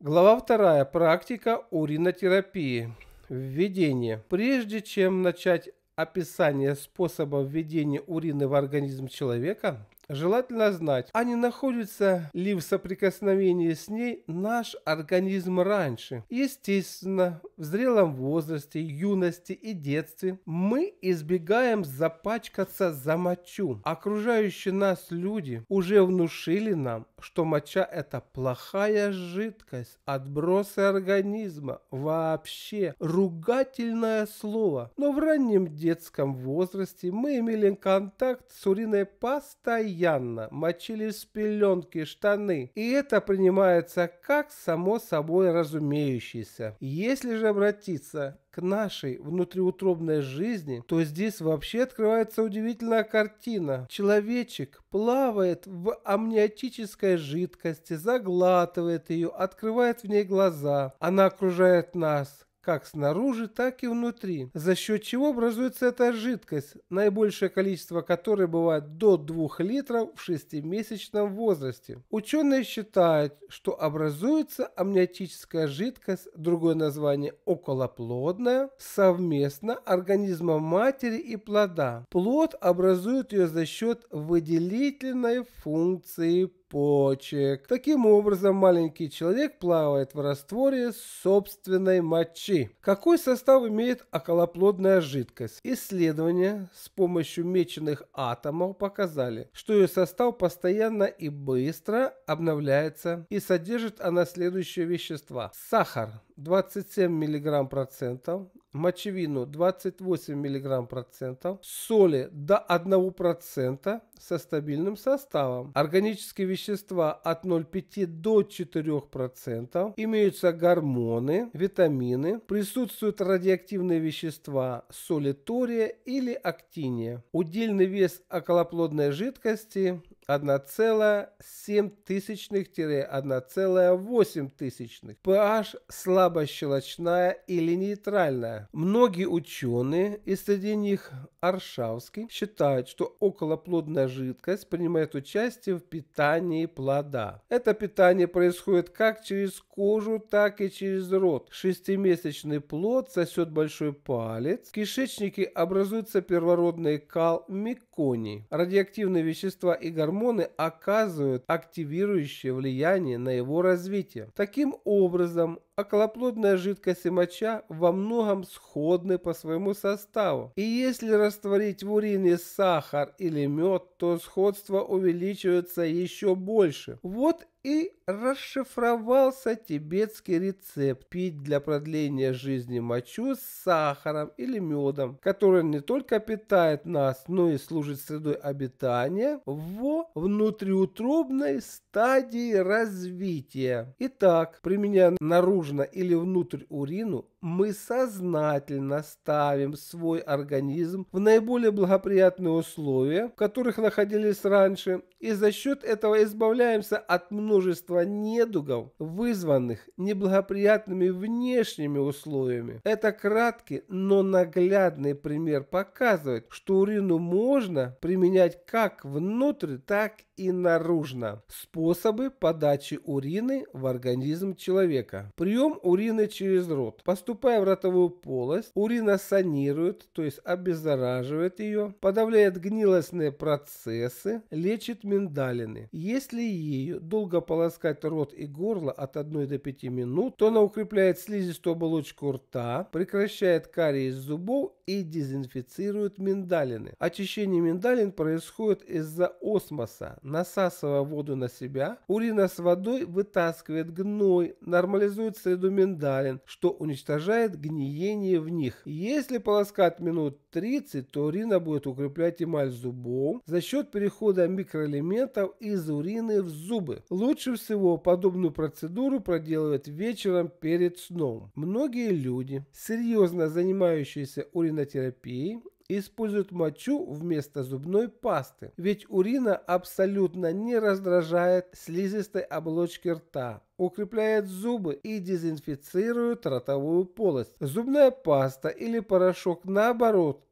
Глава 2. Практика уринотерапии. Введение. Прежде чем начать описание способа введения урины в организм человека, желательно знать, а не находится ли в соприкосновении с ней наш организм раньше. Естественно, в зрелом возрасте, юности и детстве мы избегаем запачкаться за мочу. Окружающие нас люди уже внушили нам, что моча – это плохая жидкость, отбросы организма, вообще ругательное слово. Но в раннем детском возрасте мы имели контакт с уриной постоянно, мочили с пеленки, штаны. И это принимается как само собой разумеющееся. Если же обратиться нашей внутриутробной жизни, то здесь вообще открывается удивительная картина. Человечек плавает в амниотической жидкости, заглатывает ее, открывает в ней глаза. Она окружает нас, как снаружи, так и внутри, за счет чего образуется эта жидкость, наибольшее количество которой бывает до 2 литров в 6-месячном возрасте. Ученые считают, что образуется амниотическая жидкость, другое название околоплодная, совместно организма матери и плода. Плод образует ее за счет выделительной функции почек. Таким образом, маленький человек плавает в растворе собственной мочи. Какой состав имеет околоплодная жидкость? Исследования с помощью меченых атомов показали, что ее состав постоянно и быстро обновляется и содержит она следующие вещества. Сахар 27 мг процентов, мочевину 28 мг процентов, соли до 1 процента со стабильным составом. Органические вещества от 0,5 до 4 процентов. Имеются гормоны, витамины, присутствуют радиоактивные вещества соли тория или актиния. Удельный вес околоплодной жидкости 1,7-1,8. PH слабощелочная или нейтральная. Многие ученые, и среди них Аршавский, считают, что околоплодная жидкость принимает участие в питании плода. Это питание происходит как через кожу, так и через рот. Шестимесячный плод сосет большой палец. В кишечнике образуется первородный кал микро коней. Радиоактивные вещества и гормоны оказывают активирующее влияние на его развитие. Таким образом, околоплодная жидкость и моча во многом сходны по своему составу. И если растворить в урине сахар или мед, то сходство увеличивается еще больше. Вот и расшифровался тибетский рецепт пить для продления жизни мочу с сахаром или медом, который не только питает нас, но и служит средой обитания в внутриутробной стадии развития. Итак, применяя наружно или внутрь урину, мы сознательно ставим свой организм в наиболее благоприятные условия, в которых находились раньше, и за счет этого избавляемся от множества недугов, вызванных неблагоприятными внешними условиями. Это краткий, но наглядный пример показывает, что урину можно применять как внутрь, так и наружно. Способы подачи урины в организм человека. Прием урины через рот. Вступая в ротовую полость, урина санирует, то есть обеззараживает ее, подавляет гнилостные процессы, лечит миндалины. Если ею долго полоскать рот и горло от 1 до 5 минут, то она укрепляет слизистую оболочку рта, прекращает кариес зубов и дезинфицирует миндалины. Очищение миндалин происходит из-за осмоса. Насасывая воду на себя, урина с водой вытаскивает гной, нормализует среду миндалин, что уничтожает отражает гниение в них. Если полоскать минут 30, то урина будет укреплять эмаль зубов за счет перехода микроэлементов из урины в зубы. Лучше всего подобную процедуру проделывают вечером перед сном. Многие люди, серьезно занимающиеся уринотерапией, используют мочу вместо зубной пасты, ведь урина абсолютно не раздражает слизистой оболочки рта, укрепляет зубы и дезинфицирует ротовую полость. Зубная паста или порошок наоборот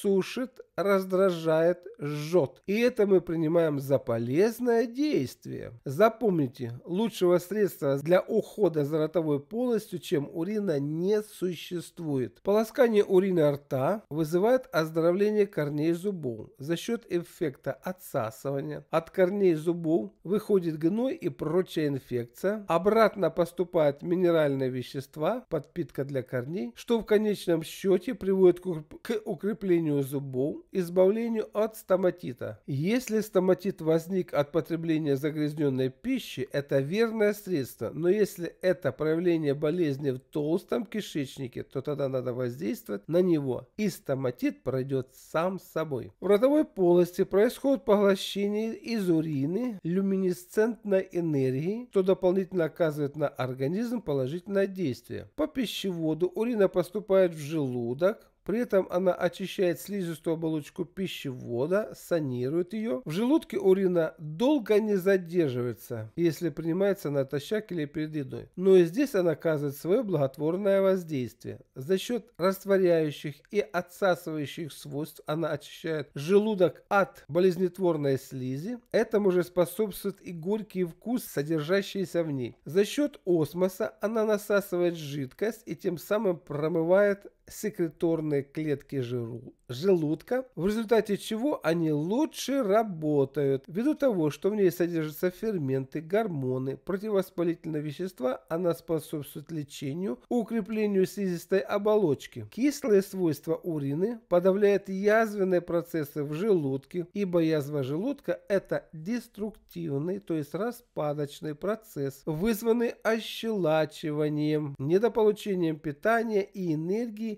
сушит раздражает, жжет. И это мы принимаем за полезное действие. Запомните, лучшего средства для ухода за ротовой полостью, чем урина, не существует. Полоскание урина рта вызывает оздоровление корней зубов за счет эффекта отсасывания. От корней зубов выходит гной и прочая инфекция. Обратно поступают минеральные вещества, подпитка для корней, что в конечном счете приводит к укреплению зубов избавлению от стоматита. Если стоматит возник от потребления загрязненной пищи, это верное средство, но если это проявление болезни в толстом кишечнике, то тогда надо воздействовать на него, и стоматит пройдет сам собой. В родовой полости происходит поглощение из урины люминесцентной энергии, что дополнительно оказывает на организм положительное действие. По пищеводу урина поступает в желудок, при этом она очищает слизистую оболочку пищевода, санирует ее. В желудке урина долго не задерживается, если принимается натощак или перед едой. Но и здесь она оказывает свое благотворное воздействие. За счет растворяющих и отсасывающих свойств она очищает желудок от болезнетворной слизи. Этому же способствует и горький вкус, содержащийся в ней. За счет осмоса она насасывает жидкость и тем самым промывает секреторные клетки желудка, в результате чего они лучше работают, ввиду того, что в ней содержатся ферменты, гормоны, противовоспалительные вещества, она способствует лечению, укреплению слизистой оболочки. Кислые свойства урины подавляют язвенные процессы в желудке, ибо язва желудка – это деструктивный, то есть распадочный процесс, вызванный ощелачиванием, недополучением питания и энергии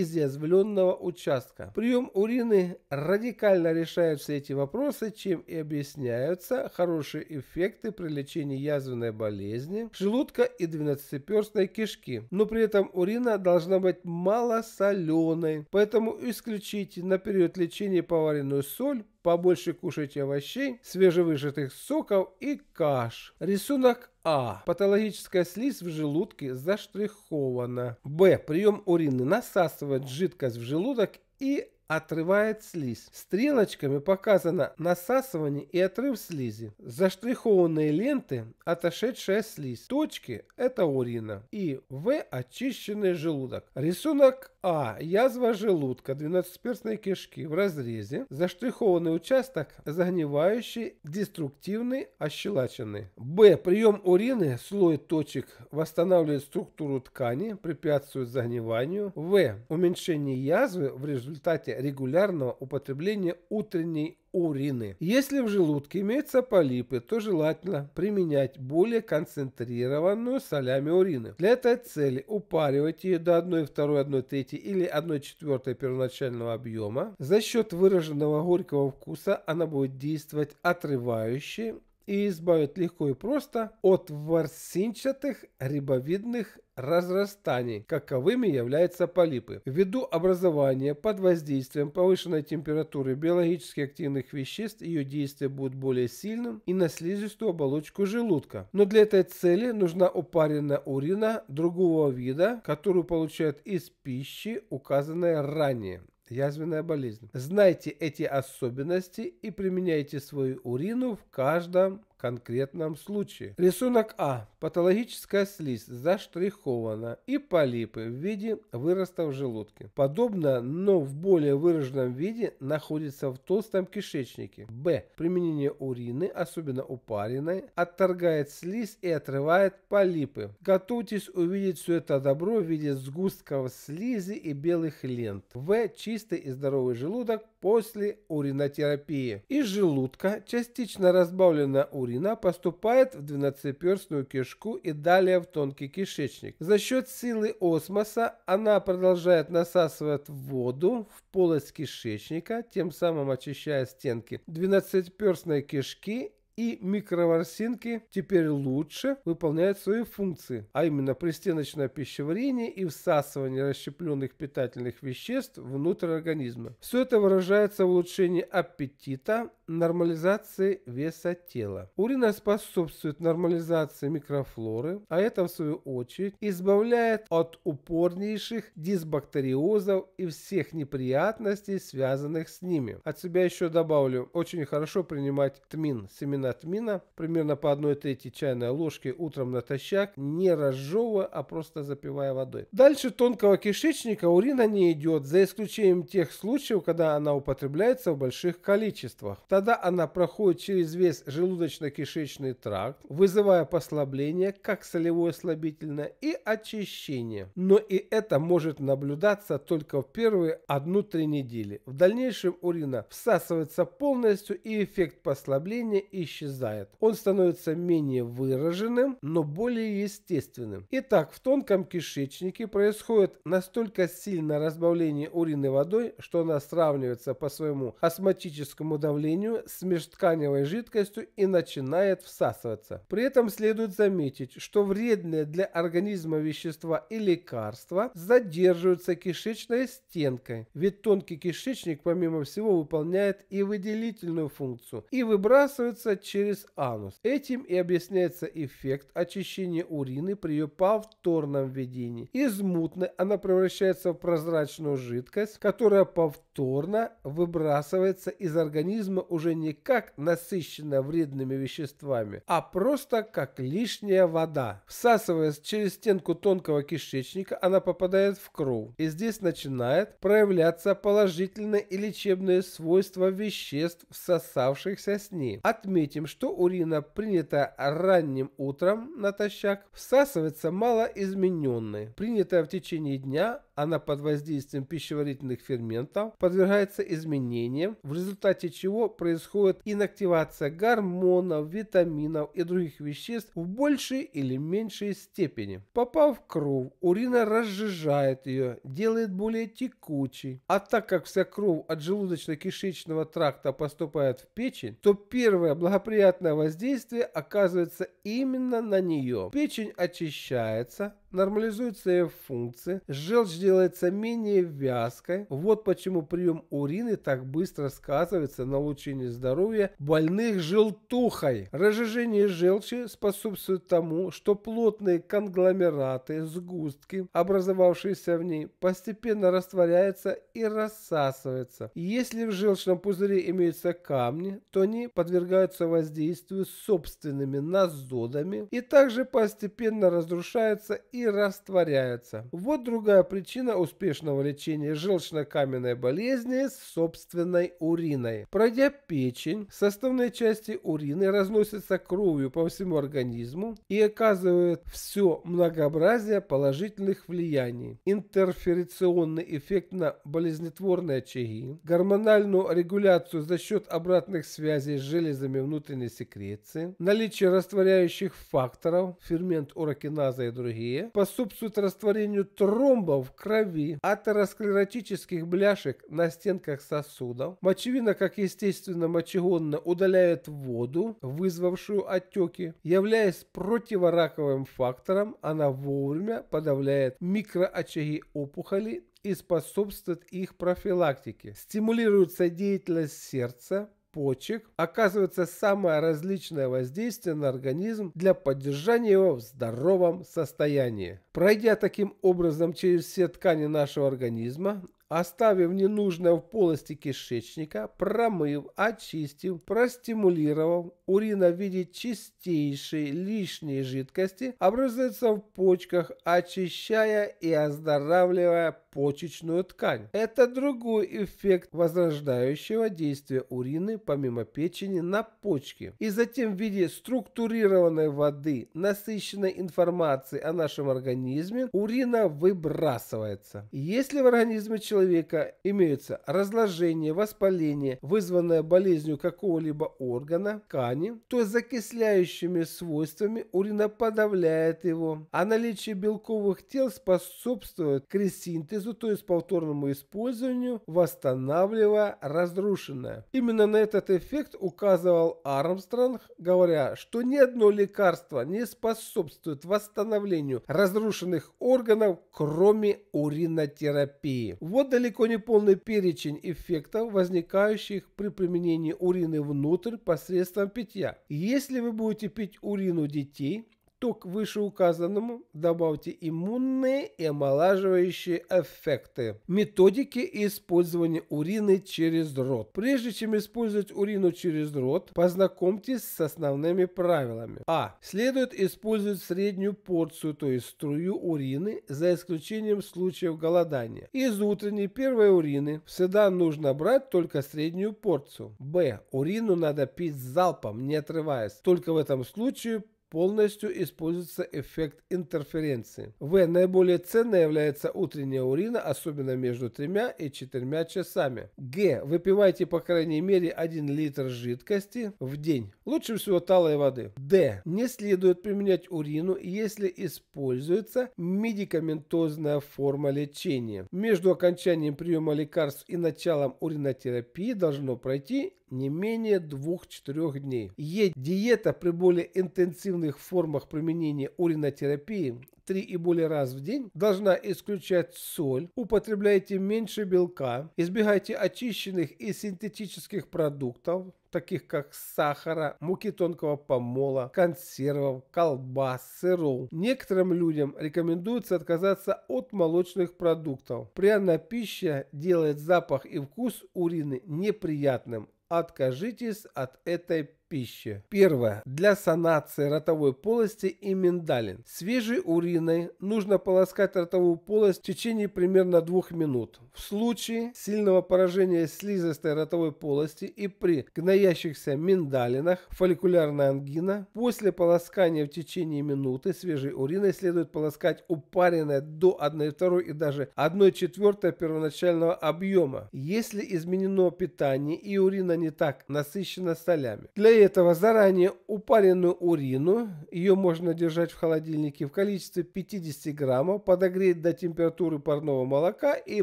изъязвленного участка. Прием урины радикально решает все эти вопросы, чем и объясняются хорошие эффекты при лечении язвенной болезни, желудка и двенадцатиперстной кишки. Но при этом урина должна быть малосоленой, поэтому исключите на период лечения поваренную соль, побольше кушайте овощей, свежевыжатых соков и каш. Рисунок А. Патологическая слизь в желудке заштрихована. Б. Прием урины насасывается сбрасывать жидкость в желудок и отрывает слизь. Стрелочками показано насасывание и отрыв слизи. Заштрихованные ленты – отошедшая слизь. Точки – это урина. И В – очищенный желудок. Рисунок А – язва желудка, двенадцатиперстной кишки в разрезе. Заштрихованный участок – загнивающий, деструктивный, ощелаченный. Б. Прием урины, слой точек, восстанавливает структуру ткани, препятствует загниванию. В. Уменьшение язвы в результате регулярного употребления утренней урины. Если в желудке имеются полипы, то желательно применять более концентрированную солями урины. Для этой цели упаривать ее до 1,2, 1,3 или 1,4 первоначального объема. За счет выраженного горького вкуса она будет действовать отрывающе и избавит легко и просто от ворсинчатых рибовидных разрастаний, каковыми являются полипы. Ввиду образования под воздействием повышенной температуры биологически активных веществ ее действие будет более сильным и на слизистую оболочку желудка. Но для этой цели нужна упаренная урина другого вида, которую получают из пищи, указанной ранее язвенная болезнь. Знайте эти особенности и применяйте свою урину в каждом конкретном случае. Рисунок А. Патологическая слизь заштрихована и полипы в виде выроста в желудке. Подобно, но в более выраженном виде находится в толстом кишечнике. Б. Применение урины, особенно упаренной, отторгает слизь и отрывает полипы. Готовьтесь увидеть все это добро в виде сгустков слизи и белых лент. В. Чистый и здоровый желудок после уринотерапии. Из желудка частично разбавленная урина поступает в двенадцатиперстную кишку и далее в тонкий кишечник. За счет силы осмоса она продолжает насасывать воду в полость кишечника, тем самым очищая стенки двенадцатиперстной кишки и микроворсинки теперь лучше выполняют свои функции, а именно пристеночное пищеварение и всасывание расщепленных питательных веществ внутрь организма. Все это выражается в улучшении аппетита, нормализации веса тела. Урина способствует нормализации микрофлоры, а это в свою очередь избавляет от упорнейших дисбактериозов и всех неприятностей, связанных с ними. От себя еще добавлю, очень хорошо принимать тмин, семена фенатмина, примерно по одной трети чайной ложки утром натощак, не разжевывая, а просто запивая водой. Дальше тонкого кишечника урина не идет, за исключением тех случаев, когда она употребляется в больших количествах. Тогда она проходит через весь желудочно-кишечный тракт, вызывая послабление, как солевое слабительное, и очищение. Но и это может наблюдаться только в первые одну-три недели. В дальнейшем урина всасывается полностью и эффект послабления исчезает исчезает. Он становится менее выраженным, но более естественным. Итак, в тонком кишечнике происходит настолько сильное разбавление урины водой, что она сравнивается по своему осматическому давлению с межтканевой жидкостью и начинает всасываться. При этом следует заметить, что вредные для организма вещества и лекарства задерживаются кишечной стенкой, ведь тонкий кишечник помимо всего выполняет и выделительную функцию и выбрасывается через анус. Этим и объясняется эффект очищения урины при ее повторном введении. Из мутной она превращается в прозрачную жидкость, которая повторно выбрасывается из организма уже не как насыщенная вредными веществами, а просто как лишняя вода. Всасываясь через стенку тонкого кишечника, она попадает в кровь. И здесь начинает проявляться положительные и лечебные свойства веществ, всосавшихся с ней. Отметьте, отметим, что урина, принятая ранним утром натощак, всасывается малоизмененной. Принятая в течение дня, она под воздействием пищеварительных ферментов подвергается изменениям, в результате чего происходит инактивация гормонов, витаминов и других веществ в большей или меньшей степени. Попав в кровь, урина разжижает ее, делает более текучей. А так как вся кровь от желудочно-кишечного тракта поступает в печень, то первое благоприятное благоприятное воздействие оказывается именно на нее. Печень очищается, Нормализуется F-функция, желчь делается менее вязкой. Вот почему прием урины так быстро сказывается на улучшении здоровья больных желтухой. Разжижение желчи способствует тому, что плотные конгломераты, сгустки, образовавшиеся в ней, постепенно растворяются и рассасываются. Если в желчном пузыре имеются камни, то они подвергаются воздействию собственными назодами и также постепенно разрушаются и и растворяются. Вот другая причина успешного лечения желчнокаменной болезни с собственной уриной. Пройдя печень, составные части урины разносятся кровью по всему организму и оказывают все многообразие положительных влияний. Интерферационный эффект на болезнетворные очаги, гормональную регуляцию за счет обратных связей с железами внутренней секреции, наличие растворяющих факторов, фермент уракиназа и другие, голове способствует растворению тромбов в крови, атеросклеротических бляшек на стенках сосудов. Мочевина, как естественно мочегонно, удаляет воду, вызвавшую отеки. Являясь противораковым фактором, она вовремя подавляет микроочаги опухоли и способствует их профилактике. Стимулируется деятельность сердца, почек оказывается самое различное воздействие на организм для поддержания его в здоровом состоянии. Пройдя таким образом через все ткани нашего организма, оставив ненужное в полости кишечника, промыв, очистив, простимулировав, урина в виде чистейшей лишней жидкости образуется в почках, очищая и оздоравливая почечную ткань. Это другой эффект возрождающего действия урины помимо печени на почки. И затем в виде структурированной воды, насыщенной информацией о нашем организме, урина выбрасывается. Если в организме человека человека имеются разложение, воспаление, вызванное болезнью какого-либо органа, ткани, то закисляющими свойствами урина подавляет его, а наличие белковых тел способствует к ресинтезу, то есть повторному использованию, восстанавливая разрушенное. Именно на этот эффект указывал Армстронг, говоря, что ни одно лекарство не способствует восстановлению разрушенных органов, кроме уринотерапии. Вот вот далеко не полный перечень эффектов, возникающих при применении урины внутрь посредством питья. Если вы будете пить урину детей, то к вышеуказанному добавьте иммунные и омолаживающие эффекты. Методики использования урины через рот. Прежде чем использовать урину через рот, познакомьтесь с основными правилами. А. Следует использовать среднюю порцию, то есть струю урины, за исключением случаев голодания. Из утренней первой урины всегда нужно брать только среднюю порцию. Б. Урину надо пить залпом, не отрываясь. Только в этом случае полностью используется эффект интерференции. В. Наиболее ценной является утренняя урина, особенно между тремя и четырьмя часами. Г. Выпивайте по крайней мере 1 литр жидкости в день. Лучше всего талой воды. Д. Не следует применять урину, если используется медикаментозная форма лечения. Между окончанием приема лекарств и началом уринотерапии должно пройти не менее 2-4 дней. Е диета при более интенсивных формах применения уринотерапии 3 и более раз в день должна исключать соль, употребляйте меньше белка, избегайте очищенных и синтетических продуктов, таких как сахара, муки тонкого помола, консервов, колбас, сыров. Некоторым людям рекомендуется отказаться от молочных продуктов. Пряная пища делает запах и вкус урины неприятным, откажитесь от этой пищи. Первое. Для санации ротовой полости и миндалин. Свежей уриной нужно полоскать ротовую полость в течение примерно двух минут. В случае сильного поражения слизистой ротовой полости и при гноящихся миндалинах фолликулярная ангина, после полоскания в течение минуты свежей уриной следует полоскать упаренное до 1,2 и даже 1,4 первоначального объема, если изменено питание и урина не так насыщена солями. Для этого заранее упаренную урину, ее можно держать в холодильнике в количестве 50 граммов, подогреть до температуры парного молока и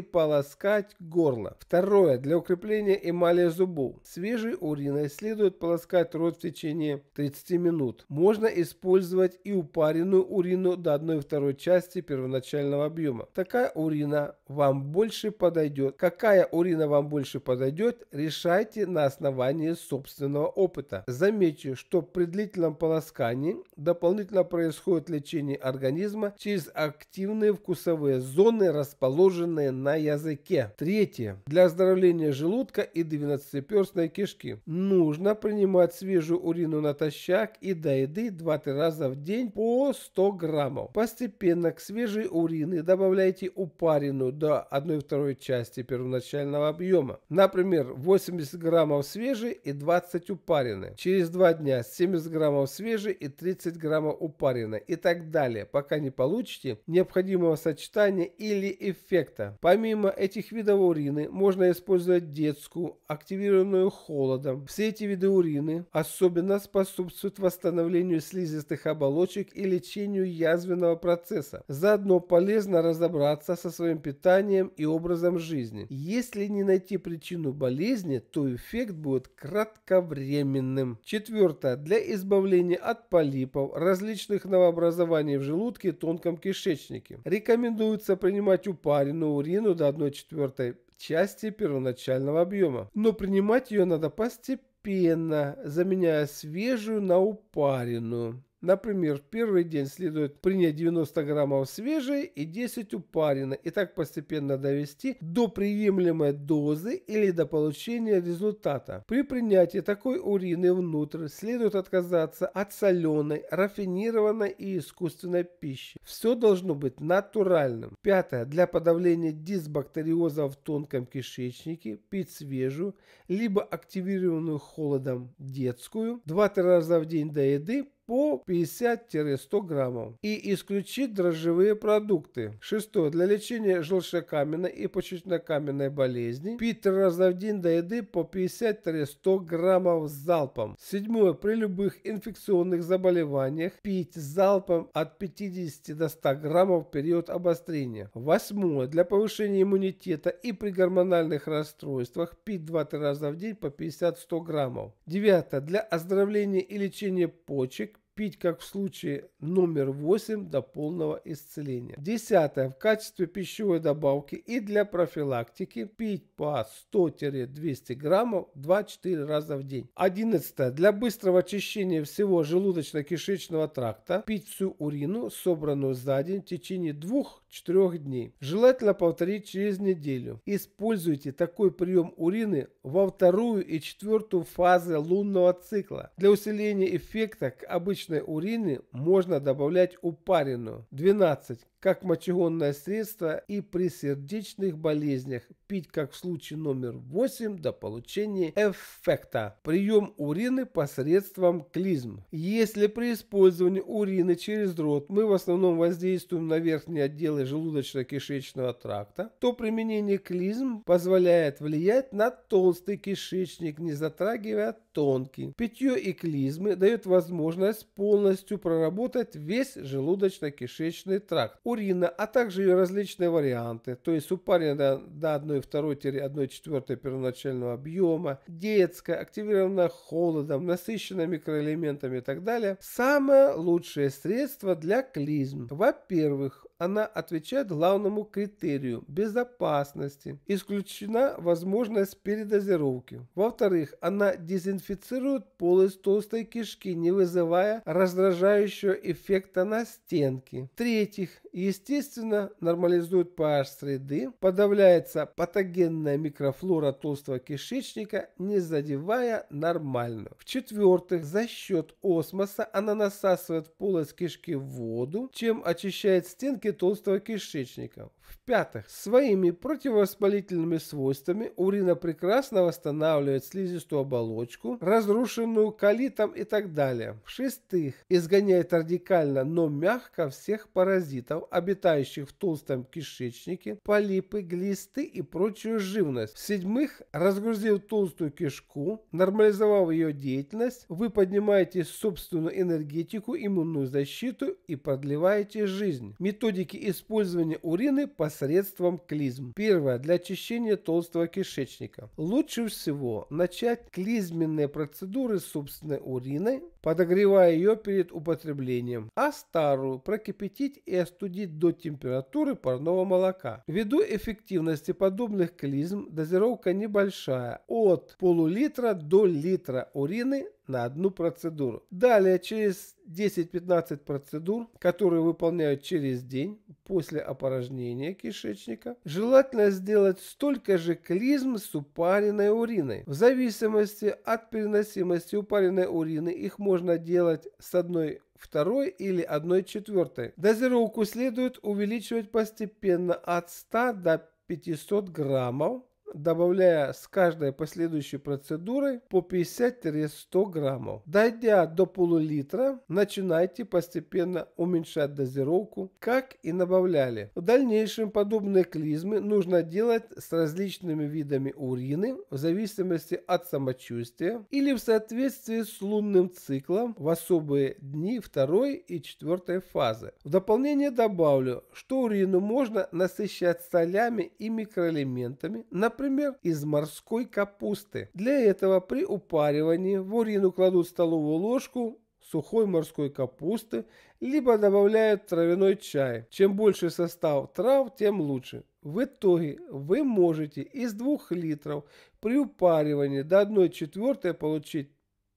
полоскать горло. Второе. Для укрепления эмали зубов. Свежей уриной следует полоскать рот в течение 30 минут. Можно использовать и упаренную урину до 1-2 части первоначального объема. Такая урина вам больше подойдет. Какая урина вам больше подойдет, решайте на основании собственного опыта замечу, что при длительном полоскании дополнительно происходит лечение организма через активные вкусовые зоны, расположенные на языке. Третье. Для оздоровления желудка и двенадцатиперстной кишки нужно принимать свежую урину натощак и до еды 2-3 раза в день по 100 граммов. Постепенно к свежей урине добавляйте упаренную до 1 второй части первоначального объема. Например, 80 граммов свежей и 20 упаренной. Через два дня 70 граммов свежей и 30 граммов упаренной и так далее, пока не получите необходимого сочетания или эффекта. Помимо этих видов урины можно использовать детскую, активированную холодом. Все эти виды урины особенно способствуют восстановлению слизистых оболочек и лечению язвенного процесса. Заодно полезно разобраться со своим питанием и образом жизни. Если не найти причину болезни, то эффект будет кратковременным калийным. Четвертое. Для избавления от полипов, различных новообразований в желудке, и тонком кишечнике. Рекомендуется принимать упаренную урину до 1 четвертой части первоначального объема. Но принимать ее надо постепенно, заменяя свежую на упаренную. Например, в первый день следует принять 90 граммов свежей и 10 упаренной, и так постепенно довести до приемлемой дозы или до получения результата. При принятии такой урины внутрь следует отказаться от соленой, рафинированной и искусственной пищи. Все должно быть натуральным. Пятое. Для подавления дисбактериоза в тонком кишечнике пить свежую, либо активированную холодом детскую, 2-3 раза в день до еды по 50-100 граммов и исключить дрожжевые продукты. Шестое. Для лечения желчнокаменной и почечнокаменной болезни пить три раза в день до еды по 50-100 граммов с залпом. Седьмое. При любых инфекционных заболеваниях пить залпом от 50 до 100 граммов в период обострения. Восьмое. Для повышения иммунитета и при гормональных расстройствах пить 2-3 раза в день по 50-100 граммов. Девятое. Для оздоровления и лечения почек пить, как в случае номер 8, до полного исцеления. Десятое. В качестве пищевой добавки и для профилактики пить по 100-200 граммов 2-4 раза в день. Одиннадцатое. Для быстрого очищения всего желудочно-кишечного тракта пить всю урину, собранную за день в течение двух четырех дней. Желательно повторить через неделю. Используйте такой прием урины во вторую и четвертую фазы лунного цикла. Для усиления эффекта к обычной урине можно добавлять упаренную. 12 как мочегонное средство и при сердечных болезнях, пить как в случае номер 8 до получения эффекта. Прием урины посредством клизм. Если при использовании урины через рот мы в основном воздействуем на верхние отделы желудочно-кишечного тракта, то применение клизм позволяет влиять на толстый кишечник, не затрагивая тонкий. Питье и клизмы дает возможность полностью проработать весь желудочно-кишечный тракт урина, а также ее различные варианты, то есть упарина до 1,2-1,4 первоначального объема, детская, активированная холодом, насыщенная микроэлементами и так далее, самое лучшее средство для клизм. Во-первых, она отвечает главному критерию – безопасности. Исключена возможность передозировки. Во-вторых, она дезинфицирует полость толстой кишки, не вызывая раздражающего эффекта на стенки. В-третьих, естественно нормализует pH среды, подавляется патогенная микрофлора толстого кишечника, не задевая нормальную. В-четвертых, за счет осмоса она насасывает в полость кишки воду, чем очищает стенки толстого кишечника. В-пятых, своими противовоспалительными свойствами урина прекрасно восстанавливает слизистую оболочку, разрушенную колитом и так далее. В-шестых, изгоняет радикально, но мягко всех паразитов, обитающих в толстом кишечнике, полипы, глисты и прочую живность. В-седьмых, разгрузив толстую кишку, нормализовав ее деятельность, вы поднимаете собственную энергетику, иммунную защиту и продлеваете жизнь. Методики использования урины – посредством клизм. Первое. Для очищения толстого кишечника. Лучше всего начать клизменные процедуры собственной уриной подогревая ее перед употреблением, а старую прокипятить и остудить до температуры парного молока. Ввиду эффективности подобных клизм дозировка небольшая, от полулитра до литра урины на одну процедуру. Далее, через 10-15 процедур, которые выполняют через день после опорожнения кишечника, желательно сделать столько же клизм с упаренной уриной. В зависимости от переносимости упаренной урины их можно можно делать с одной второй или одной четвертой. Дозировку следует увеличивать постепенно от 100 до 500 граммов добавляя с каждой последующей процедурой по 50-100 граммов. Дойдя до полулитра, начинайте постепенно уменьшать дозировку, как и добавляли. В дальнейшем подобные клизмы нужно делать с различными видами урины в зависимости от самочувствия или в соответствии с лунным циклом в особые дни второй и четвертой фазы. В дополнение добавлю, что урину можно насыщать солями и микроэлементами, например, например, из морской капусты. Для этого при упаривании в урину кладут столовую ложку сухой морской капусты, либо добавляют травяной чай. Чем больше состав трав, тем лучше. В итоге вы можете из 2 литров при упаривании до 1 четвертой получить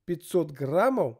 500 граммов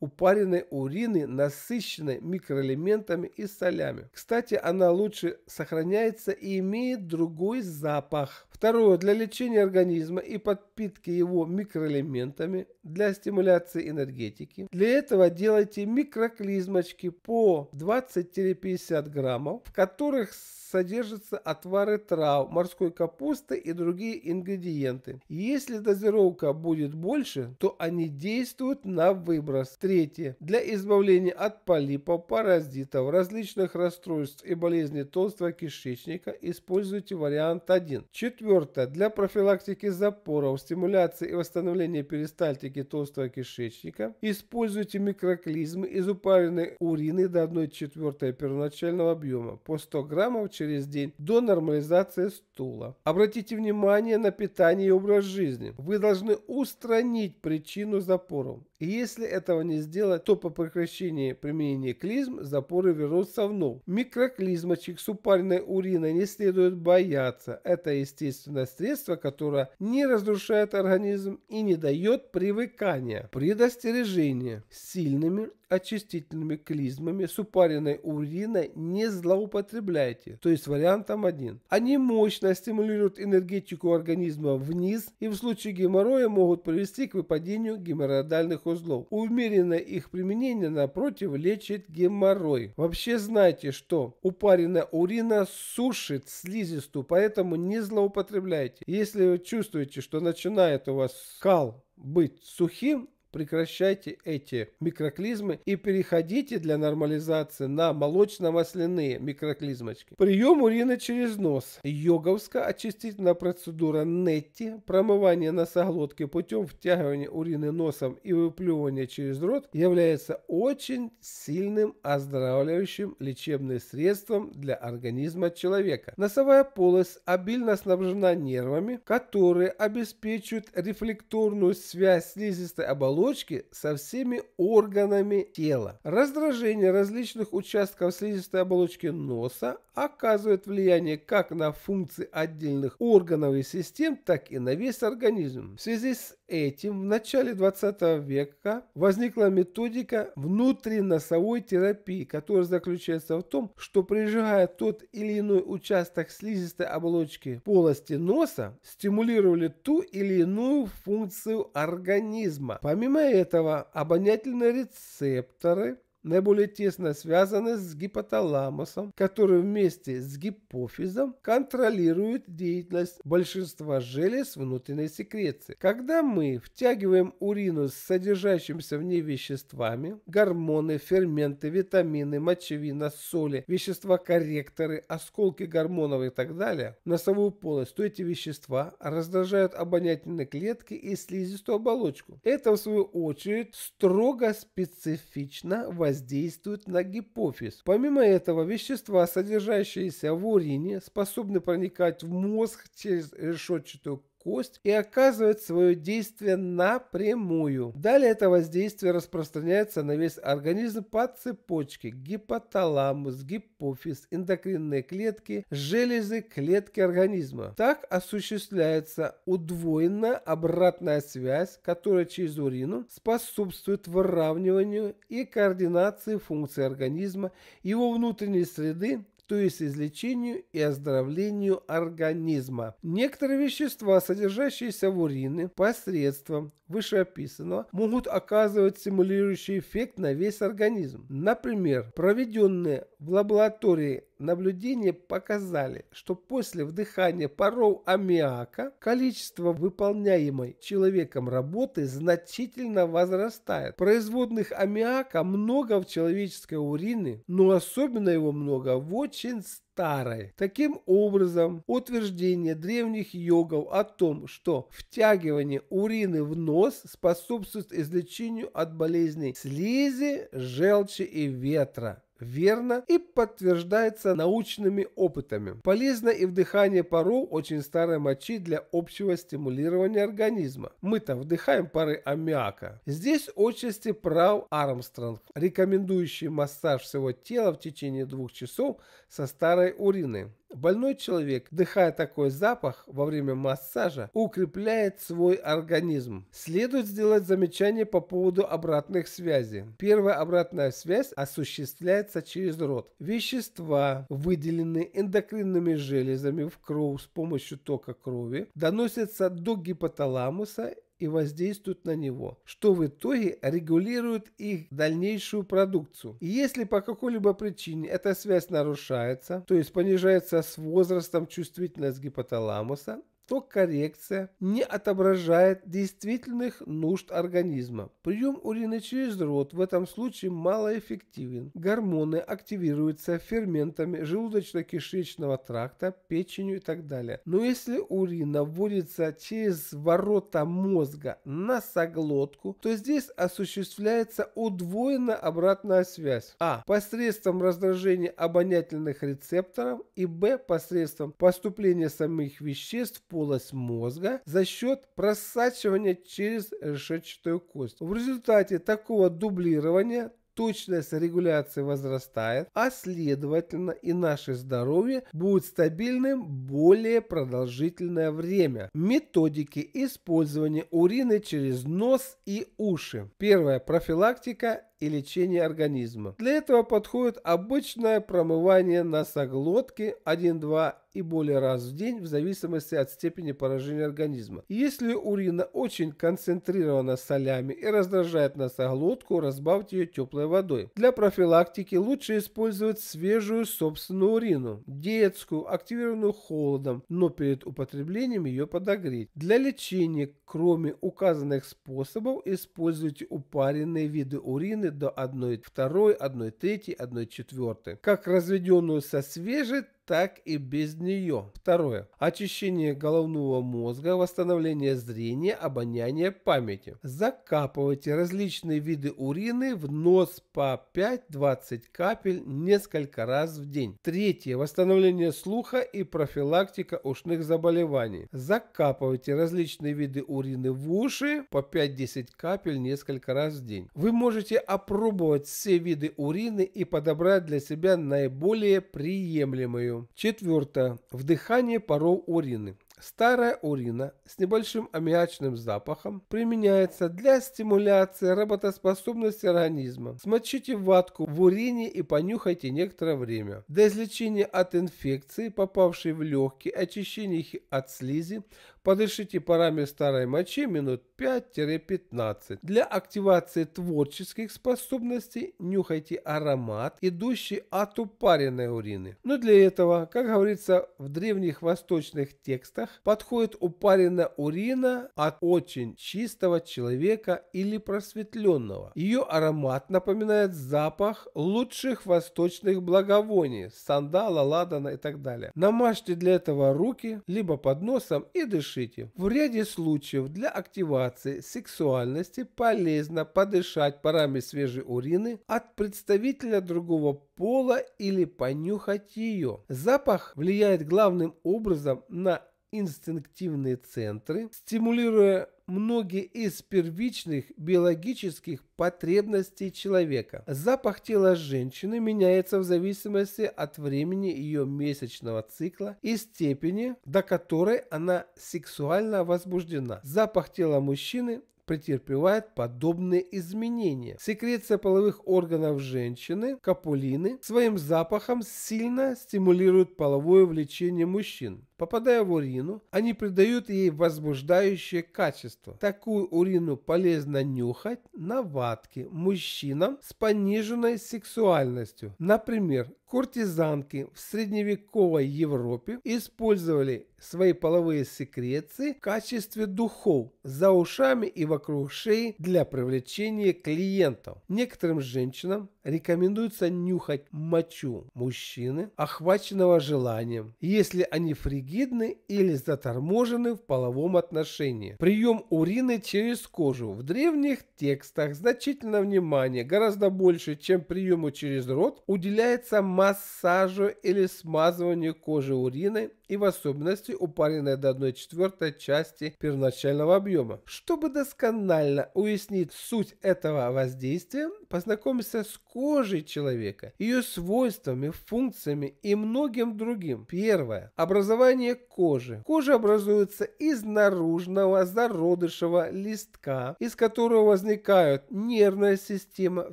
Упаренные урины насыщены микроэлементами и солями. Кстати, она лучше сохраняется и имеет другой запах. Второе. Для лечения организма и подпитки его микроэлементами для стимуляции энергетики. Для этого делайте микроклизмочки по 20-50 граммов, в которых содержатся отвары трав, морской капусты и другие ингредиенты. Если дозировка будет больше, то они действуют на выброс. Третье. Для избавления от полипов, паразитов, различных расстройств и болезней толстого кишечника используйте вариант 1. Четвертое. Для профилактики запоров, стимуляции и восстановления перистальтики толстого кишечника используйте микроклизмы из упаренной урины до 1 четвертой первоначального объема по 100 граммов через день до нормализации стула. Обратите внимание на питание и образ жизни. Вы должны устранить причину запоров. И если этого не сделать, то по прекращении применения клизм запоры вернутся в норм. Микроклизмочек с упаренной уриной не следует бояться. Это естественное средство, которое не разрушает организм и не дает привыкания. Предостережение. Сильными очистительными клизмами с упаренной уриной не злоупотребляйте, то есть вариантом один. Они мощно стимулируют энергетику организма вниз и в случае геморроя могут привести к выпадению геморроидальных узлов. Умеренное их применение, напротив, лечит геморрой. Вообще знайте, что упаренная урина сушит слизистую, поэтому не злоупотребляйте. Если вы чувствуете, что начинает у вас кал быть сухим, Прекращайте эти микроклизмы и переходите для нормализации на молочно-масляные микроклизмочки. Прием урина через нос. Йоговская очистительная процедура Нетти, промывание носоглотки путем втягивания урины носом и выплевывания через рот, является очень сильным оздоравливающим лечебным средством для организма человека. Носовая полость обильно снабжена нервами, которые обеспечивают рефлекторную связь слизистой оболочки оболочки со всеми органами тела. Раздражение различных участков слизистой оболочки носа оказывает влияние как на функции отдельных органов и систем, так и на весь организм. В связи с этим в начале 20 века возникла методика внутриносовой терапии, которая заключается в том, что прижигая тот или иной участок слизистой оболочки полости носа, стимулировали ту или иную функцию организма. Помимо Помимо этого, обонятельные рецепторы наиболее тесно связаны с гипоталамусом, который вместе с гипофизом контролирует деятельность большинства желез внутренней секреции. Когда мы втягиваем урину с содержащимися в ней веществами, гормоны, ферменты, витамины, мочевина, соли, вещества-корректоры, осколки гормонов и так далее, носовую полость, то эти вещества раздражают обонятельные клетки и слизистую оболочку. Это, в свою очередь, строго специфично воздействует воздействуют на гипофиз. Помимо этого, вещества, содержащиеся в урине, способны проникать в мозг через решетчатую кость и оказывает свое действие напрямую. Далее это воздействие распространяется на весь организм по цепочке гипоталамус, гипофиз, эндокринные клетки, железы клетки организма. Так осуществляется удвоенная обратная связь, которая через урину способствует выравниванию и координации функций организма, его внутренней среды то есть излечению и оздоровлению организма. Некоторые вещества, содержащиеся в урине, посредством вышеописанного, могут оказывать стимулирующий эффект на весь организм. Например, проведенные в лаборатории наблюдения показали, что после вдыхания паров аммиака количество выполняемой человеком работы значительно возрастает. Производных аммиака много в человеческой урине, но особенно его много в очень старой. Таким образом, утверждение древних йогов о том, что втягивание урины в нос способствует излечению от болезней слизи, желчи и ветра, верно и подтверждается научными опытами. Полезно и вдыхание паров очень старой мочи для общего стимулирования организма. Мы-то вдыхаем пары аммиака. Здесь отчасти прав Армстронг, рекомендующий массаж всего тела в течение двух часов со старой уриной. Больной человек, дыхая такой запах во время массажа, укрепляет свой организм. Следует сделать замечание по поводу обратных связей. Первая обратная связь осуществляется через рот. Вещества, выделенные эндокринными железами в кровь с помощью тока крови, доносятся до гипоталамуса и воздействуют на него, что в итоге регулирует их дальнейшую продукцию. И если по какой-либо причине эта связь нарушается, то есть понижается с возрастом чувствительность гипоталамуса, то коррекция не отображает действительных нужд организма. Прием урины через рот в этом случае малоэффективен. Гормоны активируются ферментами желудочно-кишечного тракта, печенью и так далее. Но если урина вводится через ворота мозга на соглотку, то здесь осуществляется удвоенно обратная связь. А. Посредством раздражения обонятельных рецепторов и Б. Посредством поступления самих веществ по полость мозга за счет просачивания через решетчатую кость. В результате такого дублирования точность регуляции возрастает, а следовательно и наше здоровье будет стабильным более продолжительное время. Методики использования урины через нос и уши. Первая профилактика и лечение организма. Для этого подходит обычное промывание носоглотки 1-2 и более раз в день в зависимости от степени поражения организма. Если урина очень концентрирована солями и раздражает носоглотку, разбавьте ее теплой водой. Для профилактики лучше использовать свежую собственную урину, детскую, активированную холодом, но перед употреблением ее подогреть. Для лечения, кроме указанных способов, используйте упаренные виды урины до доходит до 1,2, 1,3, 1,4, как разведенную со свежей, так и без нее. Второе. Очищение головного мозга, восстановление зрения, обоняния, памяти. Закапывайте различные виды урины в нос по 5-20 капель несколько раз в день. Третье. Восстановление слуха и профилактика ушных заболеваний. Закапывайте различные виды урины в уши по 5-10 капель несколько раз в день. Вы можете опробовать все виды урины и подобрать для себя наиболее приемлемую. Четвертое. Вдыхание паров урины. Старая урина с небольшим аммиачным запахом применяется для стимуляции работоспособности организма. Смочите ватку в урине и понюхайте некоторое время. Для излечения от инфекции, попавшей в легкие, очищения их от слизи, Подышите парами старой мочи минут 5-15. Для активации творческих способностей нюхайте аромат, идущий от упаренной урины. Но для этого, как говорится в древних восточных текстах, подходит упаренная урина от очень чистого человека или просветленного. Ее аромат напоминает запах лучших восточных благовоний, сандала, ладана и так далее. Намажьте для этого руки, либо под носом и дышите Запишите, в ряде случаев для активации сексуальности полезно подышать парами свежей урины от представителя другого пола или понюхать ее. Запах влияет главным образом на инстинктивные центры, стимулируя многие из первичных биологических потребностей человека. Запах тела женщины меняется в зависимости от времени ее месячного цикла и степени, до которой она сексуально возбуждена. Запах тела мужчины претерпевает подобные изменения. Секреция половых органов женщины, капулины, своим запахом сильно стимулирует половое влечение мужчин. Попадая в урину, они придают ей возбуждающее качество. Такую урину полезно нюхать на ватке мужчинам с пониженной сексуальностью. Например, куртизанки в средневековой Европе использовали свои половые секреции в качестве духов за ушами и вокруг шеи для привлечения клиентов. Некоторым женщинам рекомендуется нюхать мочу мужчины, охваченного желанием, если они фригидны или заторможены в половом отношении. Прием урины через кожу в древних текстах значительно внимание, гораздо больше, чем приему через рот, уделяется массажу или смазыванию кожи уриной и в особенности упаренная до 1 четвертой части первоначального объема. Чтобы досконально уяснить суть этого воздействия, познакомимся с кожей человека, ее свойствами, функциями и многим другим. Первое. Образование кожи. Кожа образуется из наружного зародышевого листка, из которого возникают нервная система,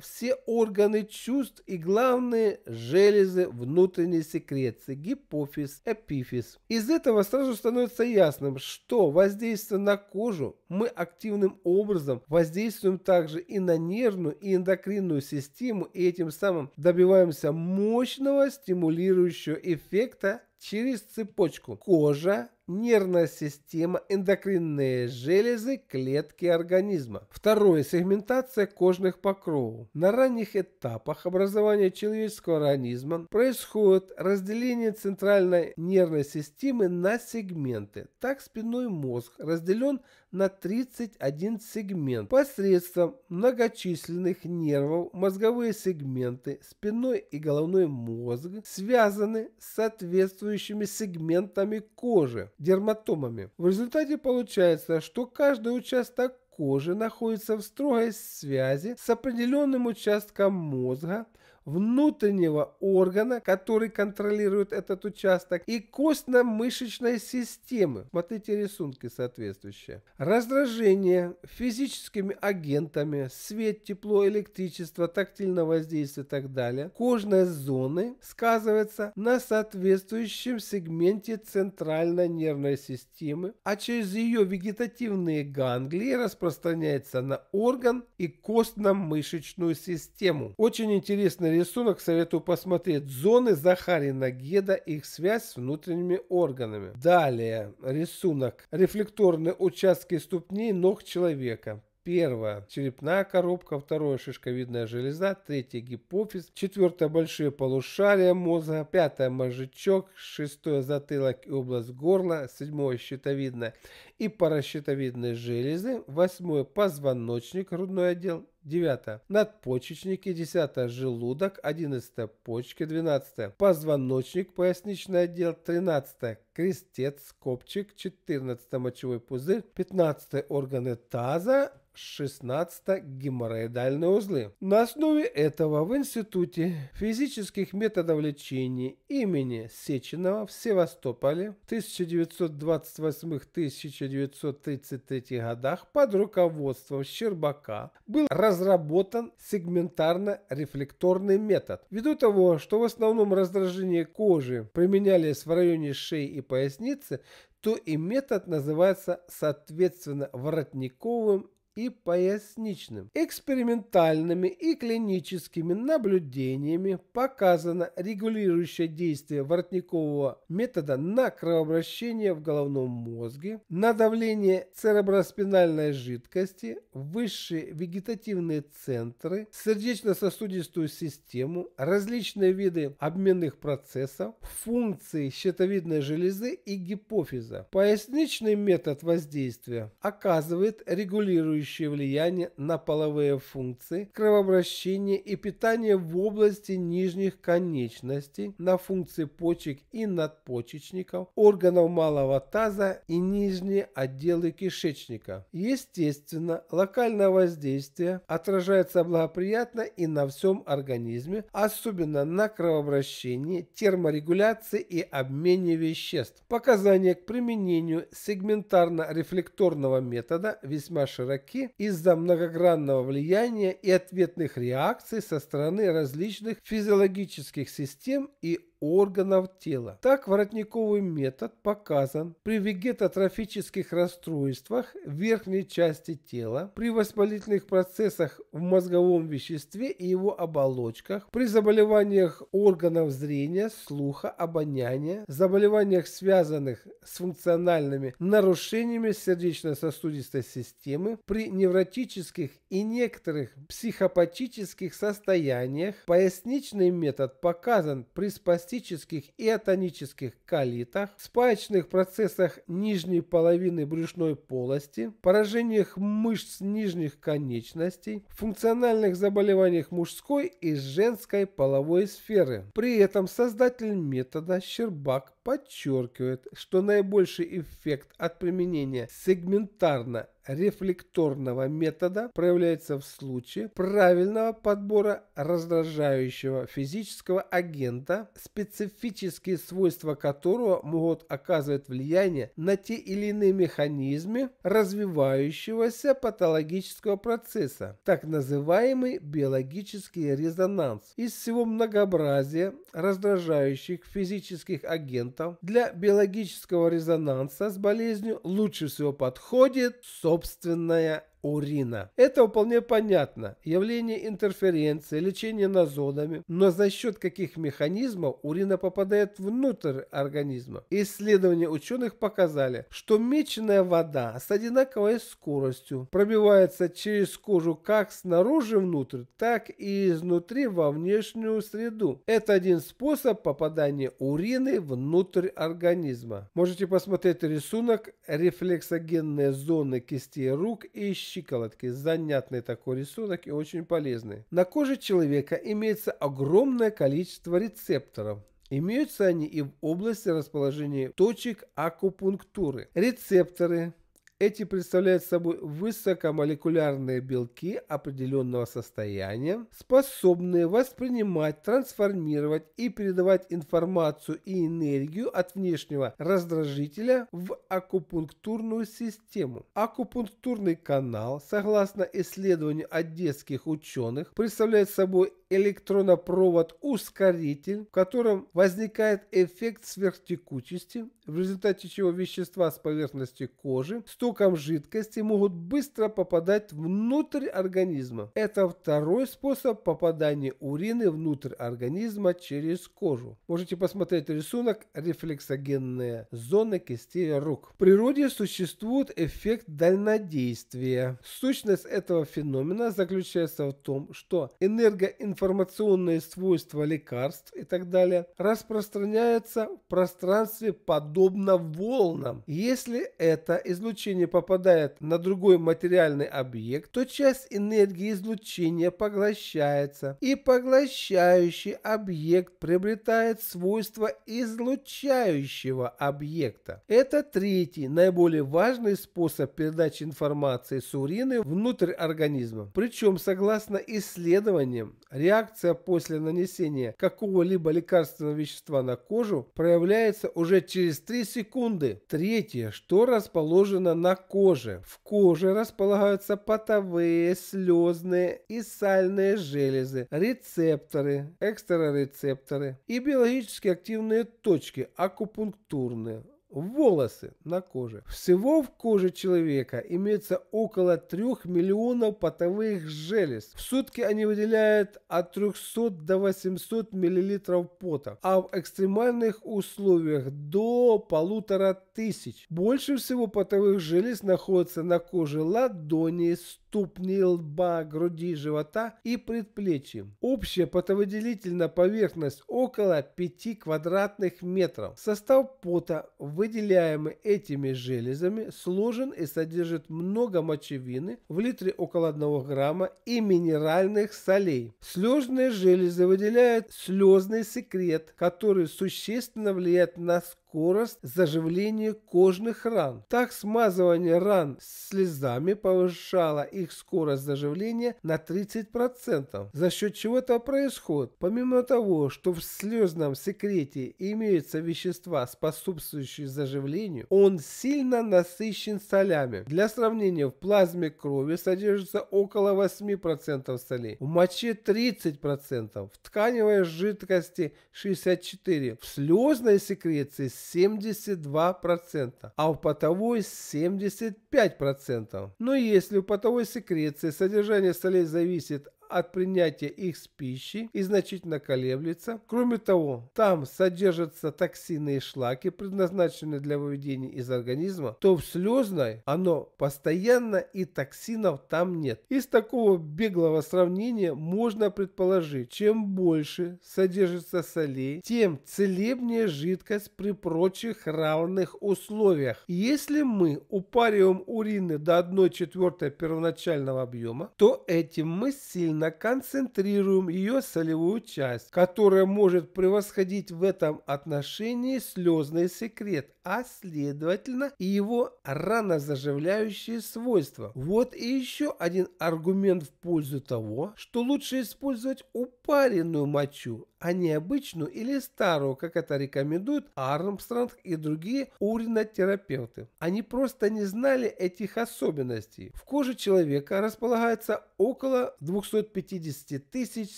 все органы чувств и главные железы внутренней секреции, гипофиз, эпифиз, анализ. Из этого сразу становится ясным, что воздействуя на кожу мы активным образом воздействуем также и на нервную и эндокринную систему и этим самым добиваемся мощного стимулирующего эффекта через цепочку кожа, нервная система, эндокринные железы, клетки организма. Второе – сегментация кожных покровов. На ранних этапах образования человеческого организма происходит разделение центральной нервной системы на сегменты. Так спинной мозг разделен на 31 сегмент посредством многочисленных нервов мозговые сегменты спиной и головной мозг связаны с соответствующими сегментами кожи, дерматомами. В результате получается, что каждый участок кожи находится в строгой связи с определенным участком мозга, внутреннего органа, который контролирует этот участок, и костно-мышечной системы. Смотрите рисунки соответствующие. Раздражение физическими агентами, свет, тепло, электричество, тактильное воздействие и так далее, кожной зоны сказывается на соответствующем сегменте центральной нервной системы, а через ее вегетативные ганглии распространяется на орган и костно-мышечную систему. Очень интересный рисунок советую посмотреть. Зоны Захарина Геда, их связь с внутренними органами. Далее рисунок. Рефлекторные участки ступней ног человека. Первое – черепная коробка, второе – шишковидная железа, третье – гипофиз, четвертое – большие полушария мозга, пятое – мозжечок, шестое – затылок и область горла, седьмое – щитовидная и паращитовидные железы, восьмое – позвоночник, грудной отдел 9. Надпочечники. 10. Желудок. 11. Почки. 12. Позвоночник. Поясничный отдел. 13. Крестец. Копчик. 14. Мочевой пузырь. 15. Органы таза. 16 геморроидальные узлы. На основе этого в Институте физических методов лечения имени Сеченова в Севастополе в 1928-1933 годах под руководством Щербака был разработан сегментарно-рефлекторный метод. Ввиду того, что в основном раздражение кожи применялись в районе шеи и поясницы, то и метод называется соответственно воротниковым и поясничным. Экспериментальными и клиническими наблюдениями показано регулирующее действие воротникового метода на кровообращение в головном мозге, на давление цереброспинальной жидкости, высшие вегетативные центры, сердечно-сосудистую систему, различные виды обменных процессов, функции щитовидной железы и гипофиза. Поясничный метод воздействия оказывает регулирующее влияющие влияние на половые функции, кровообращение и питание в области нижних конечностей, на функции почек и надпочечников, органов малого таза и нижние отделы кишечника. Естественно, локальное воздействие отражается благоприятно и на всем организме, особенно на кровообращении, терморегуляции и обмене веществ. Показания к применению сегментарно-рефлекторного метода весьма широки атаки из-за многогранного влияния и ответных реакций со стороны различных физиологических систем и органов тела. Так воротниковый метод показан при вегетотрофических расстройствах верхней части тела, при воспалительных процессах в мозговом веществе и его оболочках, при заболеваниях органов зрения, слуха, обоняния, заболеваниях, связанных с функциональными нарушениями сердечно-сосудистой системы, при невротических и некоторых психопатических состояниях. Поясничный метод показан при спасении пластических и атонических колитах, спаечных процессах нижней половины брюшной полости, поражениях мышц нижних конечностей, функциональных заболеваниях мужской и женской половой сферы. При этом создатель метода Щербак подчеркивает, что наибольший эффект от применения сегментарно-рефлекторного метода проявляется в случае правильного подбора раздражающего физического агента, специфические свойства которого могут оказывать влияние на те или иные механизмы развивающегося патологического процесса, так называемый биологический резонанс. Из всего многообразия раздражающих физических агентов элементов для биологического резонанса с болезнью лучше всего подходит собственная урина. Это вполне понятно. Явление интерференции, лечение назонами, но за счет каких механизмов урина попадает внутрь организма. Исследования ученых показали, что меченая вода с одинаковой скоростью пробивается через кожу как снаружи внутрь, так и изнутри во внешнюю среду. Это один способ попадания урины внутрь организма. Можете посмотреть рисунок рефлексогенные зоны кистей рук и щек щиколотки. Занятный такой рисунок и очень полезный. На коже человека имеется огромное количество рецепторов. Имеются они и в области расположения точек акупунктуры. Рецепторы эти представляют собой высокомолекулярные белки определенного состояния, способные воспринимать, трансформировать и передавать информацию и энергию от внешнего раздражителя в акупунктурную систему. Акупунктурный канал, согласно исследованию одесских ученых, представляет собой электронопровод-ускоритель, в котором возникает эффект сверхтекучести, в результате чего вещества с поверхности кожи, с током жидкости могут быстро попадать внутрь организма. Это второй способ попадания урины внутрь организма через кожу. Можете посмотреть рисунок рефлексогенные зоны кистей рук. В природе существует эффект дальнодействия. Сущность этого феномена заключается в том, что энергоинформационные свойства лекарств и так далее распространяются в пространстве подобно волнам. Если это излучение излучение попадает на другой материальный объект, то часть энергии излучения поглощается, и поглощающий объект приобретает свойства излучающего объекта. Это третий, наиболее важный способ передачи информации с урины внутрь организма. Причем, согласно исследованиям, реакция после нанесения какого-либо лекарственного вещества на кожу проявляется уже через 3 секунды. Третье, что расположено на на коже. В коже располагаются потовые, слезные и сальные железы, рецепторы, экстрарецепторы и биологически активные точки, акупунктурные волосы на коже. Всего в коже человека имеется около 3 миллионов потовых желез. В сутки они выделяют от 300 до 800 миллилитров пота, а в экстремальных условиях до полутора тысяч. Больше всего потовых желез находится на коже ладони, ступни, лба, груди, живота и предплечья. Общая потовыделительная поверхность около 5 квадратных метров. Состав пота, выделяемый этими железами, сложен и содержит много мочевины, в литре около 1 грамма и минеральных солей. Слезные железы выделяют слезный секрет, который существенно влияет на скорость скорость заживления кожных ран. Так смазывание ран слезами повышало их скорость заживления на 30%, за счет чего это происходит. Помимо того, что в слезном секрете имеются вещества, способствующие заживлению, он сильно насыщен солями. Для сравнения, в плазме крови содержится около 8% солей, в моче 30%, в тканевой жидкости 64%, в слезной секреции 72%, а у потовой 75%. Но если у потовой секреции содержание солей зависит от принятия их с пищей и значительно колеблется. Кроме того, там содержатся токсины и шлаки, предназначенные для выведения из организма, то в слезной оно постоянно и токсинов там нет. Из такого беглого сравнения можно предположить, чем больше содержится солей, тем целебнее жидкость при прочих равных условиях. Если мы упариваем урины до 1 четвертой первоначального объема, то этим мы сильно именно концентрируем ее солевую часть, которая может превосходить в этом отношении слезный секрет, а следовательно и его ранозаживляющие свойства. Вот и еще один аргумент в пользу того, что лучше использовать упаренную мочу, а не обычную или старую, как это рекомендуют Армстронг и другие уринотерапевты. Они просто не знали этих особенностей. В коже человека располагается около 250 тысяч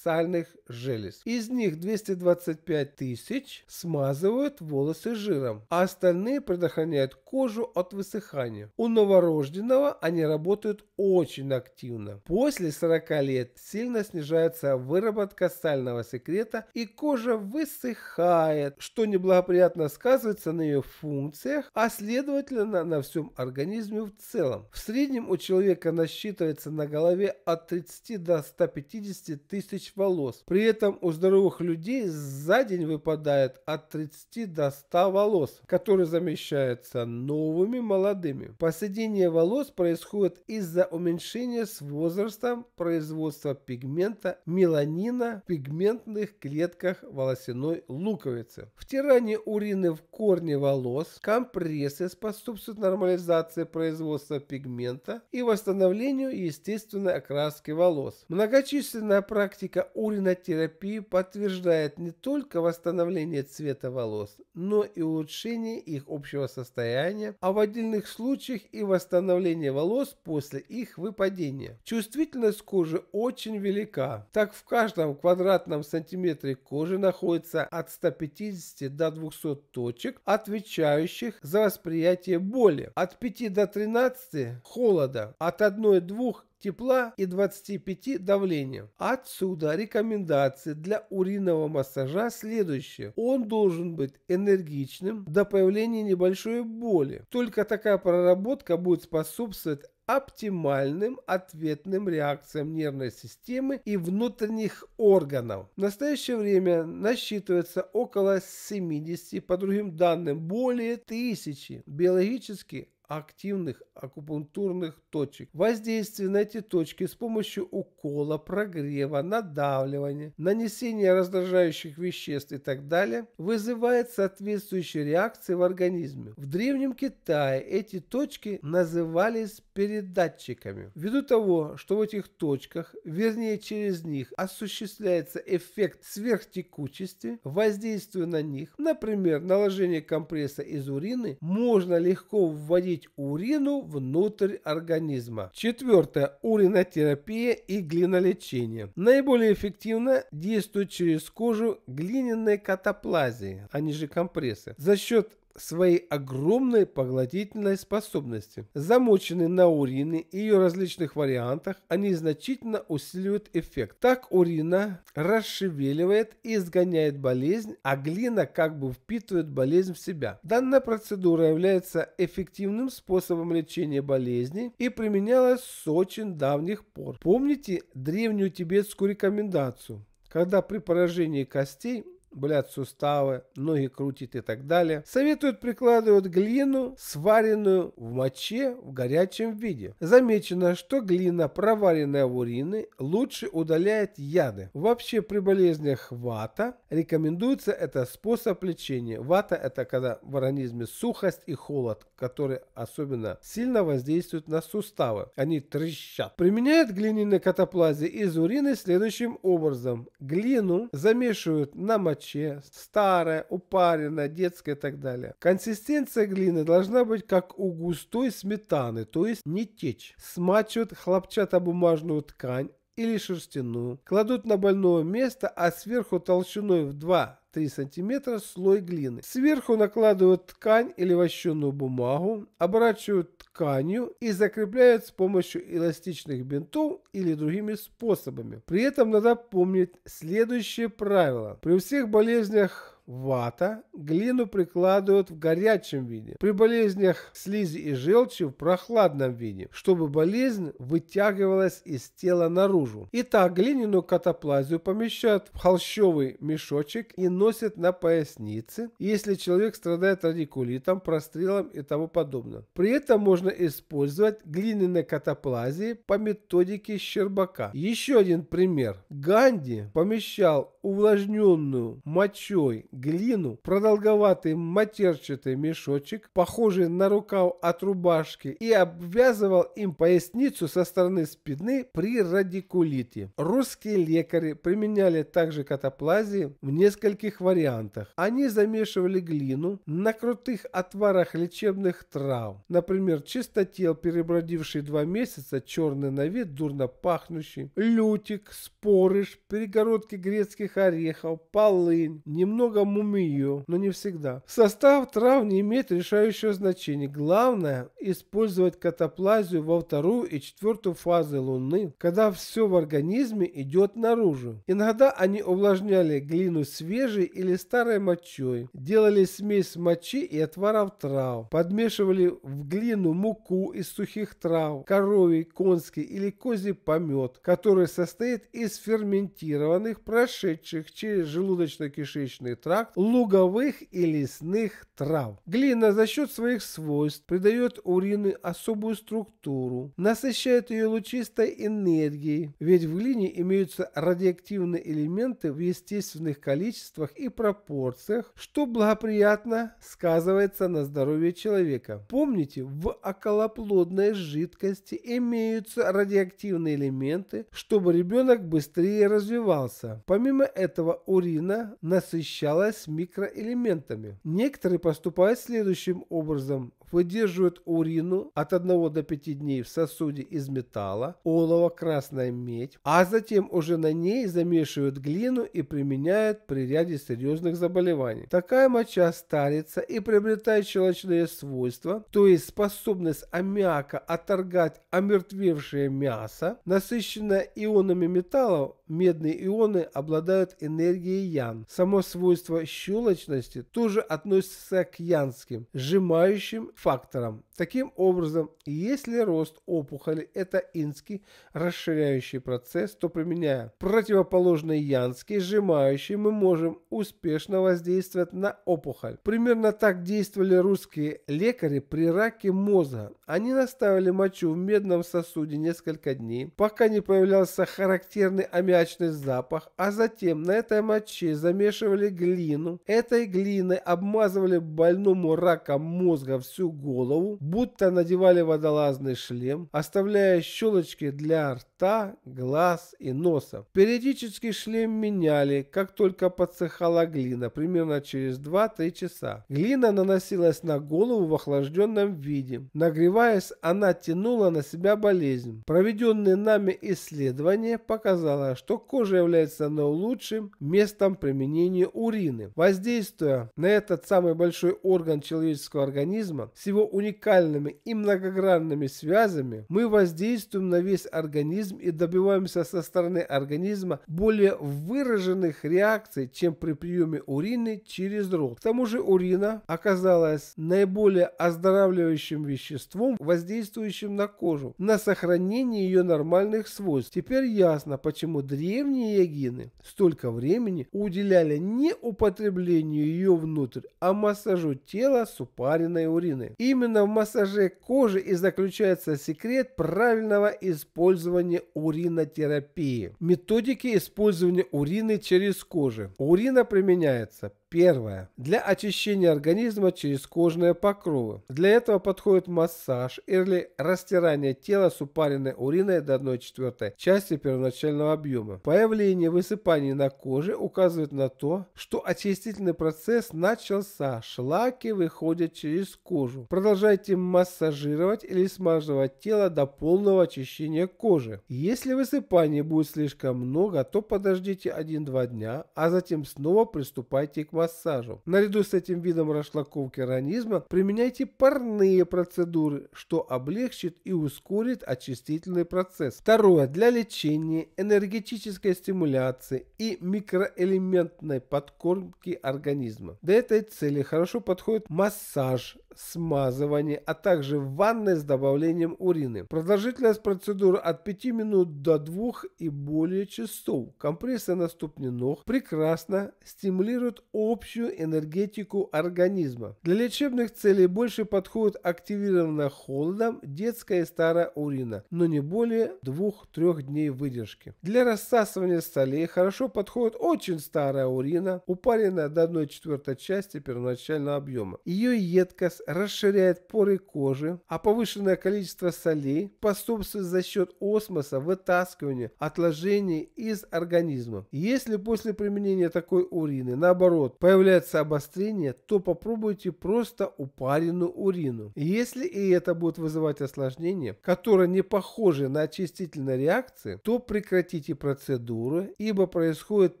сальных желез. Из них 225 тысяч смазывают волосы жиром, а остальные предохраняют кожу от высыхания. У новорожденного они работают очень активно. После 40 лет сильно снижается выработка сального секрета и кожа высыхает, что неблагоприятно сказывается на ее функциях, а следовательно на всем организме в целом. В среднем у человека насчитывается на голове от 30 до 150 тысяч волос. При этом у здоровых людей за день выпадает от 30 до 100 волос, которые который замещается новыми молодыми. Посадение волос происходит из-за уменьшения с возрастом производства пигмента меланина в пигментных клетках волосяной луковицы. Втирание урины в корни волос, компрессы способствуют нормализации производства пигмента и восстановлению естественной окраски волос. Многочисленная практика уринотерапии подтверждает не только восстановление цвета волос, но и улучшение их общего состояния, а в отдельных случаях и восстановление волос после их выпадения. Чувствительность кожи очень велика. Так в каждом квадратном сантиметре кожи находится от 150 до 200 точек, отвечающих за восприятие боли, от 5 до 13 – холода, от 1-2 тепла и 25 давления. Отсюда рекомендации для уринового массажа следующие. Он должен быть энергичным до появления небольшой боли. Только такая проработка будет способствовать оптимальным ответным реакциям нервной системы и внутренних органов. В настоящее время насчитывается около 70, по другим данным более тысячи биологически активных акупунктурных точек. Воздействие на эти точки с помощью укола, прогрева, надавливания, нанесения раздражающих веществ и так далее вызывает соответствующие реакции в организме. В Древнем Китае эти точки назывались передатчиками. Ввиду того, что в этих точках, вернее через них, осуществляется эффект сверхтекучести, Воздействие на них, например, наложение компресса из урины, можно легко вводить вводить урину внутрь организма. Четвертое. Уринотерапия и глинолечение. Наиболее эффективно действует через кожу глиняной катаплазии, они а же компрессы, за счет своей огромной поглотительной способности. Замоченные на урине и ее различных вариантах, они значительно усиливают эффект. Так урина расшевеливает и изгоняет болезнь, а глина как бы впитывает болезнь в себя. Данная процедура является эффективным способом лечения болезни и применялась с очень давних пор. Помните древнюю тибетскую рекомендацию? когда при поражении костей Блядь суставы, ноги крутит и так далее, советуют прикладывать глину, сваренную в моче в горячем виде. Замечено, что глина, проваренная в урине, лучше удаляет яды. Вообще при болезнях вата рекомендуется этот способ лечения. Вата – это когда в организме сухость и холод, которые особенно сильно воздействуют на суставы. Они трещат. Применяют глиняные катаплазии из урины следующим образом. Глину замешивают на моче парче, старая, упаренная, детская и так далее. Консистенция глины должна быть как у густой сметаны, то есть не течь. Смачивают хлопчатобумажную ткань, или шерстяную, кладут на больное место, а сверху толщиной в 2-3 см слой глины. Сверху накладывают ткань или вощеную бумагу, оборачивают тканью и закрепляют с помощью эластичных бинтов или другими способами. При этом надо помнить следующее правило. При всех болезнях вата, глину прикладывают в горячем виде. При болезнях слизи и желчи в прохладном виде, чтобы болезнь вытягивалась из тела наружу. Итак, глиняную катаплазию помещают в холщовый мешочек и носят на пояснице, если человек страдает радикулитом, прострелом и тому подобное. При этом можно использовать глиняные катаплазии по методике Щербака. Еще один пример. Ганди помещал увлажненную мочой глину, продолговатый матерчатый мешочек, похожий на рукав от рубашки, и обвязывал им поясницу со стороны спины при радикулите. Русские лекари применяли также катаплазии в нескольких вариантах. Они замешивали глину на крутых отварах лечебных трав, например, чистотел, перебродивший два месяца, черный на вид, дурно пахнущий, лютик, спорыш, перегородки грецких грецких орехов, полынь, немного мумию, но не всегда. Состав трав не имеет решающего значения. Главное – использовать катаплазию во вторую и четвертую фазы Луны, когда все в организме идет наружу. Иногда они увлажняли глину свежей или старой мочой, делали смесь мочи и отваров трав, подмешивали в глину муку из сухих трав, коровий, конский или козий помет, который состоит из ферментированных, прошедших легчих через желудочно-кишечный тракт луговых и лесных трав. Глина за счет своих свойств придает урины особую структуру, насыщает ее лучистой энергией, ведь в глине имеются радиоактивные элементы в естественных количествах и пропорциях, что благоприятно сказывается на здоровье человека. Помните, в околоплодной жидкости имеются радиоактивные элементы, чтобы ребенок быстрее развивался. Помимо этого урина насыщалась микроэлементами. Некоторые поступают следующим образом. Выдерживают урину от 1 до 5 дней в сосуде из металла, олово, красная медь, а затем уже на ней замешивают глину и применяют при ряде серьезных заболеваний. Такая моча старится и приобретает щелочные свойства, то есть способность аммиака отторгать омертвевшее мясо, насыщенное ионами металлов, Медные ионы обладают энергией ян. Само свойство щелочности тоже относится к янским, сжимающим факторам. Таким образом, если рост опухоли – это инский расширяющий процесс, то применяя противоположный янский сжимающий, мы можем успешно воздействовать на опухоль. Примерно так действовали русские лекари при раке мозга. Они наставили мочу в медном сосуде несколько дней, пока не появлялся характерный аммиак коньячный запах, а затем на этой моче замешивали глину. Этой глиной обмазывали больному раком мозга всю голову, будто надевали водолазный шлем, оставляя щелочки для рта рта, глаз и носа. Периодически шлем меняли, как только подсыхала глина, примерно через 2-3 часа. Глина наносилась на голову в охлажденном виде. Нагреваясь, она тянула на себя болезнь. Проведенные нами исследование показало, что кожа является наилучшим местом применения урины. Воздействуя на этот самый большой орган человеческого организма с его уникальными и многогранными связями, мы воздействуем на весь организм организм и добиваемся со стороны организма более выраженных реакций, чем при приеме урины через рот. К тому же урина оказалась наиболее оздоравливающим веществом, воздействующим на кожу, на сохранение ее нормальных свойств. Теперь ясно, почему древние ягины столько времени уделяли не употреблению ее внутрь, а массажу тела супаренной урины. Именно в массаже кожи и заключается секрет правильного использования форме уринотерапии. Методики использования урины через кожу. Урина применяется Первое. Для очищения организма через кожные покровы. Для этого подходит массаж или растирание тела с упаренной уриной до 1,4 части первоначального объема. Появление высыпаний на коже указывает на то, что очистительный процесс начался, шлаки выходят через кожу. Продолжайте массажировать или смазывать тело до полного очищения кожи. Если высыпаний будет слишком много, то подождите 1-2 дня, а затем снова приступайте к массажу массажу. Наряду с этим видом расшлаковки организма применяйте парные процедуры, что облегчит и ускорит очистительный процесс. Второе. Для лечения, энергетической стимуляции и микроэлементной подкормки организма. Для этой цели хорошо подходит массаж, смазывание, а также в ванной с добавлением урины. Продолжительность процедуры от 5 минут до 2 и более часов. Компрессы на ступни ног прекрасно стимулируют общую энергетику организма. Для лечебных целей больше подходит активированная холодом детская и старая урина, но не более 2-3 дней выдержки. Для рассасывания солей хорошо подходит очень старая урина, упаренная до 1 четвертой части первоначального объема. Ее едкость расширяет поры кожи, а повышенное количество солей способствует за счет осмоса вытаскиванию отложений из организма. Если после применения такой урины, наоборот, появляется обострение, то попробуйте просто упаренную урину. Если и это будет вызывать осложнение, которое не похоже на очистительные реакции, то прекратите процедуру, ибо происходит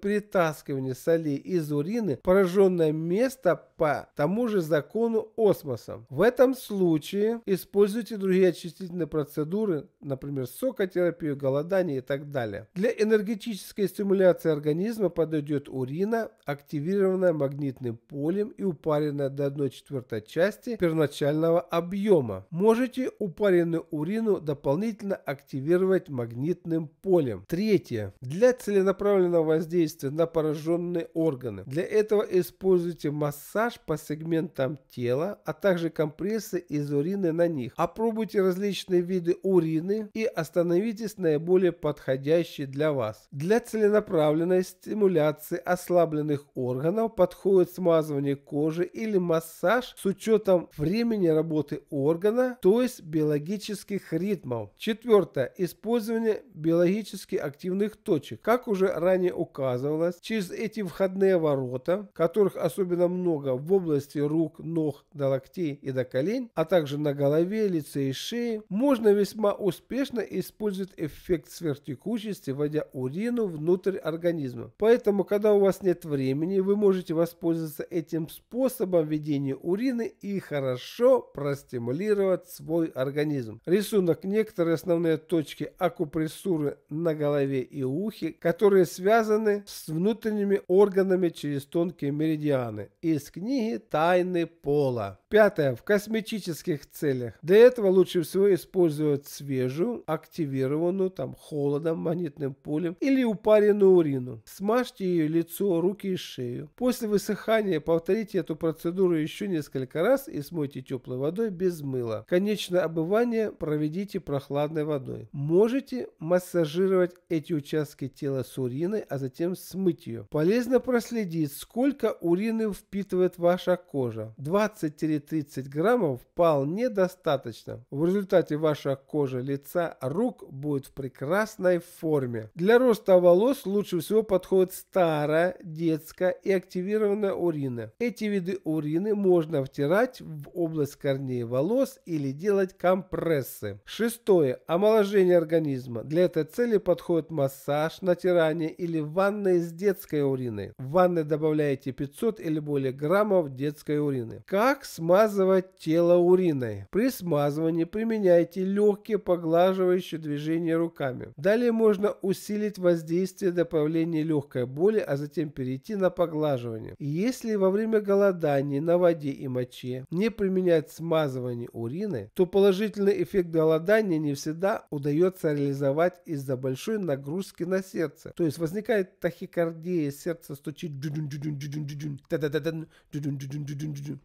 притаскивание солей из урины, пораженное место по тому же закону осмоса космосом. В этом случае используйте другие очистительные процедуры, например, сокотерапию, голодание и так далее. Для энергетической стимуляции организма подойдет урина, активированная магнитным полем и упаренная до 1 четвертой части первоначального объема. Можете упаренную урину дополнительно активировать магнитным полем. Третье. Для целенаправленного воздействия на пораженные органы. Для этого используйте массаж по сегментам тела, а также компрессы из урины на них. Опробуйте различные виды урины и остановитесь наиболее подходящей для вас. Для целенаправленной стимуляции ослабленных органов подходит смазывание кожи или массаж с учетом времени работы органа, то есть биологических ритмов. Четвертое. Использование биологически активных точек. Как уже ранее указывалось, через эти входные ворота, которых особенно много в области рук, ног до локтей, локтей и до колен, а также на голове, лице и шее, можно весьма успешно использовать эффект сверхтекучести, вводя урину внутрь организма. Поэтому, когда у вас нет времени, вы можете воспользоваться этим способом ведения урины и хорошо простимулировать свой организм. Рисунок некоторые основные точки акупрессуры на голове и ухе, которые связаны с внутренними органами через тонкие меридианы из книги «Тайны пола». Пятое. В косметических целях. Для этого лучше всего использовать свежую, активированную там холодом, магнитным полем или упаренную урину. Смажьте ее лицо, руки и шею. После высыхания повторите эту процедуру еще несколько раз и смойте теплой водой без мыла. Конечное обывание проведите прохладной водой. Можете массажировать эти участки тела с уриной, а затем смыть ее. Полезно проследить, сколько урины впитывает ваша кожа. 20 30 граммов вполне достаточно. В результате ваша кожа лица, рук будет в прекрасной форме. Для роста волос лучше всего подходит старая, детская и активированная урина. Эти виды урины можно втирать в область корней волос или делать компрессы. Шестое. Омоложение организма. Для этой цели подходит массаж, натирание или ванны с детской уриной. В ванны добавляете 500 или более граммов детской урины. Как смазать Смазывать тело уриной. При смазывании применяйте легкие поглаживающие движения руками. Далее можно усилить воздействие до легкой боли, а затем перейти на поглаживание. Если во время голодания на воде и моче не применять смазывание урины, то положительный эффект голодания не всегда удается реализовать из-за большой нагрузки на сердце. То есть возникает тахикардия, сердце стучит.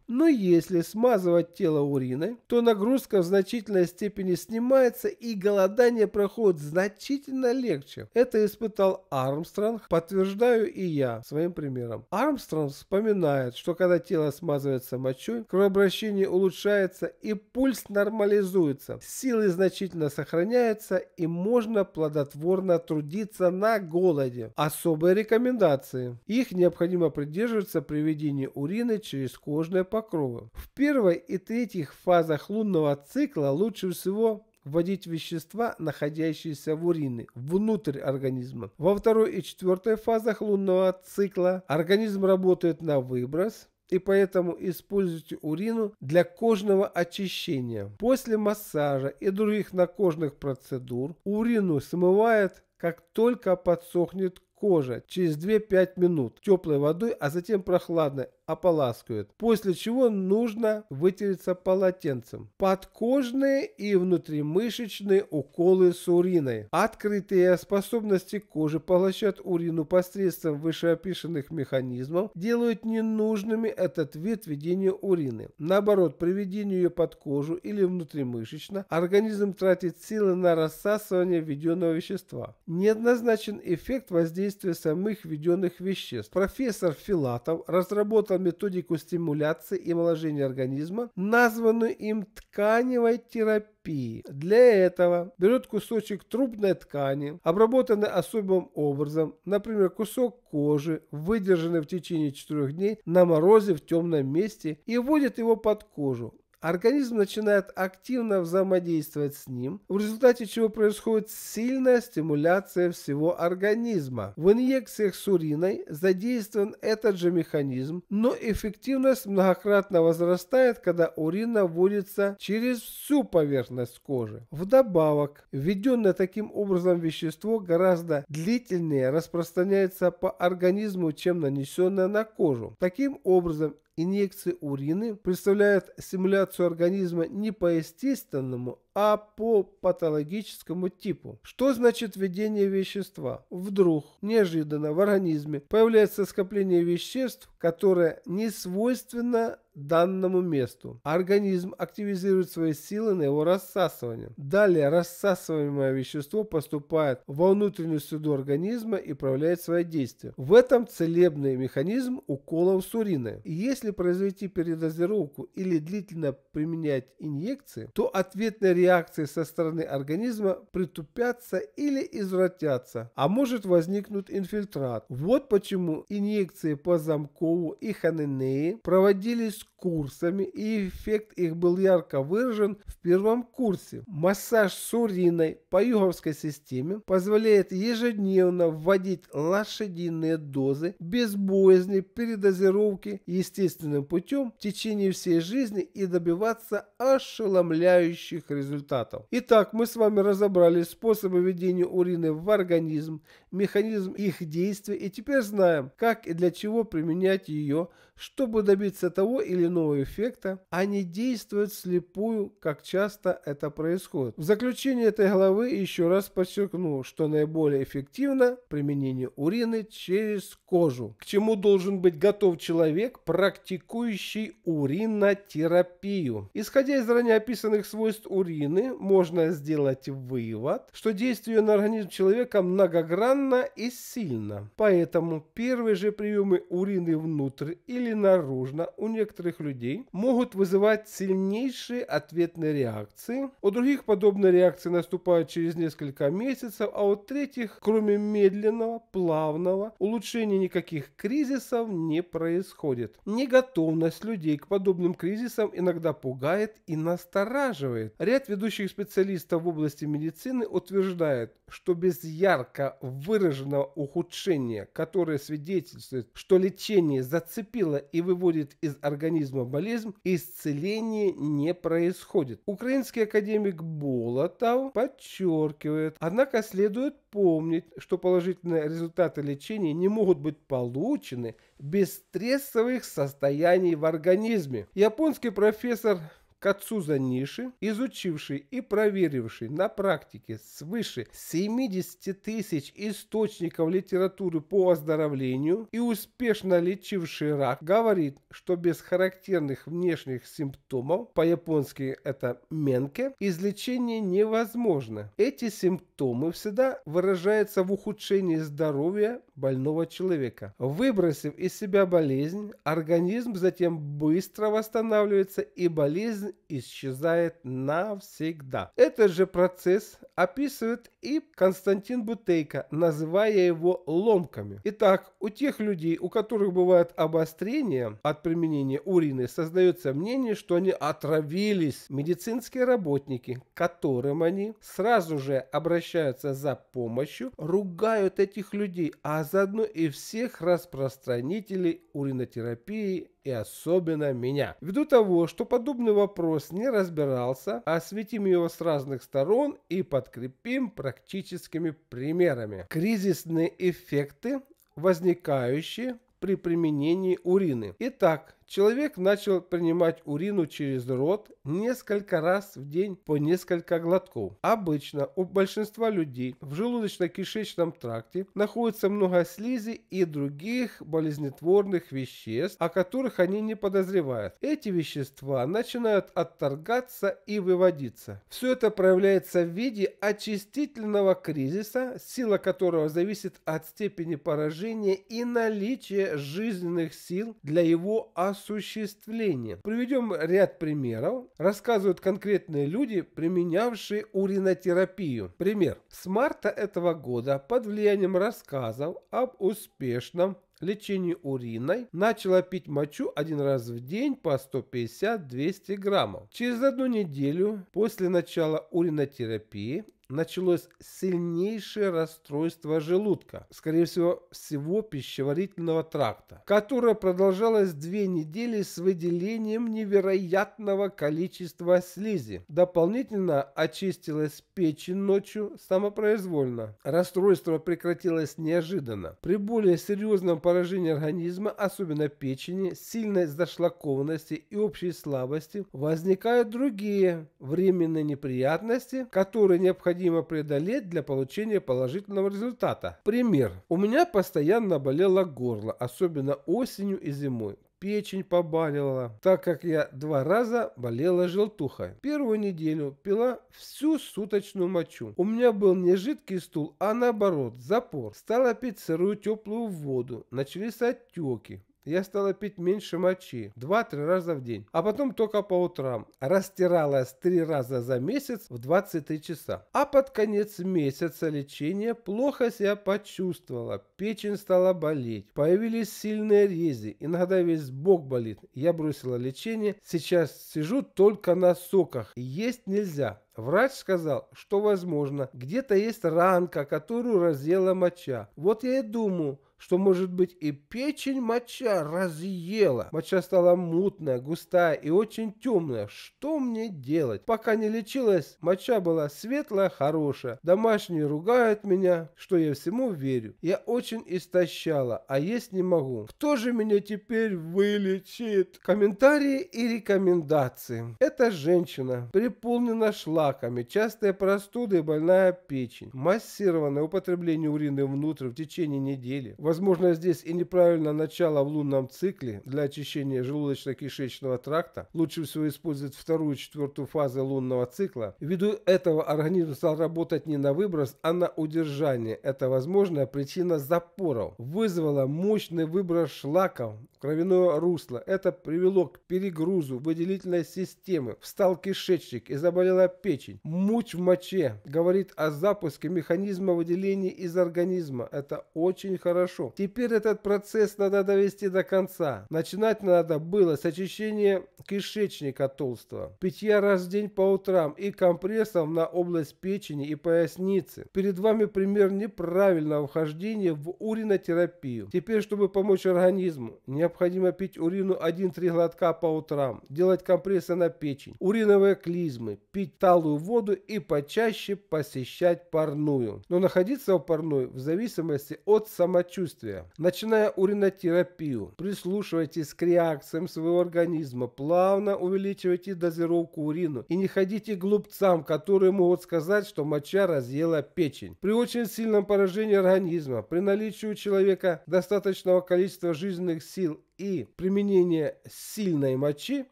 Но если смазывать тело уриной, то нагрузка в значительной степени снимается и голодание проходит значительно легче. Это испытал Армстронг, подтверждаю и я своим примером. Армстронг вспоминает, что когда тело смазывается мочой, кровообращение улучшается и пульс нормализуется, силы значительно сохраняются и можно плодотворно трудиться на голоде. Особые рекомендации. Их необходимо придерживаться при ведении урины через кожные покровы. В первой и третьих фазах лунного цикла лучше всего вводить вещества, находящиеся в урине, внутрь организма. Во второй и четвертой фазах лунного цикла организм работает на выброс, и поэтому используйте урину для кожного очищения. После массажа и других накожных процедур урину смывает, как только подсохнет кожа через 2-5 минут теплой водой, а затем прохладной, ополаскают, после чего нужно вытереться полотенцем. Подкожные и внутримышечные уколы с уриной. Открытые способности кожи поглощать урину посредством вышеописанных механизмов делают ненужными этот вид ведения урины. Наоборот, при введении ее под кожу или внутримышечно организм тратит силы на рассасывание введенного вещества. Неоднозначен эффект воздействия самых введенных веществ. Профессор Филатов разработал разработал методику стимуляции и омоложения организма, названную им тканевой терапией. Для этого берет кусочек трупной ткани, обработанный особым образом, например, кусок кожи, выдержанный в течение 4 дней на морозе в темном месте, и вводит его под кожу. Организм начинает активно взаимодействовать с ним, в результате чего происходит сильная стимуляция всего организма. В инъекциях с уриной задействован этот же механизм, но эффективность многократно возрастает, когда урина вводится через всю поверхность кожи. Вдобавок, введенное таким образом вещество гораздо длительнее распространяется по организму, чем нанесенное на кожу. Таким образом, Инъекции урины представляют стимуляцию организма не по естественному, а по патологическому типу. Что значит введение вещества? Вдруг, неожиданно, в организме появляется скопление веществ, которое не свойственно данному месту. Организм активизирует свои силы на его рассасывание. Далее рассасываемое вещество поступает во внутреннюю среду организма и проявляет свое действие. В этом целебный механизм уколов сурины. И если произвести передозировку или длительно применять инъекции, то ответная реакция реакции со стороны организма притупятся или извратятся, а может возникнуть инфильтрат. Вот почему инъекции по Замкову и Ханенеи проводились курсами и эффект их был ярко выражен в первом курсе. Массаж с уриной по юговской системе позволяет ежедневно вводить лошадиные дозы без боязни передозировки естественным путем в течение всей жизни и добиваться ошеломляющих результатов результатов. Итак, мы с вами разобрали способы введения урины в организм, механизм их действия и теперь знаем, как и для чего применять ее чтобы добиться того или иного эффекта, а не действовать слепую, как часто это происходит. В заключение этой главы еще раз подчеркну, что наиболее эффективно применение урины через кожу, к чему должен быть готов человек, практикующий уринотерапию. Исходя из ранее описанных свойств урины, можно сделать вывод, что действие на организм человека многогранно и сильно. Поэтому первые же приемы урины внутрь или или наружно у некоторых людей могут вызывать сильнейшие ответные реакции. У других подобные реакции наступают через несколько месяцев, а у третьих, кроме медленного, плавного, улучшения никаких кризисов не происходит. Неготовность людей к подобным кризисам иногда пугает и настораживает. Ряд ведущих специалистов в области медицины утверждает, что без ярко выраженного ухудшения, которое свидетельствует, что лечение зацепило тело и выводит из организма болезнь, исцеление не происходит. Украинский академик Болотов подчеркивает, однако следует помнить, что положительные результаты лечения не могут быть получены без стрессовых состояний в организме. Японский профессор Кацуза Заниши, изучивший и проверивший на практике свыше 70 тысяч источников литературы по оздоровлению и успешно лечивший рак, говорит, что без характерных внешних симптомов, по-японски это менке, излечение невозможно. Эти симптомы всегда выражаются в ухудшении здоровья больного человека. Выбросив из себя болезнь, организм затем быстро восстанавливается и болезнь жизнь исчезает навсегда. Этот же процесс описывает и Константин Бутейко, называя его ломками. Итак, у тех людей, у которых бывает обострение от применения урины, создается мнение, что они отравились. Медицинские работники, к которым они сразу же обращаются за помощью, ругают этих людей, а заодно и всех распространителей уринотерапии и особенно меня. Ввиду того, что подобный вопрос не разбирался, осветим его с разных сторон и подкрепим практическими примерами. Кризисные эффекты, возникающие при применении урины. Итак, человек начал принимать урину через рот несколько раз в день по несколько глотков. Обычно у большинства людей в желудочно-кишечном тракте находится много слизи и других болезнетворных веществ, о которых они не подозревают. Эти вещества начинают отторгаться и выводиться. Все это проявляется в виде очистительного кризиса, сила которого зависит от степени поражения и наличия жизненных сил для его особенности осуществления. Приведем ряд примеров. Рассказывают конкретные люди, применявшие уринотерапию. Пример. С марта этого года под влиянием рассказов об успешном лечении уриной, начала пить мочу один раз в день по 150-200 граммов. Через одну неделю после начала уринотерапии началось сильнейшее расстройство желудка, скорее всего, всего пищеварительного тракта, которое продолжалось две недели с выделением невероятного количества слизи. Дополнительно очистилась печень ночью самопроизвольно. Расстройство прекратилось неожиданно. При более серьезном поражении организма, особенно печени, сильной зашлакованности и общей слабости, возникают другие временные неприятности, которые необходимо необходимо преодолеть для получения положительного результата. Пример. У меня постоянно болело горло, особенно осенью и зимой печень побаливала, так как я два раза болела желтухой. Первую неделю пила всю суточную мочу. У меня был не жидкий стул, а наоборот, запор. Стала пить сырую теплую воду, начались отеки я стала пить меньше мочи, 2-3 раза в день, а потом только по утрам. Растиралась 3 раза за месяц в 23 часа. А под конец месяца лечения плохо себя почувствовала, печень стала болеть, появились сильные рези, иногда весь бок болит. Я бросила лечение, сейчас сижу только на соках, есть нельзя, Врач сказал, что возможно, где-то есть ранка, которую разъела моча. Вот я и думаю, что, может быть, и печень моча разъела. Моча стала мутная, густая и очень темная. Что мне делать? Пока не лечилась, моча была светлая, хорошая. Домашние ругают меня, что я всему верю. Я очень истощала, а есть не могу. Кто же меня теперь вылечит? Комментарии и рекомендации. Эта женщина приполнена шлаками, частые простуды и больная печень. Массированное употребление урины внутрь в течение недели Возможно, здесь и неправильно начало в лунном цикле для очищения желудочно-кишечного тракта. Лучше всего использовать вторую и четвертую фазы лунного цикла. Ввиду этого организм стал работать не на выброс, а на удержание. Это возможная причина запоров. Вызвала мощный выброс шлаков в кровяное русло. Это привело к перегрузу выделительной системы. Встал кишечник и заболела печень. Муч в моче говорит о запуске механизма выделения из организма. Это очень хорошо хорошо. Теперь этот процесс надо довести до конца. Начинать надо было с очищения кишечника толстого, питья раз в день по утрам и компрессов на область печени и поясницы. Перед вами пример неправильного вхождения в уринотерапию. Теперь, чтобы помочь организму, необходимо пить урину 1-3 глотка по утрам, делать компрессы на печень, уриновые клизмы, пить талую воду и почаще посещать парную. Но находиться в парной в зависимости от самочувствия самочувствия, начиная уринотерапию. Прислушивайтесь к реакциям своего организма, плавно увеличивайте дозировку урину и не ходите глупцам, которые могут сказать, что моча разъела печень. При очень сильном поражении организма, при наличии у человека достаточного количества жизненных сил и применение сильной мочи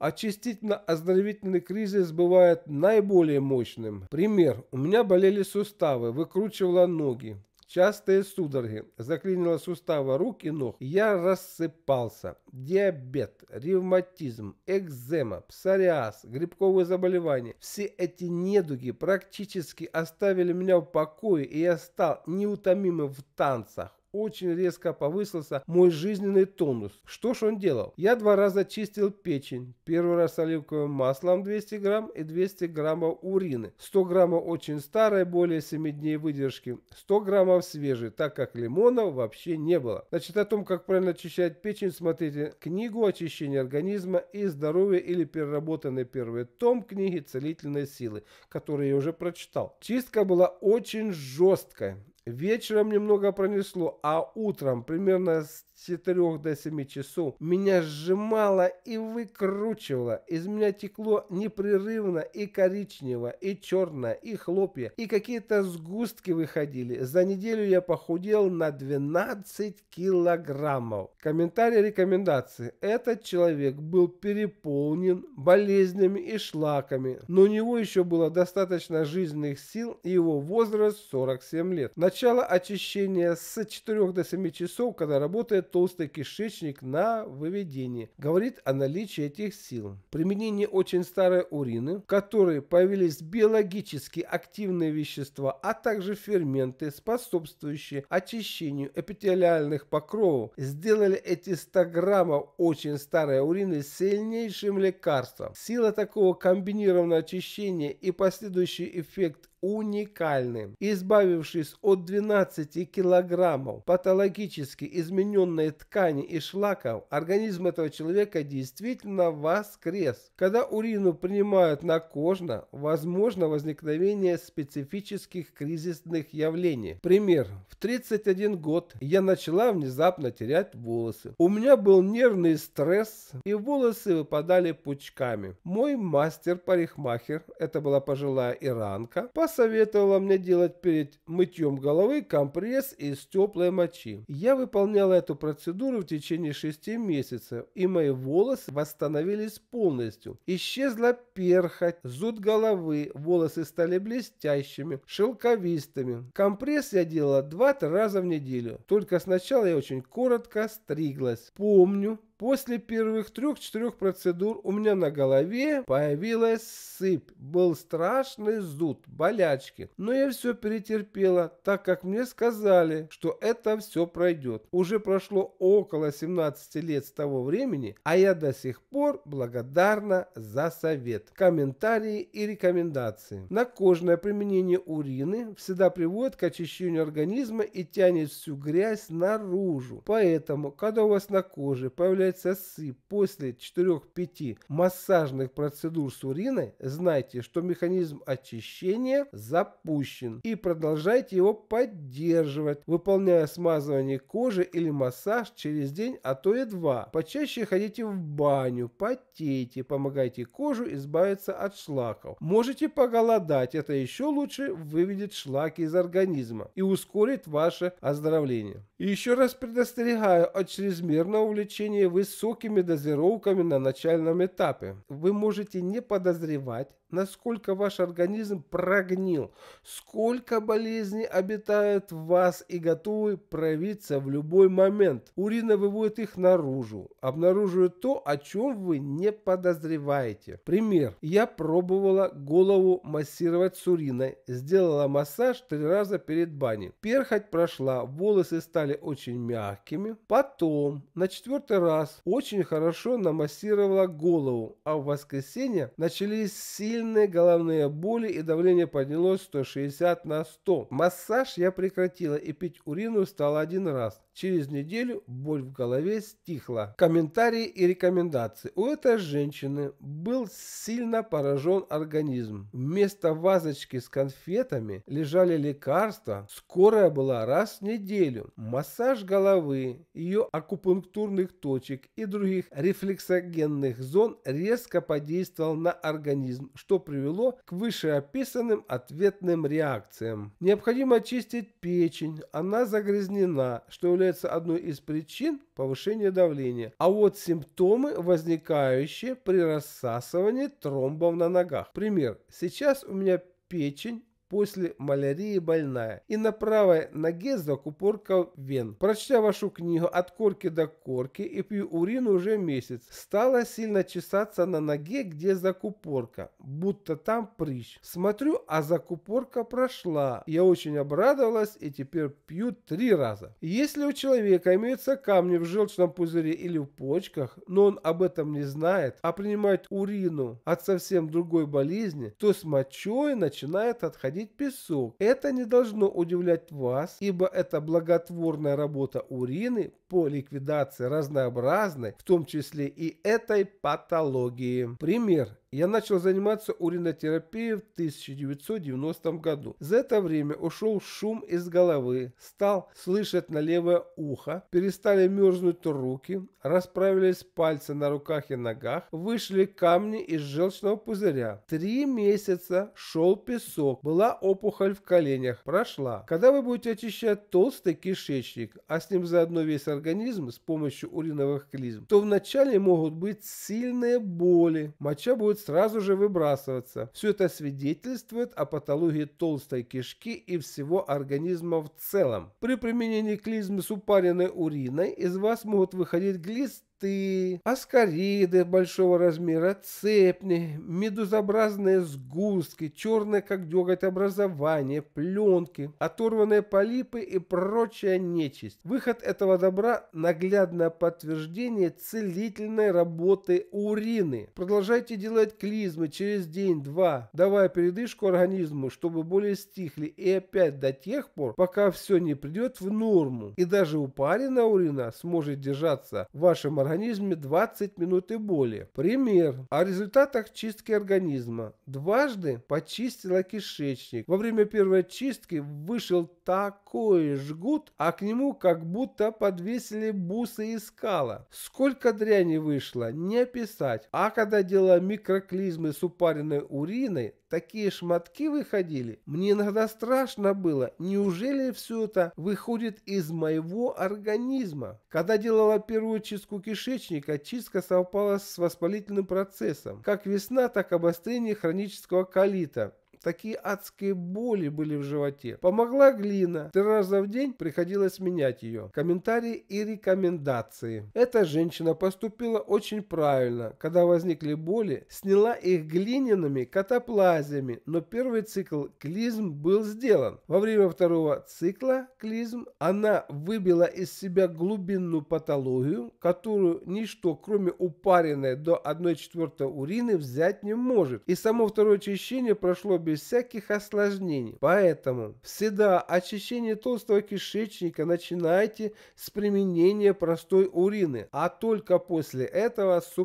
очистительно-оздоровительный кризис бывает наиболее мощным. Пример. У меня болели суставы, выкручивала ноги. Частые судороги, заклинило суставы рук и ног. Я рассыпался. Диабет, ревматизм, экзема, псориаз, грибковые заболевания. Все эти недуги практически оставили меня в покое, и я стал неутомимым в танцах очень резко повысился мой жизненный тонус. Что ж он делал? Я два раза чистил печень. Первый раз оливковым маслом 200 грамм и 200 граммов урины. 100 граммов очень старой, более 7 дней выдержки. 100 граммов свежей, так как лимонов вообще не было. Значит, о том, как правильно очищать печень, смотрите книгу «Очищение организма и здоровье» или переработанный первый том книги "Целительной силы», который я уже прочитал. Чистка была очень жесткая. Вечером немного пронесло, а утром, примерно с 4 до 7 часов, меня сжимало и выкручивало. Из меня текло непрерывно и коричнево, и черное, и хлопья, и какие-то сгустки выходили. За неделю я похудел на 12 килограммов. Комментарии рекомендации. Этот человек был переполнен болезнями и шлаками, но у него еще было достаточно жизненных сил, и его возраст 47 лет. Начал начало очищения с 4 до 7 часов, когда работает толстый кишечник на выведении, говорит о наличии этих сил. Применение очень старой урины, в которой появились биологически активные вещества, а также ферменты, способствующие очищению эпителиальных покровов, сделали эти 100 граммов очень старой урины сильнейшим лекарством. Сила такого комбинированного очищения и последующий эффект уникальным. Избавившись от 12 килограммов патологически измененной ткани и шлаков, организм этого человека действительно воскрес. Когда урину принимают накожно, возможно возникновение специфических кризисных явлений. Пример. В 31 год я начала внезапно терять волосы. У меня был нервный стресс и волосы выпадали пучками. Мой мастер-парикмахер, это была пожилая иранка, по советовала мне делать перед мытьем головы компресс из теплой мочи. Я выполняла эту процедуру в течение 6 месяцев, и мои волосы восстановились полностью. Исчезла перхоть, зуд головы, волосы стали блестящими, шелковистыми. Компресс я делала 2-3 раза в неделю. Только сначала я очень коротко стриглась. Помню, После первых трех-четырех процедур у меня на голове появилась сыпь, был страшный зуд, болячки. Но я все перетерпела, так как мне сказали, что это все пройдет. Уже прошло около 17 лет с того времени, а я до сих пор благодарна за совет, комментарии и рекомендации. Накожное применение урины всегда приводит к очищению организма и тянет всю грязь наружу. Поэтому, когда у вас на коже появляется появляются сыпь после 4-5 массажных процедур с уриной, знайте, что механизм очищения запущен и продолжайте его поддерживать, выполняя смазывание кожи или массаж через день, а то и два. Почаще ходите в баню, потейте, помогайте кожу избавиться от шлаков. Можете поголодать, это еще лучше выведет шлаки из организма и ускорит ваше оздоровление. И еще раз предостерегаю от чрезмерного увлечения высокими дозировками на начальном этапе. Вы можете не подозревать, насколько ваш организм прогнил, сколько болезней обитает в вас и готовы проявиться в любой момент. Урина выводит их наружу, обнаруживает то, о чем вы не подозреваете. Пример. Я пробовала голову массировать с уриной, сделала массаж три раза перед баней. Перхоть прошла, волосы стали очень мягкими. Потом, на четвертый раз, очень хорошо намассировала голову, а в воскресенье начались сильные сильные головные боли и давление поднялось 160 на 100. Массаж я прекратила и пить урину стала один раз. Через неделю боль в голове стихла. Комментарии и рекомендации. У этой женщины был сильно поражен организм. Вместо вазочки с конфетами лежали лекарства. Скорая была раз в неделю. Массаж головы, ее акупунктурных точек и других рефлексогенных зон резко подействовал на организм, что привело к вышеописанным ответным реакциям. Необходимо очистить печень, она загрязнена, что является одной из причин повышения давления. А вот симптомы, возникающие при рассасывании тромбов на ногах. Пример. Сейчас у меня печень после малярии больная. И на правой ноге закупорка вен. Прочтя вашу книгу от корки до корки и пью урин уже месяц. Стало сильно чесаться на ноге, где закупорка, будто там прыщ. Смотрю, а закупорка прошла. Я очень обрадовалась и теперь пью три раза. Если у человека имеются камни в желчном пузыре или в почках, но он об этом не знает, а принимает урину от совсем другой болезни, то с мочой начинает отходить находить песок. Это не должно удивлять вас, ибо эта благотворная работа урины по ликвидации разнообразной, в том числе и этой патологии. Пример. Я начал заниматься уринотерапией в 1990 году. За это время ушел шум из головы, стал слышать на левое ухо, перестали мерзнуть руки, расправились пальцы на руках и ногах, вышли камни из желчного пузыря. Три месяца шел песок, была опухоль в коленях, прошла. Когда вы будете очищать толстый кишечник, а с ним заодно весь организм, организм с помощью уриновых клизм, то вначале могут быть сильные боли, моча будет сразу же выбрасываться. Все это свидетельствует о патологии толстой кишки и всего организма в целом. При применении клизмы с упаренной уриной из вас могут выходить глист кисты, аскариды большого размера, цепни, медузообразные сгустки, черные как деготь образования, пленки, оторванные полипы и прочая нечисть. Выход этого добра – наглядное подтверждение целительной работы урины. Продолжайте делать клизмы через день-два, давая передышку организму, чтобы боли стихли, и опять до тех пор, пока все не придет в норму. И даже упаренная урина сможет держаться в вашем организме организме 20 минут и более. Пример. О результатах чистки организма. Дважды почистила кишечник. Во время первой чистки вышел такой жгут, а к нему как будто подвесили бусы и скала. Сколько дряни вышло, не описать. А когда делала микроклизмы с упаренной уриной, такие шматки выходили. Мне иногда страшно было, неужели все это выходит из моего организма? Когда делала первую чистку кишечника, чистка совпала с воспалительным процессом, как весна, так обострение хронического колита. Такие адские боли были в животе. Помогла глина. Три раза в день приходилось менять ее. Комментарии и рекомендации. Эта женщина поступила очень правильно. Когда возникли боли, сняла их глиняными катаплазиями, но первый цикл клизм был сделан. Во время второго цикла клизм она выбила из себя глубинную патологию, которую ничто, кроме упаренной до 1,4 урины, взять не может. И само второе очищение прошло без без всяких осложнений. Поэтому всегда очищение толстого кишечника начинайте с применения простой урины, а только после этого с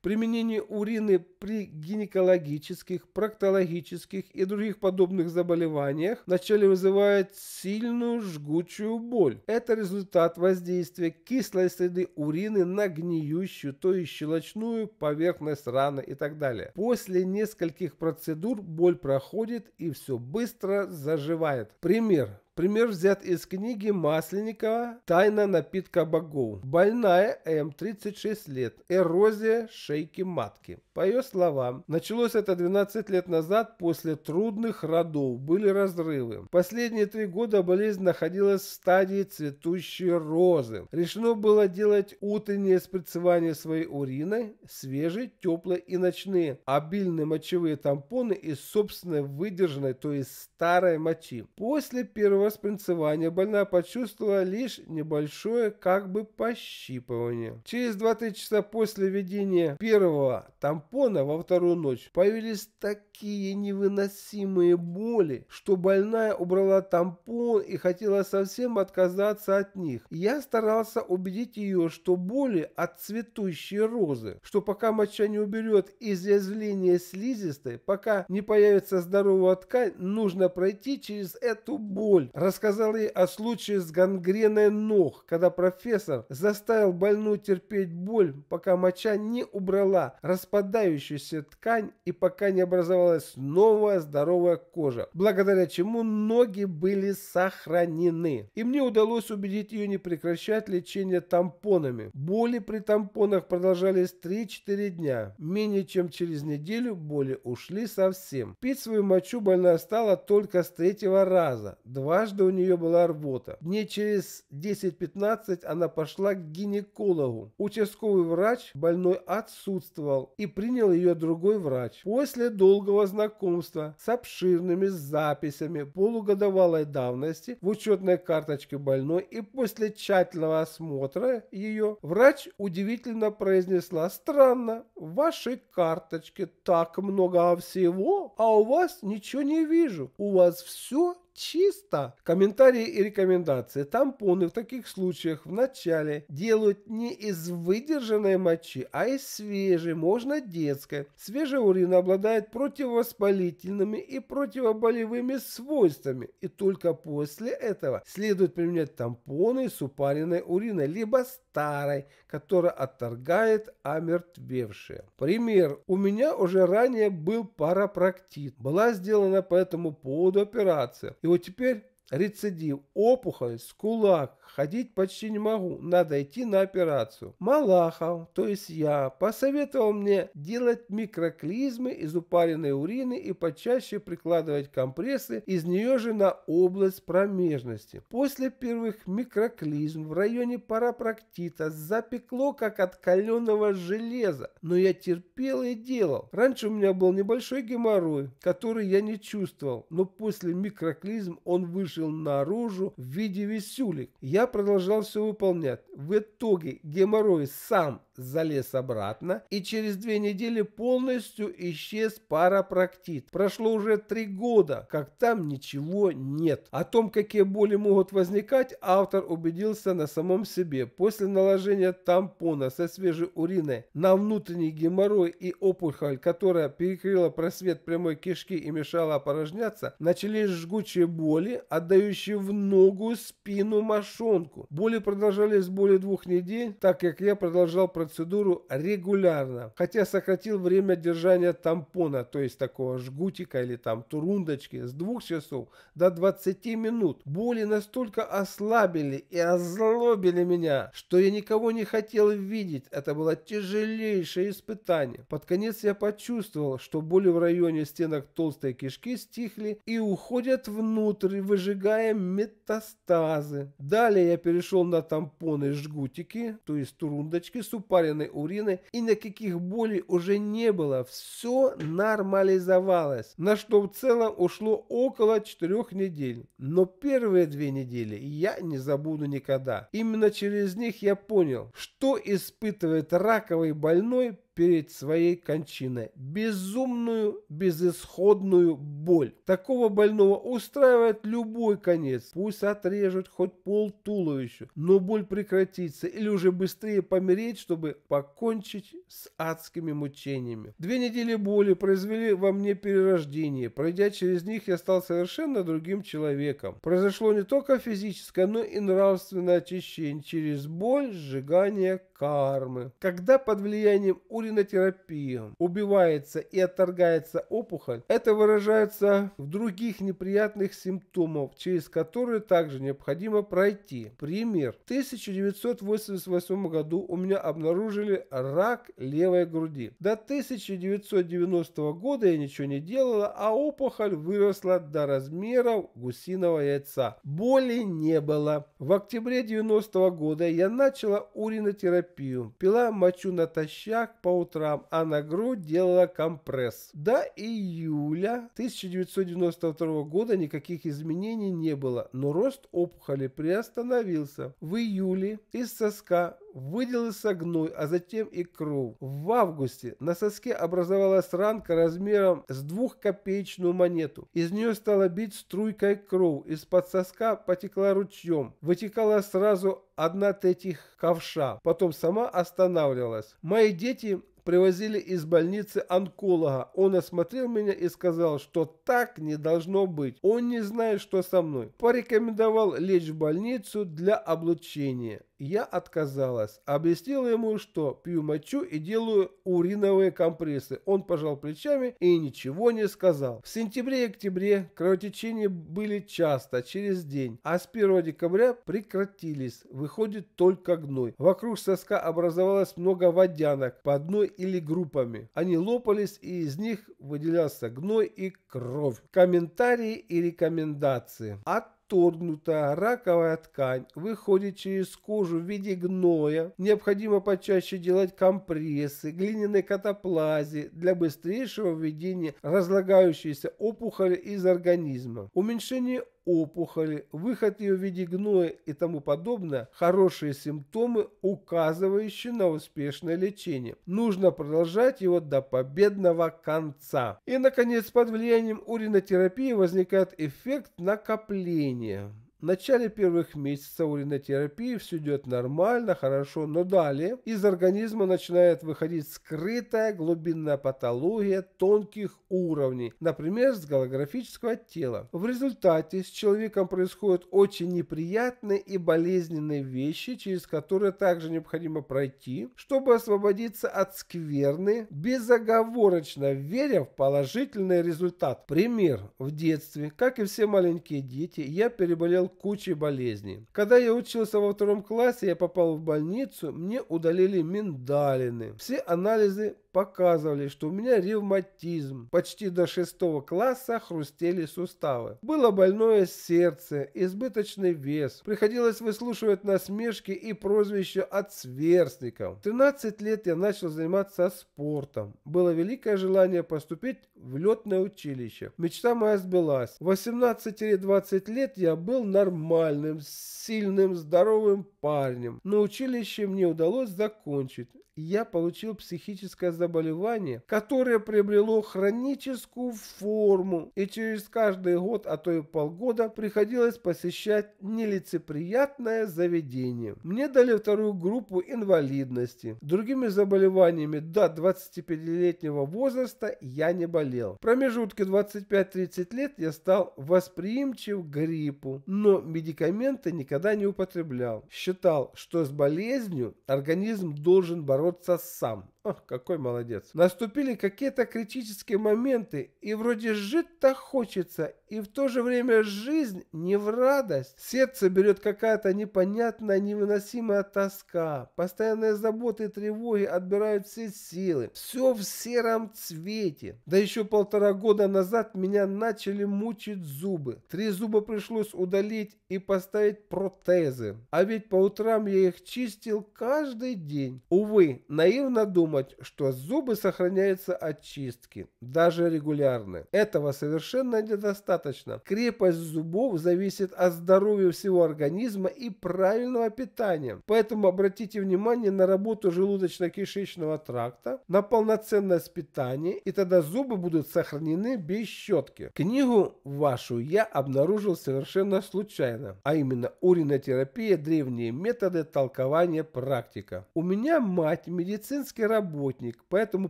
Применение урины при гинекологических, проктологических и других подобных заболеваниях вначале вызывает сильную жгучую боль. Это результат воздействия кислой среды урины на гниющую, то есть щелочную поверхность раны и так далее. После нескольких процедур боль проходит и все быстро заживает. Пример. Пример взят из книги Масленникова «Тайна напитка богов». Больная М, 36 лет, эрозия шейки матки. По ее словам, началось это 12 лет назад после трудных родов, были разрывы. Последние три года болезнь находилась в стадии цветущей розы. Решено было делать утреннее сприцевание своей уриной, свежей, теплой и ночные, обильные мочевые тампоны из собственной выдержанной, то есть старой мочи. После первого распринцевания больная почувствовала лишь небольшое как бы пощипывание. Через 20 часа после введения первого тампона во вторую ночь появились такие невыносимые боли, что больная убрала тампон и хотела совсем отказаться от них. Я старался убедить ее, что боли от цветущей розы, что пока моча не уберет изъязвление слизистой, пока не появится здоровая ткань, нужно пройти через эту боль, рассказал ей о случае с гангреной ног, когда профессор заставил больную терпеть боль, пока моча не убрала распадающуюся ткань и пока не образовалась новая здоровая кожа, благодаря чему ноги были сохранены. И мне удалось убедить ее не прекращать лечение тампонами. Боли при тампонах продолжались 3-4 дня. Менее чем через неделю боли ушли совсем. Пить свою мочу больная стала только с третьего раза, два Дважды у нее была рвота. Дней через 10-15 она пошла к гинекологу. Участковый врач больной отсутствовал и принял ее другой врач. После долгого знакомства с обширными записями полугодовалой давности в учетной карточке больной и после тщательного осмотра ее врач удивительно произнесла «Странно, в вашей карточке так много всего, а у вас ничего не вижу. У вас все чисто. Комментарии и рекомендации. Тампоны в таких случаях в начале делают не из выдержанной мочи, а из свежей, можно детской. Свежий урин обладает противовоспалительными и противоболевыми свойствами. И только после этого следует применять тампоны с упаренной уриной, либо с старой, которая отторгает омертвевшее. Пример. У меня уже ранее был парапрактит. Была сделана по этому поводу операция. И вот теперь Рецидив, опухоль, скулак, ходить почти не могу, надо идти на операцию. Малахов, то есть я, посоветовал мне делать микроклизмы из упаренной урины и почаще прикладывать компрессы из нее же на область промежности. После первых микроклизм в районе парапроктита запекло как от каленого железа, но я терпел и делал. Раньше у меня был небольшой геморрой, который я не чувствовал, но после микроклизм он вышел вышел наружу в виде висюлик. Я продолжал все выполнять. В итоге геморрой сам залез обратно, и через две недели полностью исчез парапроктит. Прошло уже три года, как там ничего нет. О том, какие боли могут возникать, автор убедился на самом себе. После наложения тампона со свежей уриной на внутренний геморрой и опухоль, которая перекрыла просвет прямой кишки и мешала опорожняться, начались жгучие боли, отдающие в ногу, спину, мошонку. Боли продолжались более двух недель, так как я продолжал процедуру процедуру регулярно, хотя сократил время держания тампона, то есть такого жгутика или там турундочки, с двух часов до 20 минут. Боли настолько ослабили и озлобили меня, что я никого не хотел видеть. Это было тяжелейшее испытание. Под конец я почувствовал, что боли в районе стенок толстой кишки стихли и уходят внутрь, выжигая метастазы. Далее я перешел на тампоны жгутики, то есть турундочки с упаковкой переваренной урины и никаких болей уже не было, все нормализовалось, на что в целом ушло около 4 недель. Но первые две недели я не забуду никогда. Именно через них я понял, что испытывает раковый больной перед своей кончиной. Безумную, безысходную боль. Такого больного устраивает любой конец. Пусть отрежут хоть пол туловища, но боль прекратится или уже быстрее помереть, чтобы покончить с адскими мучениями. Две недели боли произвели во мне перерождение. Пройдя через них, я стал совершенно другим человеком. Произошло не только физическое, но и нравственное очищение через боль сжигание кармы. Когда под влиянием ури терапию убивается и отторгается опухоль, это выражается в других неприятных симптомах, через которые также необходимо пройти. Пример. В 1988 году у меня обнаружили рак левой груди. До 1990 года я ничего не делала, а опухоль выросла до размеров гусиного яйца. Боли не было. В октябре 90 -го года я начала уринотерапию, пила мочу натощак по по утрам, а на грудь делала компресс. До июля 1992 года никаких изменений не было, но рост опухоли приостановился. В июле из соска выделился гной, а затем и икру. В августе на соске образовалась ранка размером с двухкопеечную монету. Из нее стала бить струйкой кровь, из-под соска потекла ручьем. Вытекала сразу одна этих ковша, потом сама останавливалась. Мои дети привозили из больницы онколога. Он осмотрел меня и сказал, что так не должно быть. Он не знает, что со мной. Порекомендовал лечь в больницу для облучения я отказалась. Объяснила ему, что пью мочу и делаю уриновые компрессы. Он пожал плечами и ничего не сказал. В сентябре и октябре кровотечения были часто, через день, а с 1 декабря прекратились. Выходит только гной. Вокруг соска образовалось много водянок по одной или группами. Они лопались и из них выделялся гной и кровь. Комментарии и рекомендации. От отторгнута раковая ткань, выходит через кожу в виде гноя. Необходимо почаще делать компрессы, глиняные катаплази для быстрейшего введения разлагающейся опухоли из организма. Уменьшение опухоль, выход ее в виде гноя и тому подобное – хорошие симптомы, указывающие на успешное лечение. Нужно продолжать его до победного конца. И, наконец, под влиянием уринотерапии возникает эффект накопления. В начале первых месяцев уринотерапии все идет нормально, хорошо, но далее из организма начинает выходить скрытая глубинная патология тонких уровней, например, с голографического тела. В результате с человеком происходят очень неприятные и болезненные вещи, через которые также необходимо пройти, чтобы освободиться от скверны, безоговорочно веря в положительный результат. Пример. В детстве, как и все маленькие дети, я переболел кучей болезней. Когда я учился во втором классе, я попал в больницу, мне удалили миндалины. Все анализы показывали, что у меня ревматизм. Почти до шестого класса хрустели суставы. Было больное сердце, избыточный вес. Приходилось выслушивать насмешки и прозвище от сверстников. 13 лет я начал заниматься спортом. Было великое желание поступить в летное училище. Мечта моя сбылась. В 18-20 лет я был нормальным, сильным, здоровым парнем. Но училище мне удалось закончить. Я получил психическое заболевание, которое приобрело хроническую форму и через каждый год, а то и полгода приходилось посещать нелицеприятное заведение. Мне дали вторую группу инвалидности. Другими заболеваниями до 25-летнего возраста я не болел. В промежутке 25-30 лет я стал восприимчив к гриппу, но медикаменты никогда не употреблял. Считал, что с болезнью организм должен бороться сам. Ох, какой молодец молодец. Наступили какие-то критические моменты, и вроде жить-то хочется, и в то же время жизнь не в радость. Сердце берет какая-то непонятная, невыносимая тоска. Постоянные заботы и тревоги отбирают все силы. Все в сером цвете. Да еще полтора года назад меня начали мучить зубы. Три зуба пришлось удалить и поставить протезы. А ведь по утрам я их чистил каждый день. Увы, наивно думать, что зубы сохраняются очистки, даже регулярные. Этого совершенно недостаточно. Крепость зубов зависит от здоровья всего организма и правильного питания. Поэтому обратите внимание на работу желудочно-кишечного тракта, на полноценное питание, и тогда зубы будут сохранены без щетки. Книгу вашу я обнаружил совершенно случайно, а именно уринотерапия, древние методы толкования практика. У меня мать медицинский работник, поэтому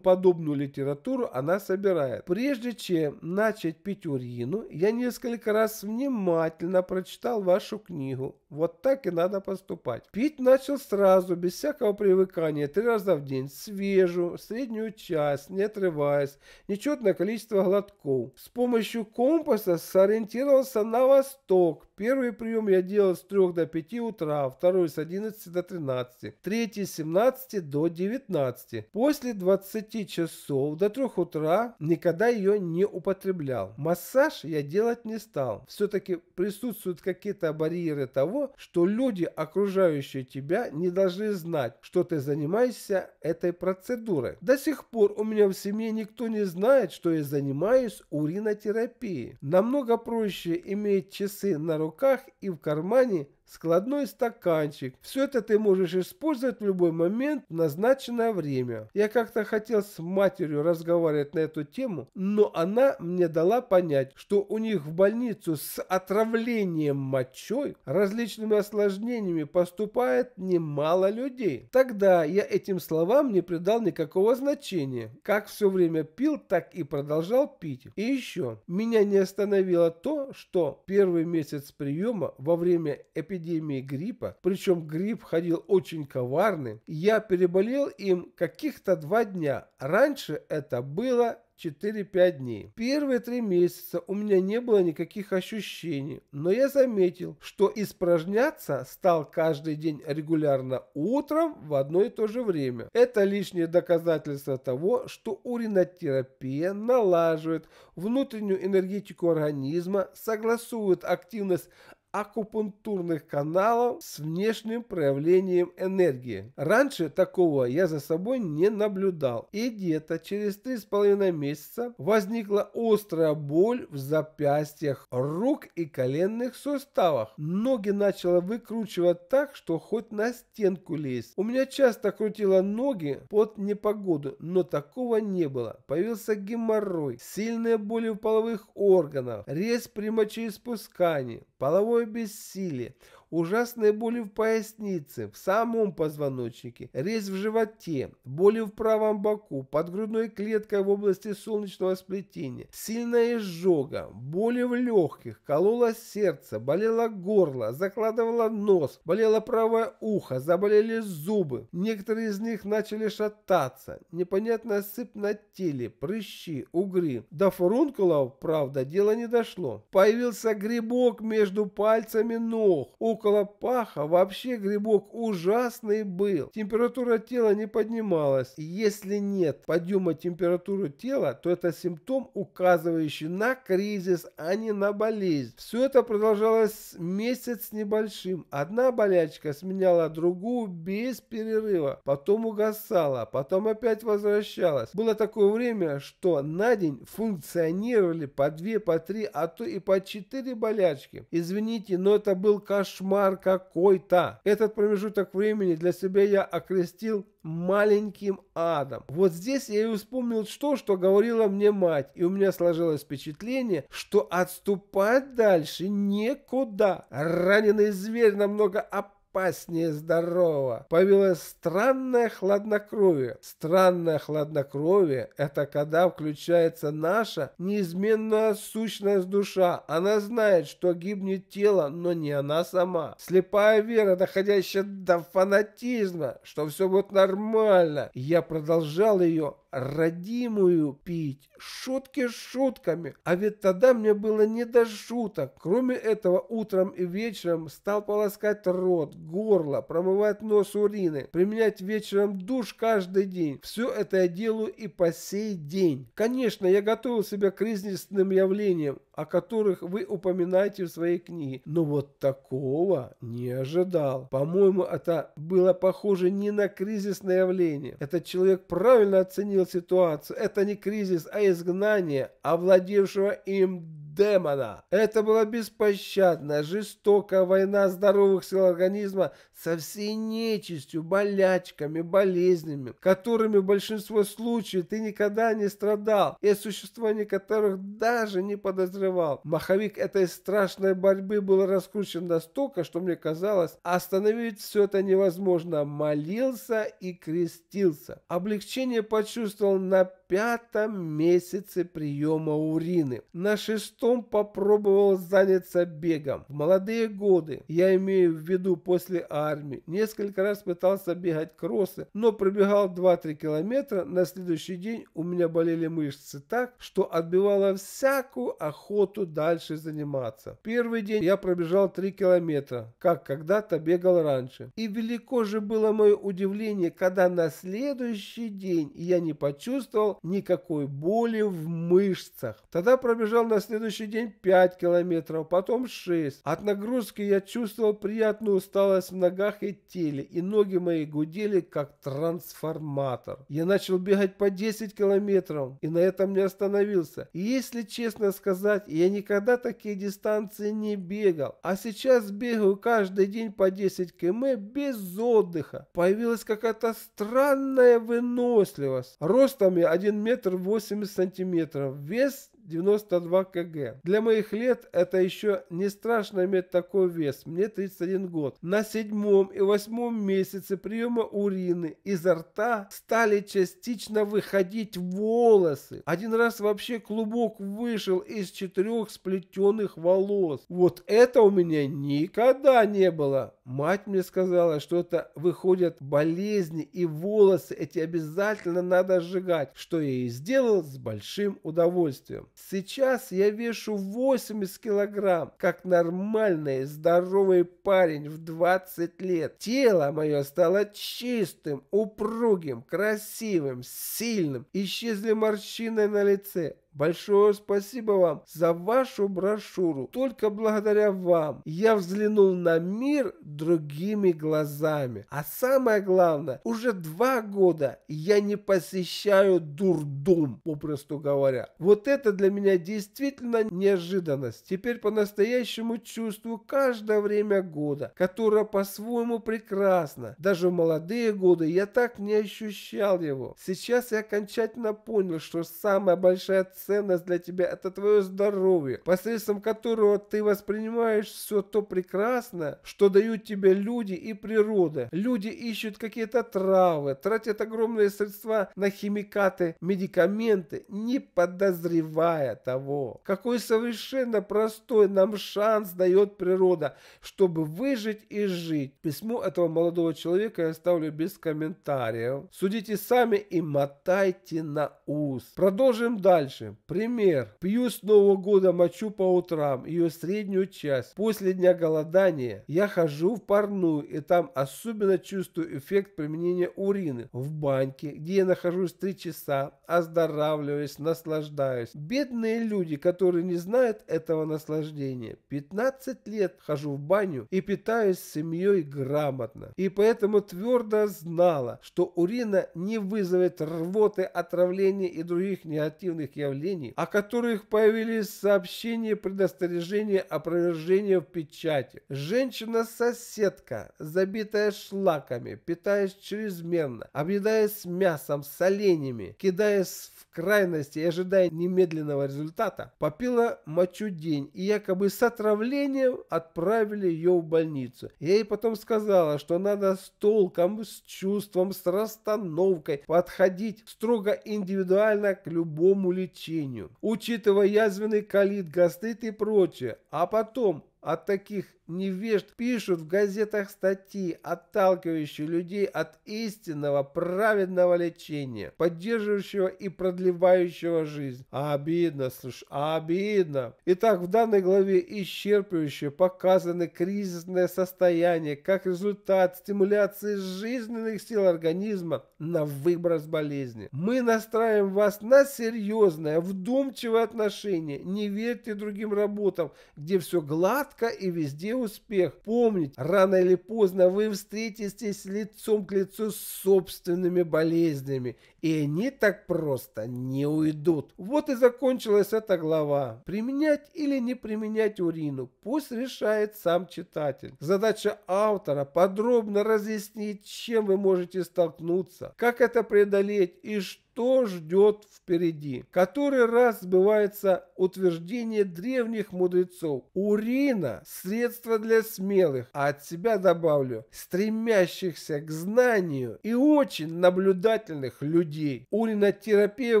подобную литературу она собирает. Прежде чем начать пить урину, я несколько раз внимательно прочитал вашу книгу. Вот так и надо поступать. Пить начал сразу, без всякого привыкания, три раза в день, свежую, среднюю часть, не отрываясь, нечетное количество глотков. С помощью компаса сориентировался на восток, Первый прием я делал с 3 до 5 утра, а второй с 11 до 13, третий с 17 до 19. После 20 часов до 3 утра никогда ее не употреблял. Массаж я делать не стал. Все-таки присутствуют какие-то барьеры того, что люди, окружающие тебя, не должны знать, что ты занимаешься этой процедурой. До сих пор у меня в семье никто не знает, что я занимаюсь уринотерапией. Намного проще иметь часы на руках руках и в кармане складной стаканчик. Все это ты можешь использовать в любой момент в назначенное время. Я как-то хотел с матерью разговаривать на эту тему, но она мне дала понять, что у них в больницу с отравлением мочой, различными осложнениями поступает немало людей. Тогда я этим словам не придал никакого значения. Как все время пил, так и продолжал пить. И еще, меня не остановило то, что первый месяц приема во время эпидемии эпидемии гриппа, причем грипп ходил очень коварным, я переболел им каких-то два дня. Раньше это было 4-5 дней. Первые три месяца у меня не было никаких ощущений, но я заметил, что испражняться стал каждый день регулярно утром в одно и то же время. Это лишнее доказательство того, что уринотерапия налаживает внутреннюю энергетику организма, согласует активность акупунктурных каналов с внешним проявлением энергии. Раньше такого я за собой не наблюдал. И где-то через 3,5 месяца возникла острая боль в запястьях, рук и коленных суставах. Ноги начала выкручивать так, что хоть на стенку лезть. У меня часто крутило ноги под непогоду, но такого не было. Появился геморрой, сильные боли в половых органах, рез при мочеиспускании, половой такое бессилие ужасные боли в пояснице, в самом позвоночнике, резь в животе, боли в правом боку, под грудной клеткой в области солнечного сплетения, сильная изжога, боли в легких, кололо сердце, болело горло, закладывало нос, болело правое ухо, заболели зубы. Некоторые из них начали шататься, непонятная сыпь на теле, прыщи, угри, До фурункулов, правда, дело не дошло. Появился грибок между пальцами ног. У колопаха вообще грибок ужасный был. Температура тела не поднималась. если нет подъема температуры тела, то это симптом, указывающий на кризис, а не на болезнь. Все это продолжалось месяц с небольшим. Одна болячка сменяла другую без перерыва. Потом угасала, потом опять возвращалась. Было такое время, что на день функционировали по 2, по 3, а то и по 4 болячки. Извините, но это был кошмар кошмар какой-то. Этот промежуток времени для себя я окрестил маленьким адом. Вот здесь я и вспомнил то, что говорила мне мать, и у меня сложилось впечатление, что отступать дальше некуда. Раненый зверь намного опаснее опаснее здорового. Появилось странное хладнокровие. Странное хладнокровие – это когда включается наша неизменная сущность душа. Она знает, что гибнет тело, но не она сама. Слепая вера, доходящая до фанатизма, что все будет нормально. Я продолжал ее родимую пить. Шутки шутками. А ведь тогда мне было не до шуток. Кроме этого, утром и вечером стал полоскать рот, горло, промывать нос урины, применять вечером душ каждый день. Все это я делаю и по сей день. Конечно, я готовил себя к кризисным явлениям, о которых вы упоминаете в своей книге, но вот такого не ожидал. По-моему, это было похоже не на кризисное явление. Этот человек правильно оценил ситуацию. Это не кризис, а изгнание, овладевшего им демона. Это была беспощадная, жестокая война здоровых сил организма со всей нечистью, болячками, болезнями, которыми в большинстве случаев ты никогда не страдал и о существовании которых даже не подозревал. Маховик этой страшной борьбы был раскручен настолько, что мне казалось, остановить все это невозможно. Молился и крестился. Облегчение почувствовал на пятом месяце приема урины. На шестом потом попробовал заняться бегом. В молодые годы, я имею в виду после армии, несколько раз пытался бегать кроссы, но пробегал 2-3 километра. На следующий день у меня болели мышцы так, что отбивало всякую охоту дальше заниматься. Первый день я пробежал 3 километра, как когда-то бегал раньше. И велико же было мое удивление, когда на следующий день я не почувствовал никакой боли в мышцах. Тогда пробежал на следующий следующий день 5 километров, потом 6. От нагрузки я чувствовал приятную усталость в ногах и теле, и ноги мои гудели, как трансформатор. Я начал бегать по 10 километров, и на этом не остановился. И если честно сказать, я никогда такие дистанции не бегал, а сейчас бегаю каждый день по 10 км без отдыха. Появилась какая-то странная выносливость. Ростом я 1 метр 80 сантиметров, вес 92 кг. Для моих лет это еще не страшно иметь такой вес. Мне 31 год. На седьмом и восьмом месяце приема урины изо рта стали частично выходить волосы. Один раз вообще клубок вышел из четырех сплетенных волос. Вот это у меня никогда не было. Мать мне сказала, что это выходят болезни и волосы эти обязательно надо сжигать, что я и сделал с большим удовольствием. Сейчас я вешу 80 килограмм, как нормальный здоровый парень в 20 лет. Тело мое стало чистым, упругим, красивым, сильным. Исчезли морщины на лице. Большое спасибо вам за вашу брошюру. Только благодаря вам я взглянул на мир другими глазами. А самое главное, уже два года я не посещаю Дурдом, попросту говоря. Вот это для меня действительно неожиданность. Теперь по-настоящему чувствую каждое время года, которое по-своему прекрасно. Даже в молодые годы я так не ощущал его. Сейчас я окончательно понял, что самая большая цель ценность для тебя – это твое здоровье, посредством которого ты воспринимаешь все то прекрасное, что дают тебе люди и природа. Люди ищут какие-то травы, тратят огромные средства на химикаты, медикаменты, не подозревая того, какой совершенно простой нам шанс дает природа, чтобы выжить и жить. Письмо этого молодого человека я оставлю без комментариев. Судите сами и мотайте на ус. Продолжим дальше скажем. Пример. Пью с Нового года мочу по утрам, ее среднюю часть. После дня голодания я хожу в парную и там особенно чувствую эффект применения урины. В баньке, где я нахожусь 3 часа, оздоравливаюсь, наслаждаюсь. Бедные люди, которые не знают этого наслаждения. 15 лет хожу в баню и питаюсь с семьей грамотно. И поэтому твердо знала, что урина не вызовет рвоты, отравления и других негативных явлений направлений, о которых появились сообщения, предостережения, опровержения в печати. Женщина-соседка, забитая шлаками, питаясь чрезмерно, объедаясь мясом, соленьями, кидаясь в крайности и ожидая немедленного результата, попила мочу день и якобы с отравлением отправили ее в больницу. Я ей потом сказала, что надо с толком, с чувством, с расстановкой подходить строго индивидуально к любому лечению лечению, учитывая язвенный колит, гастрит и прочее. А потом от таких невежд пишут в газетах статьи, отталкивающие людей от истинного праведного лечения, поддерживающего и продлевающего жизнь. Обидно, слышь, обидно. Итак, в данной главе исчерпывающе показаны кризисное состояние как результат стимуляции жизненных сил организма на выброс болезни. Мы настраиваем вас на серьезное, вдумчивое отношение. Не верьте другим работам, где все гладко и везде успех, помнить, рано или поздно вы встретитесь лицом к лицу с собственными болезнями, и они так просто не уйдут. Вот и закончилась эта глава. Применять или не применять урину, пусть решает сам читатель. Задача автора подробно разъяснить, чем вы можете столкнуться, как это преодолеть и что что ждет впереди. Который раз сбывается утверждение древних мудрецов. Урина – средство для смелых, а от себя добавлю, стремящихся к знанию и очень наблюдательных людей. Уринотерапия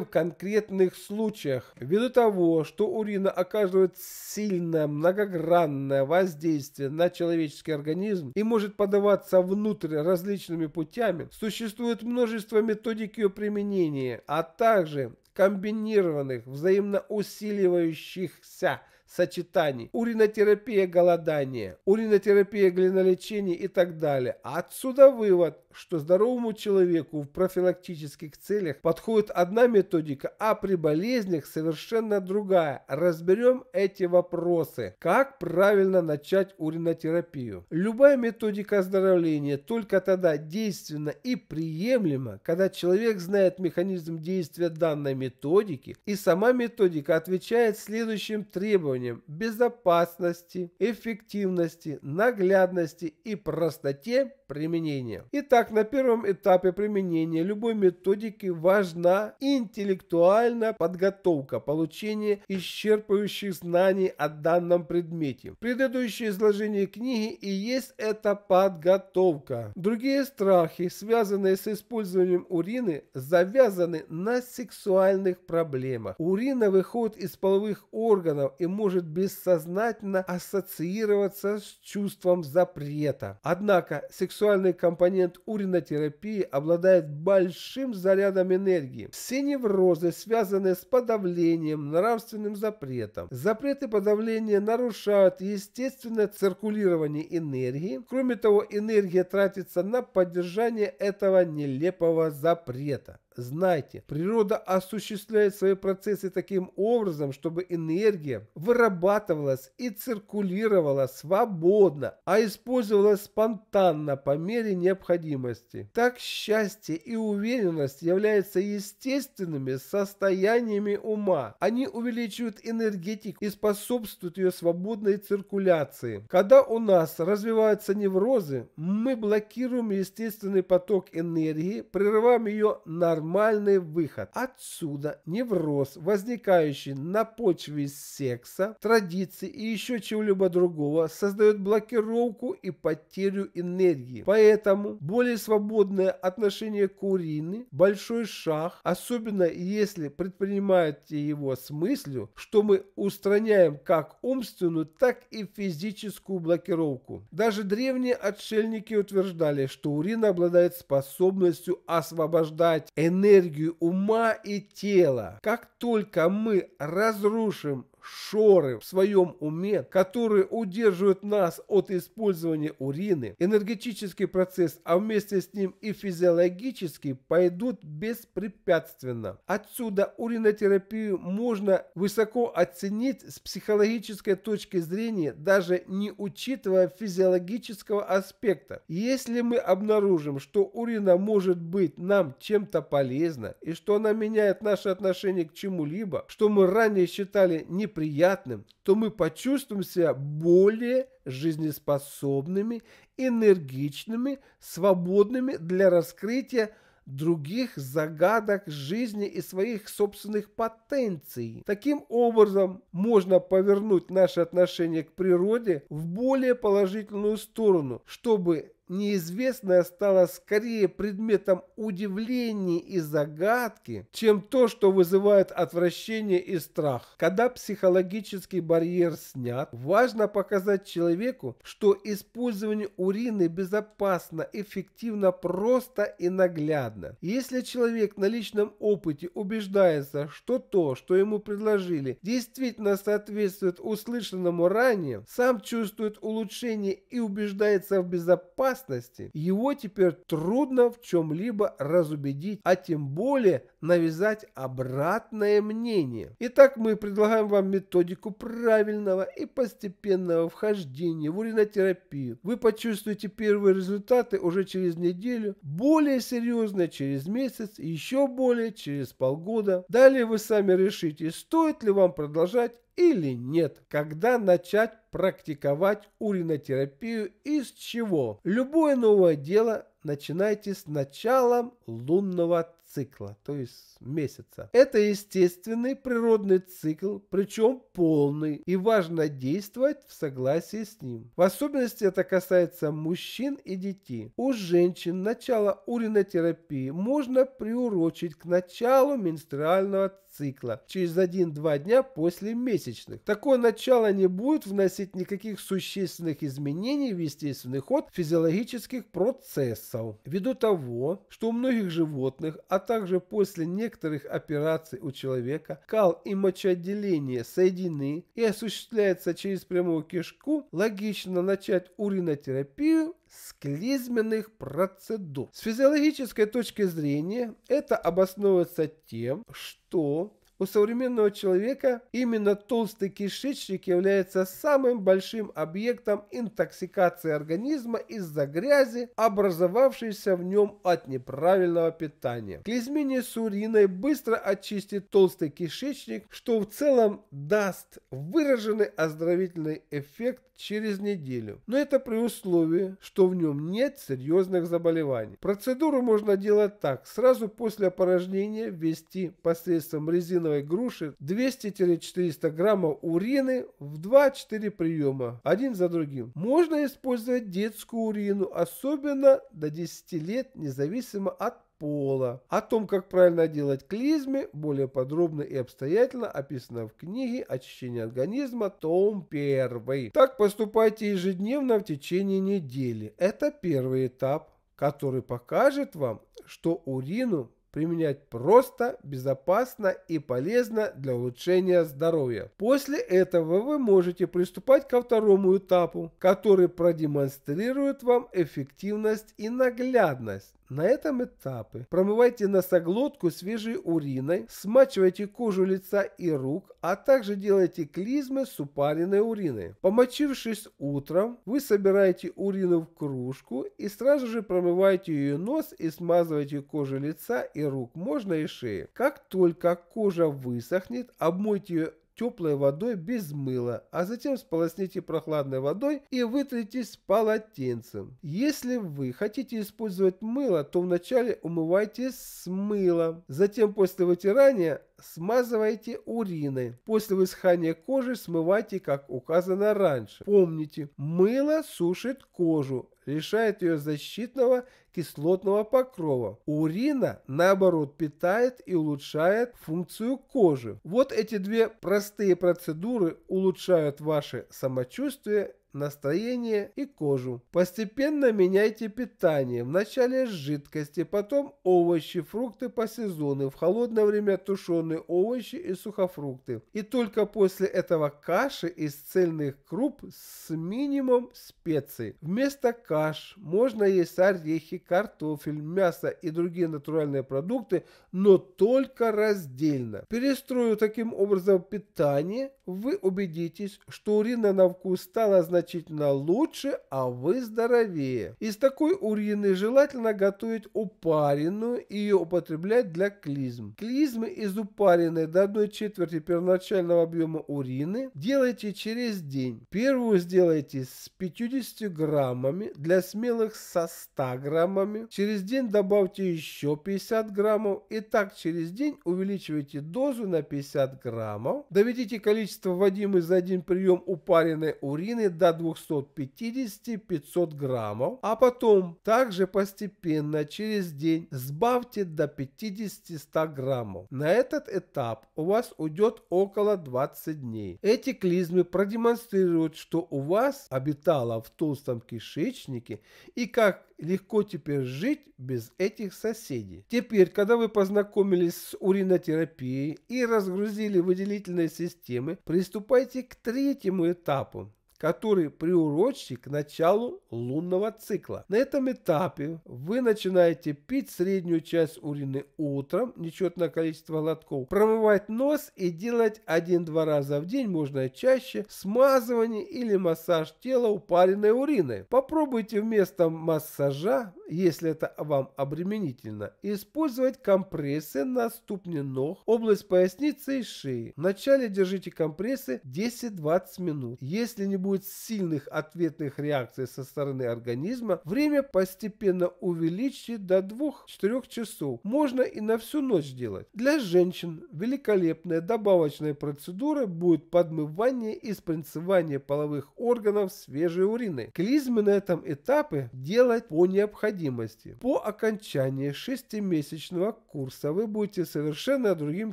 в конкретных случаях, ввиду того, что урина оказывает сильное многогранное воздействие на человеческий организм и может подаваться внутрь различными путями, существует множество методик ее применения поведении, а также комбинированных взаимно усиливающихся сочетаний. Уринотерапия голодания, уринотерапия глинолечения и так далее. отсюда вывод, что здоровому человеку в профилактических целях подходит одна методика, а при болезнях совершенно другая. Разберем эти вопросы. Как правильно начать уринотерапию? Любая методика оздоровления только тогда действенна и приемлема, когда человек знает механизм действия данной методики и сама методика отвечает следующим требованиям требованиям безопасности, эффективности, наглядности и простоте применения. Итак, на первом этапе применения любой методики важна интеллектуальная подготовка, получение исчерпывающих знаний о данном предмете. Предыдущее изложение книги и есть эта подготовка. Другие страхи, связанные с использованием урины, завязаны на сексуальных проблемах. Урина выходит из половых органов и может бессознательно ассоциироваться с чувством запрета. Однако сексуальность сексуальный компонент уринотерапии обладает большим зарядом энергии. Все неврозы, связанные с подавлением, нравственным запретом. Запреты подавления нарушают естественное циркулирование энергии. Кроме того, энергия тратится на поддержание этого нелепого запрета. Знайте, природа осуществляет свои процессы таким образом, чтобы энергия вырабатывалась и циркулировала свободно, а использовалась спонтанно по мере необходимости. Так счастье и уверенность являются естественными состояниями ума. Они увеличивают энергетику и способствуют ее свободной циркуляции. Когда у нас развиваются неврозы, мы блокируем естественный поток энергии, прерываем ее на нормальный выход. Отсюда невроз, возникающий на почве секса, традиции и еще чего-либо другого, создает блокировку и потерю энергии. Поэтому более свободное отношение к урины – большой шаг, особенно если предпринимаете его с мыслью, что мы устраняем как умственную, так и физическую блокировку. Даже древние отшельники утверждали, что урин обладает способностью освобождать энергию энергию ума и тела. Как только мы разрушим шоры в своем уме, которые удерживают нас от использования урины, энергетический процесс, а вместе с ним и физиологический, пойдут беспрепятственно. Отсюда уринотерапию можно высоко оценить с психологической точки зрения, даже не учитывая физиологического аспекта. Если мы обнаружим, что урина может быть нам чем-то полезна и что она меняет наше отношение к чему-либо, что мы ранее считали не приятным, то мы почувствуем себя более жизнеспособными, энергичными, свободными для раскрытия других загадок жизни и своих собственных потенций. Таким образом, можно повернуть наше отношение к природе в более положительную сторону, чтобы неизвестное стало скорее предметом удивления и загадки, чем то, что вызывает отвращение и страх. Когда психологический барьер снят, важно показать человеку, что использование урины безопасно, эффективно, просто и наглядно. Если человек на личном опыте убеждается, что то, что ему предложили, действительно соответствует услышанному ранее, сам чувствует улучшение и убеждается в безопасности, частности, его теперь трудно в чем-либо разубедить, а тем более навязать обратное мнение. Итак, мы предлагаем вам методику правильного и постепенного вхождения в уринотерапию. Вы почувствуете первые результаты уже через неделю, более серьезно через месяц, еще более через полгода. Далее вы сами решите, стоит ли вам продолжать или нет, когда начать практиковать уринотерапию Из чего. Любое новое дело начинайте с началом лунного цикла, то есть месяца. Это естественный природный цикл, причем полный, и важно действовать в согласии с ним. В особенности это касается мужчин и детей. У женщин начало уринотерапии можно приурочить к началу менструального цикла цикла через 1-2 дня после месячных. Такое начало не будет вносить никаких существенных изменений в естественный ход физиологических процессов. Ввиду того, что у многих животных, а также после некоторых операций у человека, кал и мочеотделение соединены и осуществляется через прямую кишку, логично начать уринотерапию склизменных процедур. С физиологической точки зрения это обосновывается тем, что у современного человека именно толстый кишечник является самым большим объектом интоксикации организма из-за грязи, образовавшейся в нем от неправильного питания. Клизмение с уриной быстро очистит толстый кишечник, что в целом даст выраженный оздоровительный эффект через неделю. Но это при условии, что в нем нет серьезных заболеваний. Процедуру можно делать так. Сразу после опорожнения ввести посредством резинового гранатовой груши 200-400 граммов урины в 2-4 приема, один за другим. Можно использовать детскую урину, особенно до 10 лет, независимо от пола. О том, как правильно делать клизмы, более подробно и обстоятельно описано в книге «Очищение организма», том 1. Так поступайте ежедневно в течение недели. Это первый этап, который покажет вам, что урину применять просто, безопасно и полезно для улучшения здоровья. После этого вы можете приступать ко второму этапу, который продемонстрирует вам эффективность и наглядность. На этом этапе промывайте носоглотку свежей уриной, смачивайте кожу лица и рук, а также делайте клизмы с упаренной уриной. Помочившись утром, вы собираете урину в кружку и сразу же промываете ее нос и смазываете кожу лица и рук, можно и шеи. Как только кожа высохнет, обмойте ее теплой водой без мыла, а затем сполосните прохладной водой и вытритесь полотенцем. Если вы хотите использовать мыло, то вначале умывайтесь с мылом, затем после вытирания смазывайте уриной. После высыхания кожи смывайте, как указано раньше. Помните, мыло сушит кожу, лишает ее защитного кислотного покрова. Урина, наоборот, питает и улучшает функцию кожи. Вот эти две простые процедуры улучшают ваше самочувствие настроение и кожу. Постепенно меняйте питание. Вначале жидкости, потом овощи, фрукты по сезону, в холодное время тушеные овощи и сухофрукты. И только после этого каши из цельных круп с минимум специй. Вместо каш можно есть орехи, картофель, мясо и другие натуральные продукты, но только раздельно. Перестрою таким образом питание, вы убедитесь, что урина на вкус стала значительно значительно лучше, а вы здоровее. Из такой урины желательно готовить упаренную и ее употреблять для клизм. Клизмы из упаренной до 1 четверти первоначального объема урины делайте через день. Первую сделайте с 50 граммами, для смелых со 100 граммами. Через день добавьте еще 50 граммов. И так через день увеличивайте дозу на 50 граммов. Доведите количество вводимой за один прием упаренной урины до до 250-500 граммов, а потом также постепенно через день сбавьте до 50-100 граммов. На этот этап у вас уйдет около 20 дней. Эти клизмы продемонстрируют, что у вас обитало в толстом кишечнике и как легко теперь жить без этих соседей. Теперь, когда вы познакомились с уринотерапией и разгрузили выделительные системы, приступайте к третьему этапу который приурочен к началу лунного цикла. На этом этапе вы начинаете пить среднюю часть урины утром, нечетное количество глотков, промывать нос и делать один-два раза в день, можно чаще, смазывание или массаж тела упаренной уриной. Попробуйте вместо массажа, если это вам обременительно, использовать компрессы на ступне ног, область поясницы и шеи. Вначале держите компрессы 10-20 минут. Если не будет требует сильных ответных реакций со стороны организма, время постепенно увеличить до 2-4 часов. Можно и на всю ночь делать. Для женщин великолепная добавочная процедура будет подмывание и спринцевание половых органов свежей урины. Клизмы на этом этапе делать по необходимости. По окончании 6-месячного курса вы будете совершенно другим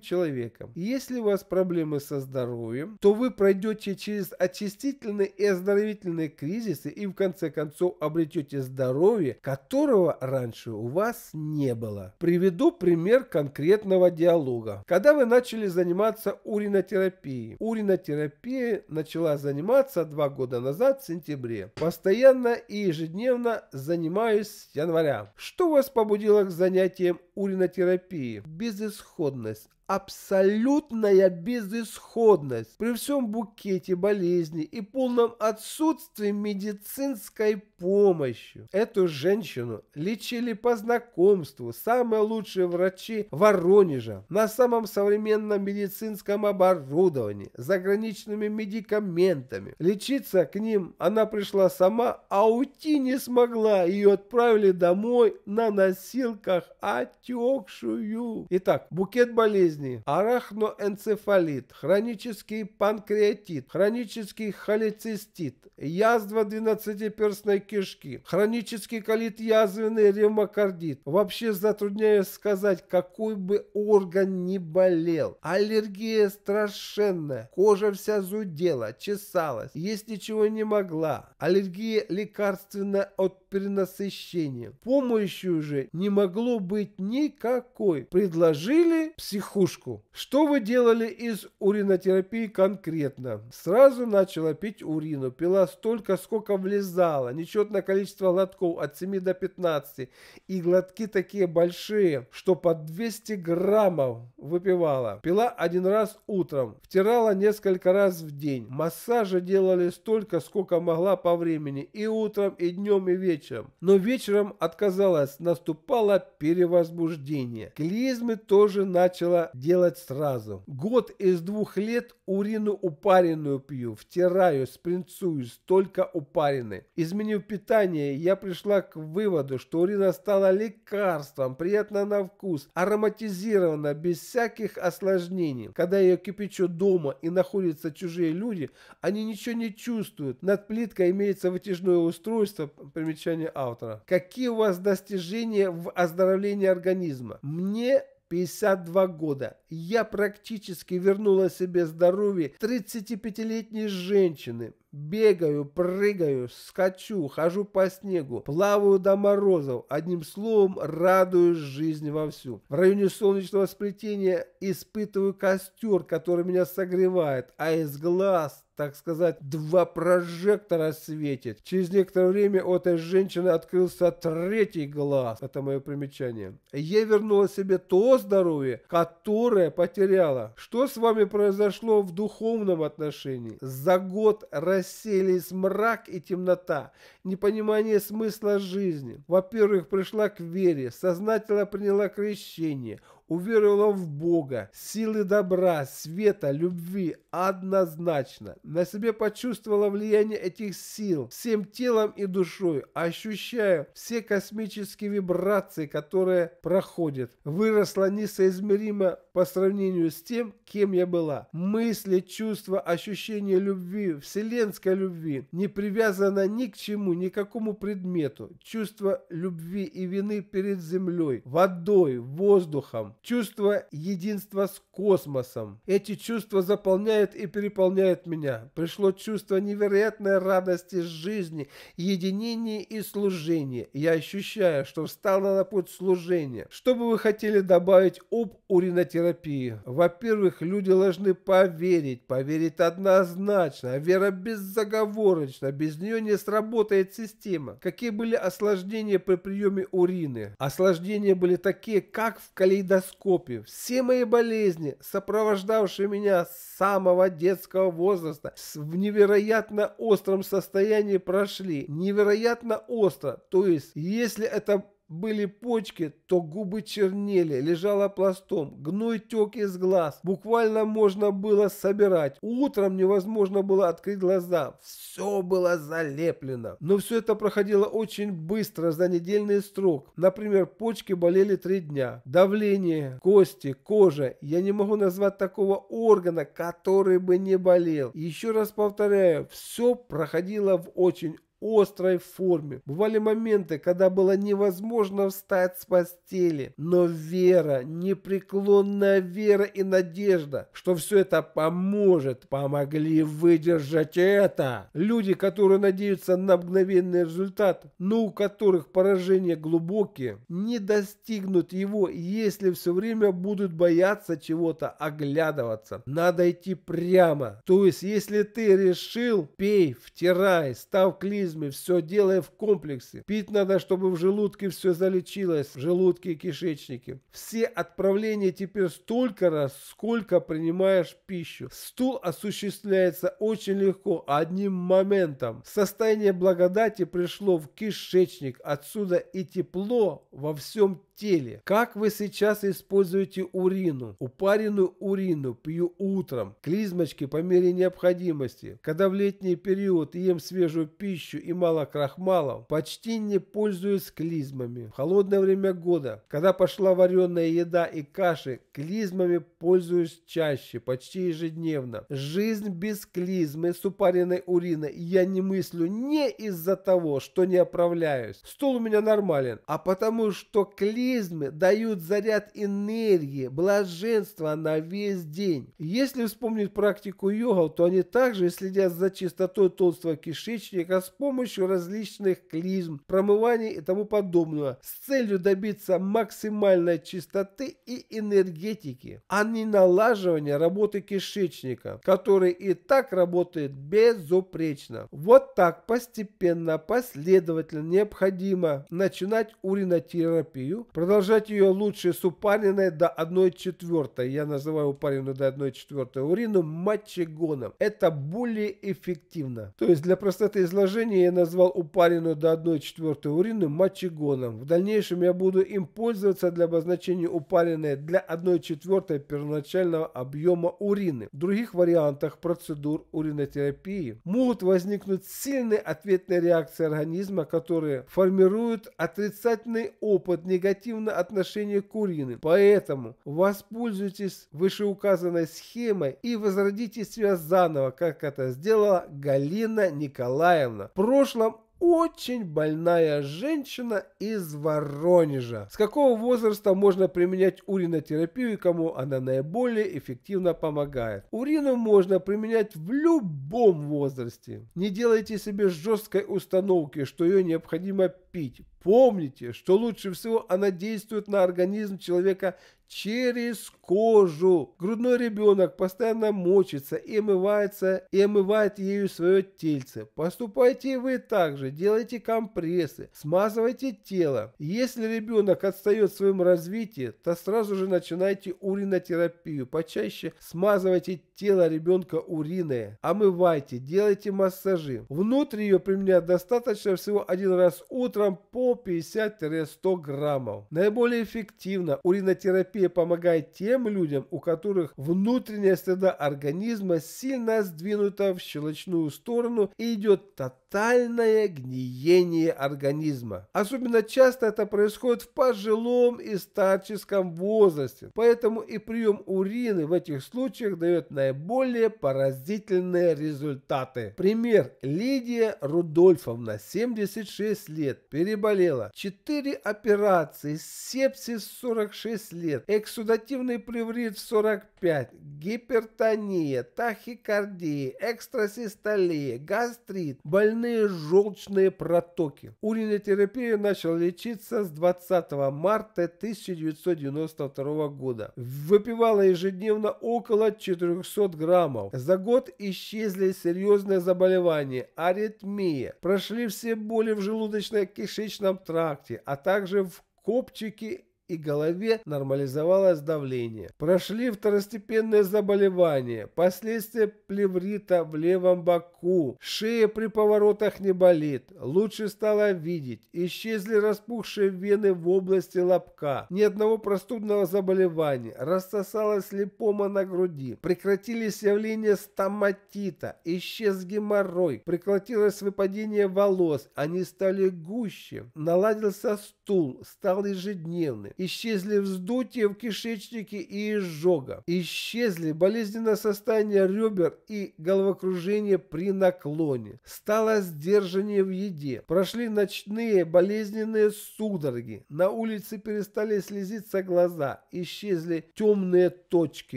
человеком. Если у вас проблемы со здоровьем, то вы пройдете через очистительные выдержите и оздоровительные кризисы и в конце концов обретете здоровье, которого раньше у вас не было. Приведу пример конкретного диалога. Когда вы начали заниматься уринотерапией? Уринотерапия начала заниматься два года назад в сентябре. Постоянно и ежедневно занимаюсь с января. Что вас побудило к занятиям уринотерапии? Безысходность, абсолютная безысходность при всем букете болезней и полном отсутствии медицинской помощью. Эту женщину лечили по знакомству самые лучшие врачи Воронежа на самом современном медицинском оборудовании, заграничными медикаментами. Лечиться к ним она пришла сама, а уйти не смогла. Ее отправили домой на носилках отекшую. Итак, букет болезней. Арахноэнцефалит, хронический панкреатит, хронический холецистит, язва 12-перстной кишки, хронический колит-язвенный ревмокардит. Вообще затрудняюсь сказать, какой бы орган ни болел. Аллергия страшенная, кожа вся зудела, чесалась, есть ничего не могла. Аллергия лекарственная от перенасыщением. Помощи уже не могло быть никакой. Предложили психушку. Что вы делали из уринотерапии конкретно? Сразу начала пить урину. Пила столько, сколько влезало. Нечетное количество глотков от 7 до 15. И глотки такие большие, что по 200 граммов выпивала. Пила один раз утром. Втирала несколько раз в день. Массажи делали столько, сколько могла по времени. И утром, и днем, и вечером вечером. Но вечером отказалась, наступало перевозбуждение. Клизмы тоже начала делать сразу. Год из двух лет урину упаренную пью, втираю, спринцуюсь, только упаренной. Изменив питание, я пришла к выводу, что урина стала лекарством, приятно на вкус, ароматизирована, без всяких осложнений. Когда ее кипячу дома и находятся чужие люди, они ничего не чувствуют. Над плиткой имеется вытяжное устройство, примечание примечание автора. Какие у вас достижения в оздоровлении организма? Мне 52 года. Я практически вернула себе здоровье 35-летней женщины. Бегаю, прыгаю, скачу, хожу по снегу, плаваю до морозов. Одним словом, радуюсь жизни вовсю. В районе солнечного сплетения испытываю костер, который меня согревает, а из глаз так сказать, два прожектора светит. Через некоторое время у этой женщины открылся третий глаз. Это мое примечание. Я вернула себе то здоровье, которое потеряла. Что с вами произошло в духовном отношении? За год растет рассеялись мрак и темнота, непонимание смысла жизни. Во-первых, пришла к вере, сознательно приняла крещение, уверовала в Бога, силы добра, света, любви однозначно. На себе почувствовала влияние этих сил всем телом и душой, ощущаю все космические вибрации, которые проходят. Выросла несоизмеримо по сравнению с тем, кем я была. Мысли, чувства, ощущение любви, вселенской любви, не привязано ни к чему, ни к какому предмету. Чувство любви и вины перед землей, водой, воздухом. Чувство единства с космосом. Эти чувства заполняют и переполняют меня. Пришло чувство невероятной радости жизни, единения и служения. Я ощущаю, что встала на путь служения. Что бы вы хотели добавить об уринотерапии? терапии. Во-первых, люди должны поверить, поверить однозначно, а вера беззаговорочно, без нее не сработает система. Какие были осложнения при приеме урины? Осложнения были такие, как в калейдоскопе. Все мои болезни, сопровождавшие меня с самого детского возраста, в невероятно остром состоянии прошли. Невероятно остро, то есть, если это были почки, то губы чернели, лежала пластом, гной тек из глаз, буквально можно было собирать. Утром невозможно было открыть глаза, все было залеплено. Но все это проходило очень быстро за недельный срок. Например, почки болели три дня. Давление, кости, кожа. Я не могу назвать такого органа, который бы не болел. еще раз повторяю, все проходило в очень острой форме. Бывали моменты, когда было невозможно встать с постели. Но вера, непреклонная вера и надежда, что все это поможет, помогли выдержать это. Люди, которые надеются на мгновенный результат, но у которых поражения глубокие, не достигнут его, если все время будут бояться чего-то, оглядываться. Надо идти прямо. То есть, если ты решил, пей, втирай, став клизм организме, все делая в комплексе. Пить надо, чтобы в желудке все залечилось, желудки и кишечники. Все отправления теперь столько раз, сколько принимаешь пищу. Стул осуществляется очень легко, одним моментом. Состояние благодати пришло в кишечник, отсюда и тепло во всем теле. Как вы сейчас используете урину? Упаренную урину пью утром, клизмочки по мере необходимости. Когда в летний период ем свежую пищу, пищу и мало крахмалов, почти не пользуюсь клизмами. В холодное время года, когда пошла вареная еда и каши, клизмами пользуюсь чаще, почти ежедневно. Жизнь без клизмы с упаренной уриной я не мыслю не из-за того, что не оправляюсь. Стол у меня нормален, а потому что клизмы дают заряд энергии, блаженства на весь день. Если вспомнить практику йогов, то они также следят за чистотой толстого кишечника с помощью различных клизм, промываний и тому подобного с целью добиться максимальной чистоты и энергетики, а не налаживания работы кишечника, который и так работает безупречно. Вот так постепенно, последовательно необходимо начинать уринотерапию, продолжать ее лучше с упаренной до 1 четвертой. Я называю упариной до 1 четвертой урину мочегоном. Это более эффективно. То есть для простоты изложения пояснение я назвал упаренную до четвертой урины мочегоном. В дальнейшем я буду им пользоваться для обозначения упаренной для четвертой первоначального объема урины. В других вариантах процедур уринотерапии могут возникнуть сильные ответные реакции организма, которые формируют отрицательный опыт, негативное отношение к урине. Поэтому воспользуйтесь вышеуказанной схемой и возродите себя заново, как это сделала Галина Николаевна прошлом очень больная женщина из Воронежа. С какого возраста можно применять уринотерапию и кому она наиболее эффективно помогает? Урину можно применять в любом возрасте. Не делайте себе жесткой установки, что ее необходимо пить. Помните, что лучше всего она действует на организм человека через кожу. Грудной ребенок постоянно мочится и омывается, и омывает ею свое тельце. Поступайте и вы также, делайте компрессы, смазывайте тело. Если ребенок отстает в своем развитии, то сразу же начинайте уринотерапию, почаще смазывайте тело ребенка уриной. Омывайте, делайте массажи. Внутрь ее применять достаточно всего один раз утром по 50-100 граммов. Наиболее эффективно уринотерапия помогает тем людям, у которых внутренняя среда организма сильно сдвинута в щелочную сторону и идет тотальная тотальное гниение организма. Особенно часто это происходит в пожилом и старческом возрасте, поэтому и прием урины в этих случаях дает наиболее поразительные результаты. Пример. Лидия Рудольфовна, 76 лет, переболела 4 операции, сепсис 46 лет, эксудативный плеврит 45, гипертония, тахикардия, экстрасистолия, гастрит, больной больные желчные протоки. Уринотерапия начал лечиться с 20 марта 1992 года. Выпивала ежедневно около 400 граммов. За год исчезли серьезные заболевания, аритмия. Прошли все боли в желудочно-кишечном тракте, а также в копчики и голове нормализовалось давление. Прошли второстепенные заболевания, последствия плеврита в левом боку, шея при поворотах не болит, лучше стало видеть, исчезли распухшие вены в области лобка, ни одного простудного заболевания, рассосалась липома на груди, прекратились явления стоматита, исчез геморрой, прекратилось выпадение волос, они стали гуще, наладился стул, стал ежедневный исчезли вздутие в кишечнике и изжога, исчезли болезненное состояние ребер и головокружение при наклоне, стало сдержание в еде, прошли ночные болезненные судороги, на улице перестали слезиться глаза, исчезли темные точки,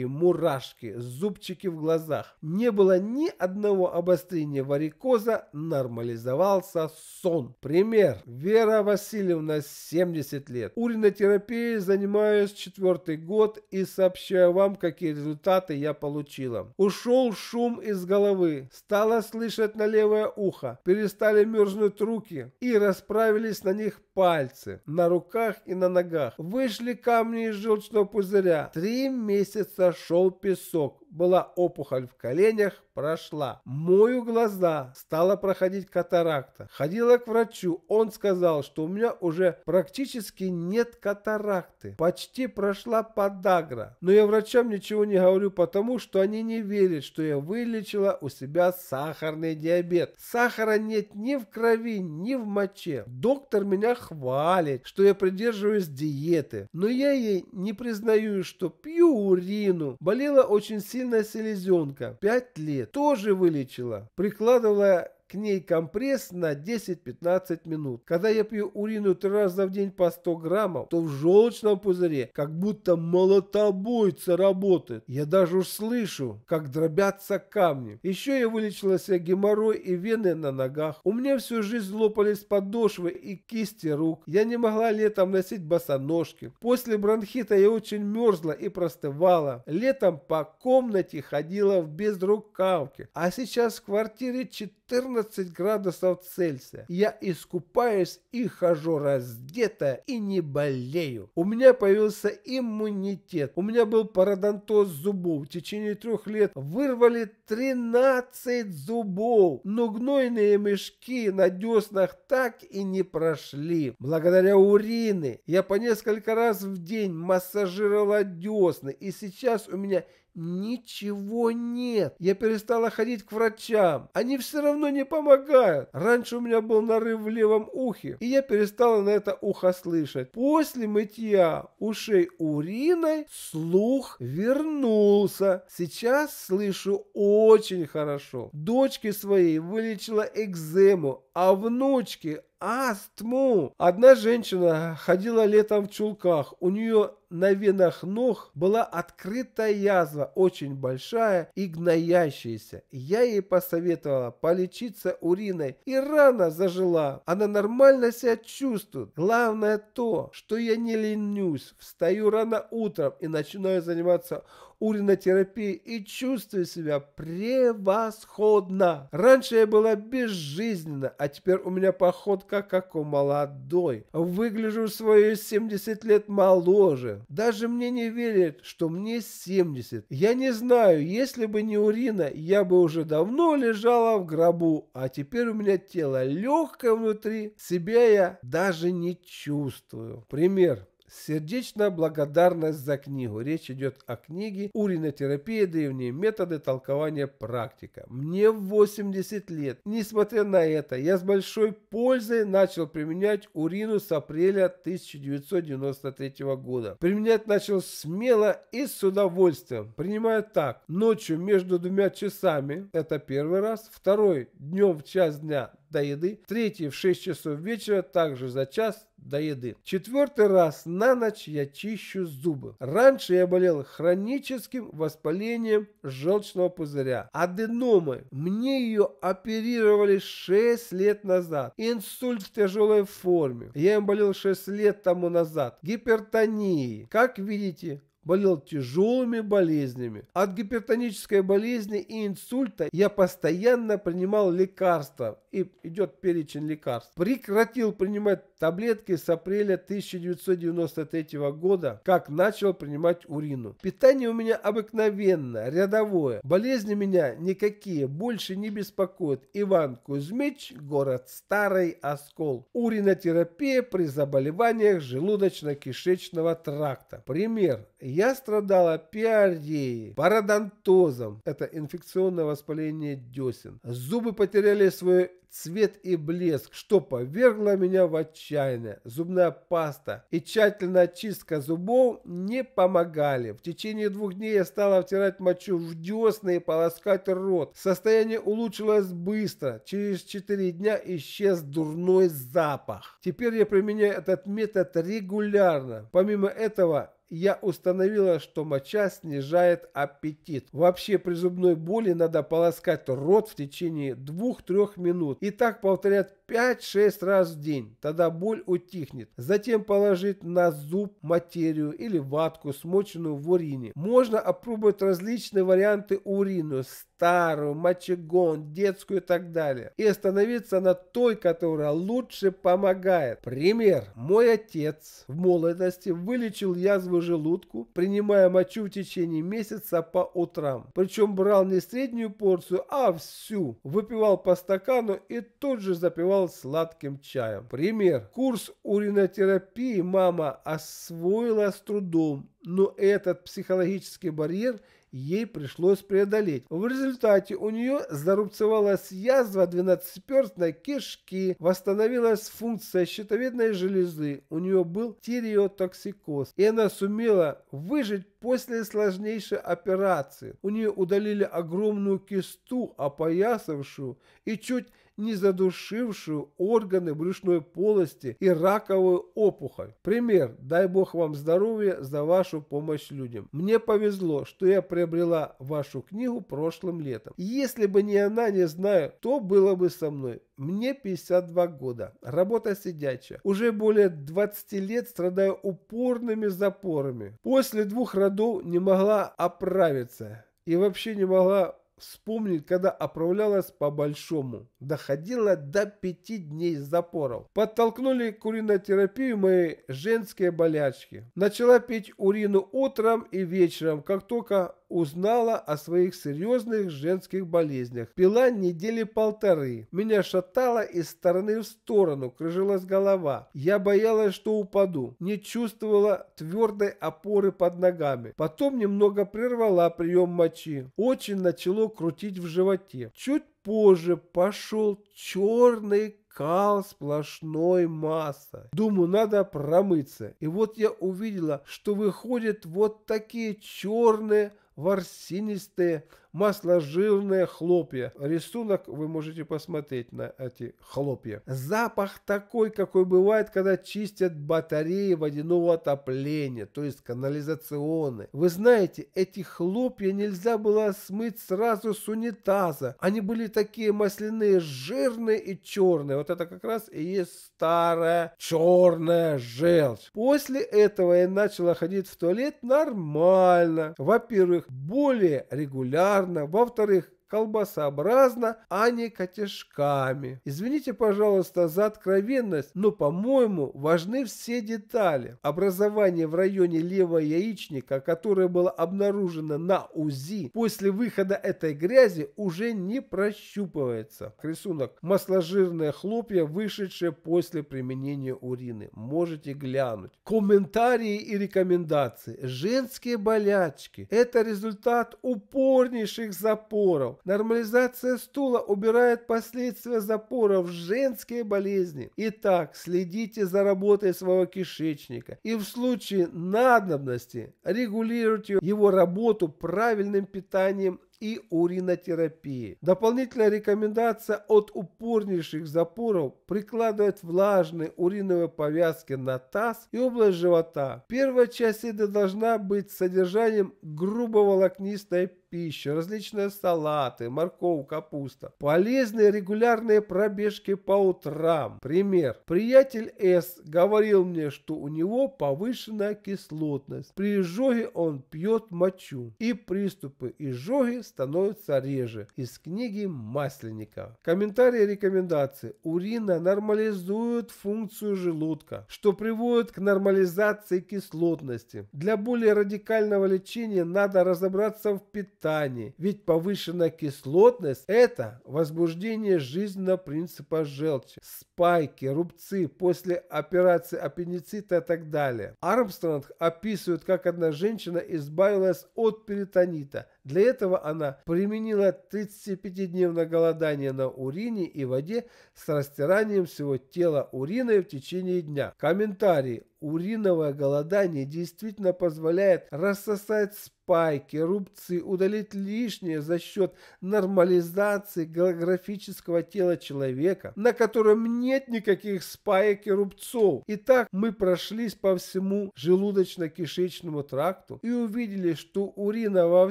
мурашки, зубчики в глазах. Не было ни одного обострения варикоза, нормализовался сон. Пример. Вера Васильевна, 70 лет. Уринотерапия терапией занимаюсь четвертый год и сообщаю вам, какие результаты я получила. Ушел шум из головы, стало слышать на левое ухо, перестали мерзнуть руки и расправились на них пальцы, на руках и на ногах. Вышли камни из желчного пузыря. Три месяца шел песок, была опухоль в коленях, прошла. Мою глаза, стала проходить катаракта. Ходила к врачу, он сказал, что у меня уже практически нет катаракты. Почти прошла подагра. Но я врачам ничего не говорю, потому что они не верят, что я вылечила у себя сахарный диабет. Сахара нет ни в крови, ни в моче. Доктор меня хвалит, что я придерживаюсь диеты. Но я ей не признаю, что пью урину. Болела очень сильно Сильная селезенка, 5 лет, тоже вылечила. Прикладывала к ней компресс на 10-15 минут. Когда я пью урину три раза в день по 100 граммов, то в желчном пузыре как будто молотобойца работает. Я даже уж слышу, как дробятся камни. Еще я вылечила себе геморрой и вены на ногах. У меня всю жизнь лопались подошвы и кисти рук. Я не могла летом носить босоножки. После бронхита я очень мерзла и простывала. Летом по комнате ходила в безрукавке. А сейчас в квартире 14 14 градусов Цельсия. Я искупаюсь и хожу раздето и не болею. У меня появился иммунитет. У меня был пародонтоз зубов. В течение трех лет вырвали 13 зубов. Но гнойные мешки на деснах так и не прошли. Благодаря урины я по несколько раз в день массажировала десны. И сейчас у меня Ничего нет. Я перестала ходить к врачам. Они все равно не помогают. Раньше у меня был нарыв в левом ухе, и я перестала на это ухо слышать. После мытья ушей уриной слух вернулся. Сейчас слышу очень хорошо. Дочке своей вылечила экзему, а внучке астму. Одна женщина ходила летом в чулках. У нее на венах ног была открытая язва, очень большая и гноящаяся. Я ей посоветовала полечиться уриной, и рана зажила. Она нормально себя чувствует. Главное то, что я не ленюсь, встаю рано утром и начинаю заниматься уринотерапии и чувствую себя превосходно. Раньше я была безжизненна, а теперь у меня походка как у молодой. Выгляжу свои 70 лет моложе. Даже мне не верят, что мне 70. Я не знаю, если бы не урина, я бы уже давно лежала в гробу, а теперь у меня тело легкое внутри, себя я даже не чувствую. Пример. Сердечная благодарность за книгу. Речь идет о книге «Уринотерапия. Древние методы толкования практика». Мне 80 лет. Несмотря на это, я с большой пользой начал применять урину с апреля 1993 года. Применять начал смело и с удовольствием, принимая так. Ночью между двумя часами, это первый раз, второй днем в час дня до еды, третий в 6 часов вечера, также за час до еды. Четвертый раз на ночь я чищу зубы. Раньше я болел хроническим воспалением желчного пузыря, аденомой. Мне ее оперировали 6 лет назад. Инсульт в тяжелой форме. Я им болел 6 лет тому назад. Гипертонии. Как видите, болел тяжелыми болезнями. От гипертонической болезни и инсульта я постоянно принимал лекарства и идет перечень лекарств. Прекратил принимать таблетки с апреля 1993 года, как начал принимать урину. Питание у меня обыкновенное, рядовое. Болезни меня никакие больше не беспокоят. Иван Кузьмич, город Старый Оскол. Уринотерапия при заболеваниях желудочно-кишечного тракта. Пример. Я страдала пиареей, пародонтозом, это инфекционное воспаление десен. Зубы потеряли свою цвет и блеск, что повергло меня в отчаяние. Зубная паста и тщательная чистка зубов не помогали. В течение двух дней я стала втирать мочу в десны и полоскать рот. Состояние улучшилось быстро. Через четыре дня исчез дурной запах. Теперь я применяю этот метод регулярно. Помимо этого, я установила, что моча снижает аппетит. Вообще при зубной боли надо полоскать рот в течение 2-3 минут и так повторять 5-6 раз в день, тогда боль утихнет. Затем положить на зуб материю или ватку, смоченную в урине. Можно опробовать различные варианты урину, старую, мочегон, детскую и так далее. И остановиться на той, которая лучше помогает. Пример. Мой отец в молодости вылечил язву желудку, принимая мочу в течение месяца по утрам. Причем брал не среднюю порцию, а всю. Выпивал по стакану и тут же запивал запивал сладким чаем. Пример. Курс уринотерапии мама освоила с трудом, но этот психологический барьер ей пришлось преодолеть. В результате у нее зарубцевалась язва 12-перстной кишки, восстановилась функция щитовидной железы, у нее был тиреотоксикоз, и она сумела выжить после сложнейшей операции. У нее удалили огромную кисту, опоясавшую и чуть не задушившую органы брюшной полости и раковую опухоль. Пример. Дай бог вам здоровья за вашу помощь людям. Мне повезло, что я приобрела вашу книгу прошлым летом. Если бы не она, не знаю, то было бы со мной. Мне 52 года, работа сидячая. Уже более 20 лет страдаю упорными запорами. После двух родов не могла оправиться и вообще не могла вспомнить, когда оправлялась по-большому. Доходила до пяти дней запоров. Подтолкнули к уринотерапию мои женские болячки. Начала пить урину утром и вечером, как только узнала о своих серьезных женских болезнях. Пила недели полторы. Меня шатало из стороны в сторону, крыжилась голова. Я боялась, что упаду. Не чувствовала твердой опоры под ногами. Потом немного прервала прием мочи. Очень начало крутить в животе. Чуть позже пошел черный кал сплошной масса. Думаю, надо промыться. И вот я увидела, что выходят вот такие черные ворсинистые, масложирные хлопья. Рисунок вы можете посмотреть на эти хлопья. Запах такой, какой бывает, когда чистят батареи водяного отопления, то есть канализационные. Вы знаете, эти хлопья нельзя было смыть сразу с унитаза. Они были такие масляные, жирные и черные. Вот это как раз и есть старая черная желчь. После этого я начала ходить в туалет нормально. Во-первых, более регулярно. Во-вторых, колбасообразно, а не котежками. Извините, пожалуйста, за откровенность, но, по-моему, важны все детали. Образование в районе левого яичника, которое было обнаружено на УЗИ, после выхода этой грязи уже не прощупывается. Рисунок масложирные хлопья, вышедшие после применения урины. Можете глянуть. Комментарии и рекомендации. Женские болячки – это результат упорнейших запоров, Нормализация стула убирает последствия запоров женские болезни. Итак, следите за работой своего кишечника и в случае надобности регулируйте его работу правильным питанием и уринотерапии. Дополнительная рекомендация от упорнейших запоров прикладывать влажные уриновые повязки на таз и область живота. Первая часть еды должна быть содержанием грубоволокнистой пища, различные салаты, морковь, капуста. Полезные регулярные пробежки по утрам. Пример. Приятель С говорил мне, что у него повышенная кислотность. При изжоге он пьет мочу. И приступы изжоги становятся реже. Из книги Масленникова. Комментарии и рекомендации. Урина нормализует функцию желудка, что приводит к нормализации кислотности. Для более радикального лечения надо разобраться в питании питании, ведь повышенная кислотность – это возбуждение жизненного принципа желчи, спайки, рубцы после операции аппендицита и так далее. Армстронг описывает, как одна женщина избавилась от перитонита, для этого она применила 35-дневное голодание на урине и воде с растиранием всего тела уриной в течение дня. Комментарий. Уриновое голодание действительно позволяет рассосать спайки, рубцы, удалить лишнее за счет нормализации голографического тела человека, на котором нет никаких спаек и рубцов. Итак, мы прошлись по всему желудочно-кишечному тракту и увидели, что урина во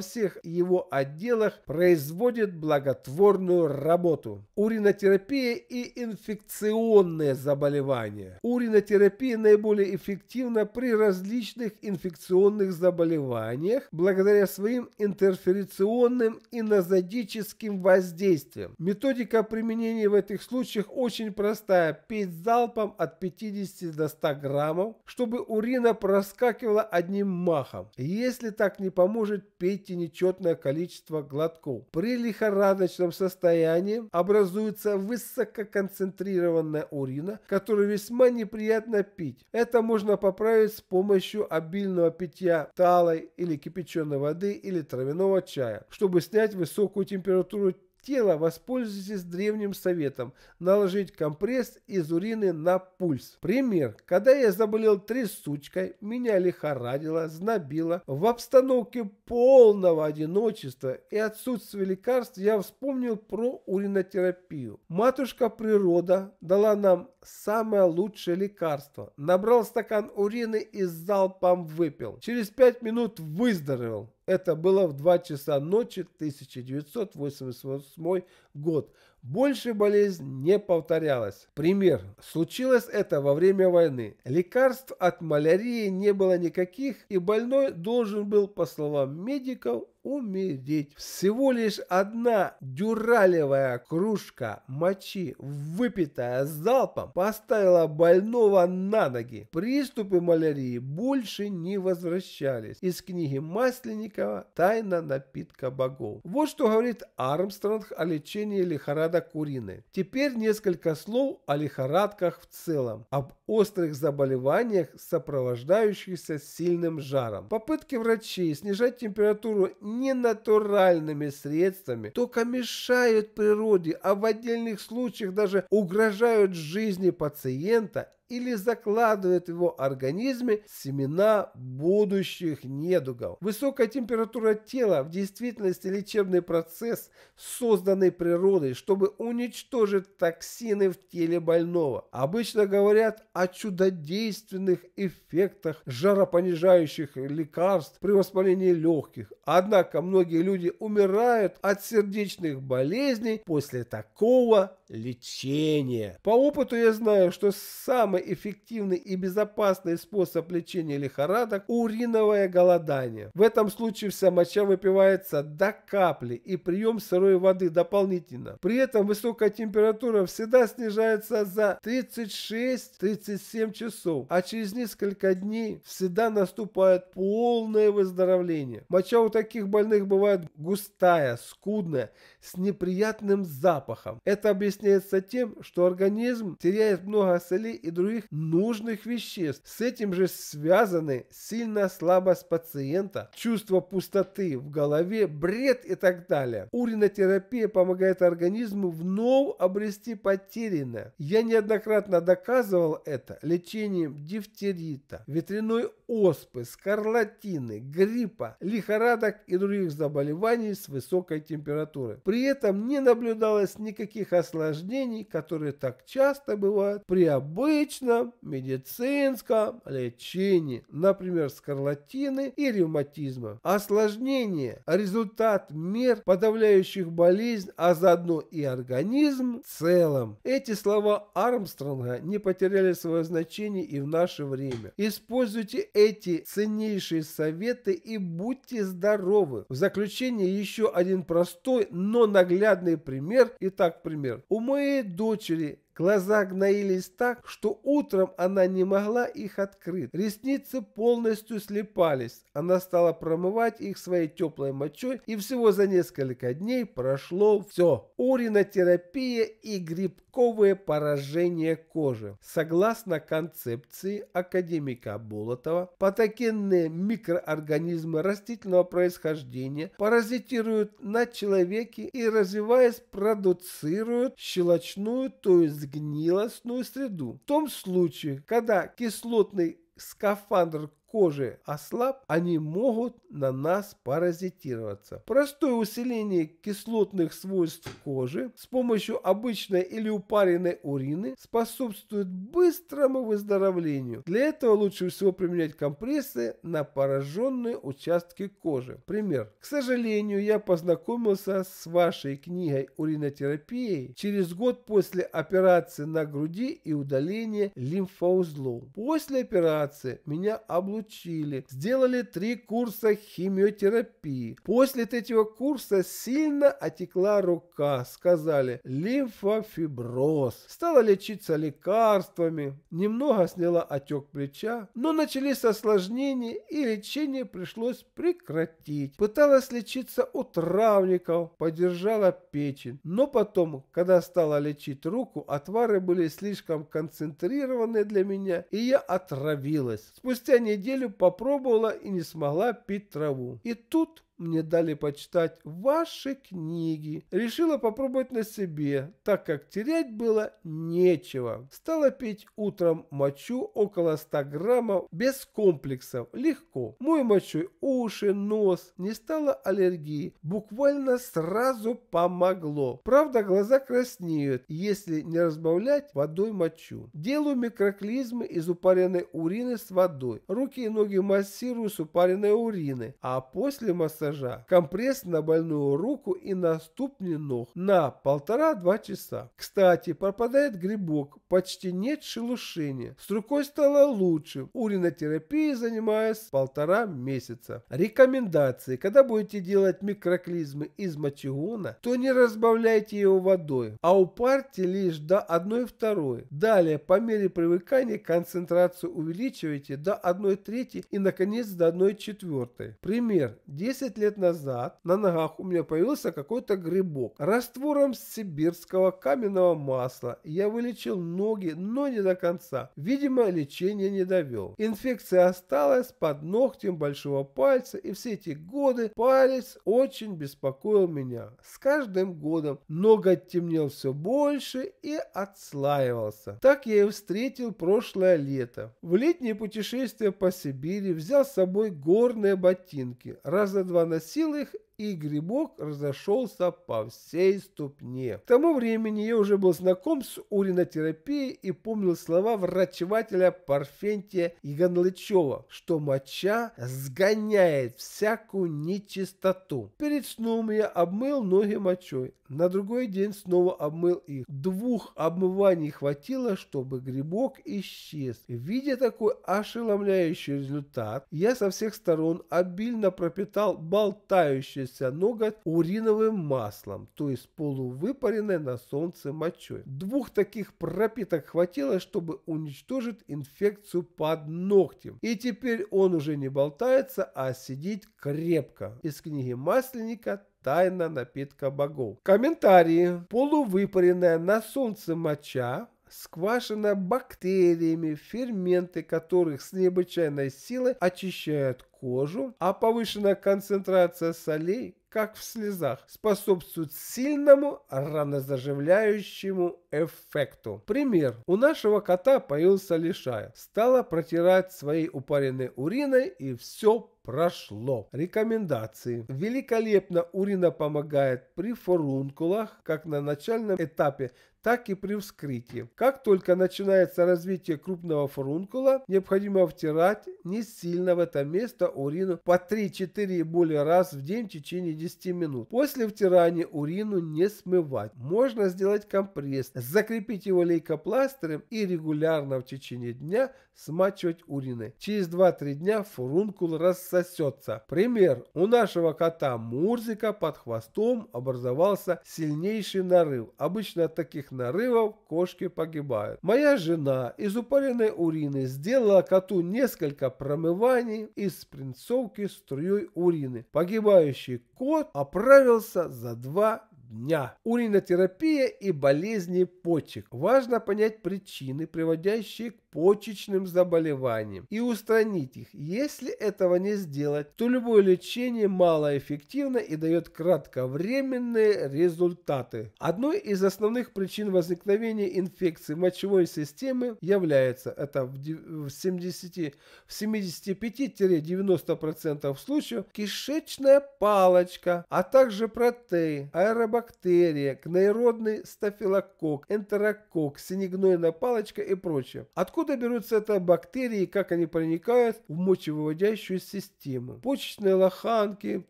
всех его отделах производит благотворную работу. Уринотерапия и инфекционные заболевания. Уринотерапия наиболее эффективна при различных инфекционных заболеваниях благодаря своим интерферационным и назодическим воздействиям. Методика применения в этих случаях очень простая. Пить залпом от 50 до 100 граммов, чтобы урина проскакивала одним махом. Если так не поможет, пейте ничего несчетное количество глотков. При лихорадочном состоянии образуется высококонцентрированная урина, которую весьма неприятно пить. Это можно поправить с помощью обильного питья талой или кипяченой воды или травяного чая, чтобы снять высокую температуру тела воспользуйтесь древним советом – наложить компресс из урины на пульс. Пример. Когда я заболел трясучкой, меня лихорадило, знобило. В обстановке полного одиночества и отсутствия лекарств я вспомнил про уринотерапию. Матушка природа дала нам самое лучшее лекарство. Набрал стакан урины и залпом выпил. Через пять минут выздоровел. Это было в 2 часа ночи 1988 год. Больше болезнь не повторялась. Пример. Случилось это во время войны. Лекарств от малярии не было никаких, и больной должен был, по словам медиков, умереть. Всего лишь одна дюралевая кружка мочи, выпитая залпом, поставила больного на ноги. Приступы малярии больше не возвращались. Из книги Масленникова «Тайна напитка богов». Вот что говорит Армстронг о лечении лихорадок курины. Теперь несколько слов о лихорадках в целом. Об острых заболеваниях, сопровождающихся сильным жаром. Попытки врачей снижать температуру ненатуральными средствами только мешают природе, а в отдельных случаях даже угрожают жизни пациента или закладывает в его организме семена будущих недугов. Высокая температура тела в действительности лечебный процесс, созданный природой, чтобы уничтожить токсины в теле больного. Обычно говорят о чудодейственных эффектах жаропонижающих лекарств при воспалении легких. Однако многие люди умирают от сердечных болезней после такого лечения. По опыту я знаю, что самый эффективный и безопасный способ лечения лихорадок – уриновое голодание. В этом случае вся моча выпивается до капли и прием сырой воды дополнительно. При этом высокая температура всегда снижается за 36-37 часов, а через несколько дней всегда наступает полное выздоровление. Моча у таких больных бывает густая, скудная, с неприятным запахом. Это объясняет объясняется тем, что организм теряет много солей и других нужных веществ. С этим же связаны сильная слабость пациента, чувство пустоты в голове, бред и так далее. Уринотерапия помогает организму вновь обрести потерянное. Я неоднократно доказывал это лечением дифтерита, ветряной оспы, скарлатины, гриппа, лихорадок и других заболеваний с высокой температурой. При этом не наблюдалось никаких осложнений осложнений, которые так часто бывают при обычном медицинском лечении, например, скарлатины и ревматизма. Осложнение – результат мер, подавляющих болезнь, а заодно и организм в целом. Эти слова Армстронга не потеряли свое значение и в наше время. Используйте эти ценнейшие советы и будьте здоровы. В заключение еще один простой, но наглядный пример. Итак, пример. У у моей дочери Глаза гноились так, что утром она не могла их открыть. Ресницы полностью слепались. Она стала промывать их своей теплой мочой, и всего за несколько дней прошло все. Уринотерапия и грибковые поражения кожи. Согласно концепции академика Болотова, патогенные микроорганизмы растительного происхождения паразитируют на человеке и развиваясь продуцируют щелочную, то есть безгнилостную среду. В том случае, когда кислотный скафандр кожи ослаб, они могут на нас паразитироваться. Простое усиление кислотных свойств кожи с помощью обычной или упаренной урины способствует быстрому выздоровлению. Для этого лучше всего применять компрессы на пораженные участки кожи. Пример. К сожалению, я познакомился с вашей книгой уринотерапией через год после операции на груди и удаления лимфоузлов. После операции меня облучили получили. Сделали три курса химиотерапии. После третьего курса сильно отекла рука. Сказали лимфофиброз. Стала лечиться лекарствами. Немного сняла отек плеча. Но начались осложнения и лечение пришлось прекратить. Пыталась лечиться у травников. Подержала печень. Но потом, когда стала лечить руку, отвары были слишком концентрированы для меня, и я отравилась. Спустя неделю неделю попробовала и не смогла пить траву. И тут мне дали почитать ваши книги. Решила попробовать на себе, так как терять было нечего. Стала пить утром мочу около 100 граммов без комплексов, легко. Мой мочой уши, нос, не стало аллергии. Буквально сразу помогло. Правда, глаза краснеют, если не разбавлять водой мочу. Делаю микроклизмы из упаренной урины с водой. Руки и ноги массирую с упаренной урины, а после массажа массажа, компресс на больную руку и на ступни ног на 1,5-2 часа. Кстати, пропадает грибок, почти нет шелушения. С рукой стало лучше. Уринотерапией занимаюсь полтора месяца. Рекомендации. Когда будете делать микроклизмы из мочегона, то не разбавляйте его водой, а упарьте лишь до 1,2. Далее, по мере привыкания, концентрацию увеличивайте до трети и, наконец, до четвертой. Пример. 10 лет назад на ногах у меня появился какой-то грибок. Раствором сибирского каменного масла я вылечил ноги, но не до конца. Видимо, лечение не довел. Инфекция осталась под ногтем большого пальца, и все эти годы палец очень беспокоил меня. С каждым годом ноготь темнел все больше и отслаивался. Так я и встретил прошлое лето. В летнее путешествие по Сибири взял с собой горные ботинки, раза два наносил их и грибок разошелся по всей ступне. К тому времени я уже был знаком с уринотерапией и помнил слова врачевателя Парфентия Иганлычева, что моча сгоняет всякую нечистоту. Перед сном я обмыл ноги мочой. На другой день снова обмыл их. Двух обмываний хватило, чтобы грибок исчез. Видя такой ошеломляющий результат, я со всех сторон обильно пропитал болтающие спустя ноготь уриновым маслом, то есть полувыпаренной на солнце мочой. Двух таких пропиток хватило, чтобы уничтожить инфекцию под ногтем. И теперь он уже не болтается, а сидит крепко. Из книги Масленника «Тайна напитка богов». Комментарии. Полувыпаренная на солнце моча сквашена бактериями, ферменты которых с необычайной силой очищают кожу, а повышенная концентрация солей, как в слезах, способствует сильному ранозаживляющему эффекту. Пример. У нашего кота появился лишай, Стала протирать своей упаренной уриной и все прошло. Рекомендации. Великолепно урина помогает при форункулах, как на начальном этапе, так и при вскрытии. Как только начинается развитие крупного форункула, необходимо втирать не сильно в это место урину по 3-4 и более раз в день в течение 10 минут. После втирания урину не смывать. Можно сделать компресс, закрепить его лейкопластырем и регулярно в течение дня смачивать урины. Через 2-3 дня фурункул рассосется. Пример. У нашего кота Мурзика под хвостом образовался сильнейший нарыв. Обычно от таких нарывов кошки погибают. Моя жена из упаренной урины сделала коту несколько промываний из спринцовки струей урины. Погибающий кот оправился за два дня. Уринотерапия и болезни почек. Важно понять причины, приводящие к почечным заболеваниям и устранить их. Если этого не сделать, то любое лечение малоэффективно и дает кратковременные результаты. Одной из основных причин возникновения инфекции мочевой системы является это в 70 в 75-90% случаев кишечная палочка, а также протеи, аэробактерия, гнойродный стафилокок, энтерокок, синегнойная палочка и прочее. Откуда Откуда берутся это бактерии как они проникают в мочевыводящую систему? Почечные лоханки,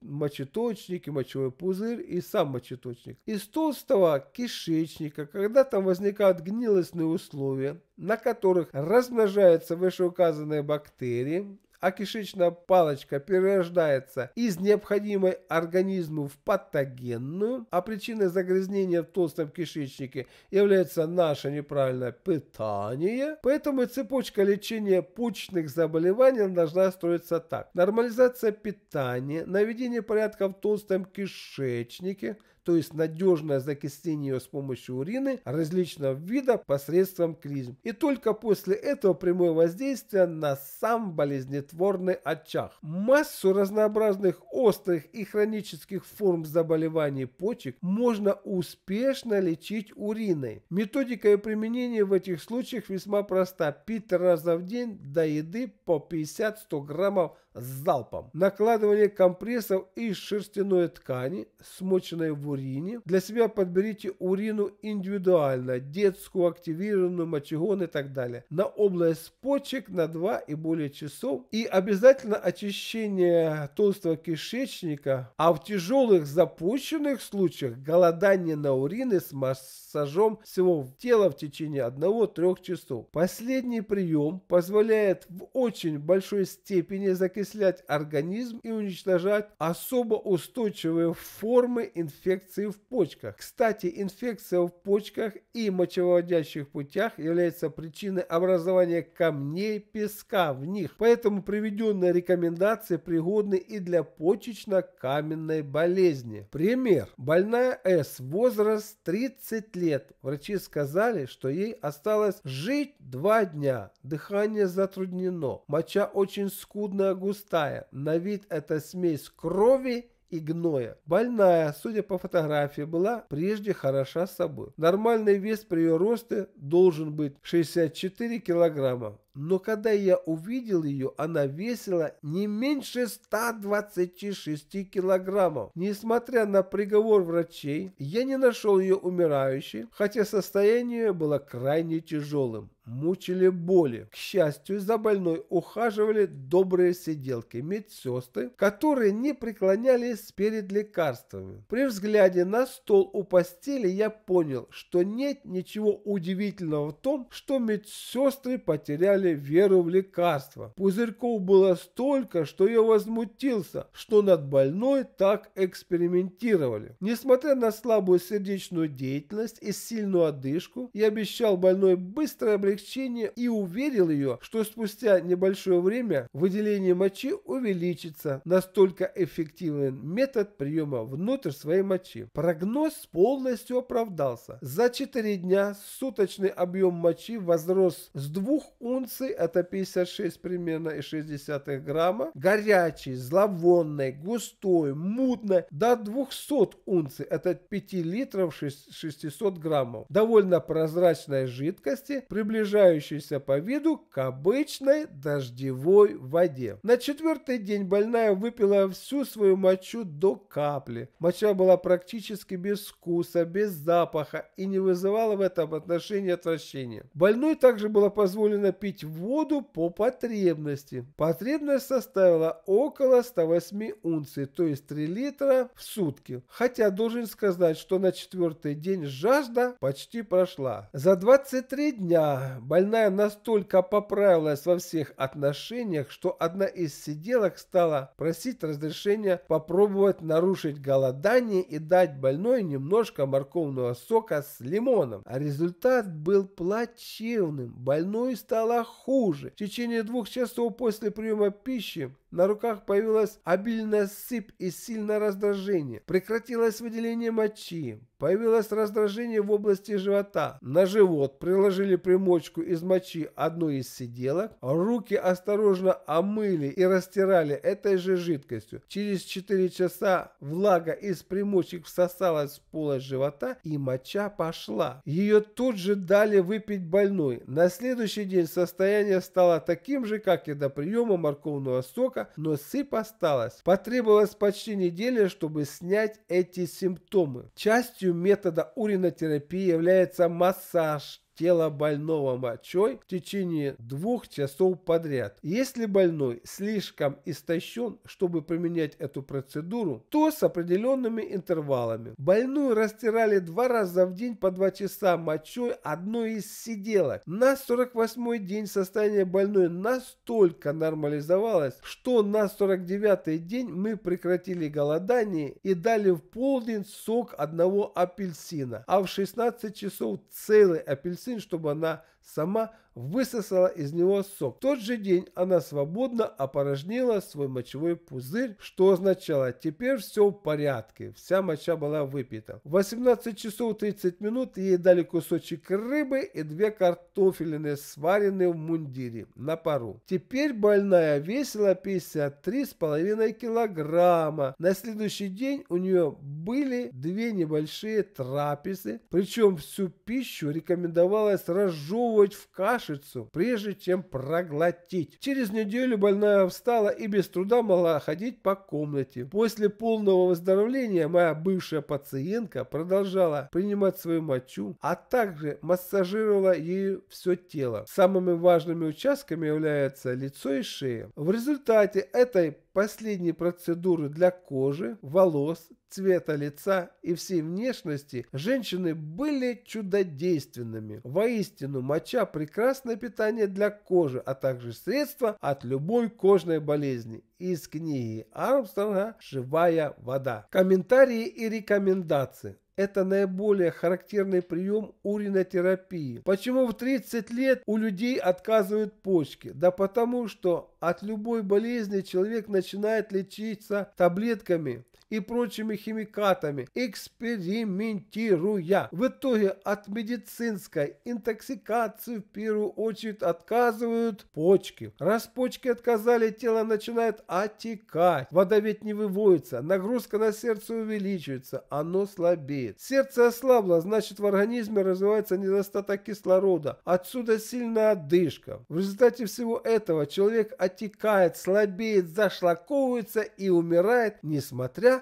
мочеточники, мочевой пузырь и сам мочеточник. Из толстого кишечника, когда там возникают гнилостные условия, на которых размножаются вышеуказанные бактерии, а кишечная палочка перерождается из необходимой организму в патогенную, а причиной загрязнения в толстом кишечнике является наше неправильное питание, поэтому цепочка лечения почечных заболеваний должна строиться так. Нормализация питания, наведение порядка в толстом кишечнике – то есть надежное закисление ее с помощью урины различного вида посредством клизм. И только после этого прямое воздействие на сам болезнетворный очаг. Массу разнообразных острых и хронических форм заболеваний почек можно успешно лечить уриной. Методика и применение в этих случаях весьма проста. Пить раз в день до еды по 50-100 граммов с залпом. Накладывание компрессов из шерстяной ткани, смоченной в урине. Для себя подберите урину индивидуально, детскую, активированную, мочегон и так далее. На область почек на 2 и более часов. И обязательно очищение толстого кишечника. А в тяжелых запущенных случаях голодание на урины с массажом всего тела в течение 1-3 часов. Последний прием позволяет в очень большой степени закрепить окислять организм и уничтожать особо устойчивые формы инфекции в почках. Кстати, инфекция в почках и мочевыводящих путях является причиной образования камней песка в них, поэтому приведенные рекомендации пригодны и для почечно-каменной болезни. Пример. Больная С, возраст 30 лет. Врачи сказали, что ей осталось жить 2 дня. Дыхание затруднено. Моча очень скудная, густая густая, на вид это смесь крови и гноя. Больная, судя по фотографии, была прежде хороша собой. Нормальный вес при ее росте должен быть 64 килограмма, но когда я увидел ее, она весила не меньше 126 килограммов. Несмотря на приговор врачей, я не нашел ее умирающей, хотя состояние было крайне тяжелым. Мучили боли. К счастью, за больной ухаживали добрые сиделки, медсестры, которые не преклонялись перед лекарствами. При взгляде на стол у постели я понял, что нет ничего удивительного в том, что медсестры потеряли вселяли веру в лекарство. Пузырьков было столько, что я возмутился, что над больной так экспериментировали. Несмотря на слабую сердечную деятельность и сильную одышку, я обещал больной быстрое облегчение и уверил ее, что спустя небольшое время выделение мочи увеличится. Настолько эффективен метод приема внутрь своей мочи. Прогноз полностью оправдался. За 4 дня суточный объем мочи возрос с 2 унций единицы, это 56 примерно и 60 грамма, горячий, зловонный, густой, мутный, до 200 унций, это 5 литров 600 граммов, довольно прозрачной жидкости, приближающейся по виду к обычной дождевой воде. На четвертый день больная выпила всю свою мочу до капли. Моча была практически без вкуса, без запаха и не вызывала в этом отношении отвращения. Больной также было позволено пить пить воду по потребности. Потребность составила около 108 унций, то есть 3 литра в сутки. Хотя должен сказать, что на четвертый день жажда почти прошла. За 23 дня больная настолько поправилась во всех отношениях, что одна из сиделок стала просить разрешения попробовать нарушить голодание и дать больной немножко морковного сока с лимоном. А результат был плачевным. Больной стало хуже. В течение двух часов после приема пищи на руках появилась обильная сыпь и сильное раздражение. Прекратилось выделение мочи. Появилось раздражение в области живота. На живот приложили примочку из мочи одной из сиделок. Руки осторожно омыли и растирали этой же жидкостью. Через 4 часа влага из примочек всосалась в полость живота и моча пошла. Ее тут же дали выпить больной. На следующий день состояние стало таким же, как и до приема морковного сока но сыпь осталась. Потребовалось почти неделя, чтобы снять эти симптомы. Частью метода уринотерапии является массаж, тело больного мочой в течение двух часов подряд. Если больной слишком истощен, чтобы применять эту процедуру, то с определенными интервалами. Больную растирали два раза в день по два часа мочой одной из сиделок. На 48 день состояние больной настолько нормализовалось, что на 49 день мы прекратили голодание и дали в полдень сок одного апельсина, а в 16 часов целый апельсин сын, чтобы она сама высосала из него сок. В тот же день она свободно опорожнила свой мочевой пузырь, что означало, теперь все в порядке, вся моча была выпита. В 18 часов 30 минут ей дали кусочек рыбы и две картофелины, сваренные в мундире, на пару. Теперь больная весила 53,5 килограмма. На следующий день у нее были две небольшие трапезы, причем всю пищу рекомендовалось разжевывать засовывать в кашицу, прежде чем проглотить. Через неделю больная встала и без труда могла ходить по комнате. После полного выздоровления моя бывшая пациентка продолжала принимать свою мочу, а также массажировала ею все тело. Самыми важными участками являются лицо и шея. В результате этой последние процедуры для кожи, волос, цвета лица и всей внешности, женщины были чудодейственными. Воистину, моча – прекрасное питание для кожи, а также средство от любой кожной болезни. Из книги Армстронга «Живая вода». Комментарии и рекомендации. Это наиболее характерный прием уринотерапии. Почему в 30 лет у людей отказывают почки? Да потому что от любой болезни человек начинает лечиться таблетками и прочими химикатами, экспериментируя. В итоге от медицинской интоксикации в первую очередь отказывают почки. Раз почки отказали, тело начинает отекать. Вода ведь не выводится, нагрузка на сердце увеличивается, оно слабеет. Сердце ослабло, значит в организме развивается недостаток кислорода. Отсюда сильная одышка. В результате всего этого человек отекает, слабеет, зашлаковывается и умирает, несмотря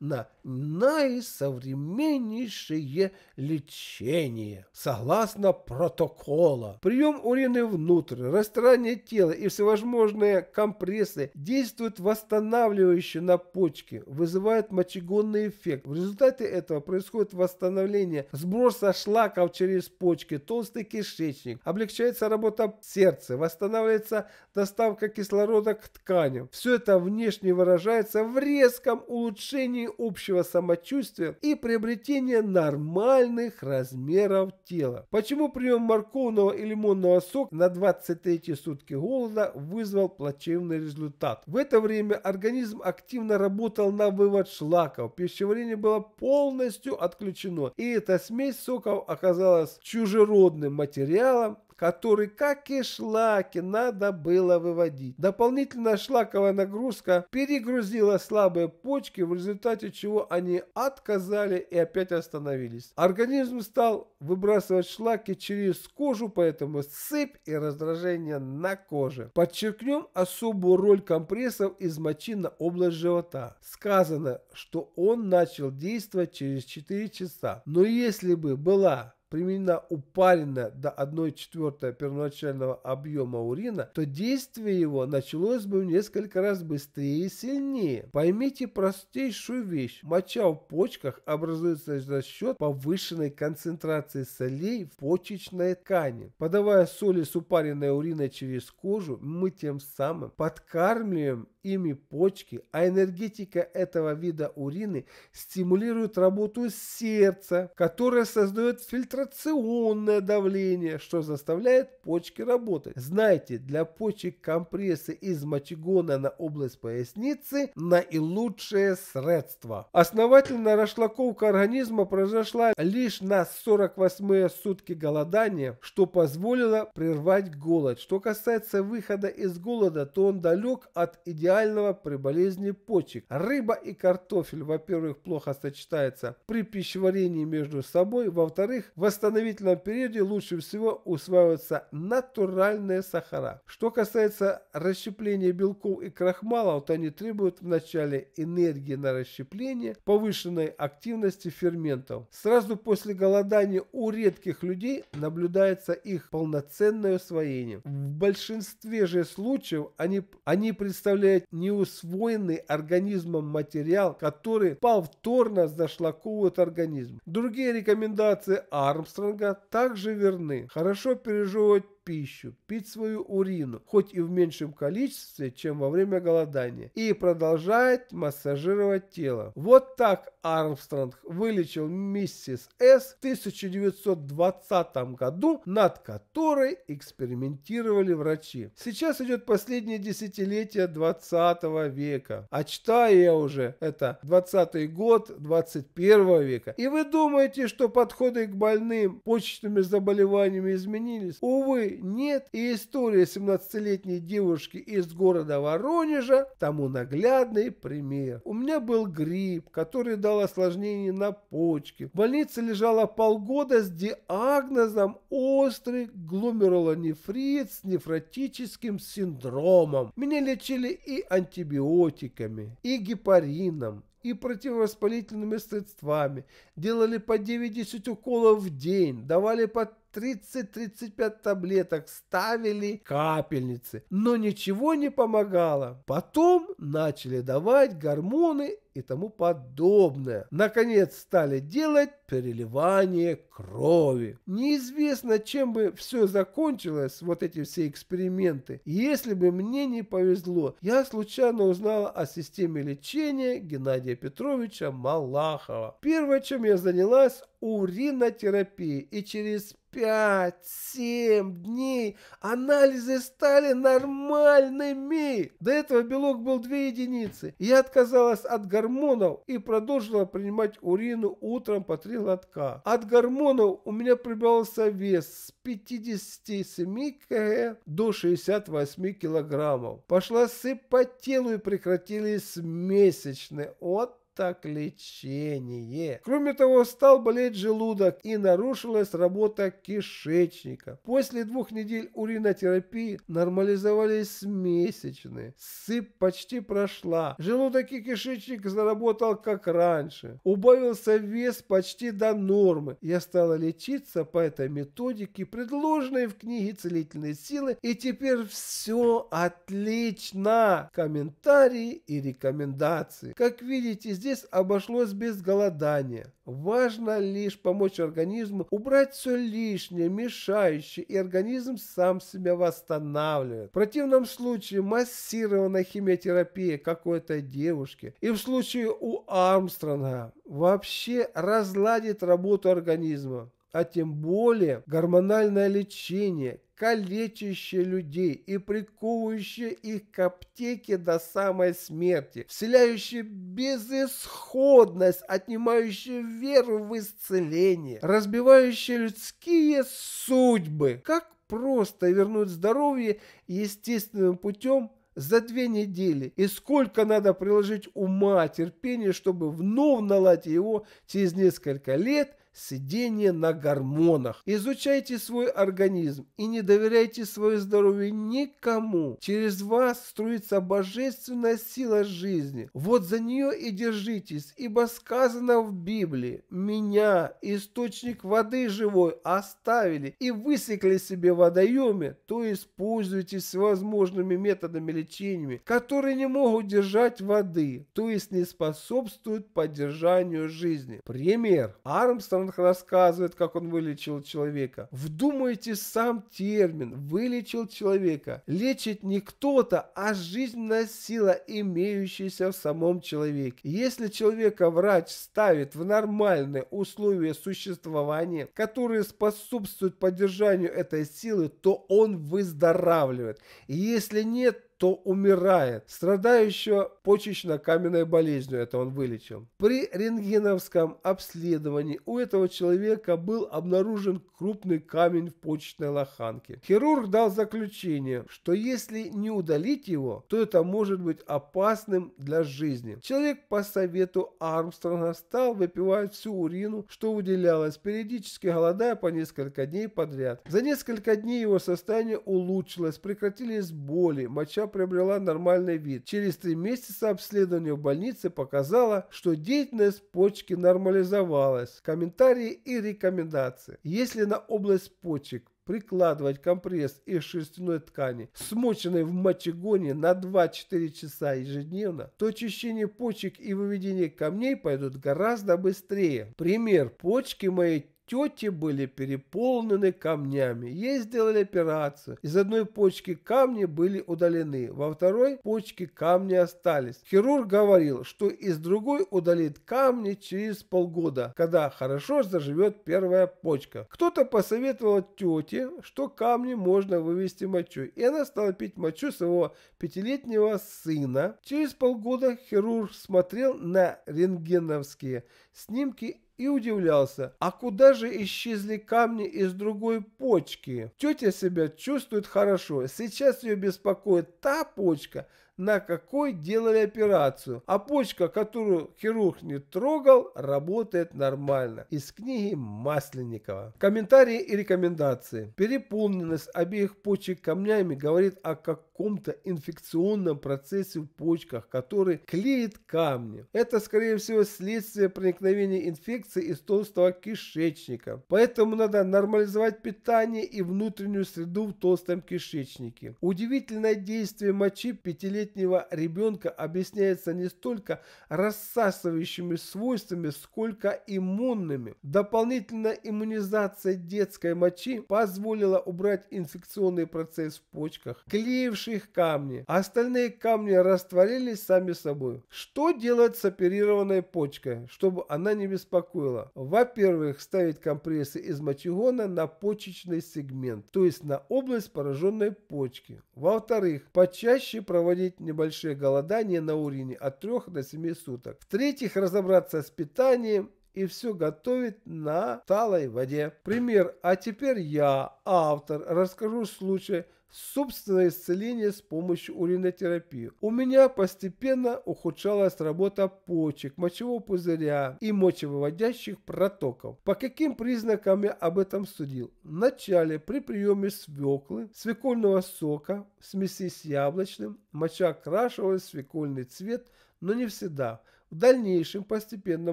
на наисовременнейшее лечение. Согласно протокола, прием урины внутрь, растирание тела и всевозможные компрессы действуют восстанавливающе на почки, вызывают мочегонный эффект. В результате этого происходит восстановление сброса шлаков через почки, толстый кишечник, облегчается работа сердца, восстанавливается доставка кислорода к тканям. Все это внешне выражается в резком улучшении улучшении общего самочувствия и приобретения нормальных размеров тела. Почему прием морковного и лимонного сока на 23 сутки голода вызвал плачевный результат? В это время организм активно работал на вывод шлаков, пищеварение было полностью отключено, и эта смесь соков оказалась чужеродным материалом который, как и шлаки, надо было выводить. Дополнительная шлаковая нагрузка перегрузила слабые почки, в результате чего они отказали и опять остановились. Организм стал выбрасывать шлаки через кожу, поэтому сыпь и раздражение на коже. Подчеркнем особую роль компрессов из мочи на область живота. Сказано, что он начал действовать через 4 часа. Но если бы была применена упарина до 1,4 первоначального объема урина, то действие его началось бы в несколько раз быстрее и сильнее. Поймите простейшую вещь. Моча в почках образуется за счет повышенной концентрации солей в почечной ткани. Подавая соли с упаренной уриной через кожу, мы тем самым подкармливаем ими почки, а энергетика этого вида урины стимулирует работу сердца, которое создает фильтрационное давление, что заставляет почки работать. Знаете, для почек компрессы из мочегона на область поясницы наилучшее средство. Основательная расшлаковка организма произошла лишь на 48 сутки голодания, что позволило прервать голод. Что касается выхода из голода, то он далек от идеального летального при болезни почек. Рыба и картофель, во-первых, плохо сочетаются при пищеварении между собой, во-вторых, в восстановительном периоде лучше всего усваиваются натуральные сахара. Что касается расщепления белков и крахмала, то они требуют вначале энергии на расщепление, повышенной активности ферментов. Сразу после голодания у редких людей наблюдается их полноценное усвоение. В большинстве же случаев они, они представляют неусвоенный организмом материал, который повторно зашлаковывает организм. Другие рекомендации Армстронга также верны. Хорошо пережевывать пищу, пить свою урину, хоть и в меньшем количестве, чем во время голодания, и продолжает массажировать тело. Вот так Армстронг вылечил миссис С в 1920 году, над которой экспериментировали врачи. Сейчас идет последнее десятилетие 20 века, а читаю я уже, это 20 год 21 века. И вы думаете, что подходы к больным почечными заболеваниями изменились? Увы, нет, и история 17-летней девушки из города Воронежа тому наглядный пример. У меня был грипп, который дал осложнение на почке. В больнице лежала полгода с диагнозом острый гломерулонефрит с нефротическим синдромом. Меня лечили и антибиотиками, и гепарином, и противовоспалительными средствами, делали по 9-10 уколов в день, давали по 30-35 таблеток, ставили капельницы, но ничего не помогало. Потом начали давать гормоны и тому подобное. Наконец стали делать переливание крови. Неизвестно, чем бы все закончилось, вот эти все эксперименты, если бы мне не повезло. Я случайно узнала о системе лечения Геннадия Петровича Малахова. Первое, чем я занялась, уринотерапии, и через 5-7 дней анализы стали нормальными. До этого белок был 2 единицы. Я отказалась от гормонов и продолжила принимать урину утром по 3 лотка. От гормонов у меня прибавился вес с 57 кг до 68 килограммов. Пошла сыпь по телу и прекратились месячные. Вот так лечение. Кроме того, стал болеть желудок и нарушилась работа кишечника. После двух недель уринотерапии нормализовались месячные. Сыпь почти прошла. Желудок и кишечник заработал как раньше. Убавился вес почти до нормы. Я стала лечиться по этой методике, предложенной в книге «Целительные силы», и теперь все отлично. Комментарии и рекомендации. Как видите, здесь здесь обошлось без голодания. Важно лишь помочь организму убрать все лишнее, мешающее, и организм сам себя восстанавливает. В противном случае массированная химиотерапия какой-то девушки и в случае у Армстронга вообще разладит работу организма а тем более гормональное лечение, калечащее людей и приковывающее их к аптеке до самой смерти, вселяющее безысходность, отнимающее веру в исцеление, разбивающее людские судьбы. Как просто вернуть здоровье естественным путем за две недели, и сколько надо приложить ума, терпения, чтобы вновь наладить его через несколько лет – сидение на гормонах. Изучайте свой организм и не доверяйте свое здоровье никому. Через вас струится божественная сила жизни. Вот за нее и держитесь, ибо сказано в Библии, меня, источник воды живой, оставили и высекли себе водоеме, то используйте всевозможными методами лечения, которые не могут держать воды, то есть не способствуют поддержанию жизни. Пример. Армстронг он рассказывает, как он вылечил человека. Вдумайте сам термин «вылечил человека». Лечит не кто-то, а жизненная сила, имеющаяся в самом человеке. Если человека врач ставит в нормальные условия существования, которые способствуют поддержанию этой силы, то он выздоравливает. если нет, то умирает, страдающего почечно-каменной болезнью, это он вылечил. При рентгеновском обследовании у этого человека был обнаружен крупный камень в почечной лоханке. Хирург дал заключение, что если не удалить его, то это может быть опасным для жизни. Человек по совету Армстронга стал выпивать всю урину, что выделялось, периодически голодая по несколько дней подряд. За несколько дней его состояние улучшилось, прекратились боли, моча приобрела нормальный вид. Через три месяца обследование в больнице показало, что деятельность почки нормализовалась. Комментарии и рекомендации. Если на область почек прикладывать компресс из шерстяной ткани, смоченной в мочегоне на 2-4 часа ежедневно, то очищение почек и выведение камней пойдут гораздо быстрее. Пример. Почки моей Тети были переполнены камнями. Ей сделали операцию. Из одной почки камни были удалены, во второй почке камни остались. Хирург говорил, что из другой удалит камни через полгода, когда хорошо заживет первая почка. Кто-то посоветовал тете, что камни можно вывести мочой, и она стала пить мочу своего пятилетнего сына. Через полгода хирург смотрел на рентгеновские снимки и удивлялся, а куда же исчезли камни из другой почки? Тетя себя чувствует хорошо, сейчас ее беспокоит та почка, на какой делали операцию, а почка, которую хирург не трогал, работает нормально. Из книги Масленникова. Комментарии и рекомендации. Переполненность обеих почек камнями говорит о каком-то инфекционном процессе в почках, который клеит камни. Это, скорее всего, следствие проникновения инфекции из толстого кишечника. Поэтому надо нормализовать питание и внутреннюю среду в толстом кишечнике. Удивительное действие мочи пятилетней пятилетнего ребенка объясняется не столько рассасывающими свойствами, сколько иммунными. Дополнительная иммунизация детской мочи позволила убрать инфекционный процесс в почках, клеивших камни, остальные камни растворились сами собой. Что делать с оперированной почкой, чтобы она не беспокоила? Во-первых, ставить компрессы из мочегона на почечный сегмент, то есть на область пораженной почки. Во-вторых, почаще проводить пережить небольшие голодания на уровне от 3 до 7 суток. В-третьих, разобраться с питанием и все готовить на талой воде. Пример. А теперь я, автор, расскажу случай, собственное исцеление с помощью уринотерапии. У меня постепенно ухудшалась работа почек, мочевого пузыря и мочевыводящих протоков. По каким признакам я об этом судил? Вначале при приеме свеклы, свекольного сока, в смеси с яблочным, моча окрашивалась свекольный цвет, но не всегда – в дальнейшем постепенно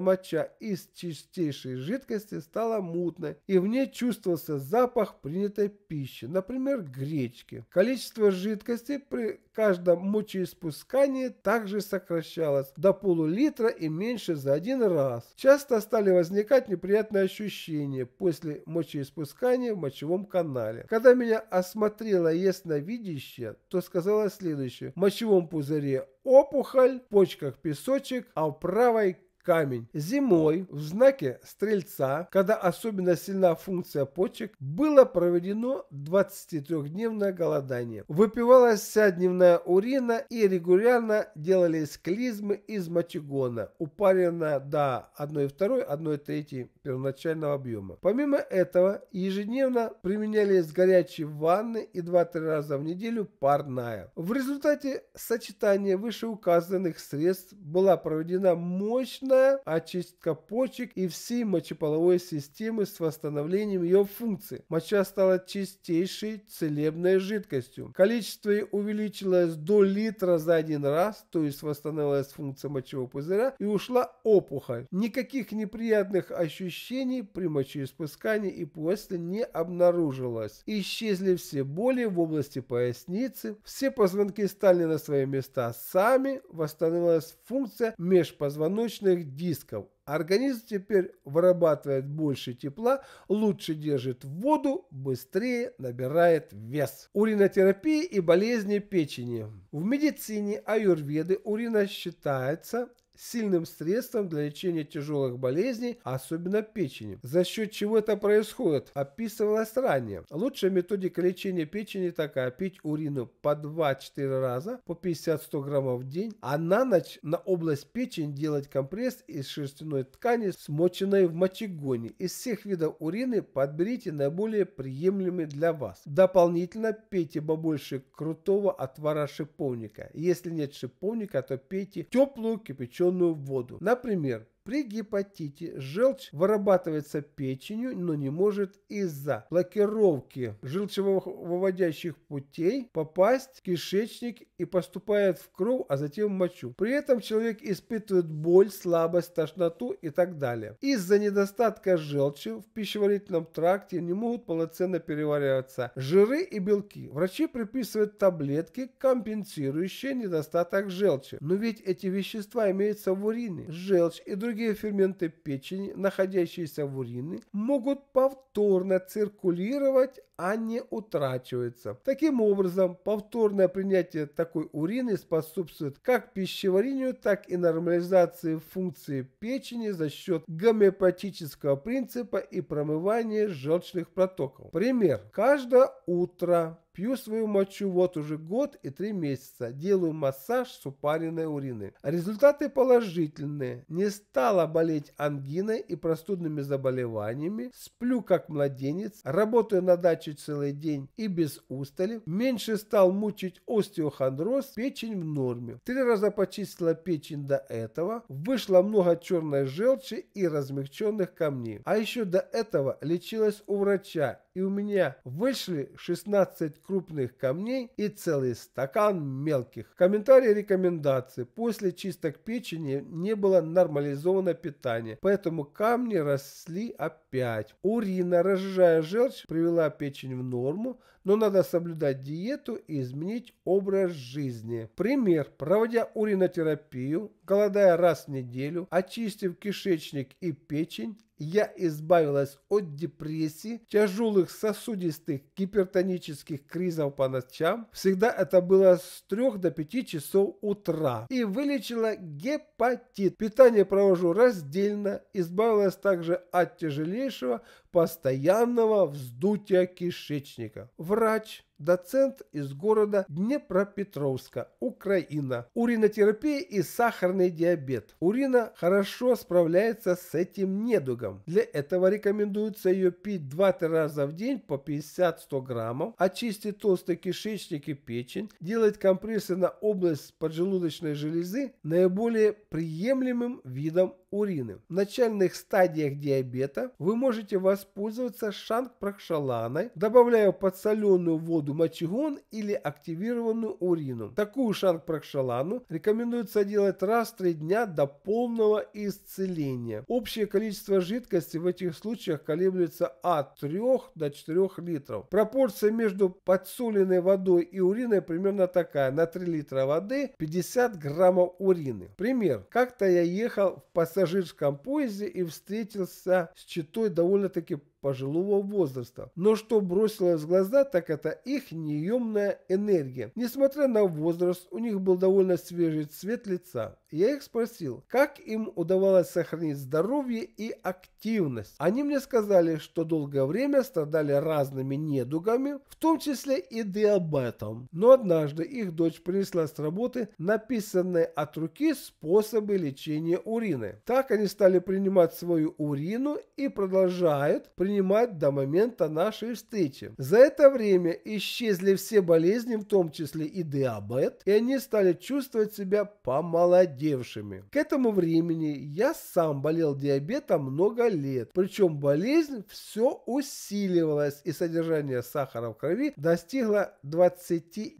моча из чистейшей жидкости стала мутной, и в ней чувствовался запах принятой пищи, например, гречки. Количество жидкости при каждом мочеиспускании также сокращалось до полулитра и меньше за один раз. Часто стали возникать неприятные ощущения после мочеиспускания в мочевом канале. Когда меня осмотрела ясновидящая, то сказала следующее. В мочевом пузыре опухоль, в почках песочек, а в правой камень. Зимой в знаке Стрельца, когда особенно сильна функция почек, было проведено 23-дневное голодание. Выпивалась вся дневная урина и регулярно делались клизмы из мочегона, упарено до 1,2, 1,3 первоначального объема. Помимо этого, ежедневно применялись горячие ванны и 2-3 раза в неделю парная. В результате сочетания вышеуказанных средств была проведена мощная полная очистка почек и всей мочеполовой системы с восстановлением ее функции. Моча стала чистейшей целебной жидкостью. Количество ее увеличилось до литра за один раз, то есть восстановилась функция мочевого пузыря и ушла опухоль. Никаких неприятных ощущений при мочеиспускании и после не обнаружилось. Исчезли все боли в области поясницы, все позвонки стали на свои места сами, восстановилась функция межпозвоночных жировых дисков. Организм теперь вырабатывает больше тепла, лучше держит воду, быстрее набирает вес. Уринотерапия и болезни печени. В медицине аюрведы урина считается сильным средством для лечения тяжелых болезней, а особенно печени. За счет чего это происходит, описывалось ранее. Лучшая методика лечения печени такая – пить урину по 2-4 раза по 50-100 граммов в день, а на ночь на область печени делать компресс из шерстяной ткани, смоченной в мочегоне. Из всех видов урины подберите наиболее приемлемый для вас. Дополнительно пейте побольше крутого отвара шиповника. Если нет шиповника, то пейте теплую кипяченую вовлеченную в воду. Например, при гепатите желчь вырабатывается печенью, но не может из-за блокировки желчевыводящих путей попасть в кишечник и поступает в кровь, а затем в мочу. При этом человек испытывает боль, слабость, тошноту и так далее. Из-за недостатка желчи в пищеварительном тракте не могут полноценно перевариваться жиры и белки. Врачи приписывают таблетки, компенсирующие недостаток желчи. Но ведь эти вещества имеются в урине, желчь и другие другие ферменты печени, находящиеся в урине, могут повторно циркулировать, а не утрачиваются. Таким образом, повторное принятие такой урины способствует как пищеварению, так и нормализации функции печени за счет гомеопатического принципа и промывания желчных протоков. Пример. Каждое утро Пью свою мочу вот уже год и три месяца. Делаю массаж с упаренной урины. Результаты положительные. Не стала болеть ангиной и простудными заболеваниями. Сплю как младенец. Работаю на даче целый день и без устали. Меньше стал мучить остеохондроз. Печень в норме. Три раза почистила печень до этого. Вышло много черной желчи и размягченных камней. А еще до этого лечилась у врача и у меня вышли 16 крупных камней и целый стакан мелких. Комментарии и рекомендации. После чисток печени не было нормализовано питание, поэтому камни росли опять. Урина, разжижая желчь, привела печень в норму, но надо соблюдать диету и изменить образ жизни. Пример. Проводя уринотерапию, голодая раз в неделю, очистив кишечник и печень, я избавилась от депрессии, тяжелых сосудистых гипертонических кризов по ночам. Всегда это было с 3 до 5 часов утра. И вылечила гепатит. Питание провожу раздельно. Избавилась также от тяжелейшего постоянного вздутия кишечника. Врач, доцент из города Днепропетровска, Украина. Уринотерапия и сахарный диабет. Урина хорошо справляется с этим недугом. Для этого рекомендуется ее пить 2-3 раза в день по 50-100 граммов, очистить толстый кишечник и печень, делать компрессы на область поджелудочной железы наиболее приемлемым видом урины. В начальных стадиях диабета вы можете воспользоваться шанг-прокшаланой, добавляя подсоленную воду мочегон или активированную урину. Такую шанг-прокшалану рекомендуется делать раз в 3 дня до полного исцеления. Общее количество жидкости в этих случаях колеблется от 3 до 4 литров. Пропорция между подсоленной водой и уриной примерно такая. На 3 литра воды 50 граммов урины. Пример. Как-то я ехал в пассажирском пассажирском поезде и встретился с читой довольно-таки пожилого возраста. Но что бросилось в глаза, так это их неемная энергия. Несмотря на возраст, у них был довольно свежий цвет лица. Я их спросил, как им удавалось сохранить здоровье и активность. Они мне сказали, что долгое время страдали разными недугами, в том числе и диабетом. Но однажды их дочь принесла с работы написанные от руки способы лечения урины. Так они стали принимать свою урину и продолжают принимать принимать до момента нашей встречи. За это время исчезли все болезни, в том числе и диабет, и они стали чувствовать себя помолодевшими. К этому времени я сам болел диабетом много лет, причем болезнь все усиливалась и содержание сахара в крови достигло 29,7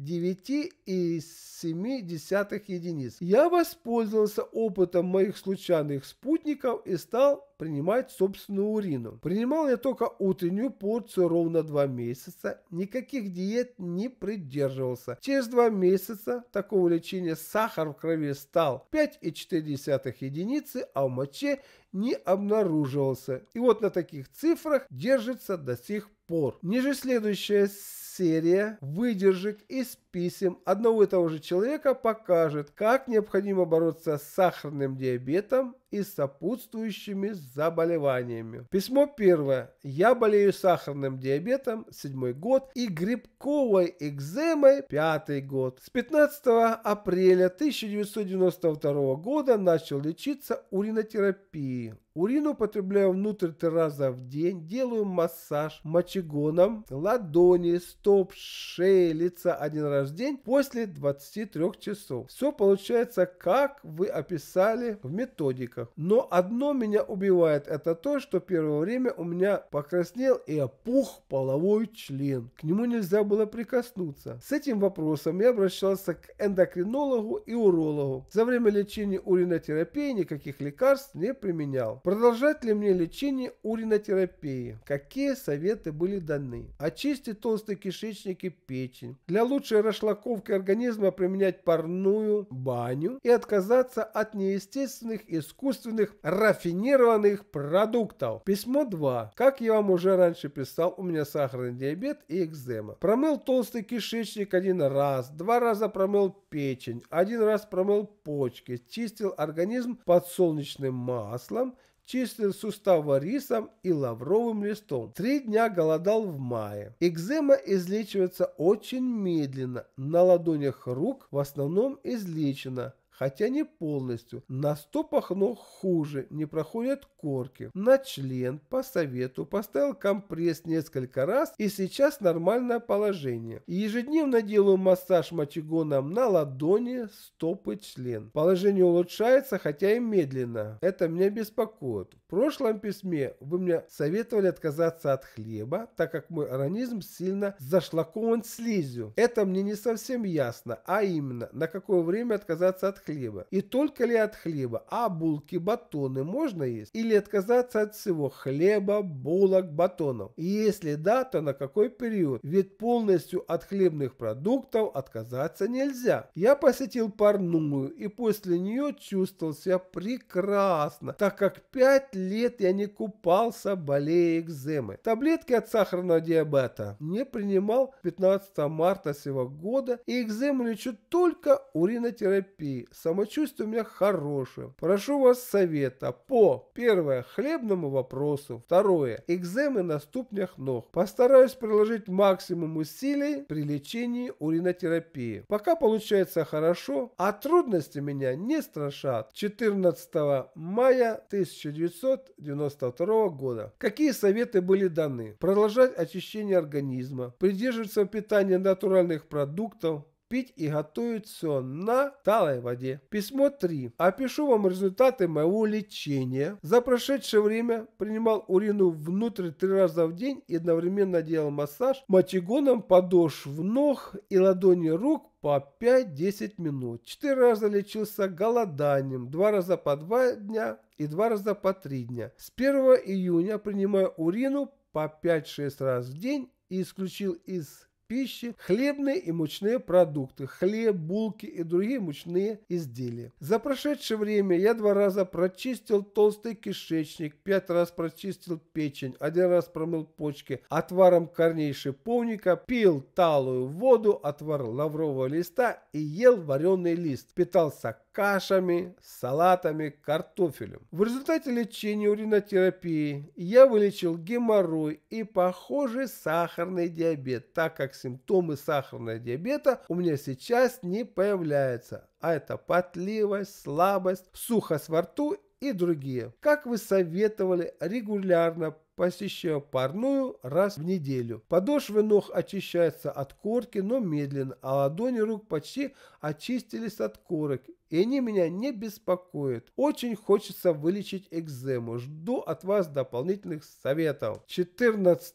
единиц. Я воспользовался опытом моих случайных спутников и стал принимать собственную урину. Принимал я только утреннюю порцию ровно два месяца, никаких диет не придерживался. Через два месяца такого лечения сахар в крови стал 5,4 единицы, а в моче не обнаруживался. И вот на таких цифрах держится до сих пор. Ниже следующая серия выдержек из писем одного и того же человека покажет, как необходимо бороться с сахарным диабетом и сопутствующими заболеваниями. Письмо первое. Я болею сахарным диабетом, седьмой год, и грибковой экземой, пятый год. С 15 апреля 1992 года начал лечиться уринотерапией the Урину употребляю внутрь три раза в день, делаю массаж мочегоном, ладони, стоп, шеи, лица один раз в день после 23 часов. Все получается, как вы описали в методиках. Но одно меня убивает, это то, что первое время у меня покраснел и опух половой член. К нему нельзя было прикоснуться. С этим вопросом я обращался к эндокринологу и урологу. За время лечения уринотерапии никаких лекарств не применял. Продолжать ли мне лечение уринотерапии? Какие советы были даны? Очистить толстый кишечник и печень. Для лучшей расшлаковки организма применять парную баню и отказаться от неестественных, искусственных, рафинированных продуктов. Письмо 2. Как я вам уже раньше писал, у меня сахарный диабет и экзема. Промыл толстый кишечник один раз, два раза промыл печень, один раз промыл почки, чистил организм подсолнечным маслом, Чистил суставы рисом и лавровым листом. Три дня голодал в мае. Экзема излечивается очень медленно, на ладонях рук в основном излечена – хотя не полностью. На стопах ног хуже, не проходят корки. На член по совету поставил компресс несколько раз и сейчас нормальное положение. Ежедневно делаю массаж мочегоном на ладони, стопы, член. Положение улучшается, хотя и медленно. Это меня беспокоит. В прошлом письме вы мне советовали отказаться от хлеба, так как мой организм сильно зашлакован слизью. Это мне не совсем ясно, а именно, на какое время отказаться от хлеба. И только ли от хлеба? А булки, батоны можно есть? Или отказаться от всего хлеба, булок, батонов? И если да, то на какой период? Ведь полностью от хлебных продуктов отказаться нельзя. Я посетил парную и после нее чувствовал себя прекрасно, так как 5 лет я не купался, болея экземы. Таблетки от сахарного диабета не принимал 15 марта сего года и экзему лечу только уринотерапией Самочувствие у меня хорошее. Прошу вас совета по, первое, хлебному вопросу, второе, экземы на ступнях ног. Постараюсь приложить максимум усилий при лечении уринотерапии. Пока получается хорошо, а трудности меня не страшат. 14 мая 1992 года. Какие советы были даны? Продолжать очищение организма, придерживаться питания натуральных продуктов, пить и готовить сон на талой воде. Письмо 3. Опишу вам результаты моего лечения. За прошедшее время принимал урину внутрь три раза в день и одновременно делал массаж мочегоном подошв ног и ладони рук по 5-10 минут. Четыре раза лечился голоданием, два раза по два дня и два раза по три дня. С 1 июня принимаю урину по 5-6 раз в день и исключил из пищи, хлебные и мучные продукты, хлеб, булки и другие мучные изделия. За прошедшее время я два раза прочистил толстый кишечник, пять раз прочистил печень, один раз промыл почки отваром корней шиповника, пил талую воду, отвар лаврового листа и ел вареный лист, питался кашами, салатами, картофелем. В результате лечения уринотерапии я вылечил геморрой и похожий сахарный диабет, так как симптомы сахарного диабета у меня сейчас не появляются. А это потливость, слабость, сухость во рту и другие. Как вы советовали регулярно посещаю парную раз в неделю. Подошвы ног очищаются от корки, но медленно, а ладони рук почти очистились от корок, и они меня не беспокоят. Очень хочется вылечить экзему. Жду от вас дополнительных советов. 14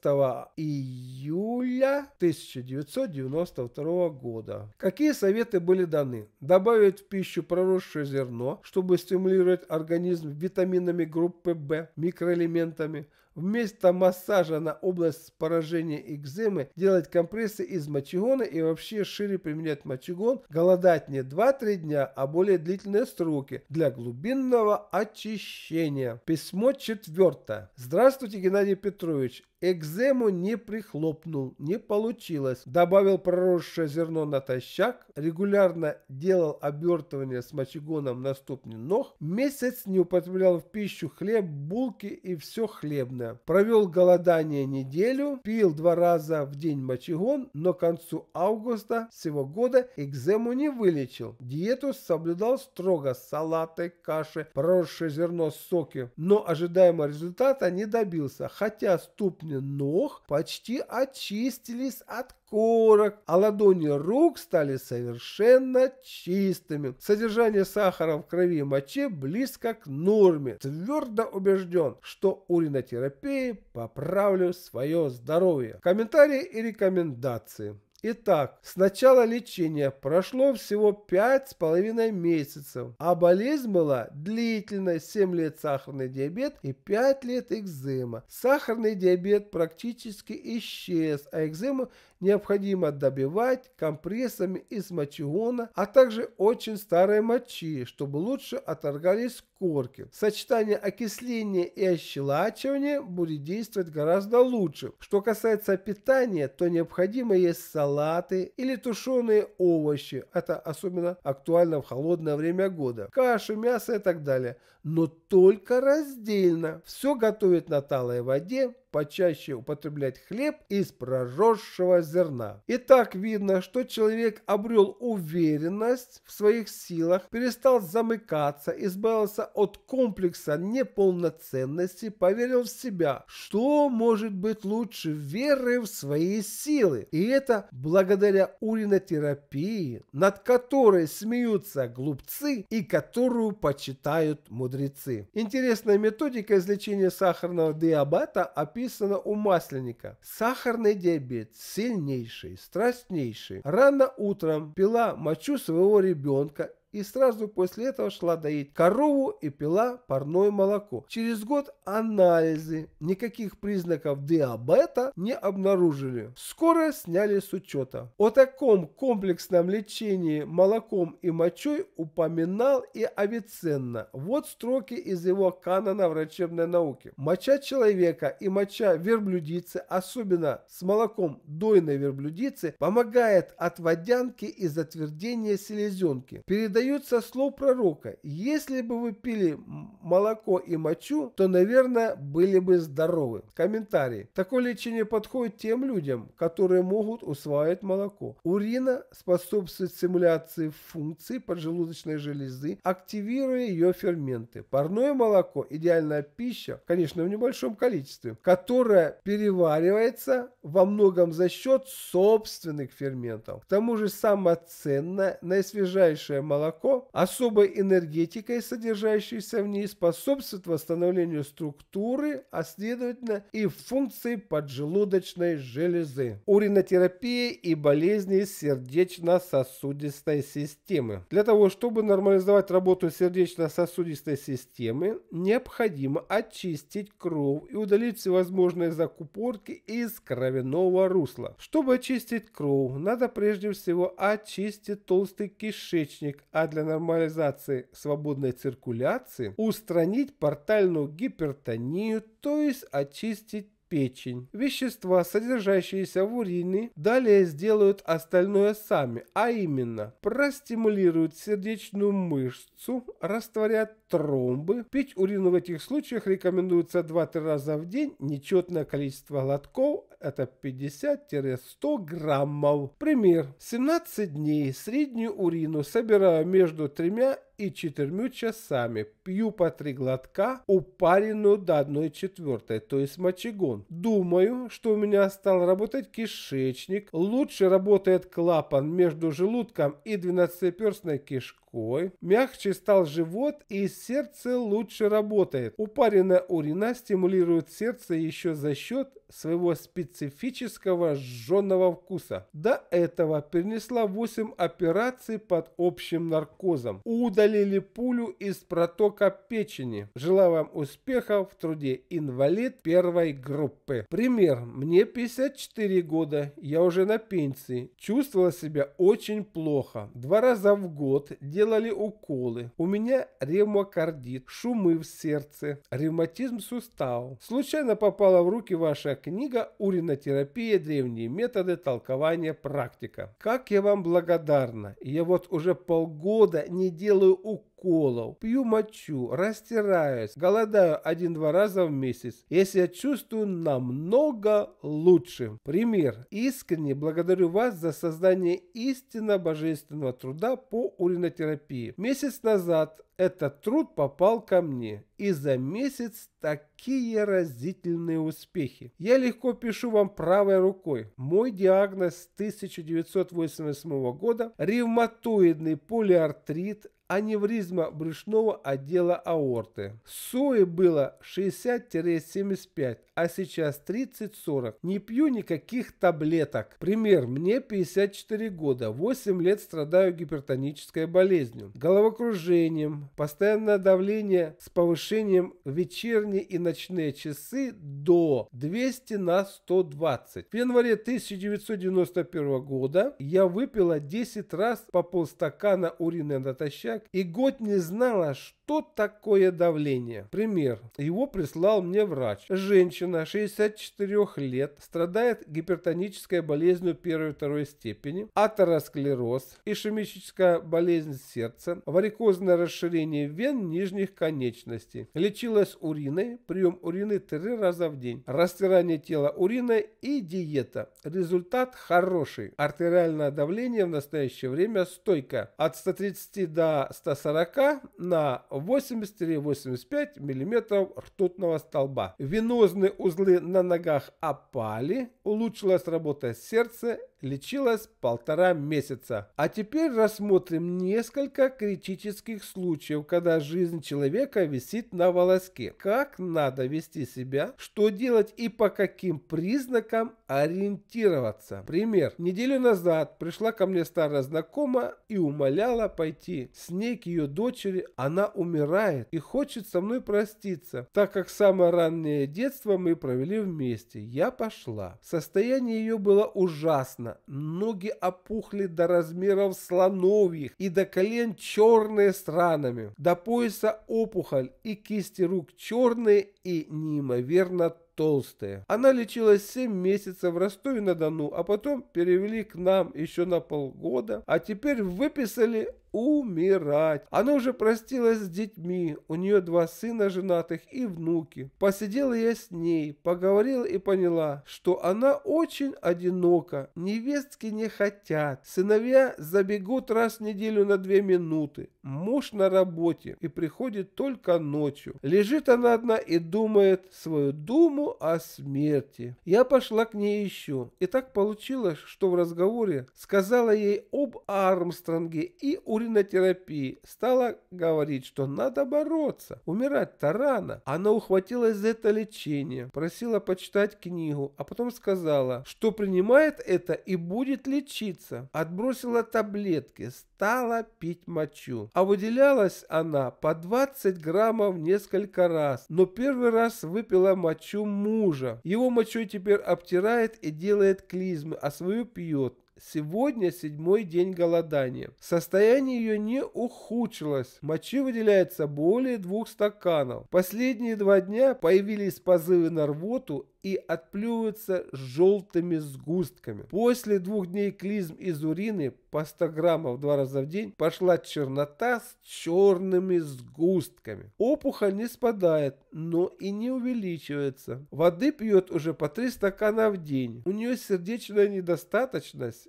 июля 1992 года. Какие советы были даны? Добавить в пищу проросшее зерно, чтобы стимулировать организм витаминами группы В, микроэлементами, Вместо массажа на область поражения экземы делать компрессы из мочегона и вообще шире применять мочегон, голодать не 2-3 дня, а более длительные сроки для глубинного очищения. Письмо четвертое. Здравствуйте, Геннадий Петрович. Экзему не прихлопнул, не получилось. Добавил проросшее зерно натощак, регулярно делал обертывание с мочегоном на ступни, ног, месяц не употреблял в пищу хлеб, булки и все хлебное. Провел голодание неделю, пил два раза в день мочегон, но к концу августа всего года экзему не вылечил. Диету соблюдал строго, салаты, каши, проросшее зерно, соки, но ожидаемого результата не добился, хотя ступни ладони ног почти очистились от корок, а ладони рук стали совершенно чистыми. Содержание сахара в крови и моче близко к норме. Твердо убежден, что уринотерапией поправлю свое здоровье. Комментарии и рекомендации. Итак, с начала лечения прошло всего 5,5 месяцев, а болезнь была длительной 7 лет сахарный диабет и 5 лет экзема. Сахарный диабет практически исчез, а экзема необходимо добивать компрессами из мочегона, а также очень старой мочи, чтобы лучше отторгались корки. Сочетание окисления и ощелачивания будет действовать гораздо лучше. Что касается питания, то необходимо есть салаты или тушеные овощи. Это особенно актуально в холодное время года. Каши, мясо и так далее. Но только раздельно. Все готовить на талой воде почаще употреблять хлеб из проросшего зерна. И так видно, что человек обрел уверенность в своих силах, перестал замыкаться, избавился от комплекса неполноценности, поверил в себя. Что может быть лучше веры в свои силы? И это благодаря уринотерапии, над которой смеются глупцы и которую почитают мудрецы. Интересная методика излечения сахарного диабета описана описано у масленника. Сахарный диабет сильнейший, страстнейший. Рано утром пила мочу своего ребенка и сразу после этого шла доить корову и пила парное молоко. Через год анализы никаких признаков диабета не обнаружили. Скоро сняли с учета. О таком комплексном лечении молоком и мочой упоминал и Авиценна. Вот строки из его канона врачебной науки. Моча человека и моча верблюдицы, особенно с молоком дойной верблюдицы, помогает от водянки и затвердения селезенки. Передает передают слов пророка. Если бы вы пили молоко и мочу, то, наверное, были бы здоровы. Комментарий. Такое лечение подходит тем людям, которые могут усваивать молоко. Урина способствует стимуляции функций поджелудочной железы, активируя ее ферменты. Парное молоко – идеальная пища, конечно, в небольшом количестве, которая переваривается во многом за счет собственных ферментов. К тому же самое ценное, наисвежайшее молоко молоко, особой энергетикой, содержащейся в ней, способствует восстановлению структуры, а следовательно и функций поджелудочной железы, уринотерапии и болезней сердечно-сосудистой системы. Для того, чтобы нормализовать работу сердечно-сосудистой системы, необходимо очистить кровь и удалить всевозможные закупорки из кровяного русла. Чтобы очистить кровь, надо прежде всего очистить толстый кишечник, а для нормализации свободной циркуляции устранить портальную гипертонию, то есть очистить печень. Вещества, содержащиеся в урине, далее сделают остальное сами, а именно простимулируют сердечную мышцу, растворят тромбы. Пить урину в этих случаях рекомендуется 2-3 раза в день. Нечетное количество глотков – это 50-100 граммов. Пример. 17 дней среднюю урину собираю между тремя и четырьмя часами. Пью по три глотка, упаренную до одной четвертой, то есть мочегон. Думаю, что у меня стал работать кишечник. Лучше работает клапан между желудком и двенадцатиперстной кишкой. Мягче стал живот и сердце лучше работает. Упаренная урина стимулирует сердце еще за счет своего специфического жженного вкуса. До этого перенесла 8 операций под общим наркозом. Удалили пулю из протока печени. Желаю вам успехов в труде инвалид первой группы. Пример. Мне 54 года, я уже на пенсии. Чувствовала себя очень плохо. Два раза в год делали уколы. У меня ревмокардит, шумы в сердце, ревматизм суставов. Случайно попала в руки ваша книга «Уринотерапия. Древние методы толкования практика». Как я вам благодарна! Я вот уже полгода не делаю укол уколов, пью мочу, растираюсь, голодаю один-два раза в месяц, если я чувствую намного лучше. Пример. Искренне благодарю вас за создание истинно божественного труда по уринотерапии. Месяц назад этот труд попал ко мне. И за месяц такие разительные успехи. Я легко пишу вам правой рукой. Мой диагноз 1988 года – ревматоидный полиартрит аневризма брюшного отдела аорты. Сои было 60-75, а сейчас 30-40. Не пью никаких таблеток. Пример, мне 54 года, 8 лет страдаю гипертонической болезнью, головокружением, постоянное давление с повышением вечерние и ночные часы до 200 на 120. В январе 1991 года я выпила 10 раз по полстакана урина натощак так, и год не знала, что такое давление. Пример. Его прислал мне врач. Женщина, 64 лет, страдает гипертонической болезнью первой-второй степени, атеросклероз, ишемическая болезнь сердца, варикозное расширение вен нижних конечностей. Лечилась уриной, прием урины три раза в день, растирание тела уриной и диета. Результат хороший. Артериальное давление в настоящее время стойкое. От 130 до 140 на 80-85 мм ртутного столба. Венозные узлы на ногах опали, улучшилась работа сердца лечилась полтора месяца. А теперь рассмотрим несколько критических случаев, когда жизнь человека висит на волоске. Как надо вести себя, что делать и по каким признакам ориентироваться. Пример. Неделю назад пришла ко мне старая знакомая и умоляла пойти с ней к ее дочери. Она умирает и хочет со мной проститься, так как самое раннее детство мы провели вместе. Я пошла. Состояние ее было ужасно рано, ноги опухли до размеров слоновьих и до колен черные с ранами, до пояса опухоль и кисти рук черные и неимоверно толстая. Она лечилась 7 месяцев в Ростове-на-Дону, а потом перевели к нам еще на полгода, а теперь выписали умирать. Она уже простилась с детьми, у нее два сына женатых и внуки. Посидела я с ней, поговорила и поняла, что она очень одинока, невестки не хотят, сыновья забегут раз в неделю на две минуты, муж на работе и приходит только ночью. Лежит она одна и думает свою думу о смерти. Я пошла к ней еще, и так получилось, что в разговоре сказала ей об Армстронге и уринотерапии, стала говорить, что надо бороться, умирать-то рано. Она ухватилась за это лечение, просила почитать книгу, а потом сказала, что принимает это и будет лечиться. Отбросила таблетки, стала пить мочу. А выделялась она по 20 граммов несколько раз, но первый раз выпила мочу мужа. Его мочой теперь обтирает и делает клизмы, а свою пьет. Сегодня седьмой день голодания. Состояние ее не ухудшилось. Мочи выделяется более двух стаканов. Последние два дня появились позывы на рвоту и отплюются желтыми сгустками. После двух дней клизм из урины по 100 граммов два раза в день пошла чернота с черными сгустками. Опухоль не спадает, но и не увеличивается. Воды пьет уже по 3 стакана в день. У нее сердечная недостаточность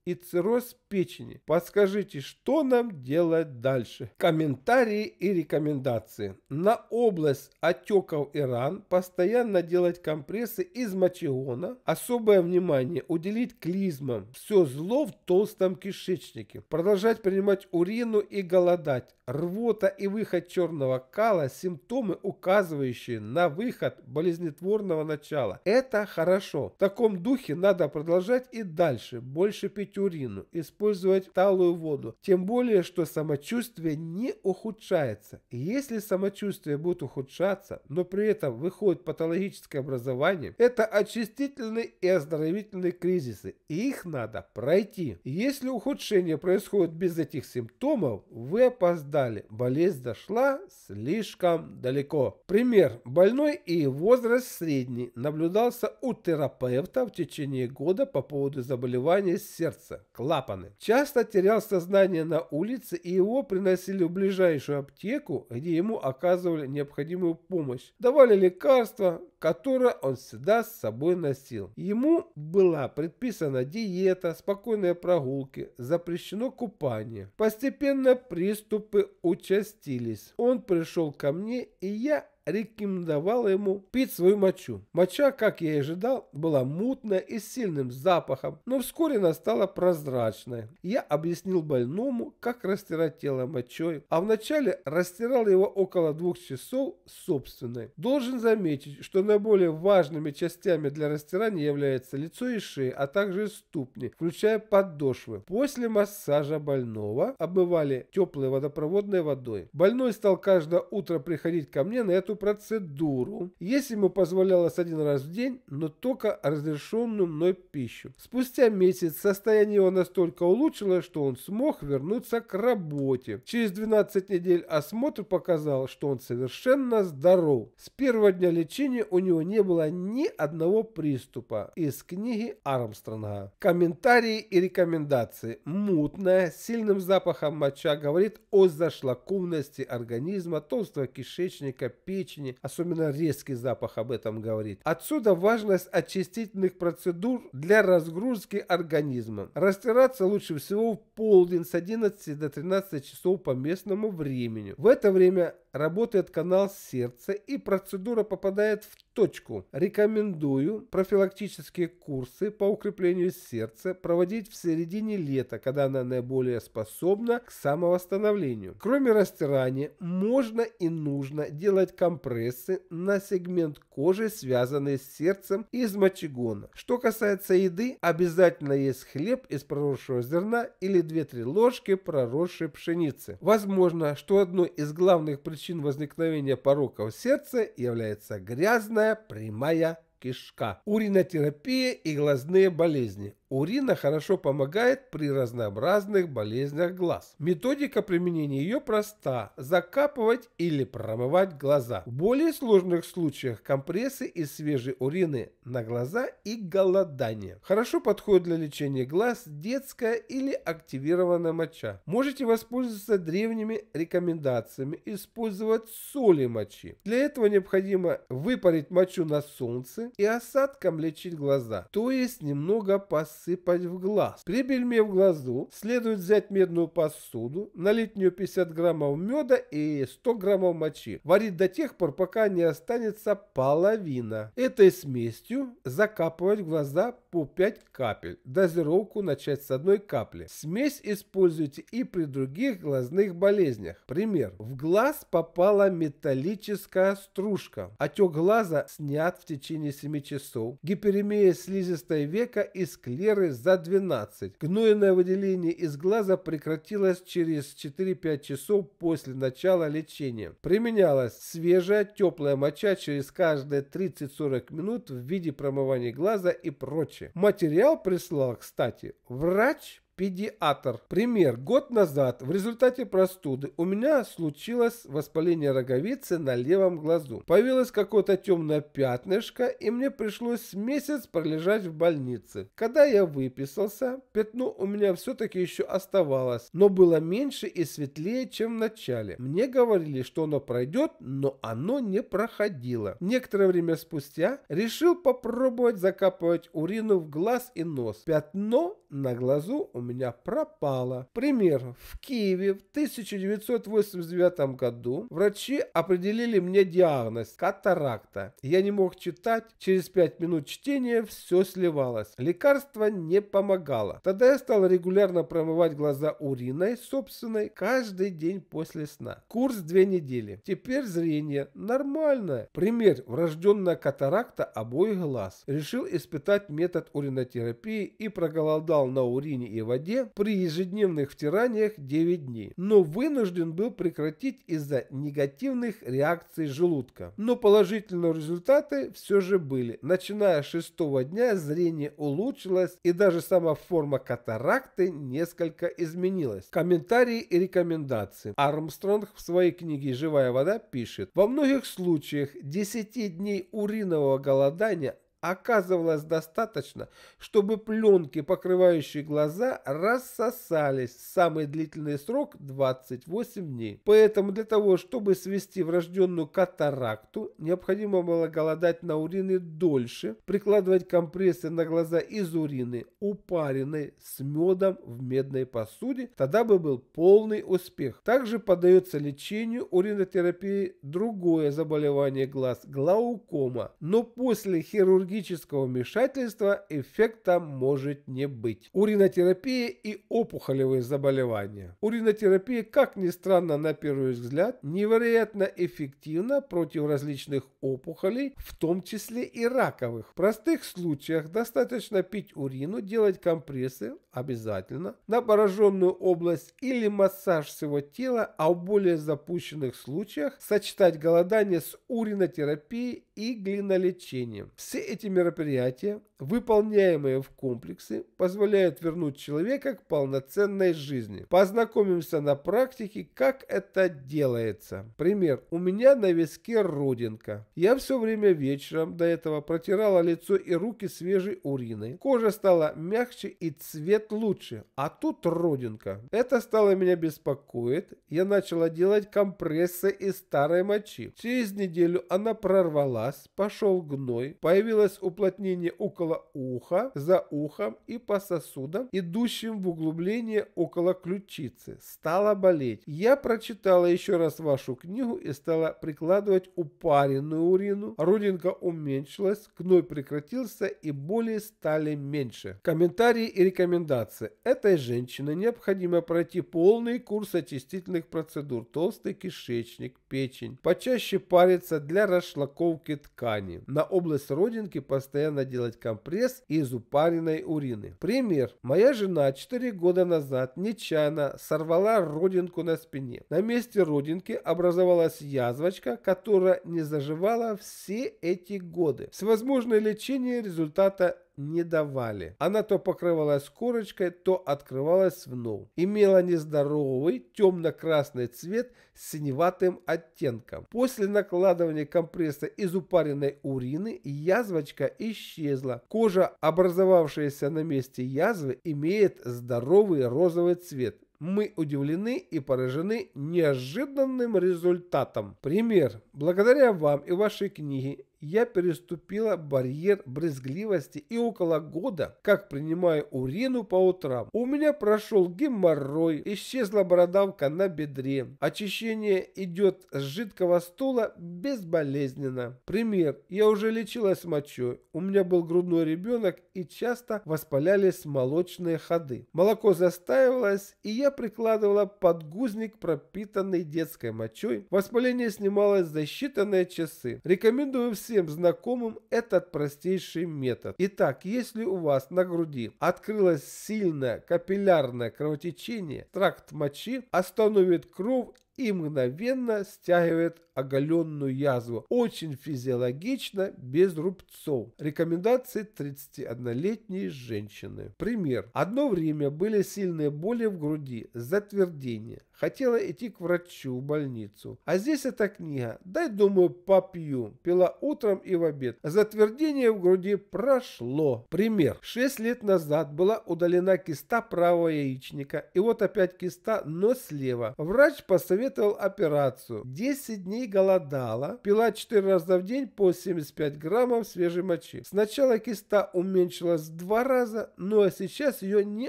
и цирроз печени. Подскажите, что нам делать дальше? Комментарии и рекомендации. На область отеков и ран постоянно делать компрессы из мочегона. Особое внимание уделить клизмам. Все зло в толстом кишечнике. Продолжать принимать урину и голодать. Рвота и выход черного кала – симптомы, указывающие на выход болезнетворного начала. Это хорошо. В таком духе надо продолжать и дальше. Больше пить пить урину, использовать талую воду. Тем более, что самочувствие не ухудшается. если самочувствие будет ухудшаться, но при этом выходит патологическое образование, это очистительные и оздоровительные кризисы. И их надо пройти. Если ухудшение происходит без этих симптомов, вы опоздали. Болезнь дошла слишком далеко. Пример. Больной и возраст средний наблюдался у терапевта в течение года по поводу заболевания сердца сердца, клапаны. Часто терял сознание на улице и его приносили в ближайшую аптеку, где ему оказывали необходимую помощь. Давали лекарства, которое он всегда с собой носил. Ему была предписана диета, спокойные прогулки, запрещено купание. Постепенно приступы участились. Он пришел ко мне, и я Рекомендовал ему пить свою мочу. Моча, как я и ожидал, была мутная и с сильным запахом, но вскоре она стала прозрачной. Я объяснил больному, как растирать тело мочой, а вначале растирал его около двух часов собственной. Должен заметить, что наиболее важными частями для растирания являются лицо и шея, а также ступни, включая подошвы. После массажа больного обмывали теплой водопроводной водой. Больной стал каждое утро приходить ко мне на эту эту процедуру, если ему позволялось один раз в день, но только разрешенную мной пищу. Спустя месяц состояние его настолько улучшилось, что он смог вернуться к работе. Через 12 недель осмотр показал, что он совершенно здоров. С первого дня лечения у него не было ни одного приступа из книги Армстронга. Комментарии и рекомендации. Мутная, с сильным запахом моча говорит о зашлакованности организма, толстого кишечника, печени, печени, особенно резкий запах об этом говорит. Отсюда важность очистительных процедур для разгрузки организма. Растираться лучше всего в полдень с 11 до 13 часов по местному времени. В это время работает канал сердца и процедура попадает в точку. Рекомендую профилактические курсы по укреплению сердца проводить в середине лета, когда она наиболее способна к самовосстановлению. Кроме растирания, можно и нужно делать компрессы на сегмент кожи, связанный с сердцем из мочегона. Что касается еды, обязательно есть хлеб из проросшего зерна или 2-3 ложки проросшей пшеницы. Возможно, что одной из главных причин причин возникновения пороков сердца является грязная прямая кишка, уринотерапия и глазные болезни. Урина хорошо помогает при разнообразных болезнях глаз. Методика применения ее проста – закапывать или промывать глаза. В более сложных случаях компрессы из свежей урины на глаза и голодание. Хорошо подходит для лечения глаз детская или активированная моча. Можете воспользоваться древними рекомендациями, использовать соли мочи. Для этого необходимо выпарить мочу на солнце и осадком лечить глаза, то есть немного посадить сыпать в глаз. При бельме в глазу следует взять медную посуду, налить в нее 50 граммов меда и 100 граммов мочи. Варить до тех пор, пока не останется половина. Этой смесью закапывать в глаза по 5 капель. Дозировку начать с одной капли. Смесь используйте и при других глазных болезнях. Пример. В глаз попала металлическая стружка. Отек глаза снят в течение 7 часов. Гиперемия слизистой века и склер сферы за 12. Гнойное выделение из глаза прекратилось через 4-5 часов после начала лечения. Применялась свежая теплая моча через каждые 30-40 минут в виде промывания глаза и прочее. Материал прислал, кстати, врач педиатр. Пример. Год назад в результате простуды у меня случилось воспаление роговицы на левом глазу. Появилось какое-то темное пятнышко, и мне пришлось месяц пролежать в больнице. Когда я выписался, пятно у меня все-таки еще оставалось, но было меньше и светлее, чем в начале. Мне говорили, что оно пройдет, но оно не проходило. Некоторое время спустя решил попробовать закапывать урину в глаз и нос. Пятно на глазу у меня меня пропала. Пример. В Киеве в 1989 году врачи определили мне диагноз – катаракта. Я не мог читать, через 5 минут чтения все сливалось. Лекарство не помогало. Тогда я стал регулярно промывать глаза уриной собственной каждый день после сна. Курс 2 недели. Теперь зрение нормальное. Пример. Врожденная катаракта обоих глаз. Решил испытать метод уринотерапии и проголодал на урине и воде при ежедневных втираниях 9 дней, но вынужден был прекратить из-за негативных реакций желудка. Но положительные результаты все же были. Начиная с шестого дня зрение улучшилось и даже сама форма катаракты несколько изменилась. Комментарии и рекомендации. Армстронг в своей книге «Живая вода» пишет, во многих случаях 10 дней уринового голодания оказывалось достаточно, чтобы пленки, покрывающие глаза, рассосались самый длительный срок 28 дней. Поэтому для того, чтобы свести врожденную катаракту, необходимо было голодать на урины дольше, прикладывать компрессы на глаза из урины, упаренной с медом в медной посуде, тогда бы был полный успех. Также поддается лечению уринотерапии другое заболевание глаз – глаукома. Но после хирургии хирургического вмешательства эффекта может не быть. Уринотерапия и опухолевые заболевания. Уринотерапия, как ни странно на первый взгляд, невероятно эффективна против различных опухолей, в том числе и раковых. В простых случаях достаточно пить урину, делать компрессы, обязательно, на пораженную область или массаж всего тела, а в более запущенных случаях сочетать голодание с уринотерапией и глинолечением. Все эти мероприятия, выполняемые в комплексе, позволяют вернуть человека к полноценной жизни. Познакомимся на практике, как это делается. Пример. У меня на виске родинка. Я все время вечером до этого протирала лицо и руки свежей уриной. Кожа стала мягче и цвет лучше, а тут родинка. Это стало меня беспокоить. Я начала делать компрессы из старой мочи. Через неделю она прорвалась глаз, пошел гной, появилось уплотнение около уха, за ухом и по сосудам, идущим в углубление около ключицы. Стало болеть. Я прочитала еще раз вашу книгу и стала прикладывать упаренную урину. Родинка уменьшилась, гной прекратился и боли стали меньше. Комментарии и рекомендации. Этой женщине необходимо пройти полный курс очистительных процедур. Толстый кишечник, печень. Почаще париться для расшлаковки обработки ткани. На область родинки постоянно делать компресс из упаренной урины. Пример. Моя жена 4 года назад нечаянно сорвала родинку на спине. На месте родинки образовалась язвочка, которая не заживала все эти годы. С возможное лечение результата не давали. Она то покрывалась корочкой, то открывалась вновь. Имела нездоровый темно-красный цвет с синеватым оттенком. После накладывания компресса из упаренной урины язвочка исчезла. Кожа, образовавшаяся на месте язвы, имеет здоровый розовый цвет. Мы удивлены и поражены неожиданным результатом. Пример. Благодаря вам и вашей книге я переступила барьер брезгливости и около года, как принимаю урину по утрам. У меня прошел геморрой, исчезла бородавка на бедре. Очищение идет с жидкого стула безболезненно. Пример. Я уже лечилась мочой. У меня был грудной ребенок и часто воспалялись молочные ходы. Молоко застаивалось, и я прикладывала подгузник, пропитанный детской мочой. Воспаление снималось за считанные часы. Рекомендую всем всем знакомым этот простейший метод. Итак, если у вас на груди открылось сильное капиллярное кровотечение, тракт мочи остановит кровь и мгновенно стягивает оголенную язву. Очень физиологично, без рубцов. Рекомендации 31-летней женщины. Пример. Одно время были сильные боли в груди, затвердение. Хотела идти к врачу в больницу. А здесь эта книга. Дай, думаю, попью. Пила утром и в обед. Затвердение в груди прошло. Пример. 6 лет назад была удалена киста правого яичника. И вот опять киста, но слева. Врач посоветовал посоветовал операцию. 10 дней голодала, пила 4 раза в день по 75 граммов свежей мочи. Сначала киста уменьшилась в 2 раза, ну а сейчас ее не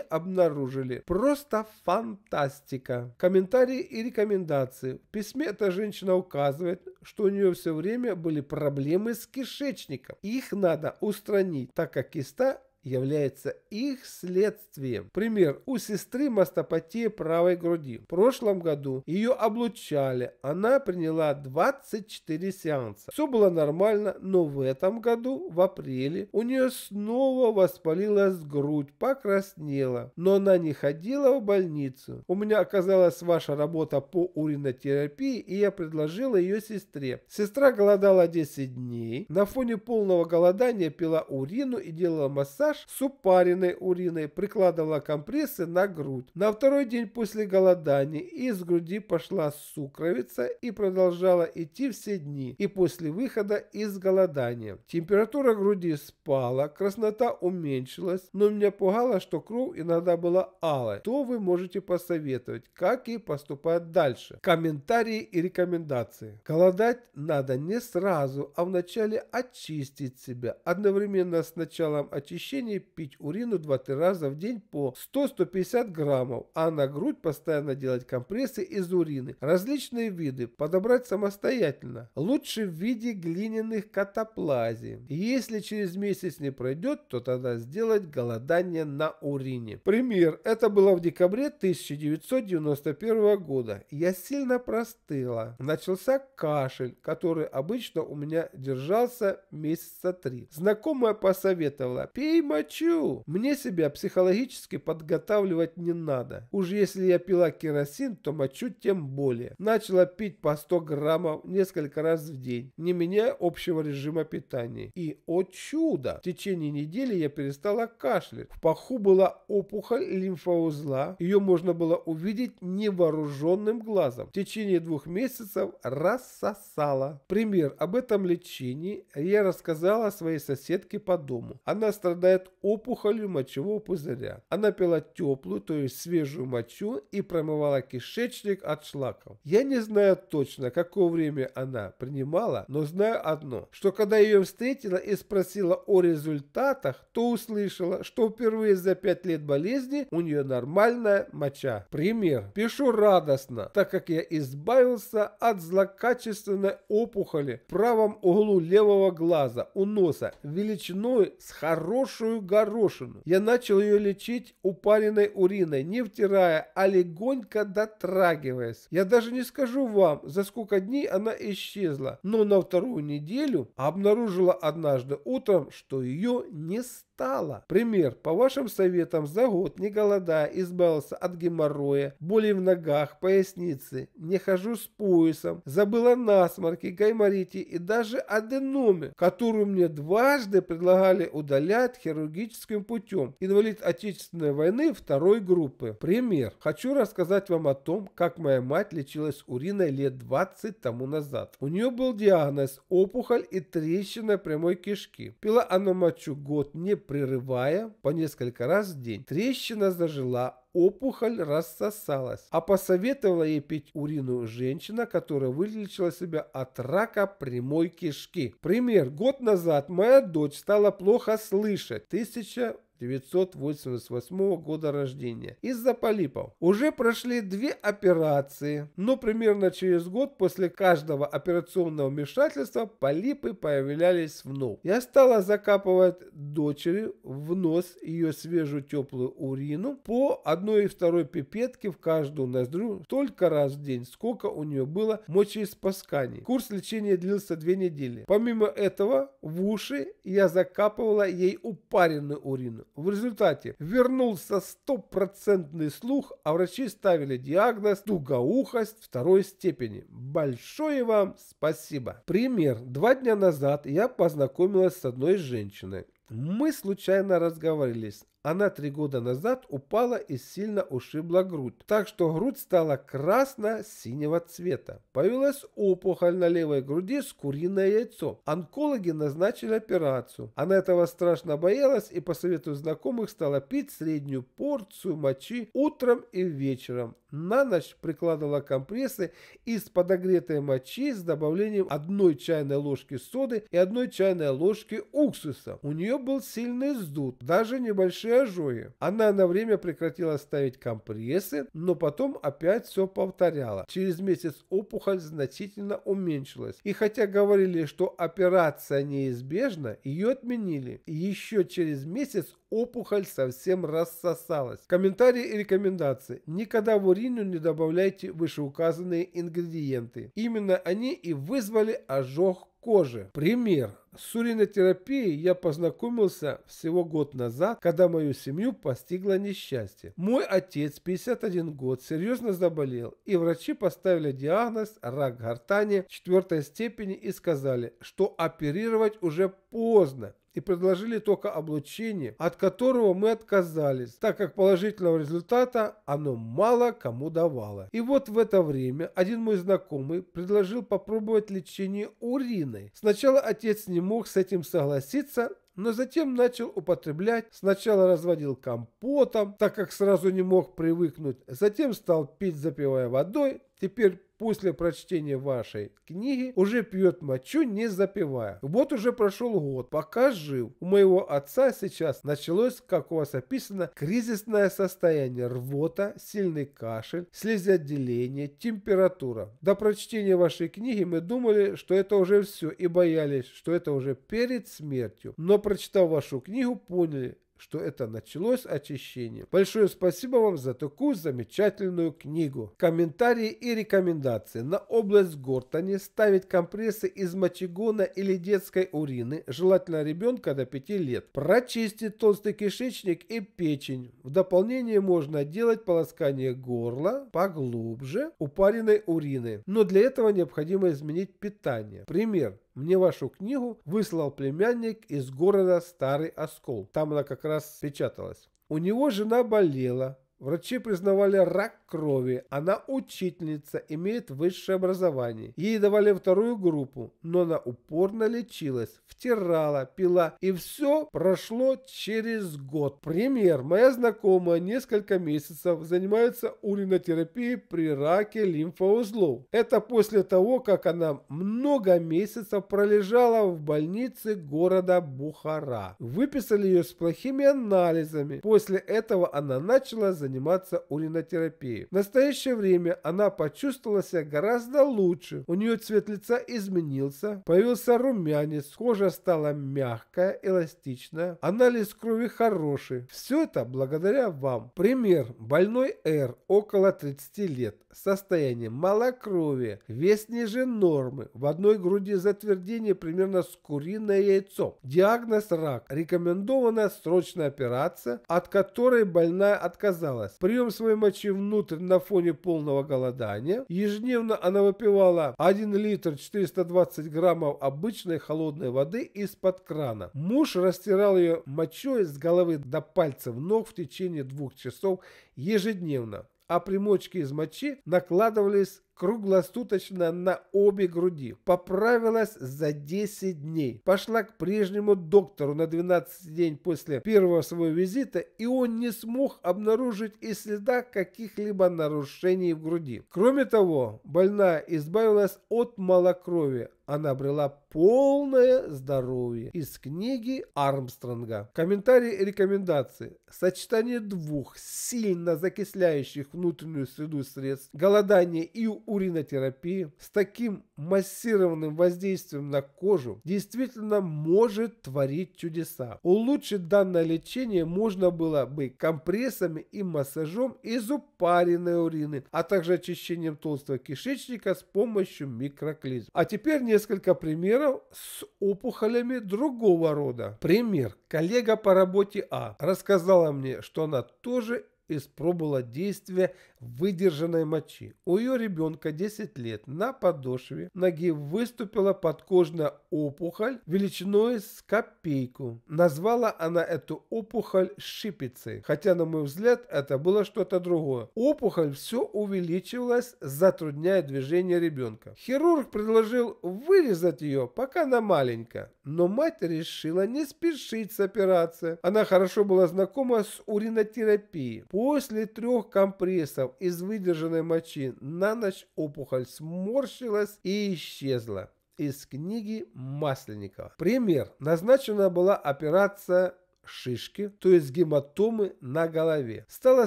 обнаружили. Просто фантастика. Комментарии и рекомендации. В письме эта женщина указывает, что у нее все время были проблемы с кишечником. Их надо устранить, так как киста является их следствием. Пример. У сестры мастопатия правой груди. В прошлом году ее облучали. Она приняла 24 сеанса. Все было нормально, но в этом году, в апреле, у нее снова воспалилась грудь, покраснела. Но она не ходила в больницу. У меня оказалась ваша работа по уринотерапии, и я предложила ее сестре. Сестра голодала 10 дней. На фоне полного голодания пила урину и делала массаж массаж с упаренной уриной, прикладывала компрессы на грудь. На второй день после голодания из груди пошла сукровица и продолжала идти все дни и после выхода из голодания. Температура груди спала, краснота уменьшилась, но меня пугало, что кровь иногда была алой. То вы можете посоветовать, как и поступать дальше. Комментарии и рекомендации. Голодать надо не сразу, а вначале очистить себя. Одновременно с началом очищения течение пить урину 2-3 раза в день по 100-150 граммов, а на грудь постоянно делать компрессы из урины. Различные виды подобрать самостоятельно. Лучше в виде глиняных катаплазий. Если через месяц не пройдет, то тогда сделать голодание на урине. Пример. Это было в декабре 1991 года. Я сильно простыла. Начался кашель, который обычно у меня держался месяца три. Знакомая посоветовала, пей мочу. Мне себя психологически подготавливать не надо. Уж если я пила керосин, то мочу тем более. Начала пить по 100 граммов несколько раз в день, не меняя общего режима питания. И, о чудо, в течение недели я перестала кашлять. В паху была опухоль лимфоузла. Ее можно было увидеть невооруженным глазом. В течение двух месяцев рассосала. Пример об этом лечении я рассказала своей соседке по дому. Она страдает называют опухолью мочевого пузыря. Она пила теплую, то есть свежую мочу и промывала кишечник от шлаков. Я не знаю точно, какое время она принимала, но знаю одно, что когда ее встретила и спросила о результатах, то услышала, что впервые за 5 лет болезни у нее нормальная моча. Пример. Пишу радостно, так как я избавился от злокачественной опухоли в правом углу левого глаза у носа величиной с хорошую острую горошину. Я начал ее лечить упаренной уриной, не втирая, а легонько дотрагиваясь. Я даже не скажу вам, за сколько дней она исчезла, но на вторую неделю обнаружила однажды утром, что ее не стало стало. Пример. По вашим советам за год, не голодая, избавился от геморроя, боли в ногах, пояснице, не хожу с поясом, забыла насморки, гайморите и даже аденоме, которую мне дважды предлагали удалять хирургическим путем. Инвалид Отечественной войны второй группы. Пример. Хочу рассказать вам о том, как моя мать лечилась уриной лет 20 тому назад. У нее был диагноз опухоль и трещина прямой кишки. Пила она мочу год, не прерывая по несколько раз в день. Трещина зажила, опухоль рассосалась. А посоветовала ей пить урину женщина, которая вылечила себя от рака прямой кишки. Пример. Год назад моя дочь стала плохо слышать. 1000 1988 года рождения, из-за полипов. Уже прошли две операции, но примерно через год после каждого операционного вмешательства полипы появлялись вновь. Я стала закапывать дочери в нос ее свежую теплую урину по одной и второй пипетке в каждую ноздрю столько раз в день, сколько у нее было мочеиспасканий. Курс лечения длился две недели. Помимо этого, в уши я закапывала ей упаренную урину. В результате вернулся стопроцентный слух, а врачи ставили диагноз тугоухость второй степени. Большое вам спасибо. Пример. Два дня назад я познакомилась с одной женщиной. Мы случайно разговаривались. Она три года назад упала и сильно ушибла грудь, так что грудь стала красно-синего цвета. Появилась опухоль на левой груди с куриное яйцо. Онкологи назначили операцию. Она этого страшно боялась и по совету знакомых стала пить среднюю порцию мочи утром и вечером. На ночь прикладывала компрессы из подогретой мочи с добавлением одной чайной ложки соды и одной чайной ложки уксуса. У нее был сильный сдут, даже небольшие ожоги. Она на время прекратила ставить компрессы, но потом опять все повторяла. Через месяц опухоль значительно уменьшилась. И хотя говорили, что операция неизбежна, ее отменили. Еще через месяц опухоль совсем рассосалась. Комментарии и рекомендации. Никогда в урину не добавляйте вышеуказанные ингредиенты. Именно они и вызвали ожог кожи. Пример. С уринотерапией я познакомился всего год назад, когда мою семью постигло несчастье. Мой отец 51 год серьезно заболел, и врачи поставили диагноз рак гортани четвертой степени и сказали, что оперировать уже поздно и предложили только облучение, от которого мы отказались, так как положительного результата оно мало кому давало. И вот в это время один мой знакомый предложил попробовать лечение уриной. Сначала отец не мог с этим согласиться, но затем начал употреблять. Сначала разводил компотом, так как сразу не мог привыкнуть. Затем стал пить, запивая водой. Теперь после прочтения вашей книги уже пьет мочу, не запивая. Вот уже прошел год, пока жив. У моего отца сейчас началось, как у вас описано, кризисное состояние, рвота, сильный кашель, слезоотделение, температура. До прочтения вашей книги мы думали, что это уже все и боялись, что это уже перед смертью. Но прочитав вашу книгу, поняли, что это началось очищение. Большое спасибо вам за такую замечательную книгу. Комментарии и рекомендации. На область гортани ставить компрессы из мочегона или детской урины, желательно ребенка до 5 лет. Прочистить толстый кишечник и печень. В дополнение можно делать полоскание горла поглубже упаренной урины. Но для этого необходимо изменить питание. Пример. Мне вашу книгу выслал племянник из города Старый Оскол. Там она как раз печаталась. У него жена болела. Врачи признавали рак крови. Она учительница, имеет высшее образование. Ей давали вторую группу, но она упорно лечилась, втирала, пила. И все прошло через год. Пример. Моя знакомая несколько месяцев занимается уринотерапией при раке лимфоузлов. Это после того, как она много месяцев пролежала в больнице города Бухара. Выписали ее с плохими анализами. После этого она начала заниматься уринотерапией. В настоящее время она почувствовала себя гораздо лучше. У нее цвет лица изменился, появился румянец, кожа стала мягкая, эластичная, анализ крови хороший. Все это благодаря вам. Пример. Больной Р, около 30 лет, состояние малокровия, вес ниже нормы, в одной груди затвердение примерно с куриное яйцо. Диагноз рак. Рекомендована срочная операция, от которой больная отказалась. Прием своей мочи внутрь работы на фоне полного голодания. Ежедневно она выпивала 1 литр 420 граммов обычной холодной воды из-под крана. Муж растирал ее мочой с головы до пальцев ног в течение двух часов ежедневно а примочки из мочи накладывались круглосуточно на обе груди. Поправилась за 10 дней. Пошла к прежнему доктору на 12 день после первого своего визита, и он не смог обнаружить и следа каких-либо нарушений в груди. Кроме того, больная избавилась от малокровия, она обрела полное здоровье. Из книги Армстронга. Комментарии и рекомендации. Сочетание двух сильно закисляющих внутреннюю среду средств, голодание и уринотерапии с таким массированным воздействием на кожу действительно может творить чудеса. Улучшить данное лечение можно было бы компрессами и массажом из упаренной урины, а также очищением толстого кишечника с помощью микроклизм. А теперь не несколько примеров с опухолями другого рода. Пример. Коллега по работе А рассказала мне, что она тоже испробовала действие выдержанной мочи. У ее ребенка 10 лет на подошве ноги выступила подкожная опухоль величиной с копейку. Назвала она эту опухоль шипицей, хотя на мой взгляд это было что-то другое. Опухоль все увеличивалась, затрудняя движение ребенка. Хирург предложил вырезать ее, пока она маленькая, но мать решила не спешить с операцией. Она хорошо была знакома с уринотерапией. После трех компрессов из выдержанной мочи, на ночь опухоль сморщилась и исчезла. Из книги Масленникова. Пример. Назначена была операция шишки, то есть гематомы на голове. Стала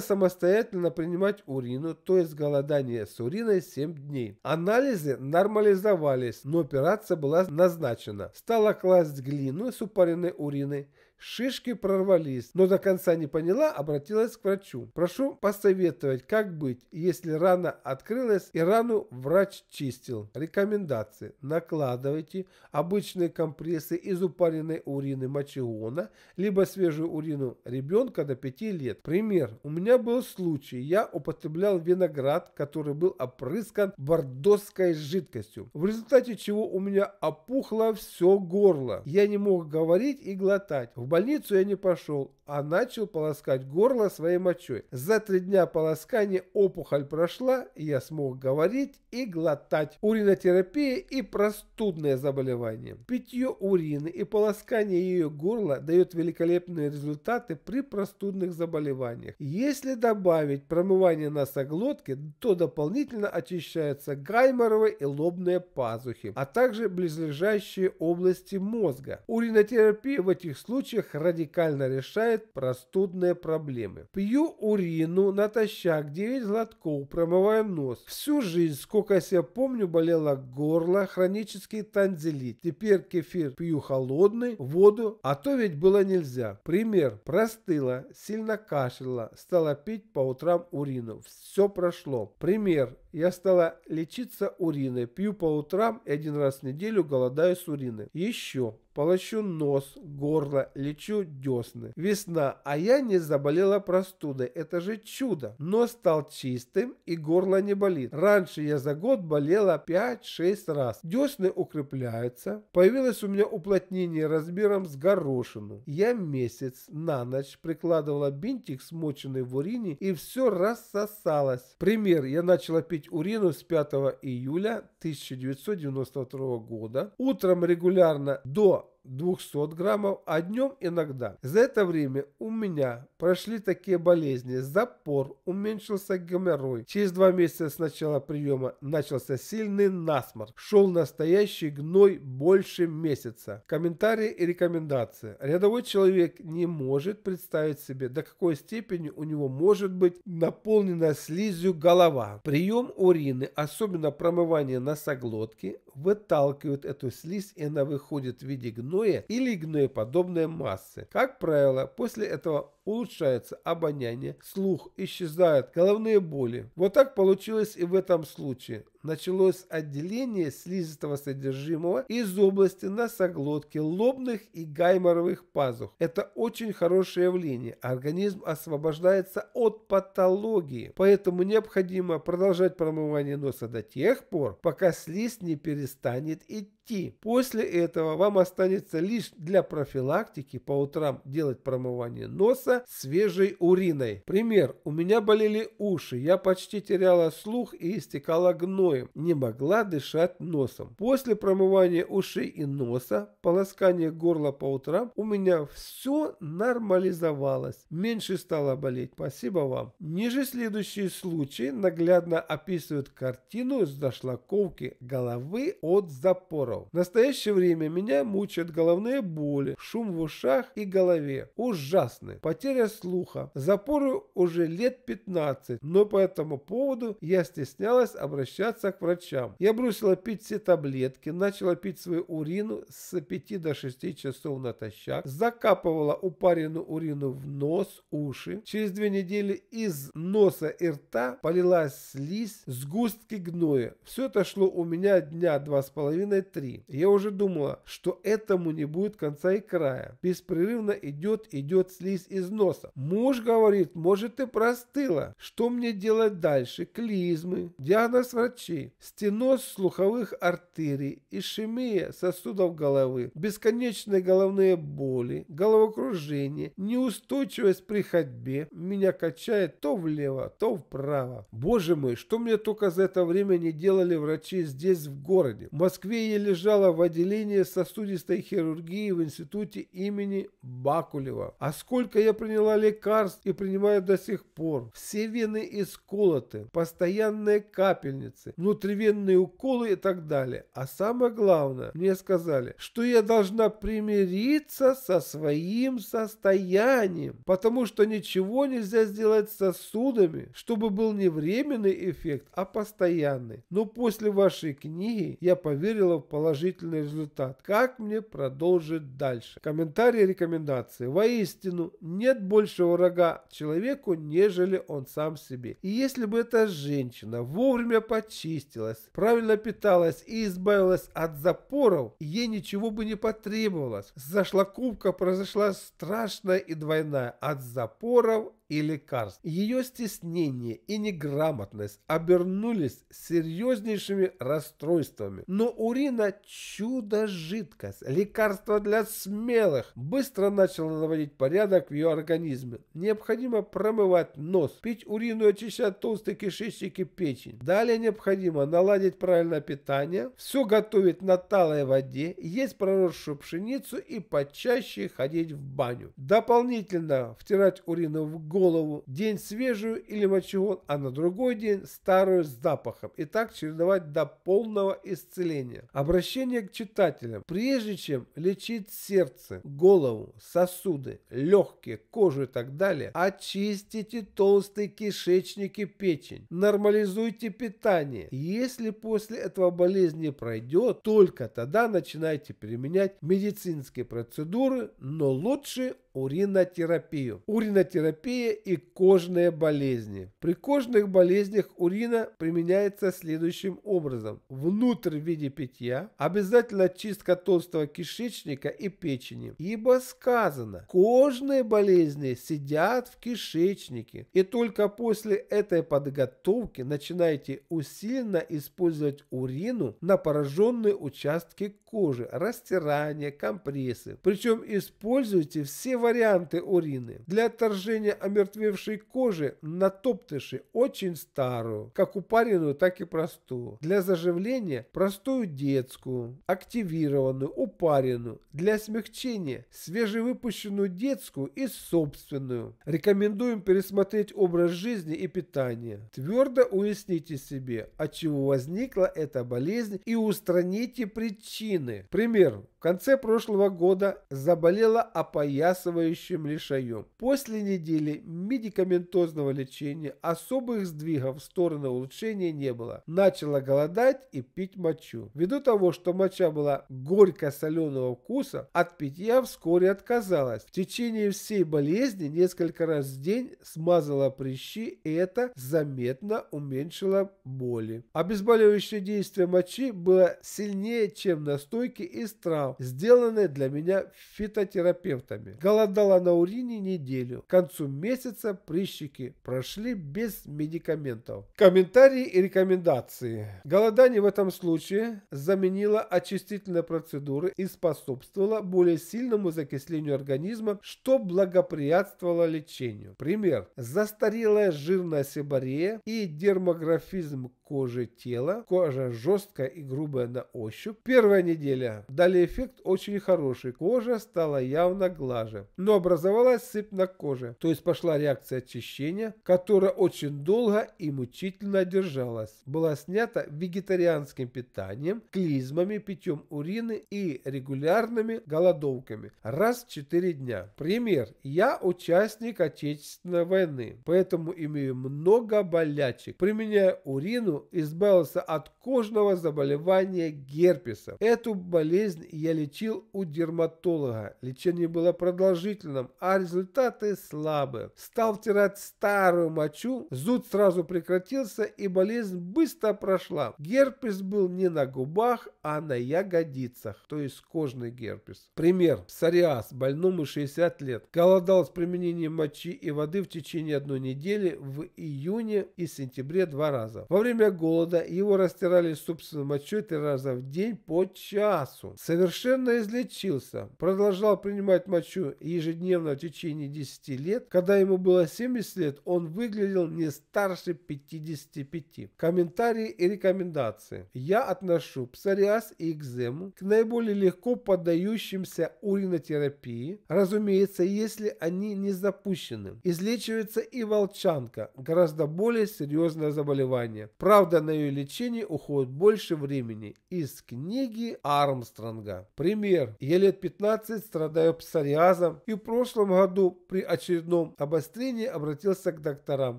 самостоятельно принимать урину, то есть голодание с уриной 7 дней. Анализы нормализовались, но операция была назначена. Стала класть глину с упаренной уриной, Шишки прорвались, но до конца не поняла, обратилась к врачу. Прошу посоветовать, как быть, если рана открылась и рану врач чистил. Рекомендации. Накладывайте обычные компрессы из упаренной урины мочегона, либо свежую урину ребенка до 5 лет. Пример. У меня был случай. Я употреблял виноград, который был опрыскан бордосской жидкостью, в результате чего у меня опухло все горло. Я не мог говорить и глотать. В больницу я не пошел, а начал полоскать горло своей мочой. За три дня полоскания опухоль прошла, и я смог говорить и глотать. Уринотерапия и простудное заболевание. Питье урины и полоскание ее горла дает великолепные результаты при простудных заболеваниях. Если добавить промывание носоглотки, то дополнительно очищаются гайморовые и лобные пазухи, а также близлежащие области мозга. Уринотерапия в этих случаях случаях радикально решает простудные проблемы. Пью урину натощак 9 глотков, промываю нос. Всю жизнь, сколько я себя помню, болело горло, хронический танзелит. Теперь кефир пью холодный, воду, а то ведь было нельзя. Пример. Простыла, сильно кашляла, стала пить по утрам урину. Все прошло. Пример. Я стала лечиться уриной, пью по утрам и один раз в неделю голодаю с уриной. Еще. Полощу нос, горло, лечу десны. Весна, а я не заболела простудой. Это же чудо. Нос стал чистым и горло не болит. Раньше я за год болела 5-6 раз. Десны укрепляются. Появилось у меня уплотнение размером с горошину. Я месяц на ночь прикладывала бинтик, смоченный в урине, и все рассосалось. Пример. Я начала пить урину с 5 июля 1992 года. Утром регулярно до 200 граммов, а днем иногда. За это время у меня прошли такие болезни. Запор, уменьшился геморрой. Через два месяца с начала приема начался сильный насморк. Шел настоящий гной больше месяца. Комментарии и рекомендации. Рядовой человек не может представить себе, до какой степени у него может быть наполнена слизью голова. Прием урины, особенно промывание носоглотки, выталкивает эту слизь и она выходит в виде гноя гное или гноеподобные массы. Как правило, после этого улучшается обоняние, слух, исчезают головные боли. Вот так получилось и в этом случае. Началось отделение слизистого содержимого из области носоглотки, лобных и гайморовых пазух. Это очень хорошее явление. Организм освобождается от патологии. Поэтому необходимо продолжать промывание носа до тех пор, пока слизь не перестанет идти идти. После этого вам останется лишь для профилактики по утрам делать промывание носа свежей уриной. Пример. У меня болели уши, я почти теряла слух и истекала гноем, не могла дышать носом. После промывания ушей и носа, полоскания горла по утрам, у меня все нормализовалось. Меньше стало болеть. Спасибо вам. Ниже следующие случаи наглядно описывают картину зашлаковки головы от запора. Морроу. В настоящее время меня мучают головные боли, шум в ушах и голове. Ужасный. Потеря слуха. Запоры уже лет 15, но по этому поводу я стеснялась обращаться к врачам. Я бросила пить все таблетки, начала пить свою урину с 5 до 6 часов натощак, закапывала упаренную урину в нос, уши. Через две недели из носа и рта полилась слизь, сгустки гноя. Все это шло у меня дня два с половиной-три три. Я уже думала, что этому не будет конца и края. Беспрерывно идет, идет слизь из носа. Муж говорит, может ты простыла. Что мне делать дальше? Клизмы. Диагноз врачей. Стеноз слуховых артерий, ишемия сосудов головы, бесконечные головные боли, головокружение, неустойчивость при ходьбе. Меня качает то влево, то вправо. Боже мой, что мне только за это время не делали врачи здесь в городе. В Москве еле приезжала в отделение сосудистой хирургии в институте имени Бакулева. А сколько я приняла лекарств и принимаю до сих пор. Все вены исколоты, постоянные капельницы, внутривенные уколы и так далее. А самое главное, мне сказали, что я должна примириться со своим состоянием, потому что ничего нельзя сделать с сосудами, чтобы был не временный эффект, а постоянный. Но после вашей книги я поверила в половину положительный результат. Как мне продолжить дальше? Комментарии и рекомендации. Воистину, нет большего врага человеку, нежели он сам себе. И если бы эта женщина вовремя почистилась, правильно питалась и избавилась от запоров, ей ничего бы не потребовалось. Зашла кубка, произошла страшная и двойная от запоров и лекарств. Ее стеснение и неграмотность обернулись серьезнейшими расстройствами. Но урина чудо-жидкость, лекарство для смелых, быстро начала наводить порядок в ее организме. Необходимо промывать нос, пить урину и очищать толстый кишечник и печень. Далее необходимо наладить правильное питание, все готовить на талой воде, есть проросшую пшеницу и почаще ходить в баню. Дополнительно втирать урину в голову голову, день свежую или мочегон, а на другой день старую с запахом. И так чередовать до полного исцеления. Обращение к читателям. Прежде чем лечить сердце, голову, сосуды, легкие, кожу и так далее, очистите толстые кишечники печень. Нормализуйте питание. Если после этого болезнь не пройдет, только тогда начинайте применять медицинские процедуры, но лучше уринотерапию. Уринотерапия и кожные болезни. При кожных болезнях урина применяется следующим образом. Внутрь в виде питья, обязательно чистка толстого кишечника и печени. Ибо сказано, кожные болезни сидят в кишечнике. И только после этой подготовки начинайте усиленно использовать урину на пораженные участки кожи, растирание, компрессы. Причем используйте все варианты урины. Для отторжения омертвевшей кожи натоптыши очень старую, как упаренную, так и простую. Для заживления простую детскую, активированную, упаренную. Для смягчения свежевыпущенную детскую и собственную. Рекомендуем пересмотреть образ жизни и питания. Твердо уясните себе, от чего возникла эта болезнь и устраните причины. Пример. В конце прошлого года заболела опоясывая обрабатывающим лишаем. После недели медикаментозного лечения особых сдвигов в сторону улучшения не было. Начала голодать и пить мочу. Ввиду того, что моча была горько-соленого вкуса, от питья вскоре отказалась. В течение всей болезни несколько раз в день смазала прыщи, и это заметно уменьшило боли. Обезболивающее действие мочи было сильнее, чем настойки из трав, сделанные для меня фитотерапевтами голодала на урине неделю. К концу месяца прыщики прошли без медикаментов. Комментарии и рекомендации. Голодание в этом случае заменило очистительные процедуры и способствовало более сильному закислению организма, что благоприятствовало лечению. Пример. Застарелая жирная сибарея и дермографизм кожи тела. Кожа жесткая и грубая на ощупь. Первая неделя. Далее эффект очень хороший. Кожа стала явно глаже. Но образовалась сыпь на коже. То есть пошла реакция очищения, которая очень долго и мучительно держалась. Была снята вегетарианским питанием, клизмами, питьем урины и регулярными голодовками. Раз в 4 дня. Пример. Я участник Отечественной войны, поэтому имею много болячек. Применяя урину, избавился от кожного заболевания герпеса. Эту болезнь я лечил у дерматолога. Лечение было продолжительным, а результаты слабы. Стал втирать старую мочу, зуд сразу прекратился и болезнь быстро прошла. Герпес был не на губах, а на ягодицах, то есть кожный герпес. Пример. Псориаз больному 60 лет. Голодал с применением мочи и воды в течение одной недели в июне и сентябре два раза. Во время Умирая голода, его растирали собственным мочой три раза в день по часу. Совершенно излечился. Продолжал принимать мочу ежедневно в течение 10 лет. Когда ему было 70 лет, он выглядел не старше 55. Комментарии и рекомендации. Я отношу псориаз и экзему к наиболее легко поддающимся уринотерапии, разумеется, если они не запущены. Излечивается и волчанка, гораздо более серьезное заболевание. Правда, Правда, на ее лечение уходит больше времени. Из книги Армстронга. Пример. Я лет 15 страдаю псориазом и в прошлом году при очередном обострении обратился к докторам,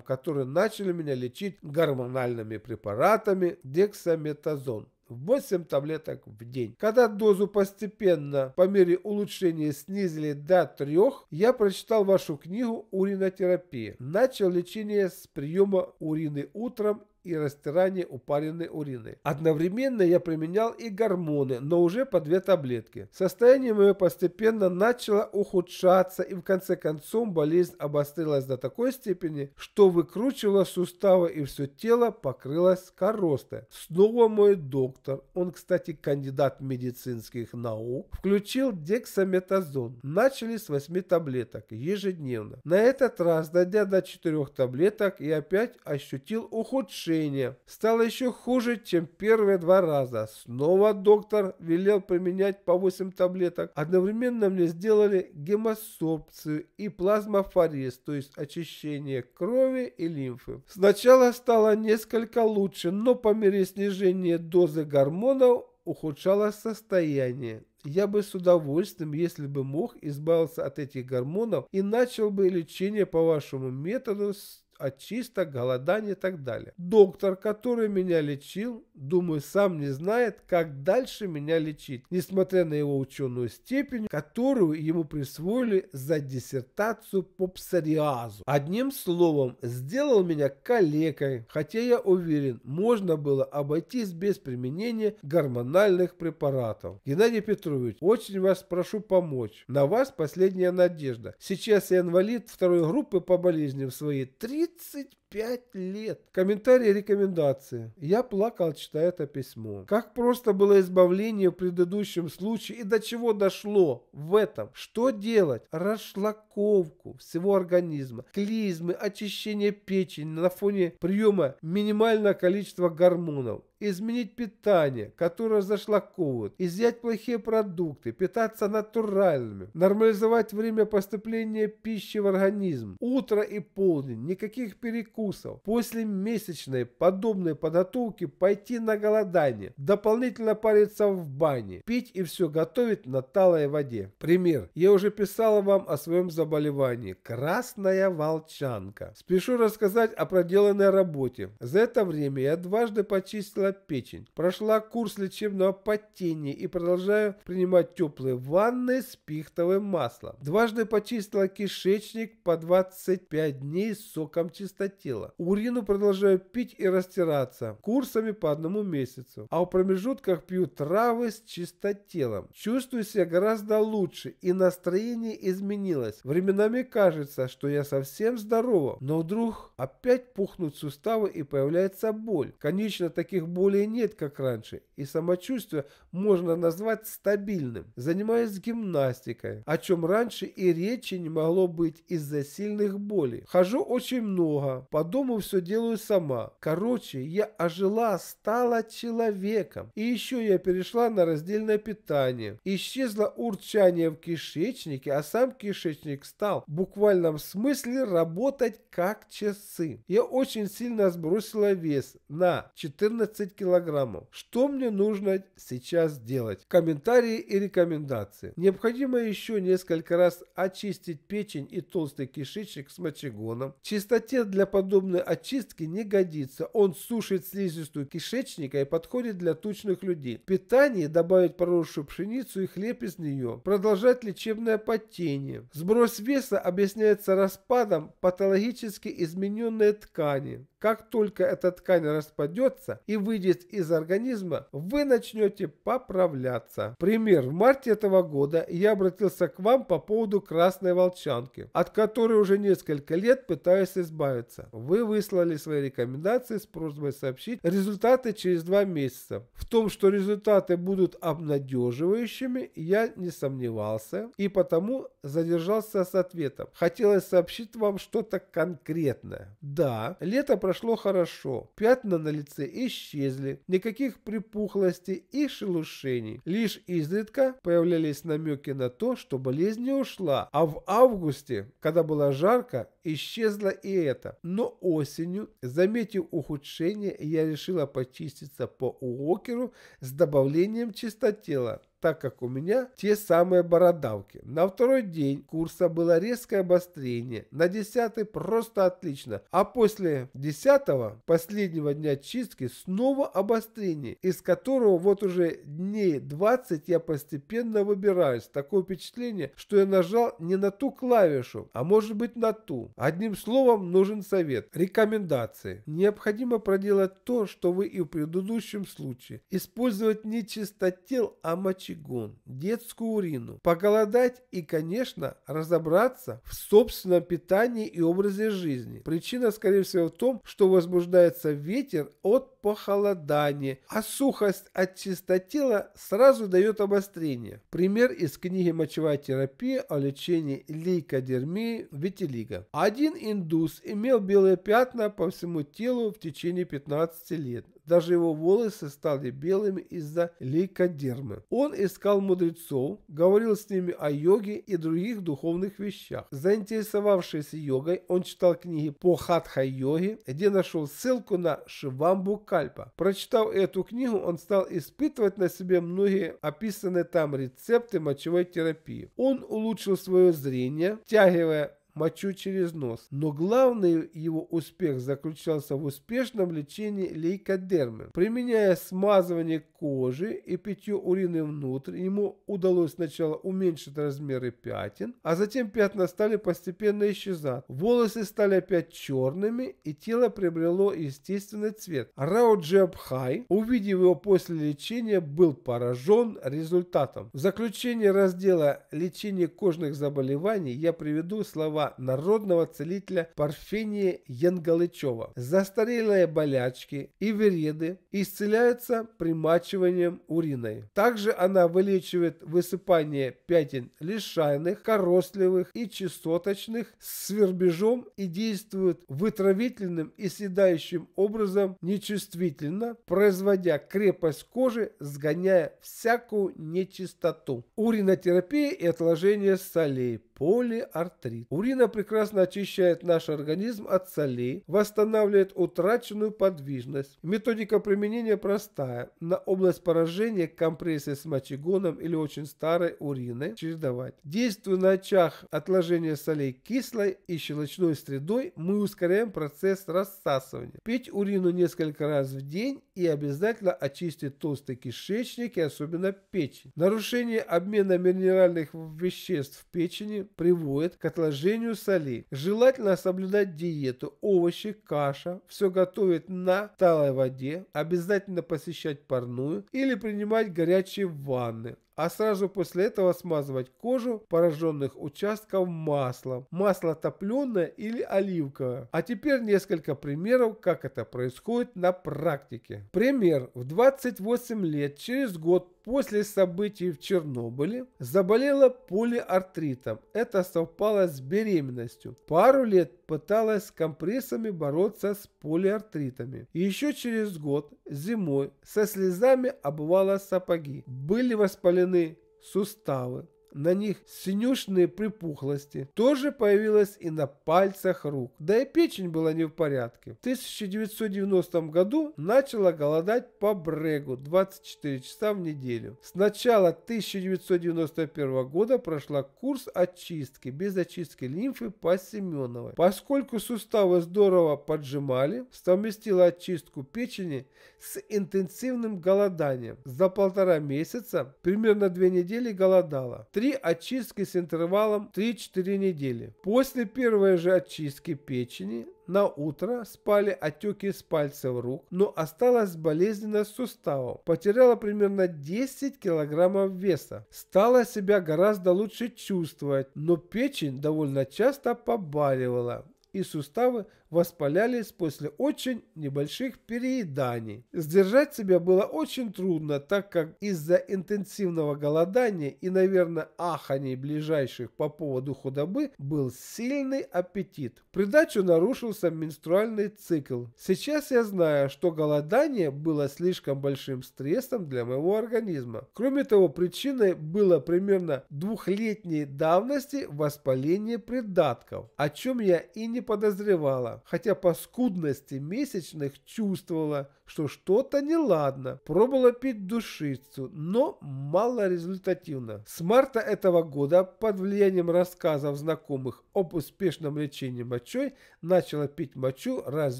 которые начали меня лечить гормональными препаратами дексаметазон. 8 таблеток в день. Когда дозу постепенно по мере улучшения снизили до 3, я прочитал вашу книгу «Уринотерапия». Начал лечение с приема урины утром и растирание упаренной урины. Одновременно я применял и гормоны, но уже по две таблетки. Состояние мое постепенно начало ухудшаться и в конце концов болезнь обострилась до такой степени, что выкручивала суставы и все тело покрылось коростой. Снова мой доктор, он, кстати, кандидат медицинских наук, включил дексаметазон. Начали с 8 таблеток ежедневно. На этот раз, дойдя до 4 таблеток, я опять ощутил ухудшение мгновение. Стало еще хуже, чем первые два раза. Снова доктор велел применять по 8 таблеток. Одновременно мне сделали гемосорбцию и плазмофорез, то есть очищение крови и лимфы. Сначала стало несколько лучше, но по мере снижения дозы гормонов ухудшалось состояние. Я бы с удовольствием, если бы мог, избавился от этих гормонов и начал бы лечение по вашему методу с очисток, голодания и так далее. Доктор, который меня лечил, думаю, сам не знает, как дальше меня лечить, несмотря на его ученую степень, которую ему присвоили за диссертацию по псориазу. Одним словом, сделал меня калекой, хотя я уверен, можно было обойтись без применения гормональных препаратов. Геннадий Петрович, очень вас прошу помочь. На вас последняя надежда. Сейчас я инвалид второй группы по болезни в свои 30 тридцать Пять лет. Комментарии и рекомендации. Я плакал, читая это письмо. Как просто было избавление в предыдущем случае и до чего дошло в этом. Что делать? Расшлаковку всего организма, клизмы, очищение печени на фоне приема минимального количества гормонов изменить питание, которое зашлаковывают, изъять плохие продукты, питаться натуральными, нормализовать время поступления пищи в организм, утро и полдень, никаких перекусов, вкусов. После месячной подобной подготовки пойти на голодание, дополнительно париться в бане, пить и все готовить на талой воде. Пример. Я уже писала вам о своем заболевании. Красная волчанка. Спешу рассказать о проделанной работе. За это время я дважды почистила печень, прошла курс лечебного потения и продолжаю принимать теплые ванны с пихтовым маслом. Дважды почистила кишечник по 25 дней с соком чистоте тела. Урину продолжаю пить и растираться курсами по одному месяцу, а в промежутках пью травы с чистотелом. Чувствую себя гораздо лучше и настроение изменилось. Временами кажется, что я совсем здорова, но вдруг опять пухнут суставы и появляется боль. Конечно, таких болей нет, как раньше, и самочувствие можно назвать стабильным. Занимаюсь гимнастикой, о чем раньше и речи не могло быть из-за сильных болей. Хожу очень много, по дому все делаю сама. Короче, я ожила, стала человеком. И еще я перешла на раздельное питание. Исчезло урчание в кишечнике, а сам кишечник стал в буквальном смысле работать как часы. Я очень сильно сбросила вес на 14 килограммов. Что мне нужно сейчас делать? Комментарии и рекомендации. Необходимо еще несколько раз очистить печень и толстый кишечник с мочегоном. Чистоте для подобных подобной очистки не годится. Он сушит слизистую кишечника и подходит для тучных людей. В питании добавить проросшую пшеницу и хлеб из нее. Продолжать лечебное потение. Сброс веса объясняется распадом патологически измененной ткани. Как только эта ткань распадется и выйдет из организма, вы начнете поправляться. Пример. В марте этого года я обратился к вам по поводу красной волчанки, от которой уже несколько лет пытаюсь избавиться. Вы выслали свои рекомендации с просьбой сообщить результаты через два месяца. В том, что результаты будут обнадеживающими, я не сомневался и потому задержался с ответом. Хотелось сообщить вам что-то конкретное. Да, лето прошло хорошо, пятна на лице исчезли, никаких припухлостей и шелушений. Лишь изредка появлялись намеки на то, что болезнь не ушла, а в августе, когда было жарко, исчезло и это. Но осенью, заметив ухудшение, я решила почиститься по уокеру с добавлением чистотела так как у меня те самые бородавки. На второй день курса было резкое обострение, на десятый просто отлично, а после десятого, последнего дня чистки, снова обострение, из которого вот уже дней 20 я постепенно выбираюсь. Такое впечатление, что я нажал не на ту клавишу, а может быть на ту. Одним словом, нужен совет, рекомендации. Необходимо проделать то, что вы и в предыдущем случае. Использовать не чистотел, а мочи мочегон, детскую урину, поголодать и, конечно, разобраться в собственном питании и образе жизни. Причина, скорее всего, в том, что возбуждается ветер от похолодание, а сухость от чистотела сразу дает обострение. Пример из книги «Мочевая терапия» о лечении лейкодермии витилиго. Один индус имел белые пятна по всему телу в течение 15 лет. Даже его волосы стали белыми из-за лейкодермы. Он искал мудрецов, говорил с ними о йоге и других духовных вещах. Заинтересовавшись йогой, он читал книги по хатха-йоге, где нашел ссылку на Шивамбука Кальпа. Прочитав эту книгу, он стал испытывать на себе многие описанные там рецепты мочевой терапии. Он улучшил свое зрение, втягивая мочу через нос. Но главный его успех заключался в успешном лечении лейкодермы. Применяя смазывание кожи и питье урины внутрь, ему удалось сначала уменьшить размеры пятен, а затем пятна стали постепенно исчезать. Волосы стали опять черными, и тело приобрело естественный цвет. Рао Джебхай, увидев его после лечения, был поражен результатом. В заключение раздела лечения кожных заболеваний» я приведу слова народного целителя Парфения Янгалычева. Застарелые болячки и вереды исцеляются примачиванием уриной. Также она вылечивает высыпание пятен лишайных, коростливых и чесоточных с свербежом и действует вытравительным и съедающим образом нечувствительно, производя крепость кожи, сгоняя всякую нечистоту. Уринотерапия и отложение солей, полиартрит. Урин Псина прекрасно очищает наш организм от солей, восстанавливает утраченную подвижность. Методика применения простая. На область поражения компрессы с мочегоном или очень старой урины чередовать. Действуя на очах отложения солей кислой и щелочной средой, мы ускоряем процесс рассасывания. Пить урину несколько раз в день и обязательно очистить толстый кишечник и особенно печень. Нарушение обмена минеральных веществ в печени приводит к отложению сожалению, солей. Желательно соблюдать диету. Овощи, каша. Все готовить на талой воде. Обязательно посещать парную или принимать горячие ванны а сразу после этого смазывать кожу пораженных участков маслом. Масло топленое или оливковое. А теперь несколько примеров, как это происходит на практике. Пример. В 28 лет, через год после событий в Чернобыле заболела полиартритом. Это совпало с беременностью. Пару лет пыталась с компрессами бороться с полиартритами. еще через год, зимой, со слезами обувала сапоги. Были воспалены спины, суставы на них синюшные припухлости. Тоже появилось и на пальцах рук. Да и печень была не в порядке. В 1990 году начала голодать по брегу 24 часа в неделю. С начала 1991 года прошла курс очистки без очистки лимфы по Семеновой. Поскольку суставы здорово поджимали, совместила очистку печени с интенсивным голоданием. За полтора месяца, примерно две недели голодала. Три очистки с интервалом 3-4 недели. После первой же очистки печени на утро спали отеки с пальцев рук, но осталась болезненно с суставом. Потеряла примерно 10 килограммов веса. Стала себя гораздо лучше чувствовать, но печень довольно часто побаливала и суставы воспалялись после очень небольших перееданий. Сдержать себя было очень трудно, так как из-за интенсивного голодания и, наверное, аханий ближайших по поводу худобы был сильный аппетит. В придачу нарушился менструальный цикл. Сейчас я знаю, что голодание было слишком большим стрессом для моего организма. Кроме того, причиной было примерно двухлетней давности воспаление придатков, о чем я и не подозревала хотя по скудности месячных чувствовала, что что-то неладно. Пробовала пить душицу, но мало результативно. С марта этого года под влиянием рассказов знакомых об успешном лечении мочой начала пить мочу раз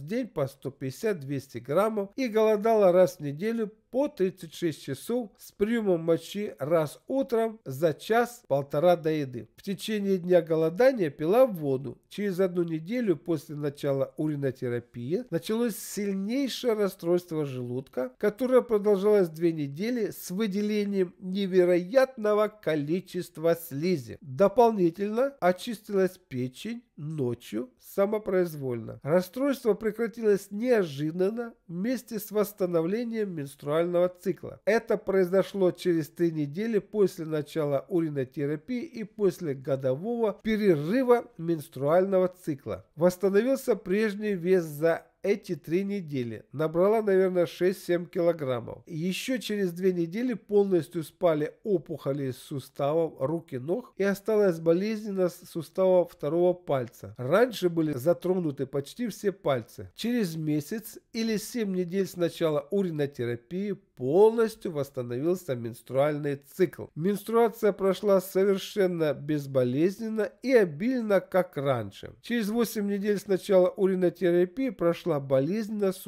в день по 150-200 граммов и голодала раз в неделю по 36 часов с приемом мочи раз утром за час-полтора до еды. В течение дня голодания пила воду. Через одну неделю после начала уринотерапии началось сильнейшее расстройство расстройство желудка, которое продолжалось две недели с выделением невероятного количества слизи. Дополнительно очистилась печень ночью самопроизвольно. Расстройство прекратилось неожиданно вместе с восстановлением менструального цикла. Это произошло через три недели после начала уринотерапии и после годового перерыва менструального цикла. Восстановился прежний вес за эти три недели. Набрала, наверное, 6-7 килограммов. Еще через две недели полностью спали опухоли из суставов руки ног и осталась болезненность сустава второго пальца. Раньше были затронуты почти все пальцы. Через месяц или 7 недель с начала уринотерапии полностью восстановился менструальный цикл. Менструация прошла совершенно безболезненно и обильно, как раньше. Через 8 недель с начала уринотерапии прошла на болезненность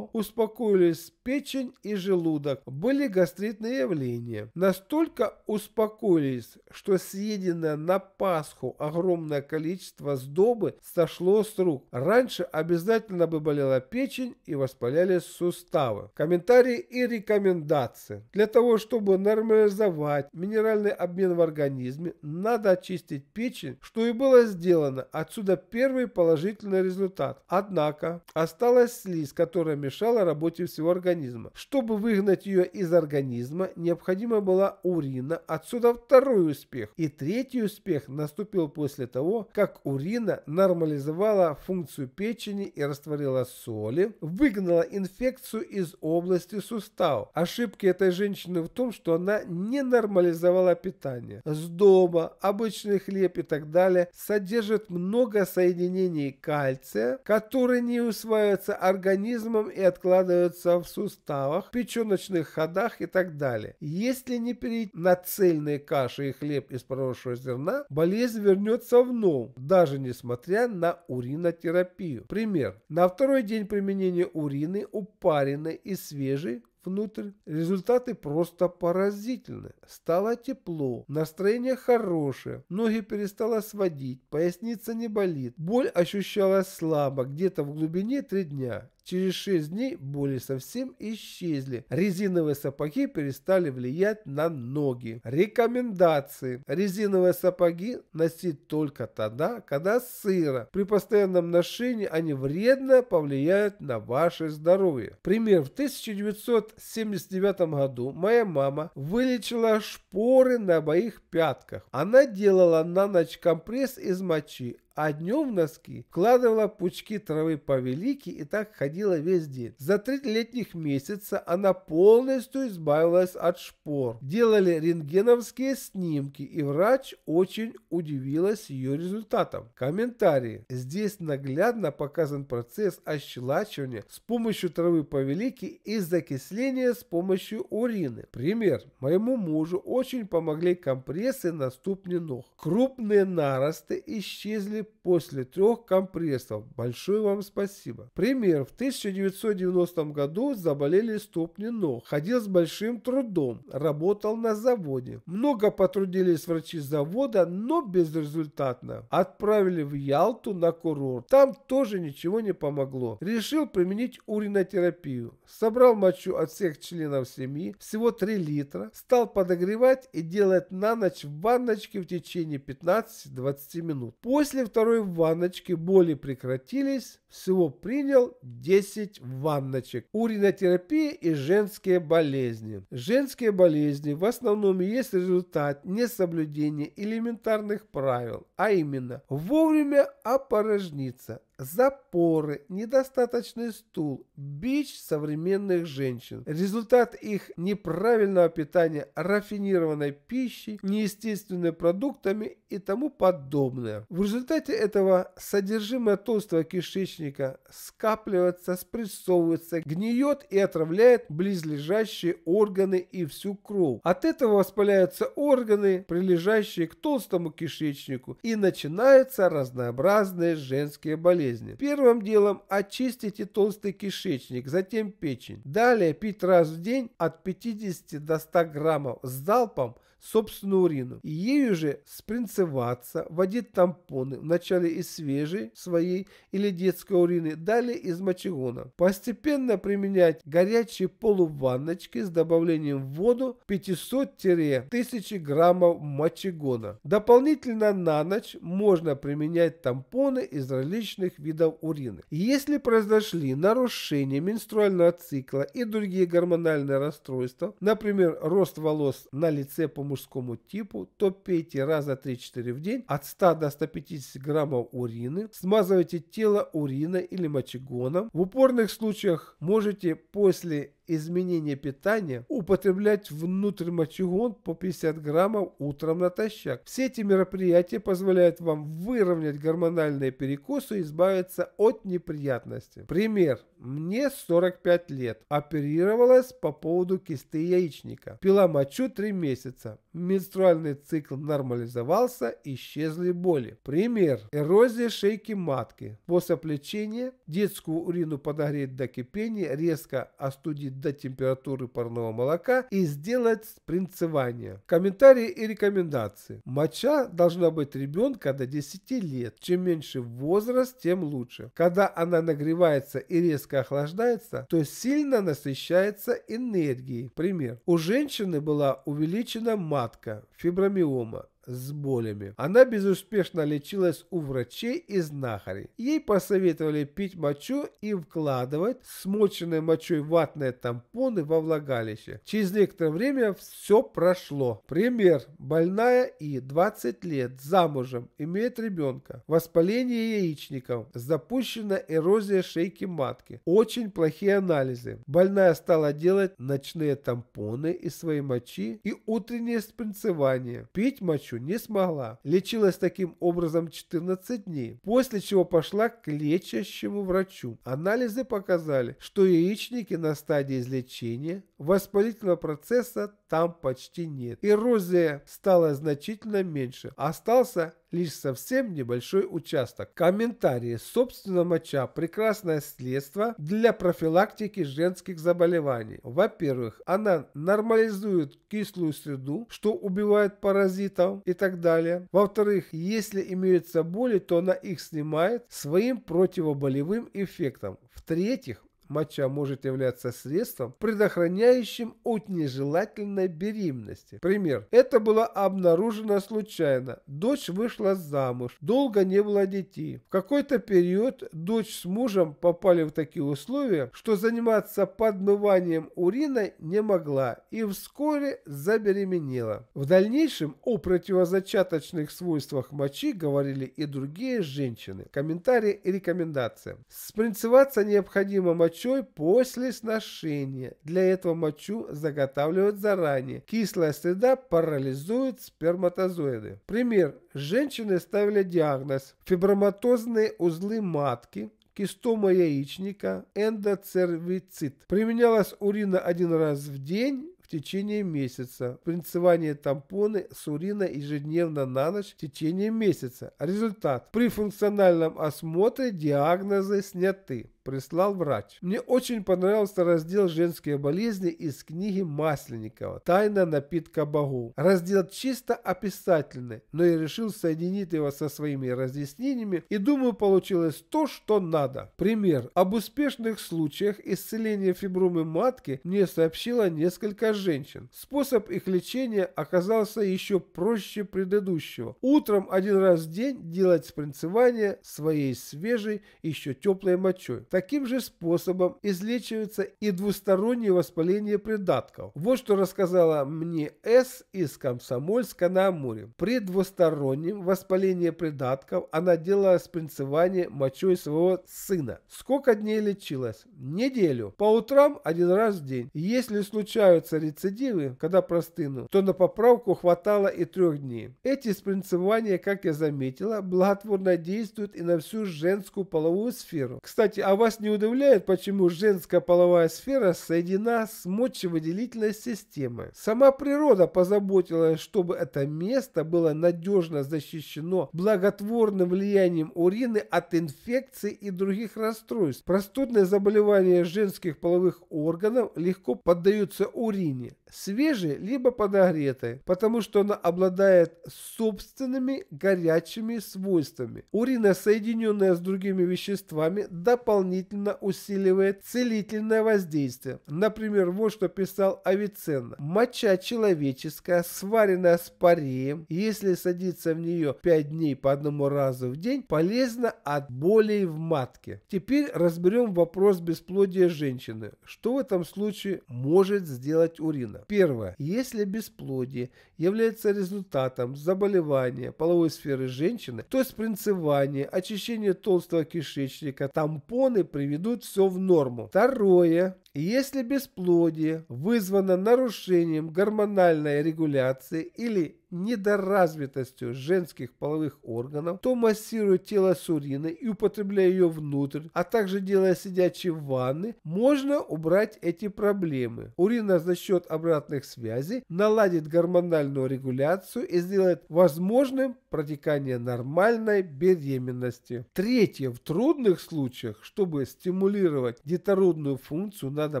успокоились печень и желудок, были гастритные явления. Настолько успокоились, что съеденное на Пасху огромное количество сдобы сошло с рук. Раньше обязательно бы болела печень и воспалялись суставы. Комментарии и рекомендации. Для того, чтобы нормализовать минеральный обмен в организме, надо очистить печень, что и было сделано. Отсюда первый положительный результат. Однако, Осталась слизь, которая мешала работе всего организма. Чтобы выгнать ее из организма, необходима была урина, отсюда второй успех. И третий успех наступил после того, как урина нормализовала функцию печени и растворила соли, выгнала инфекцию из области суставов. Ошибки этой женщины в том, что она не нормализовала питание. С дома, обычный хлеб и так далее содержит много соединений кальция, которые не усваиваются усваиваются организмом и откладываются в суставах, печеночных ходах и так далее. Если не перейти на цельные каши и хлеб из проросшего зерна, болезнь вернется вновь, даже несмотря на уринотерапию. Пример. На второй день применения урины, упаренной и свежей, внутрь. Результаты просто поразительны. Стало тепло, настроение хорошее, ноги перестало сводить, поясница не болит. Боль ощущалась слабо, где-то в глубине три дня. Через 6 дней боли совсем исчезли. Резиновые сапоги перестали влиять на ноги. Рекомендации. Резиновые сапоги носить только тогда, когда сыро. При постоянном ношении они вредно повлияют на ваше здоровье. Пример. В 1979 году моя мама вылечила шпоры на обоих пятках. Она делала на ночь компресс из мочи, а днем носки вкладывала пучки травы повелики и так ходила весь день. За три летних месяца она полностью избавилась от шпор. Делали рентгеновские снимки, и врач очень удивилась ее результатам. Комментарии. Здесь наглядно показан процесс ощелачивания с помощью травы повелики и закисления с помощью урины. Пример. Моему мужу очень помогли компрессы на ступни ног. Крупные наросты исчезли после трех компрессов. Большое вам спасибо. Пример. В 1990 году заболели стопни ног. Ходил с большим трудом. Работал на заводе. Много потрудились врачи завода, но безрезультатно. Отправили в Ялту на курорт. Там тоже ничего не помогло. Решил применить уринотерапию. Собрал мочу от всех членов семьи, всего 3 литра, стал подогревать и делать на ночь в ванночке в течение 15-20 минут. После второго второй ванночки боли прекратились, всего принял 10 ванночек. Уринотерапия и женские болезни. Женские болезни в основном есть результат несоблюдения элементарных правил, а именно вовремя опорожниться, запоры, недостаточный стул, бич современных женщин. Результат их неправильного питания рафинированной пищей, неестественными продуктами и тому подобное. В результате этого содержимое толстого кишечника скапливается, спрессовывается, гниет и отравляет близлежащие органы и всю кровь. От этого воспаляются органы, прилежащие к толстому кишечнику, и начинаются разнообразные женские болезни болезни. Первым делом очистите толстый кишечник, затем печень. Далее пить раз в день от 50 до 100 граммов с залпом – собственную урину, и ею же спринцеваться, водить тампоны, вначале из свежей своей или детской урины, далее из мочегона. Постепенно применять горячие полуванночки с добавлением в воду 500-1000 граммов мочегона. Дополнительно на ночь можно применять тампоны из различных видов урины. Если произошли нарушения менструального цикла и другие гормональные расстройства, например, рост волос на лице по мужскому типу, то пейте раза 3-4 в день от 100 до 150 граммов урины, смазывайте тело уриной или мочегоном. В упорных случаях можете после изменения питания, употреблять внутрь мочегон по 50 граммов утром натощак. Все эти мероприятия позволяют вам выровнять гормональные перекосы и избавиться от неприятностей. Пример. Мне 45 лет. Оперировалась по поводу кисты яичника. Пила мочу 3 месяца менструальный цикл нормализовался, исчезли боли. Пример. Эрозия шейки матки. После плечения детскую урину подогреть до кипения, резко остудить до температуры парного молока и сделать спринцевание. Комментарии и рекомендации. Моча должна быть ребенка до 10 лет. Чем меньше возраст, тем лучше. Когда она нагревается и резко охлаждается, то сильно насыщается энергией. Пример. У женщины была увеличена матка матка, фибромиома, с болями. Она безуспешно лечилась у врачей и знахарей. Ей посоветовали пить мочу и вкладывать смоченные мочой ватные тампоны во влагалище. Через некоторое время все прошло. Пример. Больная И, 20 лет, замужем, имеет ребенка. Воспаление яичников. Запущена эрозия шейки матки. Очень плохие анализы. Больная стала делать ночные тампоны из своей мочи и утреннее спринцевание. Пить мочу не смогла. Лечилась таким образом 14 дней, после чего пошла к лечащему врачу. Анализы показали, что яичники на стадии излечения, воспалительного процесса там почти нет. Эрозия стала значительно меньше. Остался лишь совсем небольшой участок. Комментарии. Собственно, моча – прекрасное средство для профилактики женских заболеваний. Во-первых, она нормализует кислую среду, что убивает паразитов и так далее. Во-вторых, если имеются боли, то она их снимает своим противоболевым эффектом. В-третьих, Моча может являться средством, предохраняющим от нежелательной беременности. Пример. Это было обнаружено случайно. Дочь вышла замуж, долго не было детей. В какой-то период дочь с мужем попали в такие условия, что заниматься подмыванием урина не могла и вскоре забеременела. В дальнейшем о противозачаточных свойствах мочи говорили и другие женщины. Комментарии и рекомендации. Спринцеваться необходимо мочой мочой после сношения. Для этого мочу заготавливают заранее. Кислая среда парализует сперматозоиды. Пример. Женщины ставили диагноз фиброматозные узлы матки, кистома яичника, эндоцервицит. Применялась урина один раз в день в течение месяца. Принцевание тампоны с урина ежедневно на ночь в течение месяца. Результат. При функциональном осмотре диагнозы сняты прислал врач. Мне очень понравился раздел «Женские болезни» из книги Масленникова «Тайна напитка Богу». Раздел чисто описательный, но я решил соединить его со своими разъяснениями и думаю получилось то, что надо. Пример. Об успешных случаях исцеления фибромы матки мне сообщило несколько женщин. Способ их лечения оказался еще проще предыдущего. Утром один раз в день делать спринцевание своей свежей, еще теплой мочой. Таким же способом излечивается и двустороннее воспаление придатков. Вот что рассказала мне С. из Комсомольска на Амуре. При двустороннем воспалении придатков она делала спринцевание мочой своего сына. Сколько дней лечилась? Неделю. По утрам один раз в день. Если случаются рецидивы, когда простыну, то на поправку хватало и трех дней. Эти спринцевания, как я заметила, благотворно действуют и на всю женскую половую сферу. Кстати, а вас не удивляет, почему женская половая сфера соединена с мочевыделительной системой. Сама природа позаботилась, чтобы это место было надежно защищено благотворным влиянием урины от инфекций и других расстройств. Простудные заболевания женских половых органов легко поддаются урине, свежей либо подогретой, потому что она обладает собственными горячими свойствами. Урина, соединенная с другими веществами, дополняет дополнительно усиливает целительное воздействие. Например, вот что писал Авиценна. Моча человеческая, сваренная с пареем, если садиться в нее 5 дней по одному разу в день, полезна от болей в матке. Теперь разберем вопрос бесплодия женщины. Что в этом случае может сделать урина? Первое. Если бесплодие является результатом заболевания половой сферы женщины, то спринцевание, очищение толстого кишечника, тампоны гормоны приведут все в норму. Второе. Если бесплодие вызвано нарушением гормональной регуляции или недоразвитостью женских половых органов, то массируя тело с уриной и употребляя ее внутрь, а также делая сидячие ванны, можно убрать эти проблемы. Урина за счет обратных связей наладит гормональную регуляцию и сделает возможным протекание нормальной беременности. Третье. В трудных случаях, чтобы стимулировать детородную функцию, надо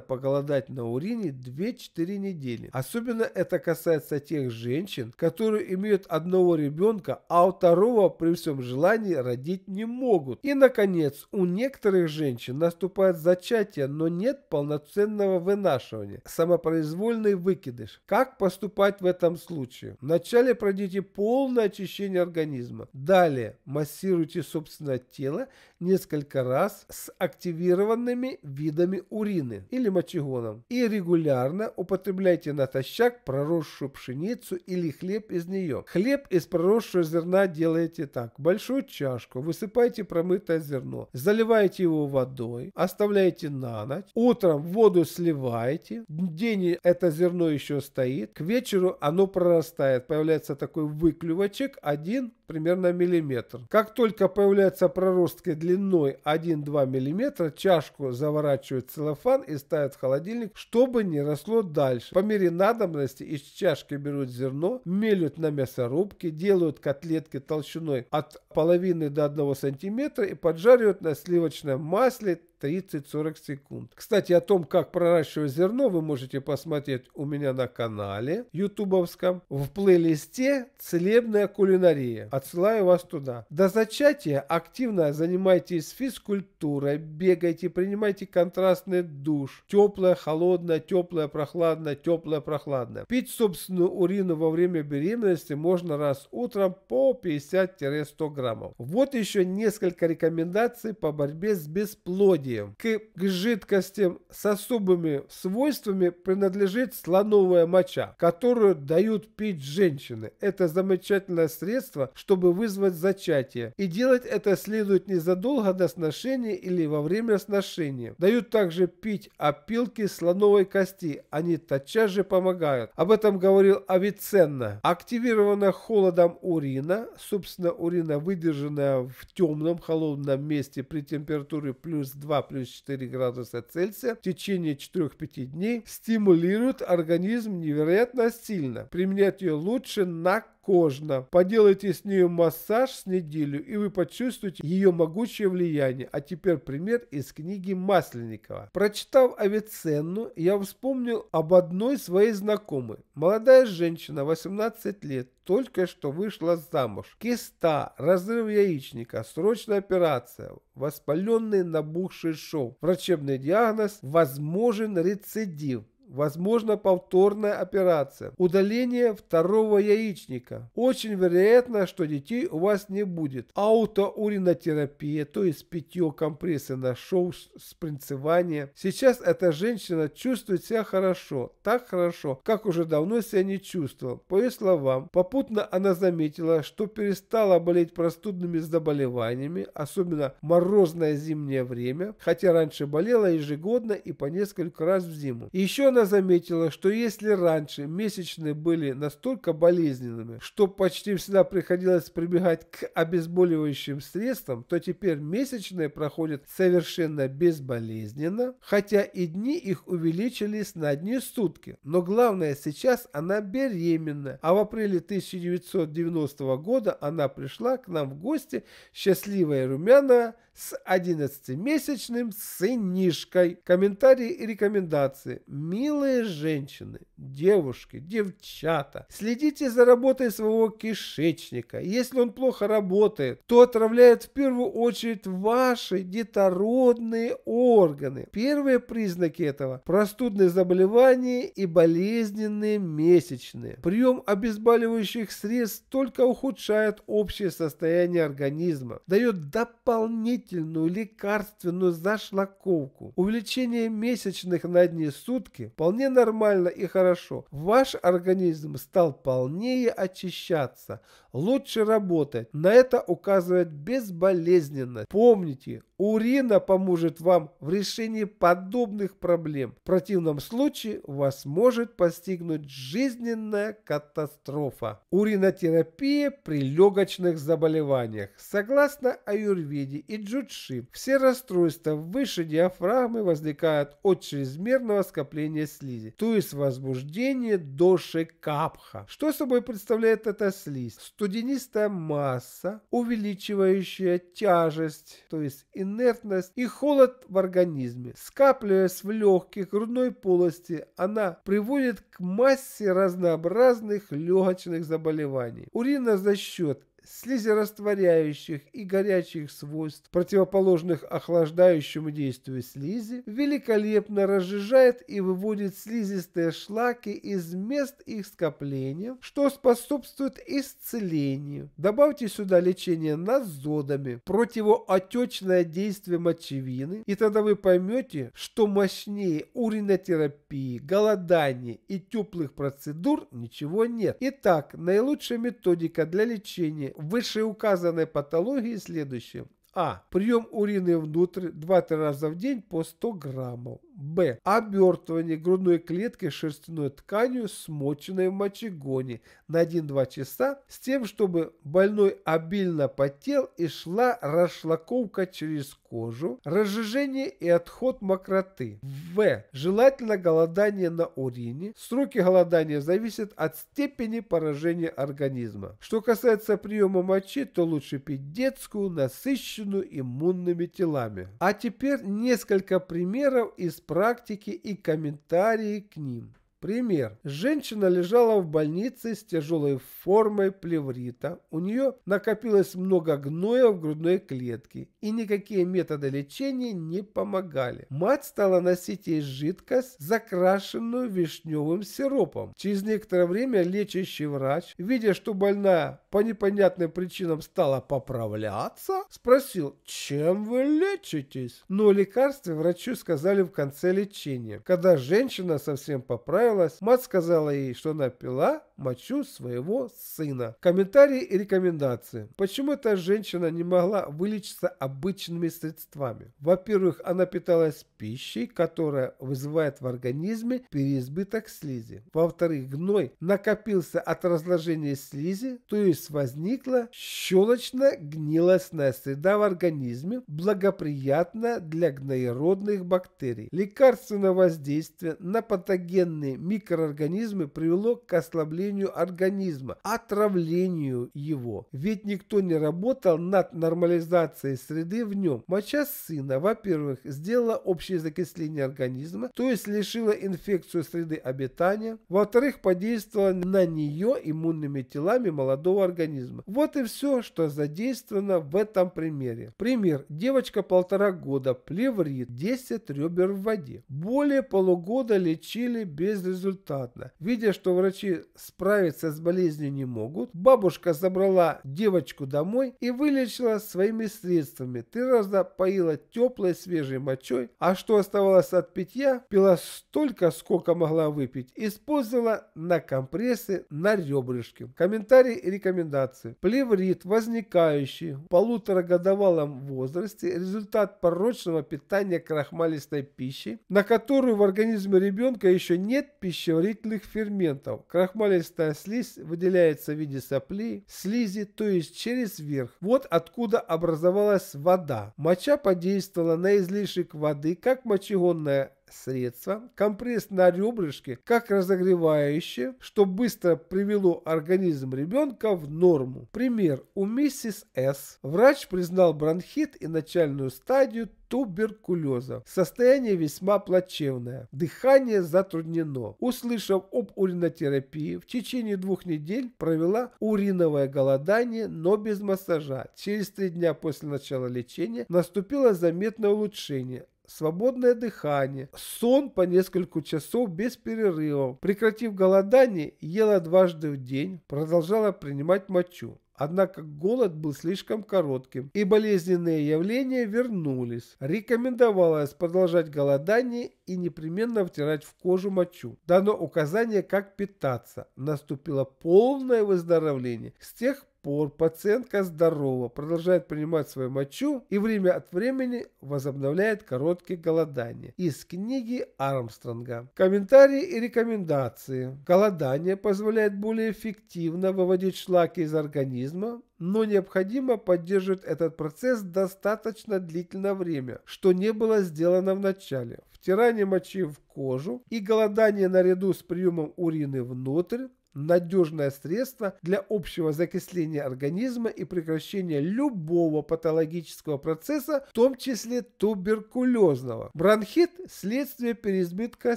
поголодать на урине 2-4 недели. Особенно это касается тех женщин, которые имеют одного ребенка, а у второго при всем желании родить не могут. И, наконец, у некоторых женщин наступает зачатие, но нет полноценного вынашивания. Самопроизвольный выкидыш. Как поступать в этом случае? Вначале пройдите полное очищение организма. Далее массируйте собственное тело несколько раз с активированными видами урины или мочегоном и регулярно употребляйте натощак проросшую пшеницу или хлеб из нее. Хлеб из проросшего зерна делаете так. Большую чашку высыпаете промытое зерно, заливаете его водой, оставляете на ночь, утром воду сливаете, день это зерно еще стоит, к вечеру оно прорастает, появляется такой выклювочек, один примерно миллиметр. Как только появляются проростки длиной 1-2 миллиметра, чашку заворачивают в целлофан и ставят в холодильник, чтобы не росло дальше. По мере надобности из чашки берут зерно, мелют на мясорубке, делают котлетки толщиной от половины до 1 сантиметра и поджаривают на сливочном масле 30-40 секунд. Кстати, о том, как проращивать зерно, вы можете посмотреть у меня на канале ютубовском в плейлисте «Целебная кулинария». Отсылаю вас туда. До зачатия активно занимайтесь физкультурой, бегайте, принимайте контрастный душ. Теплое, холодное, теплое, прохладное, теплое, прохладное. Пить собственную урину во время беременности можно раз утром по 50-100 граммов. Вот еще несколько рекомендаций по борьбе с бесплодием злодеем. К, к жидкостям с особыми свойствами принадлежит слоновая моча, которую дают пить женщины. Это замечательное средство, чтобы вызвать зачатие. И делать это следует незадолго до сношения или во время сношения. Дают также пить опилки слоновой кости. Они тотчас же помогают. Об этом говорил Авиценна. Активирована холодом урина, собственно урина выдержанная в темном холодном месте при температуре плюс 2 плюс 4 градуса Цельсия в течение 4-5 дней стимулирует организм невероятно сильно. Применять ее лучше на кожно. Поделайте с нее массаж с неделю, и вы почувствуете ее могучее влияние. А теперь пример из книги Масленникова. Прочитав Авиценну, я вспомнил об одной своей знакомой. Молодая женщина, 18 лет, только что вышла замуж. Киста, разрыв яичника, срочная операция, воспаленный набухший шов. Врачебный диагноз – возможен рецидив. Возможно повторная операция. Удаление второго яичника. Очень вероятно, что детей у вас не будет. Аутоуринотерапия, то есть питье, компрессы на шоу, спринцевание. Сейчас эта женщина чувствует себя хорошо. Так хорошо, как уже давно себя не чувствовал. По ее словам, попутно она заметила, что перестала болеть простудными заболеваниями, особенно морозное зимнее время, хотя раньше болела ежегодно и по несколько раз в зиму. И еще она она заметила, что если раньше месячные были настолько болезненными, что почти всегда приходилось прибегать к обезболивающим средствам, то теперь месячные проходят совершенно безболезненно, хотя и дни их увеличились на одни сутки. Но главное, сейчас она беременна, а в апреле 1990 года она пришла к нам в гости счастливая и румяная, с 11-месячным сынишкой. Комментарии и рекомендации. Милые женщины, девушки, девчата, следите за работой своего кишечника. Если он плохо работает, то отравляет в первую очередь ваши детородные органы. Первые признаки этого – простудные заболевания и болезненные месячные. Прием обезболивающих средств только ухудшает общее состояние организма, дает дополнительные длительную лекарственную зашлаковку. Увеличение месячных на дни сутки вполне нормально и хорошо. Ваш организм стал полнее очищаться, лучше работать. На это указывает безболезненно. Помните, Урина поможет вам в решении подобных проблем. В противном случае вас может постигнуть жизненная катастрофа. Уринотерапия при легочных заболеваниях. Согласно аюрведе и джудши, все расстройства выше диафрагмы возникают от чрезмерного скопления слизи, то есть возбуждения доши капха. Что собой представляет эта слизь? Студенистая масса, увеличивающая тяжесть, то есть инертность и холод в организме. Скапливаясь в легких грудной полости, она приводит к массе разнообразных легочных заболеваний. Урина за счет слизерастворяющих и горячих свойств, противоположных охлаждающему действию слизи, великолепно разжижает и выводит слизистые шлаки из мест их скопления, что способствует исцелению. Добавьте сюда лечение назодами, противоотечное действие мочевины, и тогда вы поймете, что мощнее уринотерапии, голодания и теплых процедур ничего нет. Итак, наилучшая методика для лечения вышеуказанной патологии следующее. А. Прием урины внутрь 2-3 раза в день по 100 граммов. Б. Обертывание грудной клетки шерстяной тканью, смоченной в мочегоне на 1-2 часа, с тем, чтобы больной обильно потел и шла расшлаковка через кожу, разжижение и отход мокроты. В. Желательно голодание на урине. Сроки голодания зависят от степени поражения организма. Что касается приема мочи, то лучше пить детскую, насыщенную иммунными телами. А теперь несколько примеров из практики и комментарии к ним. Пример. Женщина лежала в больнице с тяжелой формой плеврита. У нее накопилось много гноя в грудной клетке, и никакие методы лечения не помогали. Мать стала носить ей жидкость, закрашенную вишневым сиропом. Через некоторое время лечащий врач, видя, что больная по непонятным причинам стала поправляться, спросил, чем вы лечитесь? Но лекарства врачу сказали в конце лечения. Когда женщина совсем поправилась, понравилось, мать сказала ей, что она пила мочу своего сына. Комментарии и рекомендации. Почему эта женщина не могла вылечиться обычными средствами? Во-первых, она питалась пищей, которая вызывает в организме переизбыток слизи. Во-вторых, гной накопился от разложения слизи, то есть возникла щелочно-гнилостная среда в организме, благоприятная для гноеродных бактерий. Лекарственное воздействие на патогенные микроорганизмы привело к ослаблению организма, отравлению его. Ведь никто не работал над нормализацией среды в нем. Моча сына, во-первых, сделала общее закисление организма, то есть лишила инфекцию среды обитания. Во-вторых, подействовала на нее иммунными телами молодого организма. Вот и все, что задействовано в этом примере. Пример. Девочка полтора года, плеврит, 10 ребер в воде. Более полугода лечили без безрезультатно. Видя, что врачи справиться с болезнью не могут, бабушка забрала девочку домой и вылечила своими средствами. Три раза поила теплой свежей мочой, а что оставалось от питья, пила столько, сколько могла выпить, использовала на компрессы на ребрышке. Комментарии и рекомендации. Плеврит, возникающий в полуторагодовалом возрасте, результат порочного питания крахмалистой пищи, на которую в организме ребенка еще нет пищеварительных ферментов. Крахмалистая слизь выделяется в виде сопли, слизи, то есть через верх. Вот откуда образовалась вода. Моча подействовала на излишек воды, как мочегонная средство, компресс на ребрышке, как разогревающее, что быстро привело организм ребенка в норму. Пример. У миссис С. Врач признал бронхит и начальную стадию туберкулеза. Состояние весьма плачевное. Дыхание затруднено. Услышав об уринотерапии, в течение двух недель провела уриновое голодание, но без массажа. Через три дня после начала лечения наступило заметное улучшение свободное дыхание, сон по несколько часов без перерывов. Прекратив голодание, ела дважды в день, продолжала принимать мочу. Однако голод был слишком коротким, и болезненные явления вернулись. Рекомендовалось продолжать голодание и непременно втирать в кожу мочу. Дано указание, как питаться. Наступило полное выздоровление. С тех пор пациентка здорова, продолжает принимать свою мочу и время от времени возобновляет короткие голодания. Из книги Армстронга. Комментарии и рекомендации. Голодание позволяет более эффективно выводить шлаки из организма, но необходимо поддерживать этот процесс достаточно длительное время, что не было сделано в начале. Втирание мочи в кожу и голодание наряду с приемом урины внутрь надежное средство для общего закисления организма и прекращения любого патологического процесса, в том числе туберкулезного. Бронхит – следствие переизбытка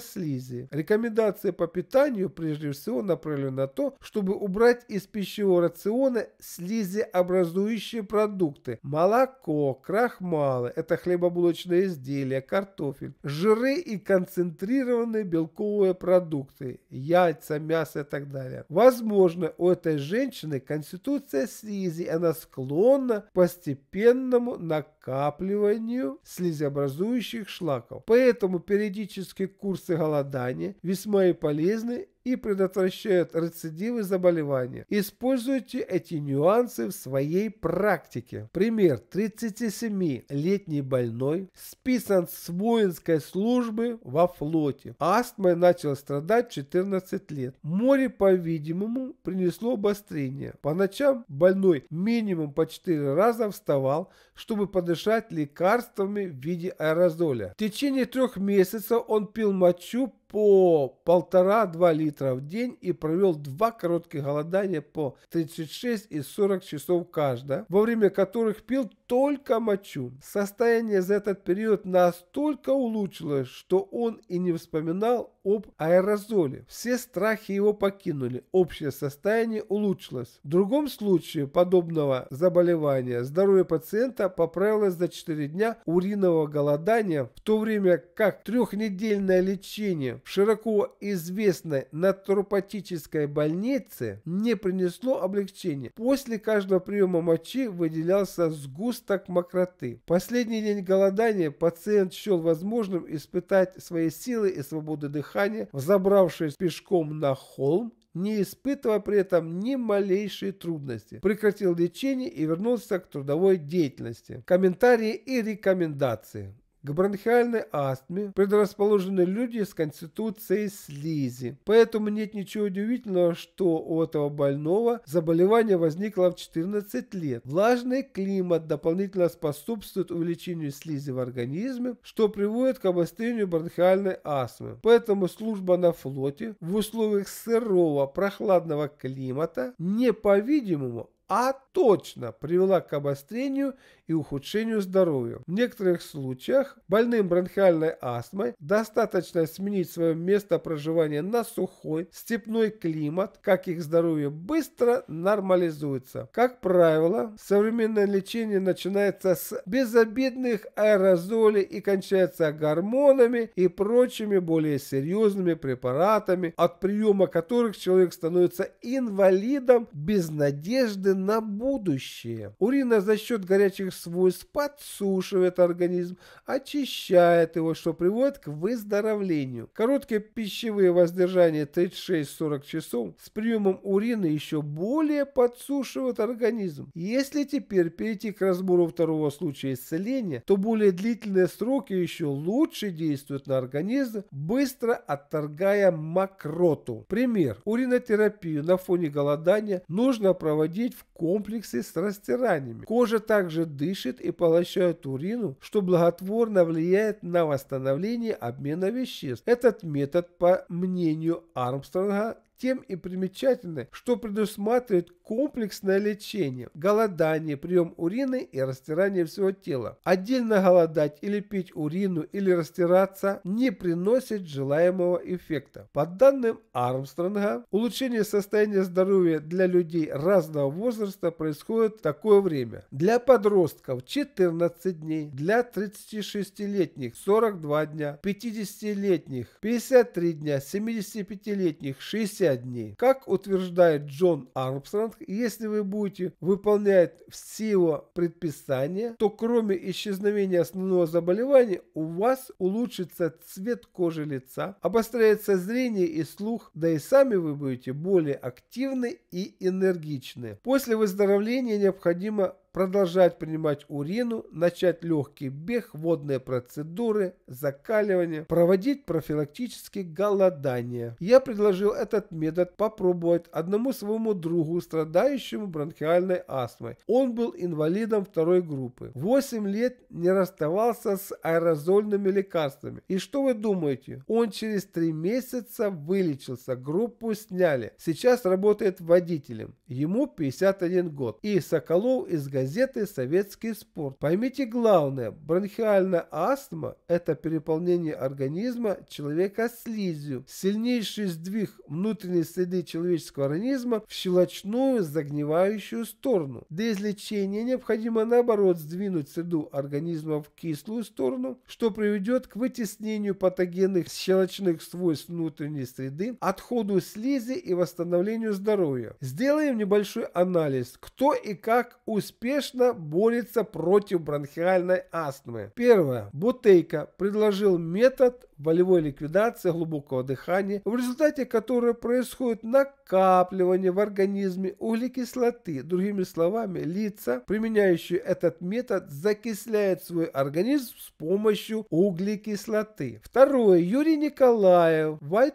слизи. Рекомендации по питанию прежде всего направлены на то, чтобы убрать из пищевого рациона слизиобразующие продукты – молоко, крахмалы, это хлебобулочные изделия, картофель, жиры и концентрированные белковые продукты – яйца, мясо и так далее далее. Возможно, у этой женщины конституция слизи, она склонна к постепенному накоплению накапливанию слизеобразующих шлаков. Поэтому периодические курсы голодания весьма и полезны и предотвращают рецидивы заболевания. Используйте эти нюансы в своей практике. Пример 37-летний больной списан с воинской службы во флоте. Астмой начал страдать 14 лет. Море, по-видимому, принесло обострение. По ночам больной минимум по 4 раза вставал, чтобы подождать дышать лекарствами в виде аэрозоля. В течение трех месяцев он пил мочу по полтора-два литра в день и провел два коротких голодания по 36 и 40 часов каждое, во время которых пил только мочу. Состояние за этот период настолько улучшилось, что он и не вспоминал об аэрозоле. Все страхи его покинули, общее состояние улучшилось. В другом случае подобного заболевания здоровье пациента поправилось за 4 дня уринового голодания, в то время как трехнедельное лечение в широко известной натуропатической больнице не принесло облегчения. После каждого приема мочи выделялся сгусток мокроты. Последний день голодания пациент счел возможным испытать свои силы и свободы дыхания, взобравшись пешком на холм не испытывая при этом ни малейшей трудности. Прекратил лечение и вернулся к трудовой деятельности. Комментарии и рекомендации. К бронхиальной астме предрасположены люди с конституцией слизи, поэтому нет ничего удивительного, что у этого больного заболевание возникло в 14 лет. Влажный климат дополнительно способствует увеличению слизи в организме, что приводит к обострению бронхиальной астмы. Поэтому служба на флоте в условиях сырого прохладного климата не по-видимому, а точно привела к обострению и ухудшению здоровья. В некоторых случаях больным бронхиальной астмой достаточно сменить свое место проживания на сухой степной климат, как их здоровье быстро нормализуется. Как правило, современное лечение начинается с безобидных аэрозолей и кончается гормонами и прочими более серьезными препаратами, от приема которых человек становится инвалидом без надежды на будущее. Урина за счет горячих свойств подсушивает организм, очищает его, что приводит к выздоровлению. Короткие пищевые воздержания 36-40 часов с приемом урина еще более подсушивают организм. Если теперь перейти к разбору второго случая исцеления, то более длительные сроки еще лучше действуют на организм, быстро отторгая мокроту. Пример. Уринотерапию на фоне голодания нужно проводить в комплексе с растираниями. Кожа также дышит и поглощает урину, что благотворно влияет на восстановление обмена веществ. Этот метод, по мнению Армстронга, тем и примечательны, что предусматривает комплексное лечение, голодание, прием урины и растирание всего тела. Отдельно голодать или пить урину или растираться не приносит желаемого эффекта. По данным Армстронга, улучшение состояния здоровья для людей разного возраста происходит в такое время. Для подростков 14 дней, для 36-летних 42 дня, 50-летних 53 дня, 75-летних 60 дней. Как утверждает Джон Армстронг, если вы будете выполнять все его предписания, то кроме исчезновения основного заболевания у вас улучшится цвет кожи лица, обостряется зрение и слух, да и сами вы будете более активны и энергичны. После выздоровления необходимо продолжать принимать урину, начать легкий бег, водные процедуры, закаливание, проводить профилактические голодания. Я предложил этот метод попробовать одному своему другу, страдающему бронхиальной астмой. Он был инвалидом второй группы. 8 лет не расставался с аэрозольными лекарствами. И что вы думаете? Он через 3 месяца вылечился, группу сняли. Сейчас работает водителем. Ему 51 год. И Соколов из газеты «Советский спорт». Поймите главное, бронхиальная астма – это переполнение организма человека слизью, сильнейший сдвиг внутренней среды человеческого организма в щелочную загнивающую сторону. Для излечения необходимо наоборот сдвинуть среду организма в кислую сторону, что приведет к вытеснению патогенных щелочных свойств внутренней среды, отходу слизи и восстановлению здоровья. Сделаем небольшой анализ, кто и как успешно успешно борется против бронхиальной астмы. Первое. Бутейко предложил метод волевой ликвидации глубокого дыхания, в результате которого происходит накапливание в организме углекислоты. Другими словами, лица, применяющие этот метод, закисляют свой организм с помощью углекислоты. Второе. Юрий Николаев, White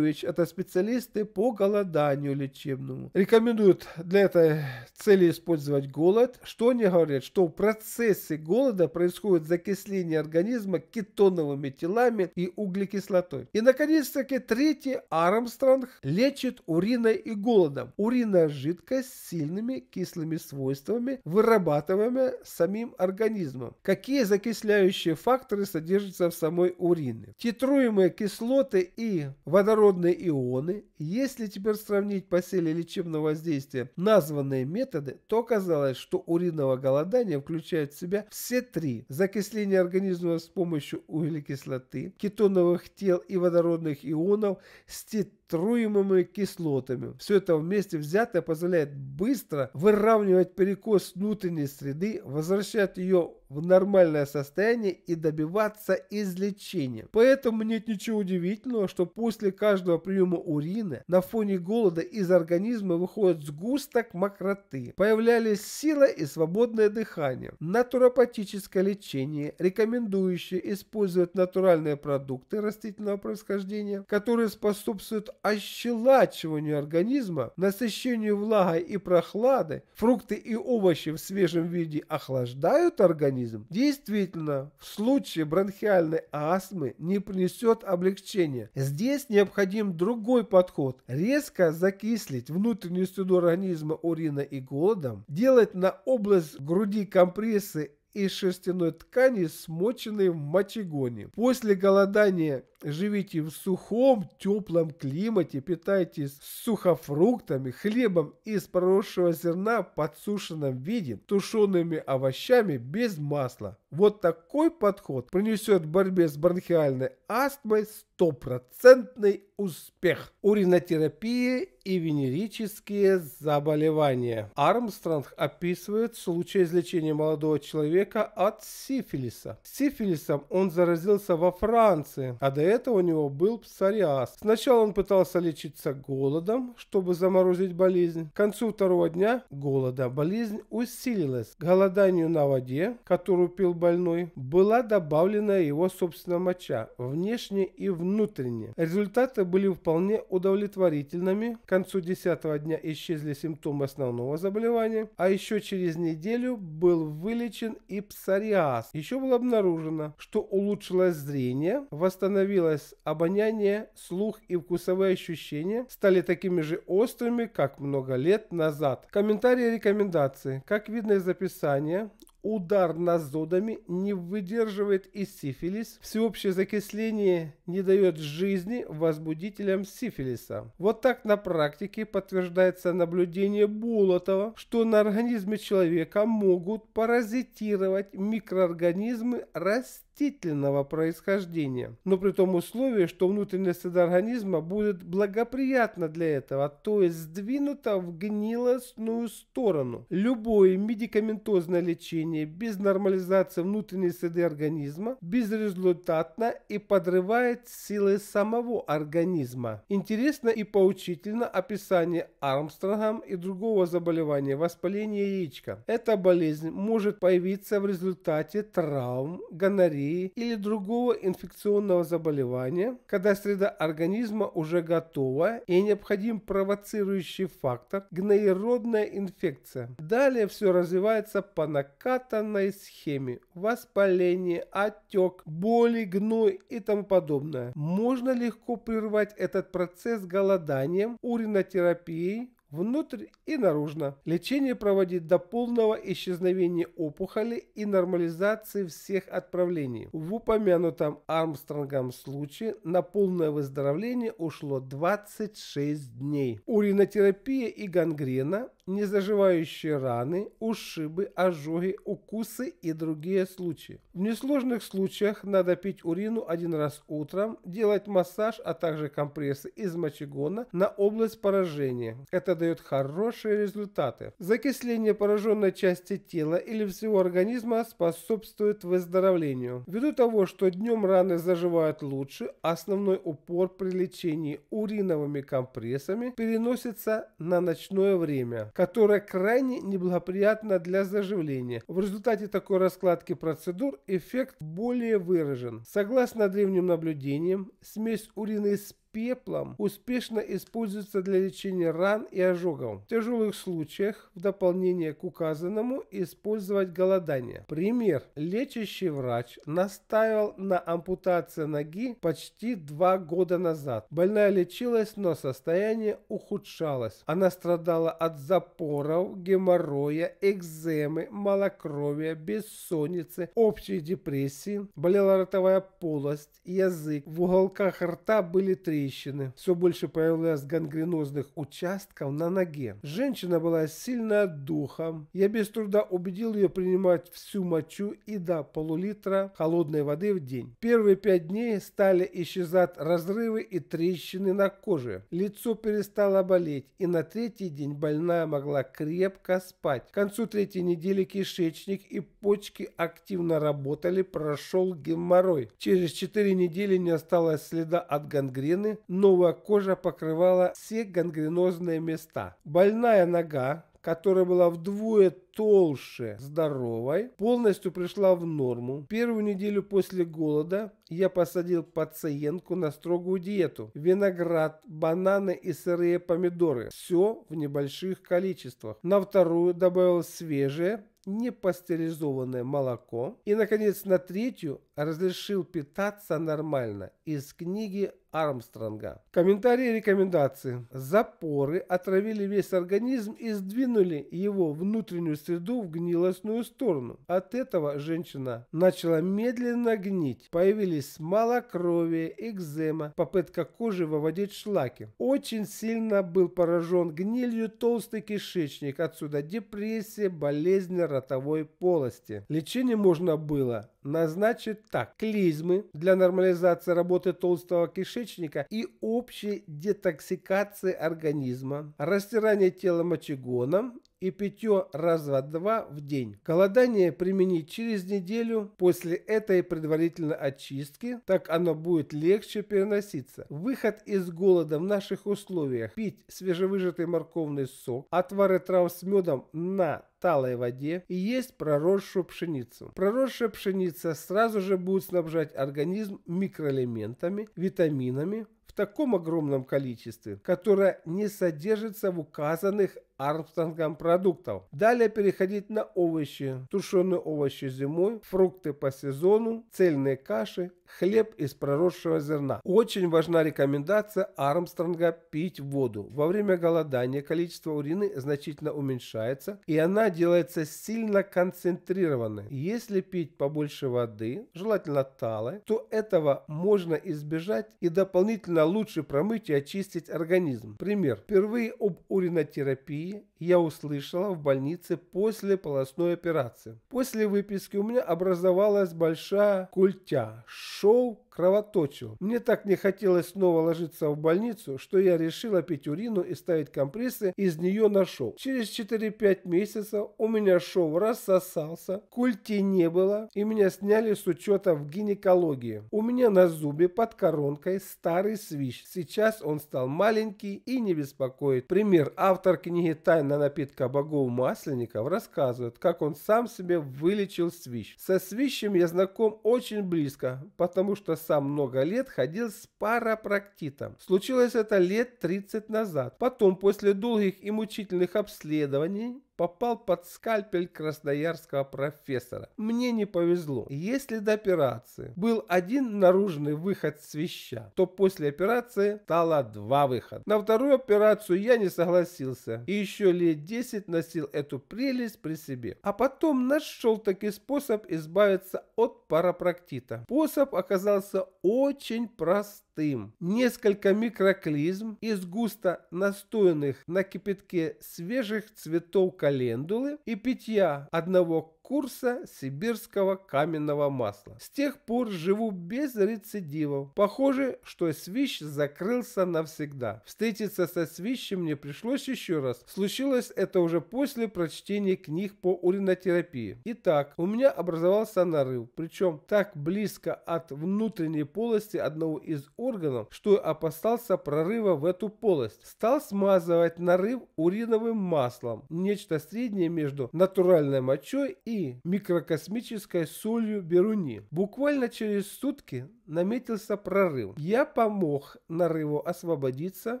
это специалисты по голоданию лечебному. Рекомендуют для этой цели использовать голод. Что они говорят? Что в процессе голода происходит закисление организма кетоновыми телами и углекислотой. И, наконец-таки, третий Армстронг лечит уриной и голодом. Урина – жидкость с сильными кислыми свойствами, вырабатываемая самим организмом. Какие закисляющие факторы содержатся в самой урине? Титруемые кислоты и водородные ионы. Если теперь сравнить по силе лечебного воздействия названные методы, то оказалось, что уриного голодания включает в себя все три. Закисление организма с помощью углекислоты, китоны бетоновых тел и водородных ионов с труемыми кислотами. Все это вместе взятое позволяет быстро выравнивать перекос внутренней среды, возвращать ее в нормальное состояние и добиваться излечения. Поэтому нет ничего удивительного, что после каждого приема урина на фоне голода из организма выходит сгусток мокроты. Появлялись сила и свободное дыхание. Натуропатическое лечение, рекомендующее использовать натуральные продукты растительного происхождения, которые способствуют ощелачиванию организма, насыщению влагой и прохладой, фрукты и овощи в свежем виде охлаждают организм, действительно, в случае бронхиальной астмы не принесет облегчения. Здесь необходим другой подход. Резко закислить внутреннюю среду организма урина и голодом, делать на область груди компрессы из шерстяной ткани, смоченной в мочегоне. После голодания Живите в сухом, теплом климате, питайтесь сухофруктами, хлебом из проросшего зерна в подсушенном виде, тушеными овощами без масла. Вот такой подход принесет в борьбе с бронхиальной астмой стопроцентный успех. Уринотерапия и венерические заболевания. Армстронг описывает случай излечения молодого человека от сифилиса. Сифилисом он заразился во Франции, а до этого у него был псориаз. Сначала он пытался лечиться голодом, чтобы заморозить болезнь. К концу второго дня голода болезнь усилилась. К голоданию на воде, которую пил больной, была добавлена его собственная моча, внешне и внутренне. Результаты были вполне удовлетворительными. К концу десятого дня исчезли симптомы основного заболевания, а еще через неделю был вылечен и псориаз. Еще было обнаружено, что улучшилось зрение, восстановилось появилось обоняние, слух и вкусовые ощущения стали такими же острыми, как много лет назад. Комментарии и рекомендации. Как видно из описания, удар назодами не выдерживает и сифилис. Всеобщее закисление не дает жизни возбудителям сифилиса. Вот так на практике подтверждается наблюдение Булотова, что на организме человека могут паразитировать микроорганизмы растений растительного происхождения, но при том условии, что внутренность организма будет благоприятна для этого, то есть сдвинута в гнилостную сторону. Любое медикаментозное лечение без нормализации внутренней среды организма безрезультатно и подрывает силы самого организма. Интересно и поучительно описание Армстронгом и другого заболевания – воспаления яичка. Эта болезнь может появиться в результате травм, гонореи, диареи или другого инфекционного заболевания, когда среда организма уже готова и необходим провоцирующий фактор – гноеродная инфекция. Далее все развивается по накатанной схеме – воспаление, отек, боли, гной и тому подобное. Можно легко прервать этот процесс голоданием, уринотерапией, внутрь и наружно. Лечение проводить до полного исчезновения опухоли и нормализации всех отправлений. В упомянутом Армстронгом случае на полное выздоровление ушло 26 дней. Уринотерапия и гангрена незаживающие раны, ушибы, ожоги, укусы и другие случаи. В несложных случаях надо пить урину один раз утром, делать массаж, а также компрессы из мочегона на область поражения. Это дает хорошие результаты. Закисление пораженной части тела или всего организма способствует выздоровлению. Ввиду того, что днем раны заживают лучше, основной упор при лечении уриновыми компрессами переносится на ночное время которая крайне неблагоприятна для заживления. В результате такой раскладки процедур эффект более выражен. Согласно древним наблюдениям, смесь урины с пеплом успешно используется для лечения ран и ожогов. В тяжелых случаях, в дополнение к указанному, использовать голодание. Пример. Лечащий врач настаивал на ампутации ноги почти два года назад. Больная лечилась, но состояние ухудшалось. Она страдала от запоров, геморроя, экземы, малокровия, бессонницы, общей депрессии, болела ротовая полость, язык. В уголках рта были три трещины. Все больше появлялось гангренозных участков на ноге. Женщина была сильно духом. Я без труда убедил ее принимать всю мочу и до полулитра холодной воды в день. Первые пять дней стали исчезать разрывы и трещины на коже. Лицо перестало болеть, и на третий день больная могла крепко спать. К концу третьей недели кишечник и почки активно работали, прошел геморрой. Через четыре недели не осталось следа от гангрены, раны, новая кожа покрывала все гангренозные места. Больная нога, которая была вдвое толще здоровой, полностью пришла в норму. Первую неделю после голода я посадил пациентку на строгую диету. Виноград, бананы и сырые помидоры. Все в небольших количествах. На вторую добавил свежее, непастеризованное молоко. И, наконец, на третью разрешил питаться нормально из книги Армстронга. Комментарии и рекомендации. Запоры отравили весь организм и сдвинули его внутреннюю среду в гнилостную сторону. От этого женщина начала медленно гнить. Появились малокровие, экзема, попытка кожи выводить шлаки. Очень сильно был поражен гнилью толстый кишечник, отсюда депрессия, болезнь ротовой полости. Лечение можно было назначит так. Клизмы для нормализации работы толстого кишечника и общей детоксикации организма, растирание тела мочегоном и питье раз в два в день. Голодание применить через неделю после этой предварительной очистки, так оно будет легче переноситься. Выход из голода в наших условиях. Пить свежевыжатый морковный сок, отвары трав с медом на талой воде и есть проросшую пшеницу. Проросшая пшеница сразу же будет снабжать организм микроэлементами, витаминами, в таком огромном количестве, которое не содержится в указанных Армстронгом продуктов. Далее переходить на овощи, тушеные овощи зимой, фрукты по сезону, цельные каши, хлеб из проросшего зерна. Очень важна рекомендация Армстронга пить воду. Во время голодания количество урины значительно уменьшается, и она делается сильно концентрированной. Если пить побольше воды, желательно талой, то этого можно избежать и дополнительно лучше промыть и очистить организм. Пример. Впервые об уринотерапии терапии я услышала в больнице после полостной операции. После выписки у меня образовалась большая культя, шов кровоточил. Мне так не хотелось снова ложиться в больницу, что я решила пить урину и ставить компрессы из нее на шов. Через 4-5 месяцев у меня шов рассосался, культи не было, и меня сняли с учета в гинекологии. У меня на зубе под коронкой старый свищ. Сейчас он стал маленький и не беспокоит. Пример. Автор книги «Тайна напитка богов Масленников» рассказывает, как он сам себе вылечил свищ. Со свищем я знаком очень близко, потому что сам много лет ходил с парапрактитом. Случилось это лет 30 назад. Потом, после долгих и мучительных обследований, попал под скальпель красноярского профессора. Мне не повезло. Если до операции был один наружный выход свища, то после операции стало два выхода. На вторую операцию я не согласился и еще лет 10 носил эту прелесть при себе. А потом нашел таки способ избавиться от парапрактита. Способ оказался очень простым простым. Несколько микроклизм из густо настоянных на кипятке свежих цветов календулы и питья одного курса сибирского каменного масла. С тех пор живу без рецидивов. Похоже, что свищ закрылся навсегда. Встретиться со свищем мне пришлось еще раз. Случилось это уже после прочтения книг по уринотерапии. Итак, у меня образовался нарыв, причем так близко от внутренней полости одного из органов, что опасался прорыва в эту полость. Стал смазывать нарыв уриновым маслом, нечто среднее между натуральной мочой и миссии микрокосмической солью Беруни. Буквально через сутки наметился прорыв. Я помог нарыву освободиться,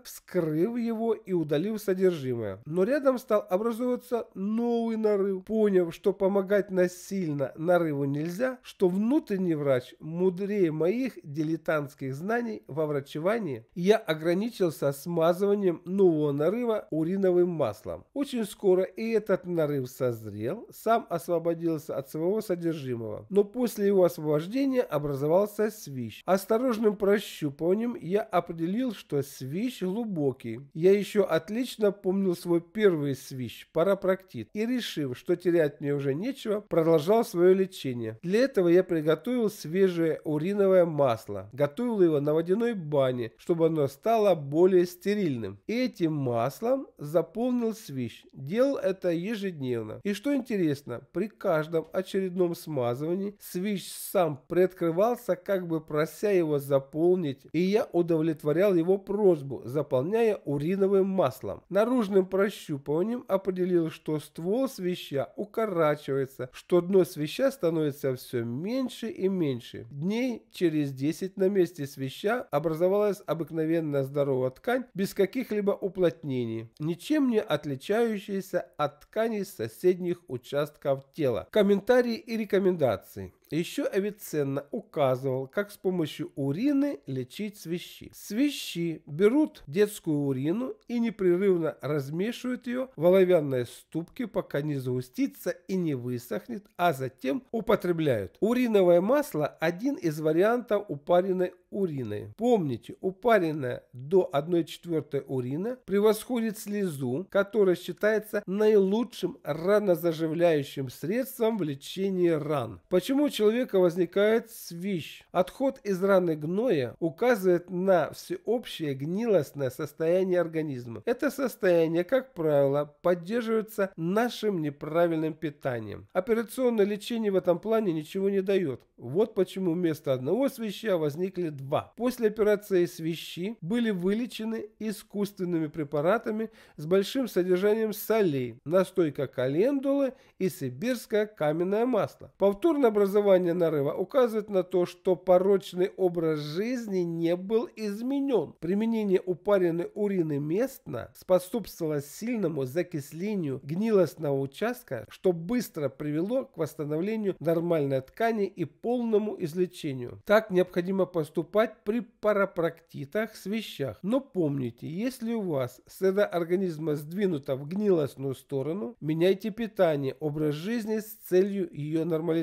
вскрыв его и удалив содержимое. Но рядом стал образовываться новый нарыв. Поняв, что помогать насильно нарыву нельзя, что внутренний врач мудрее моих дилетантских знаний во врачевании, я ограничился смазыванием нового нарыва уриновым маслом. Очень скоро и этот нарыв созрел, сам освободился освободился от своего содержимого. Но после его освобождения образовался свищ. Осторожным прощупыванием я определил, что свищ глубокий. Я еще отлично помнил свой первый свищ, парапроктит, и решив, что терять мне уже нечего, продолжал свое лечение. Для этого я приготовил свежее уриновое масло. Готовил его на водяной бане, чтобы оно стало более стерильным. этим маслом заполнил свищ. Делал это ежедневно. И что интересно, при каждом очередном смазывании свич сам приоткрывался, как бы прося его заполнить, и я удовлетворял его просьбу, заполняя уриновым маслом. Наружным прощупыванием определил, что ствол свища укорачивается, что дно свища становится все меньше и меньше. Дней через 10 на месте свища образовалась обыкновенная здоровая ткань без каких-либо уплотнений, ничем не отличающаяся от тканей соседних участков тела, комментарии и рекомендации. Еще Авиценна указывал, как с помощью урины лечить свищи. Свищи берут детскую урину и непрерывно размешивают ее в оловянной ступке, пока не загустится и не высохнет, а затем употребляют. Уриновое масло – один из вариантов упаренной урины. Помните, упаренная до 1 четвертой урина превосходит слезу, которая считается наилучшим ранозаживляющим средством в лечении ран. Почему человека возникает свищ. Отход из раны гноя указывает на всеобщее гнилостное состояние организма. Это состояние, как правило, поддерживается нашим неправильным питанием. Операционное лечение в этом плане ничего не дает. Вот почему вместо одного свища возникли два. После операции свищи были вылечены искусственными препаратами с большим содержанием солей, настойка календулы и сибирское каменное масло. Повторно образовалось образования нарыва указывает на то, что порочный образ жизни не был изменен. Применение упаренной урины местно способствовало сильному закислению гнилостного участка, что быстро привело к восстановлению нормальной ткани и полному излечению. Так необходимо поступать при парапрактитах с вещах. Но помните, если у вас среда организма сдвинута в гнилостную сторону, меняйте питание, образ жизни с целью ее нормализации.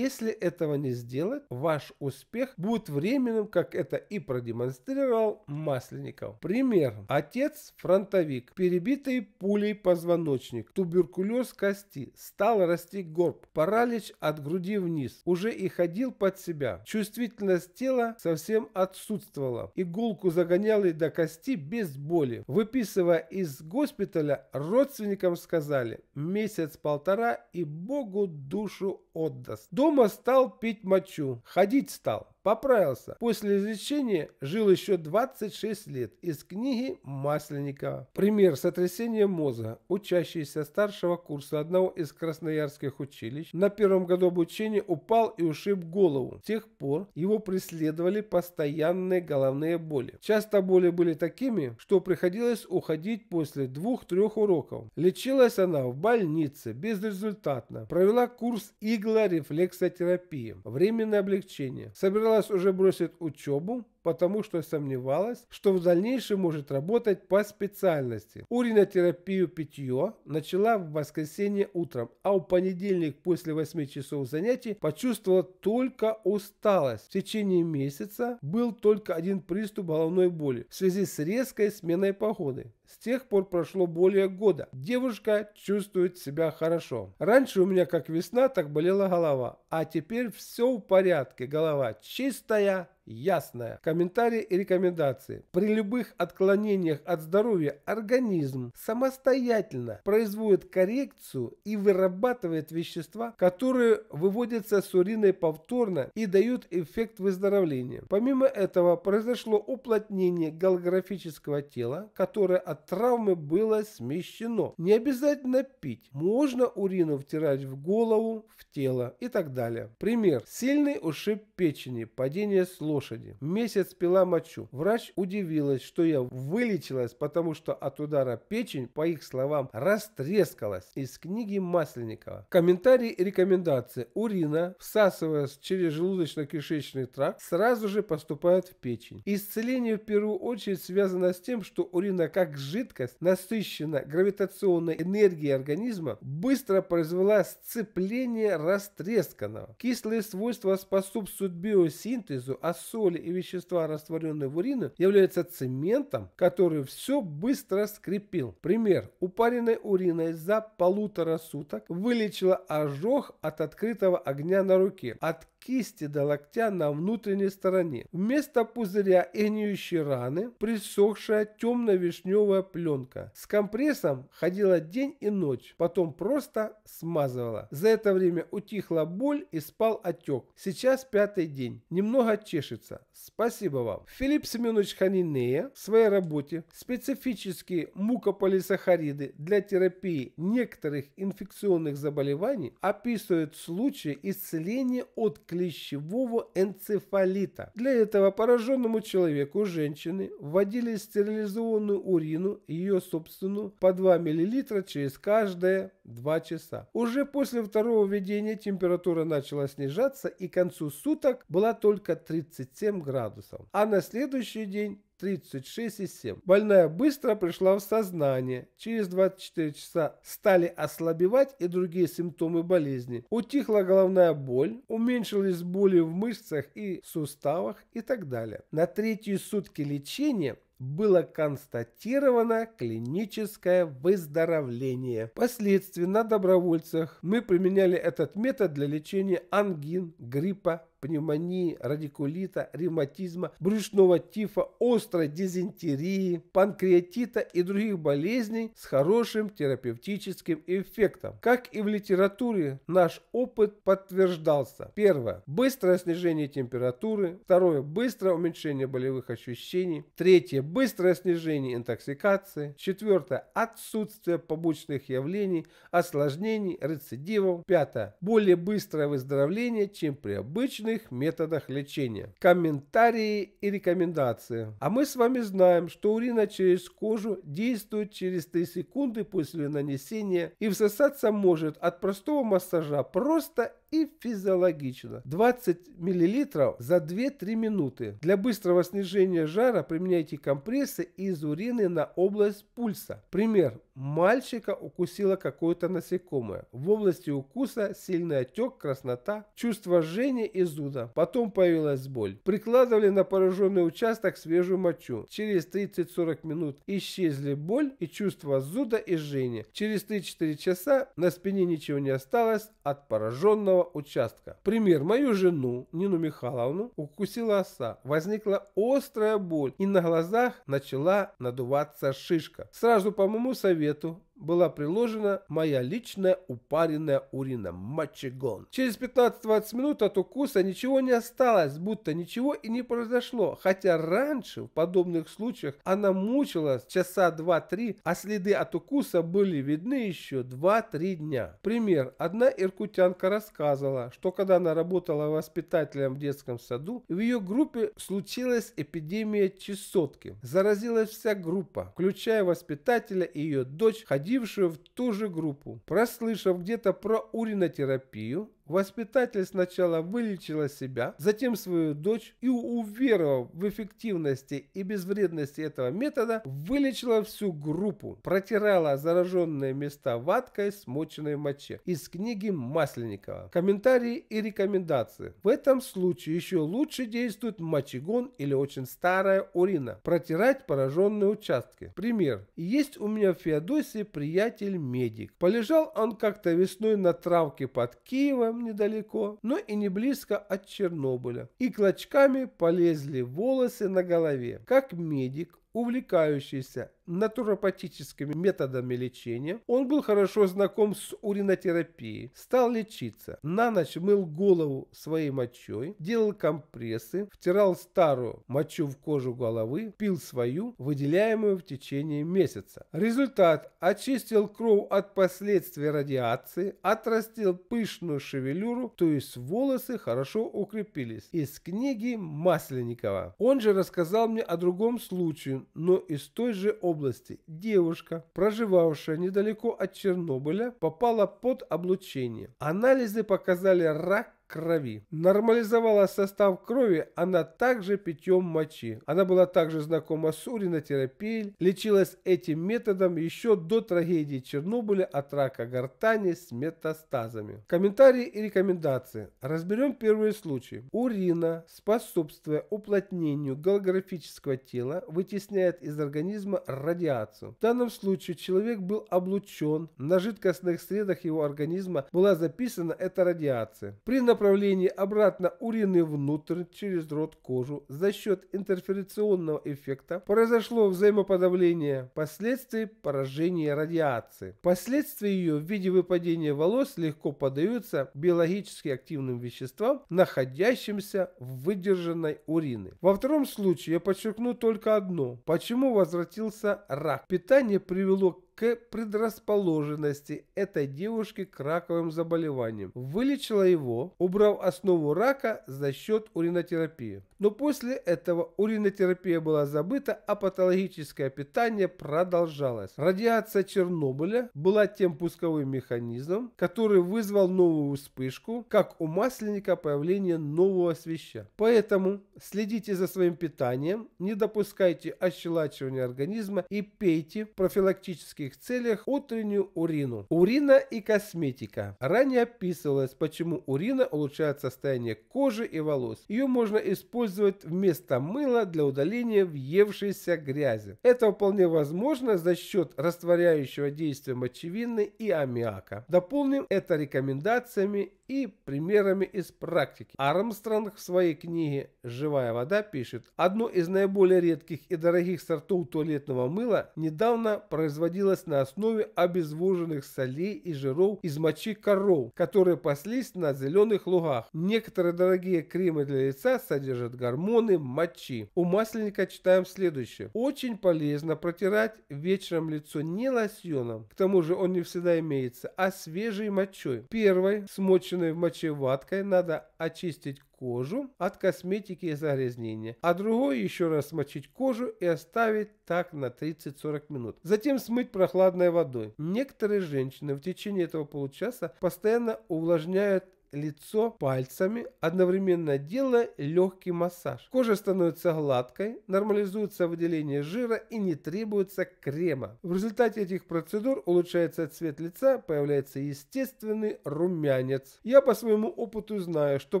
Если этого не сделать, ваш успех будет временным, как это и продемонстрировал Масленников. Пример. Отец фронтовик, перебитый пулей позвоночник, туберкулез кости, стал расти горб, паралич от груди вниз, уже и ходил под себя. Чувствительность тела совсем отсутствовала. Иголку загоняли до кости без боли. Выписывая из госпиталя, родственникам сказали месяц-полтора и Богу душу отдаст. Дома стал пить мочу, ходить стал поправился. После излечения жил еще 26 лет. Из книги Масленникова. Пример сотрясения мозга. Учащийся старшего курса одного из красноярских училищ на первом году обучения упал и ушиб голову. С тех пор его преследовали постоянные головные боли. Часто боли были такими, что приходилось уходить после двух-трех уроков. Лечилась она в больнице безрезультатно. Провела курс иглорефлексотерапии. Временное облегчение. Собирала Карлос уже бросит учебу потому что сомневалась, что в дальнейшем может работать по специальности. Уринотерапию питье начала в воскресенье утром, а у понедельник после 8 часов занятий почувствовала только усталость. В течение месяца был только один приступ головной боли в связи с резкой сменой погоды. С тех пор прошло более года. Девушка чувствует себя хорошо. Раньше у меня как весна, так болела голова. А теперь все в порядке. Голова чистая, Ясное. Комментарии и рекомендации. При любых отклонениях от здоровья организм самостоятельно производит коррекцию и вырабатывает вещества, которые выводятся с уриной повторно и дают эффект выздоровления. Помимо этого произошло уплотнение голографического тела, которое от травмы было смещено. Не обязательно пить. Можно урину втирать в голову, в тело и так далее. Пример. Сильный ушиб печени, падение сложности лошади. Месяц пила мочу. Врач удивилась, что я вылечилась, потому что от удара печень, по их словам, растрескалась. Из книги Масленникова. Комментарии и рекомендации. Урина, всасываясь через желудочно-кишечный тракт, сразу же поступает в печень. Исцеление в первую очередь связано с тем, что урина как жидкость, насыщена гравитационной энергией организма, быстро произвела сцепление растресканного. Кислые свойства способствуют биосинтезу, особенно соли и вещества, растворенные в урине, являются цементом, который все быстро скрепил. Пример. Упаренной уриной за полутора суток вылечила ожог от открытого огня на руке, от кисти до локтя на внутренней стороне. Вместо пузыря и гниющей раны присохшая темно-вишневая пленка. С компрессом ходила день и ночь, потом просто смазывала. За это время утихла боль и спал отек. Сейчас пятый день. Немного чешется. Спасибо вам. Филипп Семенович Ханинея в своей работе «Специфические мукополисахариды для терапии некоторых инфекционных заболеваний» описывает случаи исцеления от клещевого энцефалита. Для этого пораженному человеку женщины вводили стерилизованную урину, ее собственную, по 2 мл через каждые 2 часа. Уже после второго введения температура начала снижаться и к концу суток была только 37 градусов, а на следующий день 36,7. Больная быстро пришла в сознание. Через 24 часа стали ослабевать и другие симптомы болезни. Утихла головная боль, уменьшились боли в мышцах и суставах и так далее. На третьи сутки лечения было констатировано клиническое выздоровление. Впоследствии на добровольцах мы применяли этот метод для лечения ангин, гриппа, пневмонии, радикулита, ревматизма, брюшного тифа, острой дизентерии, панкреатита и других болезней с хорошим терапевтическим эффектом. Как и в литературе, наш опыт подтверждался. Первое. Быстрое снижение температуры. Второе. Быстрое уменьшение болевых ощущений. Третье. Быстрое снижение интоксикации. Четвертое. Отсутствие побочных явлений, осложнений, рецидивов. Пятое. Более быстрое выздоровление, чем при обычной доступных методах лечения. Комментарии и рекомендации. А мы с вами знаем, что урина через кожу действует через 3 секунды после нанесения и всосаться может от простого массажа просто и физиологично. 20 мл за 2-3 минуты. Для быстрого снижения жара применяйте компрессы из урины на область пульса. Пример. Мальчика укусило какое-то насекомое. В области укуса сильный отек, краснота, чувство жжения и зуда. Потом появилась боль. Прикладывали на пораженный участок свежую мочу. Через 30-40 минут исчезли боль и чувство зуда и жжения. Через 3-4 часа на спине ничего не осталось от пораженного избирательного участка. Пример. Мою жену Нину Михайловну укусила оса. Возникла острая боль и на глазах начала надуваться шишка. Сразу по моему совету была приложена моя личная упаренная урина – мочегон. Через 15-20 минут от укуса ничего не осталось, будто ничего и не произошло, хотя раньше в подобных случаях она мучилась часа 2-3, а следы от укуса были видны еще 2-3 дня. Пример. Одна иркутянка рассказывала, что когда она работала воспитателем в детском саду, в ее группе случилась эпидемия чесотки. Заразилась вся группа, включая воспитателя и ее дочь, ходила входившую в ту же группу. Прослышав где-то про уринотерапию, Воспитатель сначала вылечила себя, затем свою дочь и, уверовав в эффективности и безвредности этого метода, вылечила всю группу, протирала зараженные места ваткой, смоченной в моче. Из книги Масленникова. Комментарии и рекомендации. В этом случае еще лучше действует мочегон или очень старая урина. Протирать пораженные участки. Пример. Есть у меня в Феодосии приятель-медик. Полежал он как-то весной на травке под Киевом, недалеко, но и не близко от Чернобыля, и клочками полезли волосы на голове. Как медик, увлекающийся натуропатическими методами лечения. Он был хорошо знаком с уринотерапией, стал лечиться. На ночь мыл голову своей мочой, делал компрессы, втирал старую мочу в кожу головы, пил свою, выделяемую в течение месяца. Результат – очистил кровь от последствий радиации, отрастил пышную шевелюру, то есть волосы хорошо укрепились. Из книги Масленникова. Он же рассказал мне о другом случае, но из той же области области девушка, проживавшая недалеко от Чернобыля, попала под облучение. Анализы показали рак крови. Нормализовала состав крови она также питьем мочи. Она была также знакома с уринотерапией, лечилась этим методом еще до трагедии Чернобыля от рака гортани с метастазами. Комментарии и рекомендации. Разберем первый случай. Урина, способствуя уплотнению голографического тела, вытесняет из организма радиацию. В данном случае человек был облучен, на жидкостных средах его организма была записана эта радиация. При направлении обратно урины внутрь через рот кожу за счет интерферационного эффекта произошло взаимоподавление последствий поражения радиации. Последствия ее в виде выпадения волос легко поддаются биологически активным веществам, находящимся в выдержанной урины. Во втором случае я подчеркну только одно. Почему возвратился рак? Питание привело к к предрасположенности этой девушки к раковым заболеваниям. Вылечила его, убрав основу рака за счет уринотерапии. Но после этого уринотерапия была забыта, а патологическое питание продолжалось. Радиация Чернобыля была тем пусковым механизмом, который вызвал новую вспышку, как у масленника появление нового свища. Поэтому следите за своим питанием, не допускайте ощелачивания организма и пейте профилактических медицинских целях утреннюю урину. Урина и косметика. Ранее описывалось, почему урина улучшает состояние кожи и волос. Ее можно использовать вместо мыла для удаления въевшейся грязи. Это вполне возможно за счет растворяющего действия мочевины и аммиака. Дополним это рекомендациями и примерами из практики. Армстронг в своей книге «Живая вода» пишет, одно из наиболее редких и дорогих сортов туалетного мыла недавно производилось делалось на основе обезвоженных солей и жиров из мочи коров, которые паслись на зеленых лугах. Некоторые дорогие кремы для лица содержат гормоны мочи. У масленника читаем следующее. Очень полезно протирать вечером лицо не лосьоном, к тому же он не всегда имеется, а свежей мочой. Первой, смоченной в моче ваткой, надо очистить кожу от косметики и загрязнения, а другой еще раз смочить кожу и оставить так на 30-40 минут. Затем смыть прохладной водой. Некоторые женщины в течение этого получаса постоянно увлажняют лицо пальцами, одновременно делая легкий массаж. Кожа становится гладкой, нормализуется выделение жира и не требуется крема. В результате этих процедур улучшается цвет лица, появляется естественный румянец. Я по своему опыту знаю, что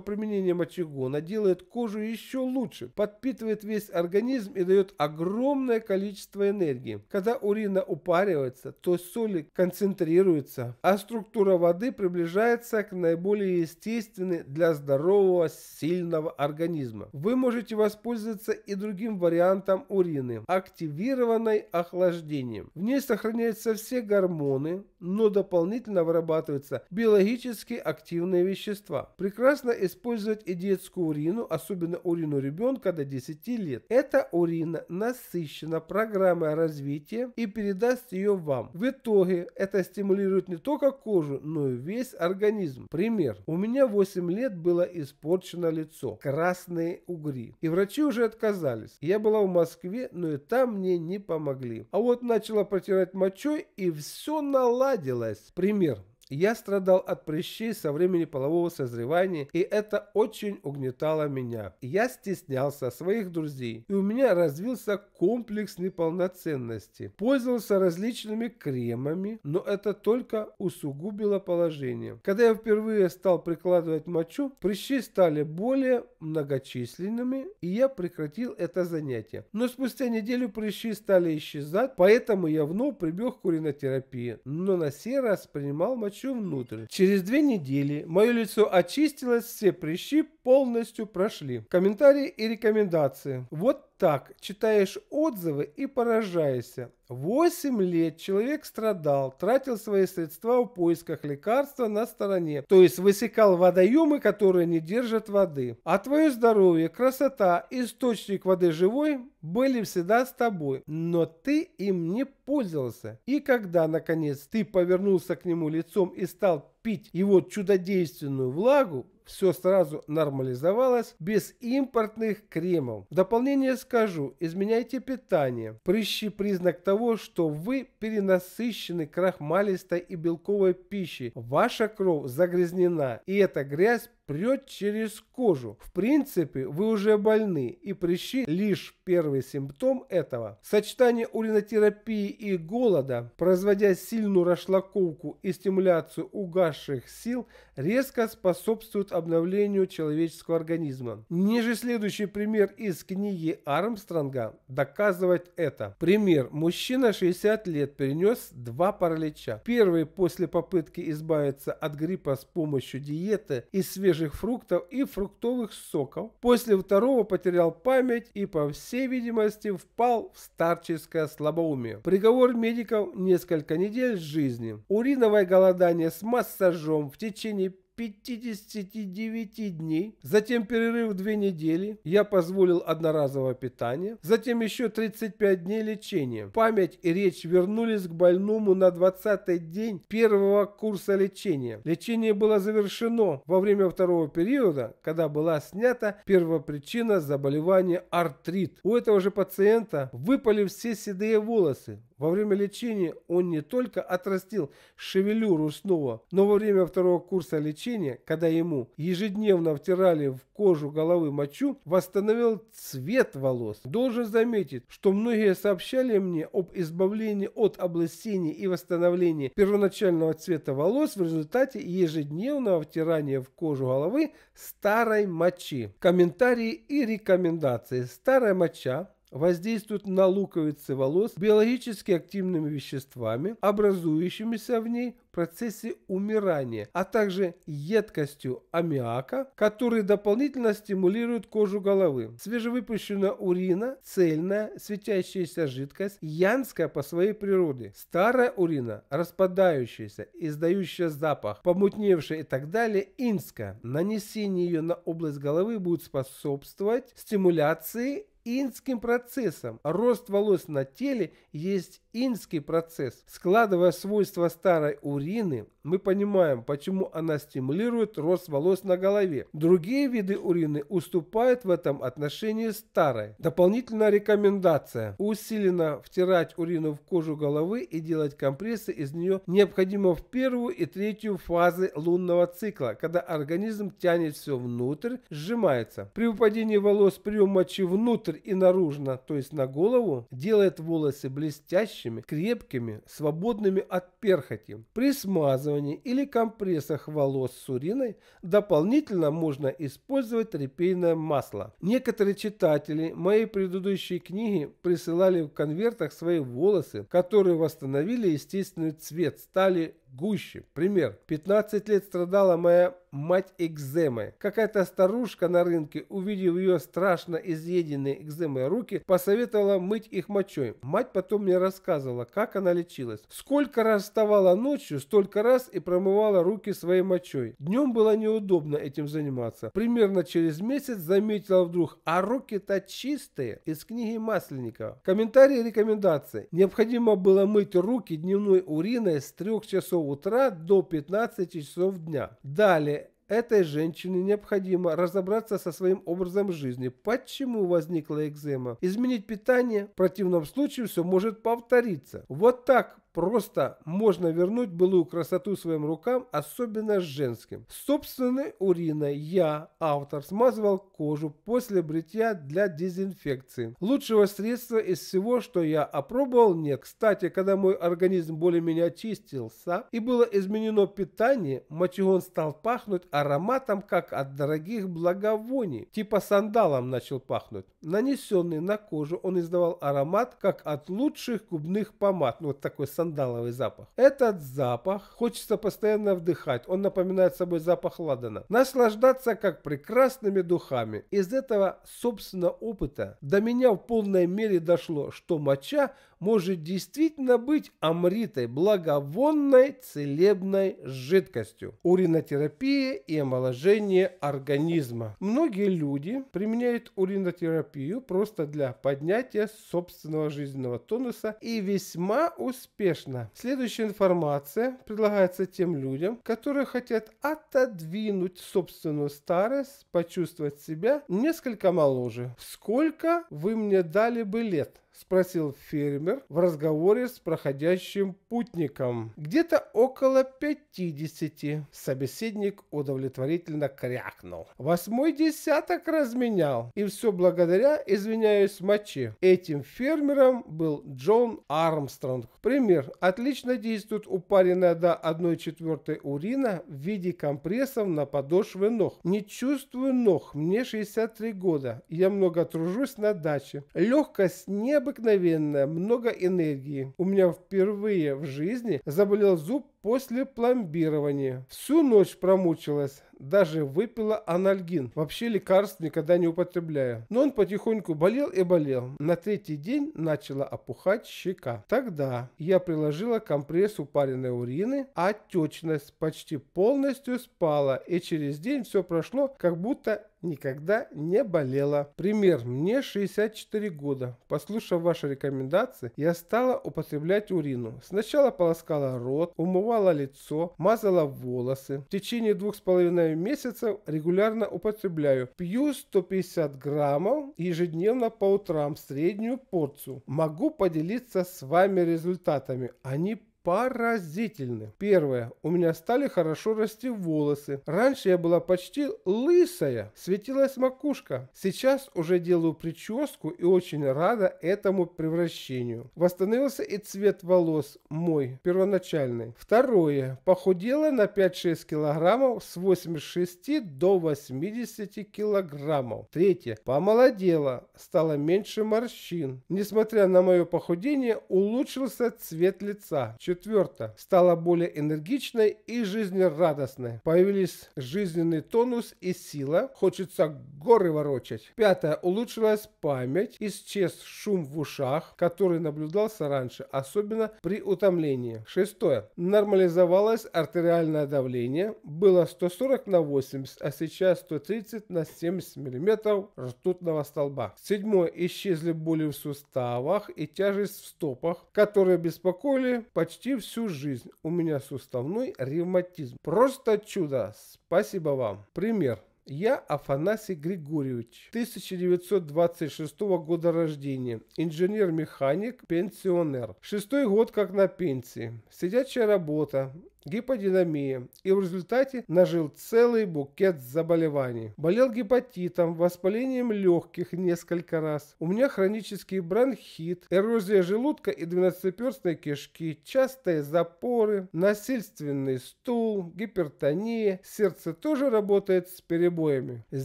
применение мочегона делает кожу еще лучше, подпитывает весь организм и дает огромное количество энергии. Когда урина упаривается, то соли концентрируются, а структура воды приближается к наиболее противоестественны для здорового, сильного организма. Вы можете воспользоваться и другим вариантом урины, активированной охлаждением. В ней сохраняются все гормоны, но дополнительно вырабатываются биологически активные вещества. Прекрасно использовать и детскую урину, особенно урину ребенка до 10 лет. Эта урина насыщена программой развития и передаст ее вам. В итоге это стимулирует не только кожу, но и весь организм. Пример. У меня 8 лет было испорчено лицо, красные угри. И врачи уже отказались. Я была в Москве, но и там мне не помогли. А вот начала протирать мочой, и все наладилось. Пример. Я страдал от прыщей со времени полового созревания, и это очень угнетало меня. Я стеснялся своих друзей, и у меня развился комплекс неполноценности. Пользовался различными кремами, но это только усугубило положение. Когда я впервые стал прикладывать мочу, прыщи стали более многочисленными, и я прекратил это занятие. Но спустя неделю прыщи стали исчезать, поэтому я вновь прибег к уринотерапии, но на сей раз принимал мочу все внутрь. Через две недели мое лицо очистилось, все прыщи полностью прошли. Комментарии и рекомендации. Вот так, читаешь отзывы и поражаешься. Восемь лет человек страдал, тратил свои средства в поисках лекарства на стороне, то есть высекал водоемы, которые не держат воды. А твое здоровье, красота, источник воды живой были всегда с тобой, но ты им не пользовался. И когда, наконец, ты повернулся к нему лицом и стал пить его чудодейственную влагу, все сразу нормализовалось без импортных кремов. В дополнение скажу, изменяйте питание. Прыщи признак того, что вы перенасыщены крахмалистой и белковой пищей. Ваша кровь загрязнена и эта грязь прет через кожу. В принципе, вы уже больны, и прыщи лишь первый симптом этого. Сочетание уринотерапии и голода, производя сильную расшлаковку и стимуляцию угасших сил, резко способствует обновлению человеческого организма. Ниже следующий пример из книги Армстронга доказывает это. Пример. Мужчина 60 лет перенес два паралича. Первый после попытки избавиться от гриппа с помощью диеты и свежей свежих фруктов и фруктовых соков, после второго потерял память и, по всей видимости, впал в старческое слабоумие. Приговор медиков – несколько недель жизни. Уриновое голодание с массажом в течение 59 дней, затем перерыв две недели, я позволил одноразовое питание, затем еще 35 дней лечения. Память и речь вернулись к больному на 20 день первого курса лечения. Лечение было завершено во время второго периода, когда была снята первопричина заболевания артрит. У этого же пациента выпали все седые волосы, во время лечения он не только отрастил шевелюру снова, но во время второго курса лечения, когда ему ежедневно втирали в кожу головы мочу, восстановил цвет волос. Должен заметить, что многие сообщали мне об избавлении от облысения и восстановлении первоначального цвета волос в результате ежедневного втирания в кожу головы старой мочи. Комментарии и рекомендации. Старая моча воздействуют на луковицы волос биологически активными веществами, образующимися в ней в процессе умирания, а также едкостью аммиака, который дополнительно стимулирует кожу головы. Свежевыпущенная урина, цельная, светящаяся жидкость, янская по своей природе. Старая урина, распадающаяся, издающая запах, помутневшая и так далее, инская. Нанесение ее на область головы будет способствовать стимуляции инским процессом. Рост волос на теле есть инский процесс. Складывая свойства старой урины, мы понимаем, почему она стимулирует рост волос на голове. Другие виды урины уступают в этом отношении старой. Дополнительная рекомендация. Усиленно втирать урину в кожу головы и делать компрессы из нее необходимо в первую и третью фазы лунного цикла, когда организм тянет все внутрь, сжимается. При выпадении волос прием мочи внутрь внутрь и наружно, то есть на голову, делает волосы блестящими, крепкими, свободными от перхоти. При смазывании или компрессах волос с суриной дополнительно можно использовать репейное масло. Некоторые читатели моей предыдущей книги присылали в конвертах свои волосы, которые восстановили естественный цвет, стали гуще. Пример. 15 лет страдала моя мать экземой. Какая-то старушка на рынке, увидев ее страшно изъеденные экземой руки, посоветовала мыть их мочой. Мать потом мне рассказывала, как она лечилась. Сколько раз вставала ночью, столько раз и промывала руки своей мочой. Днем было неудобно этим заниматься. Примерно через месяц заметила вдруг, а руки-то чистые, из книги Масленникова. Комментарии и рекомендации. Необходимо было мыть руки дневной уриной с трех часов утра до 15 часов дня. Далее Этой женщине необходимо разобраться со своим образом жизни, почему возникла экзема, изменить питание, в противном случае все может повториться. Вот так просто можно вернуть былую красоту своим рукам, особенно женским. Собственной уриной я, автор, смазывал кожу после бритья для дезинфекции. Лучшего средства из всего, что я опробовал, нет. Кстати, когда мой организм более-менее очистился и было изменено питание, мочегон стал пахнуть ароматом, как от дорогих благовоний, типа сандалом начал пахнуть нанесенный на кожу, он издавал аромат, как от лучших губных помад. Ну, вот такой сандаловый запах. Этот запах хочется постоянно вдыхать. Он напоминает собой запах ладана. Наслаждаться как прекрасными духами. Из этого собственного опыта до меня в полной мере дошло, что моча – может действительно быть амритой, благовонной целебной жидкостью, уринотерапия и омоложение организма. Многие люди применяют уринотерапию просто для поднятия собственного жизненного тонуса и весьма успешно. Следующая информация предлагается тем людям, которые хотят отодвинуть собственную старость, почувствовать себя несколько моложе. Сколько вы мне дали бы лет? спросил фермер в разговоре с проходящим путником. Где-то около 50. Собеседник удовлетворительно крякнул. Восьмой десяток разменял. И все благодаря, извиняюсь, моче. Этим фермером был Джон Армстронг. Пример. Отлично действует упаренная до 1 четвертой урина в виде компрессов на подошвы ног. Не чувствую ног. Мне 63 года. Я много тружусь на даче. Легкость неба необыкновенная, много энергии. У меня впервые в жизни заболел зуб после пломбирования. Всю ночь промучилась, даже выпила анальгин. Вообще лекарств никогда не употребляю. Но он потихоньку болел и болел. На третий день начала опухать щека. Тогда я приложила компресс упаренной урины, а отечность почти полностью спала, и через день все прошло, как будто никогда не болела. Пример. Мне 64 года. Послушав ваши рекомендации, я стала употреблять урину. Сначала полоскала рот, умывала лицо, мазала волосы. В течение двух с половиной месяцев регулярно употребляю. Пью 150 граммов ежедневно по утрам среднюю порцию. Могу поделиться с вами результатами. Они поразительны. Первое. У меня стали хорошо расти волосы. Раньше я была почти лысая, светилась макушка. Сейчас уже делаю прическу и очень рада этому превращению. Восстановился и цвет волос мой, первоначальный. Второе. Похудела на 5-6 килограммов с 86 до 80 килограммов. Третье. Помолодела, стало меньше морщин. Несмотря на мое похудение, улучшился цвет лица. Четвертое. Стала более энергичной и жизнерадостной. Появились жизненный тонус и сила. Хочется горы ворочать. Пятое. Улучшилась память. Исчез шум в ушах, который наблюдался раньше, особенно при утомлении. Шестое. Нормализовалось артериальное давление. Было 140 на 80, а сейчас 130 на 70 мм ртутного столба. Седьмое. Исчезли боли в суставах и тяжесть в стопах, которые беспокоили почти почти всю жизнь. У меня суставной ревматизм. Просто чудо. Спасибо вам. Пример. Я Афанасий Григорьевич, 1926 года рождения, инженер-механик, пенсионер. Шестой год как на пенсии. Сидячая работа, гиподинамия и в результате нажил целый букет заболеваний. Болел гепатитом, воспалением легких несколько раз. У меня хронический бронхит, эрозия желудка и двенадцатиперстной кишки, частые запоры, насильственный стул, гипертония. Сердце тоже работает с перебоями. С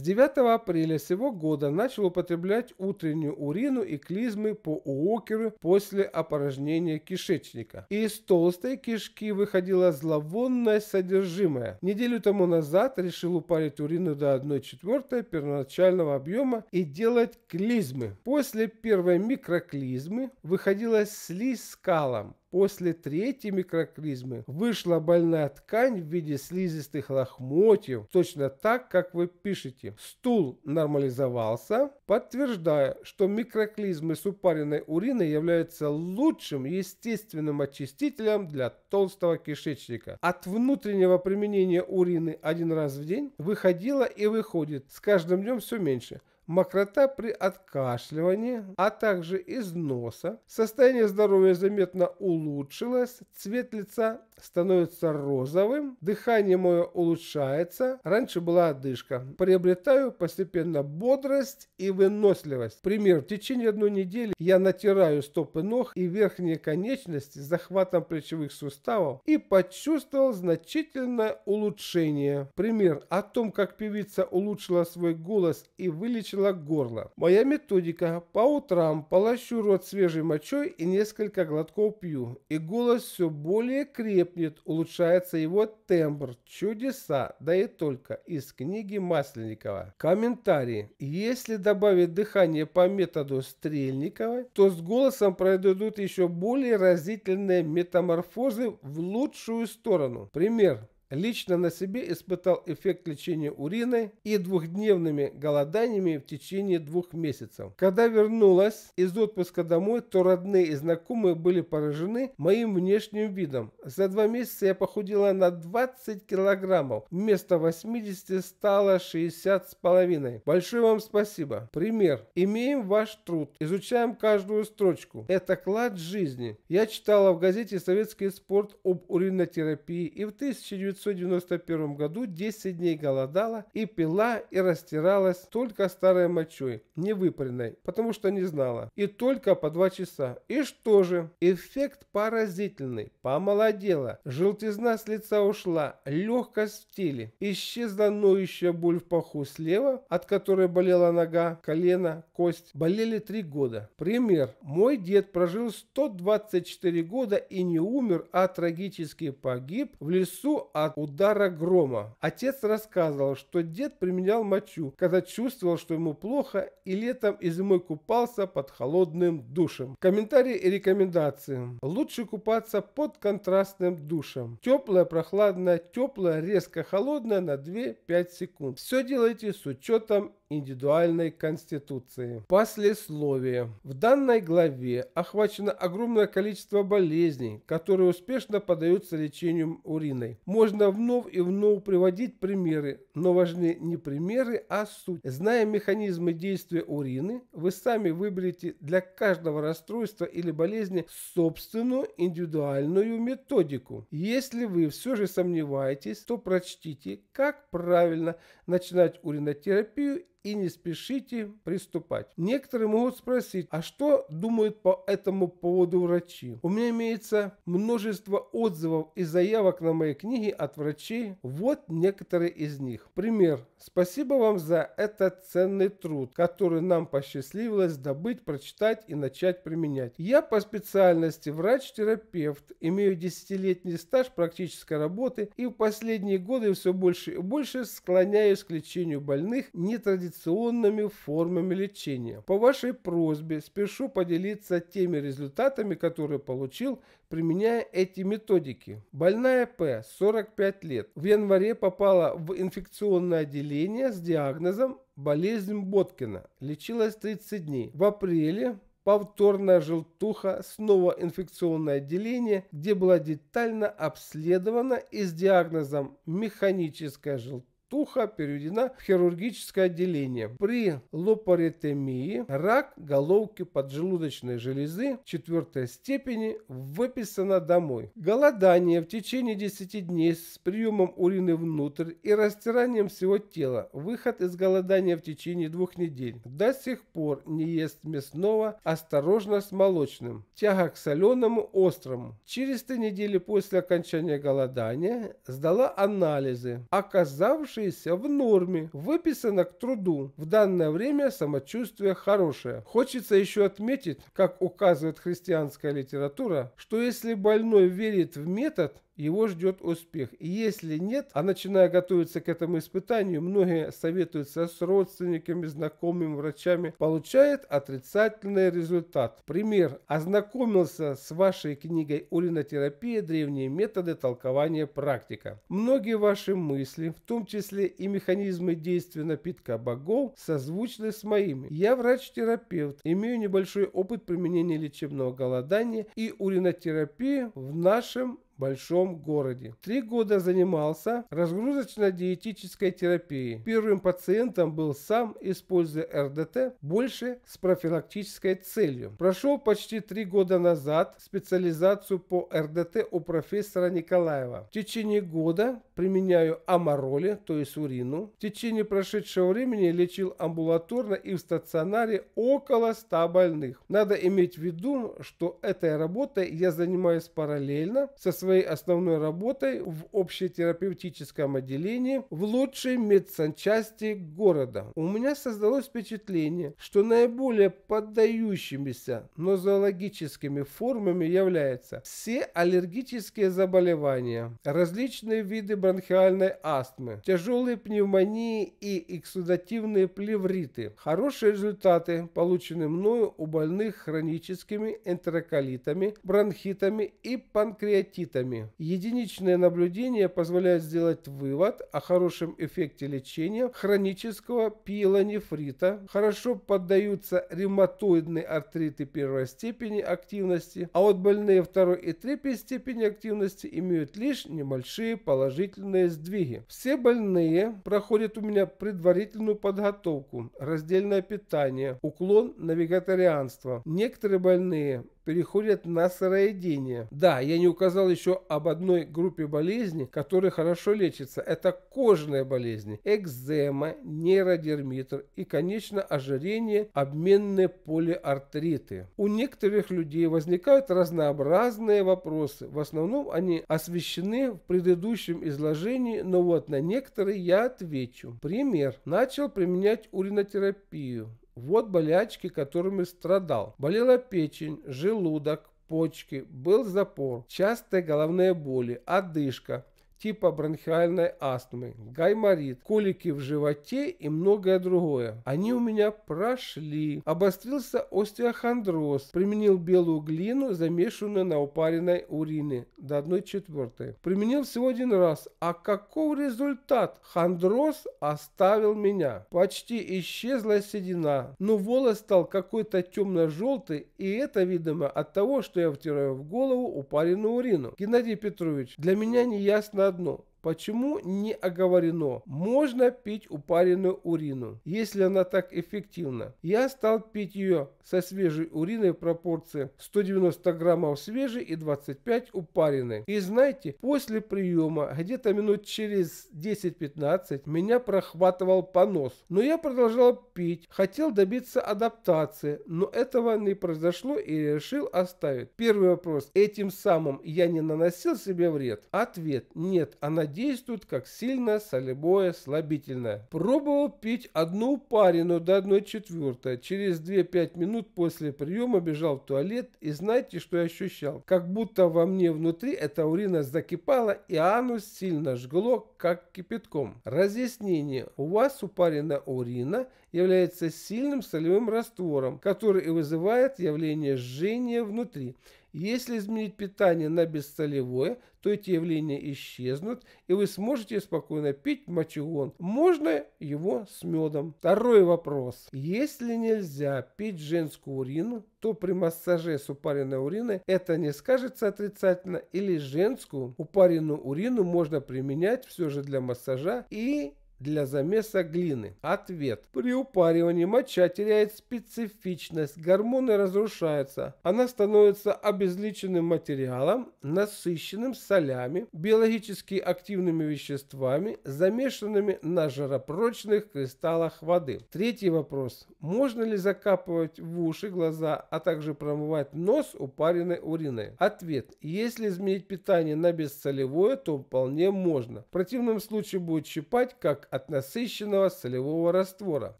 9 апреля сего года начал употреблять утреннюю урину и клизмы по уокеру после опорожнения кишечника. И из толстой кишки выходила злая зловонное содержимое. Неделю тому назад решил упарить урину до четвертой первоначального объема и делать клизмы. После первой микроклизмы выходила слизь с калом. После третьей микрокризмы вышла больная ткань в виде слизистых лохмотьев, точно так, как вы пишете. Стул нормализовался, подтверждая, что микроклизмы с упаренной уриной являются лучшим естественным очистителем для толстого кишечника. От внутреннего применения урины один раз в день выходило и выходит с каждым днем все меньше – мокрота при откашливании, а также из носа. Состояние здоровья заметно улучшилось, цвет лица становится розовым, дыхание мое улучшается, раньше была одышка. Приобретаю постепенно бодрость и выносливость. Пример, в течение одной недели я натираю стопы ног и верхние конечности захватом плечевых суставов и почувствовал значительное улучшение. Пример о том, как певица улучшила свой голос и вылечила пересечила горло. Моя методика. По утрам полощу рот свежей мочой и несколько глотков пью. И голос все более крепнет, улучшается его тембр. Чудеса, да и только. Из книги Масленникова. Комментарии. Если добавить дыхание по методу Стрельникова, то с голосом пройдут еще более разительные метаморфозы в лучшую сторону. Пример. Лично на себе испытал эффект лечения уриной и двухдневными голоданиями в течение двух месяцев. Когда вернулась из отпуска домой, то родные и знакомые были поражены моим внешним видом. За два месяца я похудела на 20 килограммов. Вместо 80 стало 60 с половиной. Большое вам спасибо. Пример. Имеем ваш труд. Изучаем каждую строчку. Это клад жизни. Я читала в газете «Советский спорт» об уринотерапии и в 1900 1991 году 10 дней голодала и пила и растиралась только старой мочой, не выпаренной, потому что не знала. И только по 2 часа. И что же? Эффект поразительный. Помолодела. Желтизна с лица ушла. Легкость в теле. Исчезла ноющая боль в паху слева, от которой болела нога, колено, кость. Болели 3 года. Пример. Мой дед прожил 124 года и не умер, а трагически погиб в лесу, а от удара грома. Отец рассказывал, что дед применял мочу, когда чувствовал, что ему плохо, и летом и зимой купался под холодным душем. Комментарии и рекомендации. Лучше купаться под контрастным душем. Теплое, прохладное, теплое, резко холодное на 2-5 секунд. Все делайте с учетом индивидуальной конституции. Послесловие. В данной главе охвачено огромное количество болезней, которые успешно поддаются лечению уриной. Можно вновь и вновь приводить примеры, но важны не примеры, а суть. Зная механизмы действия урины, вы сами выберете для каждого расстройства или болезни собственную индивидуальную методику. Если вы все же сомневаетесь, то прочтите, как правильно начинать уринотерапию и не спешите приступать. Некоторые могут спросить, а что думают по этому поводу врачи? У меня имеется множество отзывов и заявок на мои книги от врачей. Вот некоторые из них. Пример. Спасибо вам за этот ценный труд, который нам посчастливилось добыть, прочитать и начать применять. Я по специальности врач-терапевт, имею десятилетний стаж практической работы и в последние годы все больше и больше склоняюсь к лечению больных нетрадиционных традиционными формами лечения. По вашей просьбе спешу поделиться теми результатами, которые получил, применяя эти методики. Больная П, 45 лет, в январе попала в инфекционное отделение с диагнозом болезнь Боткина. Лечилась 30 дней. В апреле повторная желтуха, снова инфекционное отделение, где была детально обследована и с диагнозом механическая желтуха Туха переведена в хирургическое отделение. При лопаритемии рак головки поджелудочной железы четвертой степени выписано домой. Голодание в течение 10 дней с приемом урины внутрь и растиранием всего тела. Выход из голодания в течение двух недель. До сих пор не ест мясного, осторожно с молочным. Тяга к соленому, острому. Через три недели после окончания голодания сдала анализы, оказавшись оставшиеся в норме. Выписано к труду. В данное время самочувствие хорошее. Хочется еще отметить, как указывает христианская литература, что если больной верит в метод, его ждет успех. И если нет, а начиная готовиться к этому испытанию, многие советуются с родственниками, знакомыми, врачами, получает отрицательный результат. Пример. Ознакомился с вашей книгой «Уринотерапия. Древние методы толкования практика». Многие ваши мысли, в том числе и механизмы действия напитка богов, созвучны с моими. Я врач-терапевт, имею небольшой опыт применения лечебного голодания и уринотерапии в нашем большом городе. Три года занимался разгрузочно-диетической терапией. Первым пациентом был сам, используя РДТ, больше с профилактической целью. Прошел почти три года назад специализацию по РДТ у профессора Николаева. В течение года применяю амароли, то есть урину. В течение прошедшего времени лечил амбулаторно и в стационаре около 100 больных. Надо иметь в виду, что этой работой я занимаюсь параллельно со своей своей основной работой в общетерапевтическом отделении в лучшей медсанчасти города. У меня создалось впечатление, что наиболее поддающимися нозологическими формами являются все аллергические заболевания, различные виды бронхиальной астмы, тяжелые пневмонии и эксудативные плевриты. Хорошие результаты получены мною у больных хроническими энтероколитами, бронхитами и панкреатитами эффектами. Единичное наблюдение позволяет сделать вывод о хорошем эффекте лечения хронического пиелонефрита, хорошо поддаются ревматоидные артриты первой степени активности, а вот больные второй и третьей степени активности имеют лишь небольшие положительные сдвиги. Все больные проходят у меня предварительную подготовку, раздельное питание, уклон на вегетарианство. Некоторые больные переходят на сыроедение. Да, я не указал еще об одной группе болезней, которые хорошо лечатся. Это кожные болезни, экзема, нейродермитр и, конечно, ожирение, обменные полиартриты. У некоторых людей возникают разнообразные вопросы. В основном они освещены в предыдущем изложении, но вот на некоторые я отвечу. Пример. Начал применять уринотерапию. Вот болячки, которыми страдал. Болела печень, желудок, почки, был запор, частые головные боли, одышка, типа бронхиальной астмы, гайморит, колики в животе и многое другое. Они у меня прошли. Обострился остеохондроз, применил белую глину, замешанную на упаренной урине до 1 четвертой. Применил всего один раз. А каков результат? Хондроз оставил меня. Почти исчезла седина, но ну, волос стал какой-то темно-желтый, и это, видимо, от того, что я втираю в голову упаренную урину. Геннадий Петрович, для меня неясно одно. Почему не оговорено? Можно пить упаренную урину, если она так эффективна. Я стал пить ее со свежей уриной в пропорции 190 граммов свежей и 25 упаренной. И знаете, после приема, где-то минут через 10-15, меня прохватывал понос. Но я продолжал пить, хотел добиться адаптации, но этого не произошло и решил оставить. Первый вопрос. Этим самым я не наносил себе вред? Ответ. Нет, она действует как сильно солевое слабительное. Пробовал пить одну парину до одной четвертой. Через 2-5 минут после приема бежал в туалет и знаете, что я ощущал? Как будто во мне внутри эта урина закипала и анус сильно жгло, как кипятком. Разъяснение. У вас упарена урина является сильным солевым раствором, который и вызывает явление жжения внутри. Если изменить питание на бесцелевое, то эти явления исчезнут, и вы сможете спокойно пить мочегон. Можно его с медом. Второй вопрос. Если нельзя пить женскую урину, то при массаже с упаренной уриной это не скажется отрицательно, или женскую упаренную урину можно применять все же для массажа и для замеса глины? Ответ. При упаривании моча теряет специфичность, гормоны разрушаются. Она становится обезличенным материалом, насыщенным солями, биологически активными веществами, замешанными на жаропрочных кристаллах воды. Третий вопрос. Можно ли закапывать в уши, глаза, а также промывать нос упаренной уриной? Ответ. Если изменить питание на бессолевое, то вполне можно. В противном случае будет щипать, как от насыщенного солевого раствора.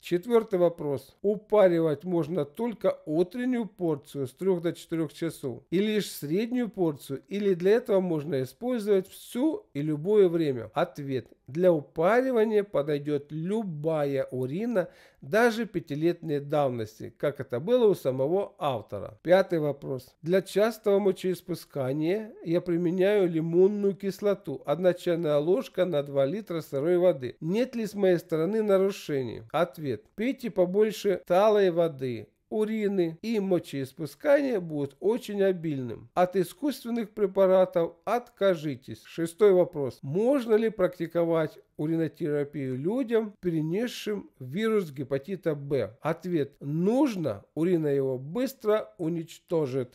Четвертый вопрос. Упаривать можно только утреннюю порцию с 3 до 4 часов и лишь среднюю порцию или для этого можно использовать всю и любое время? Ответ. Для упаривания подойдет любая урина, даже пятилетней давности, как это было у самого автора. Пятый вопрос. Для частого мочеиспускания я применяю лимонную кислоту, 1 чайная ложка на 2 литра сырой воды. Нет ли с моей стороны нарушений? Ответ. Пейте побольше талой воды, урины и мочеиспускания будет очень обильным. От искусственных препаратов откажитесь. Шестой вопрос. Можно ли практиковать уринотерапию людям, перенесшим вирус гепатита Б? Ответ. Нужно. Урина его быстро уничтожит.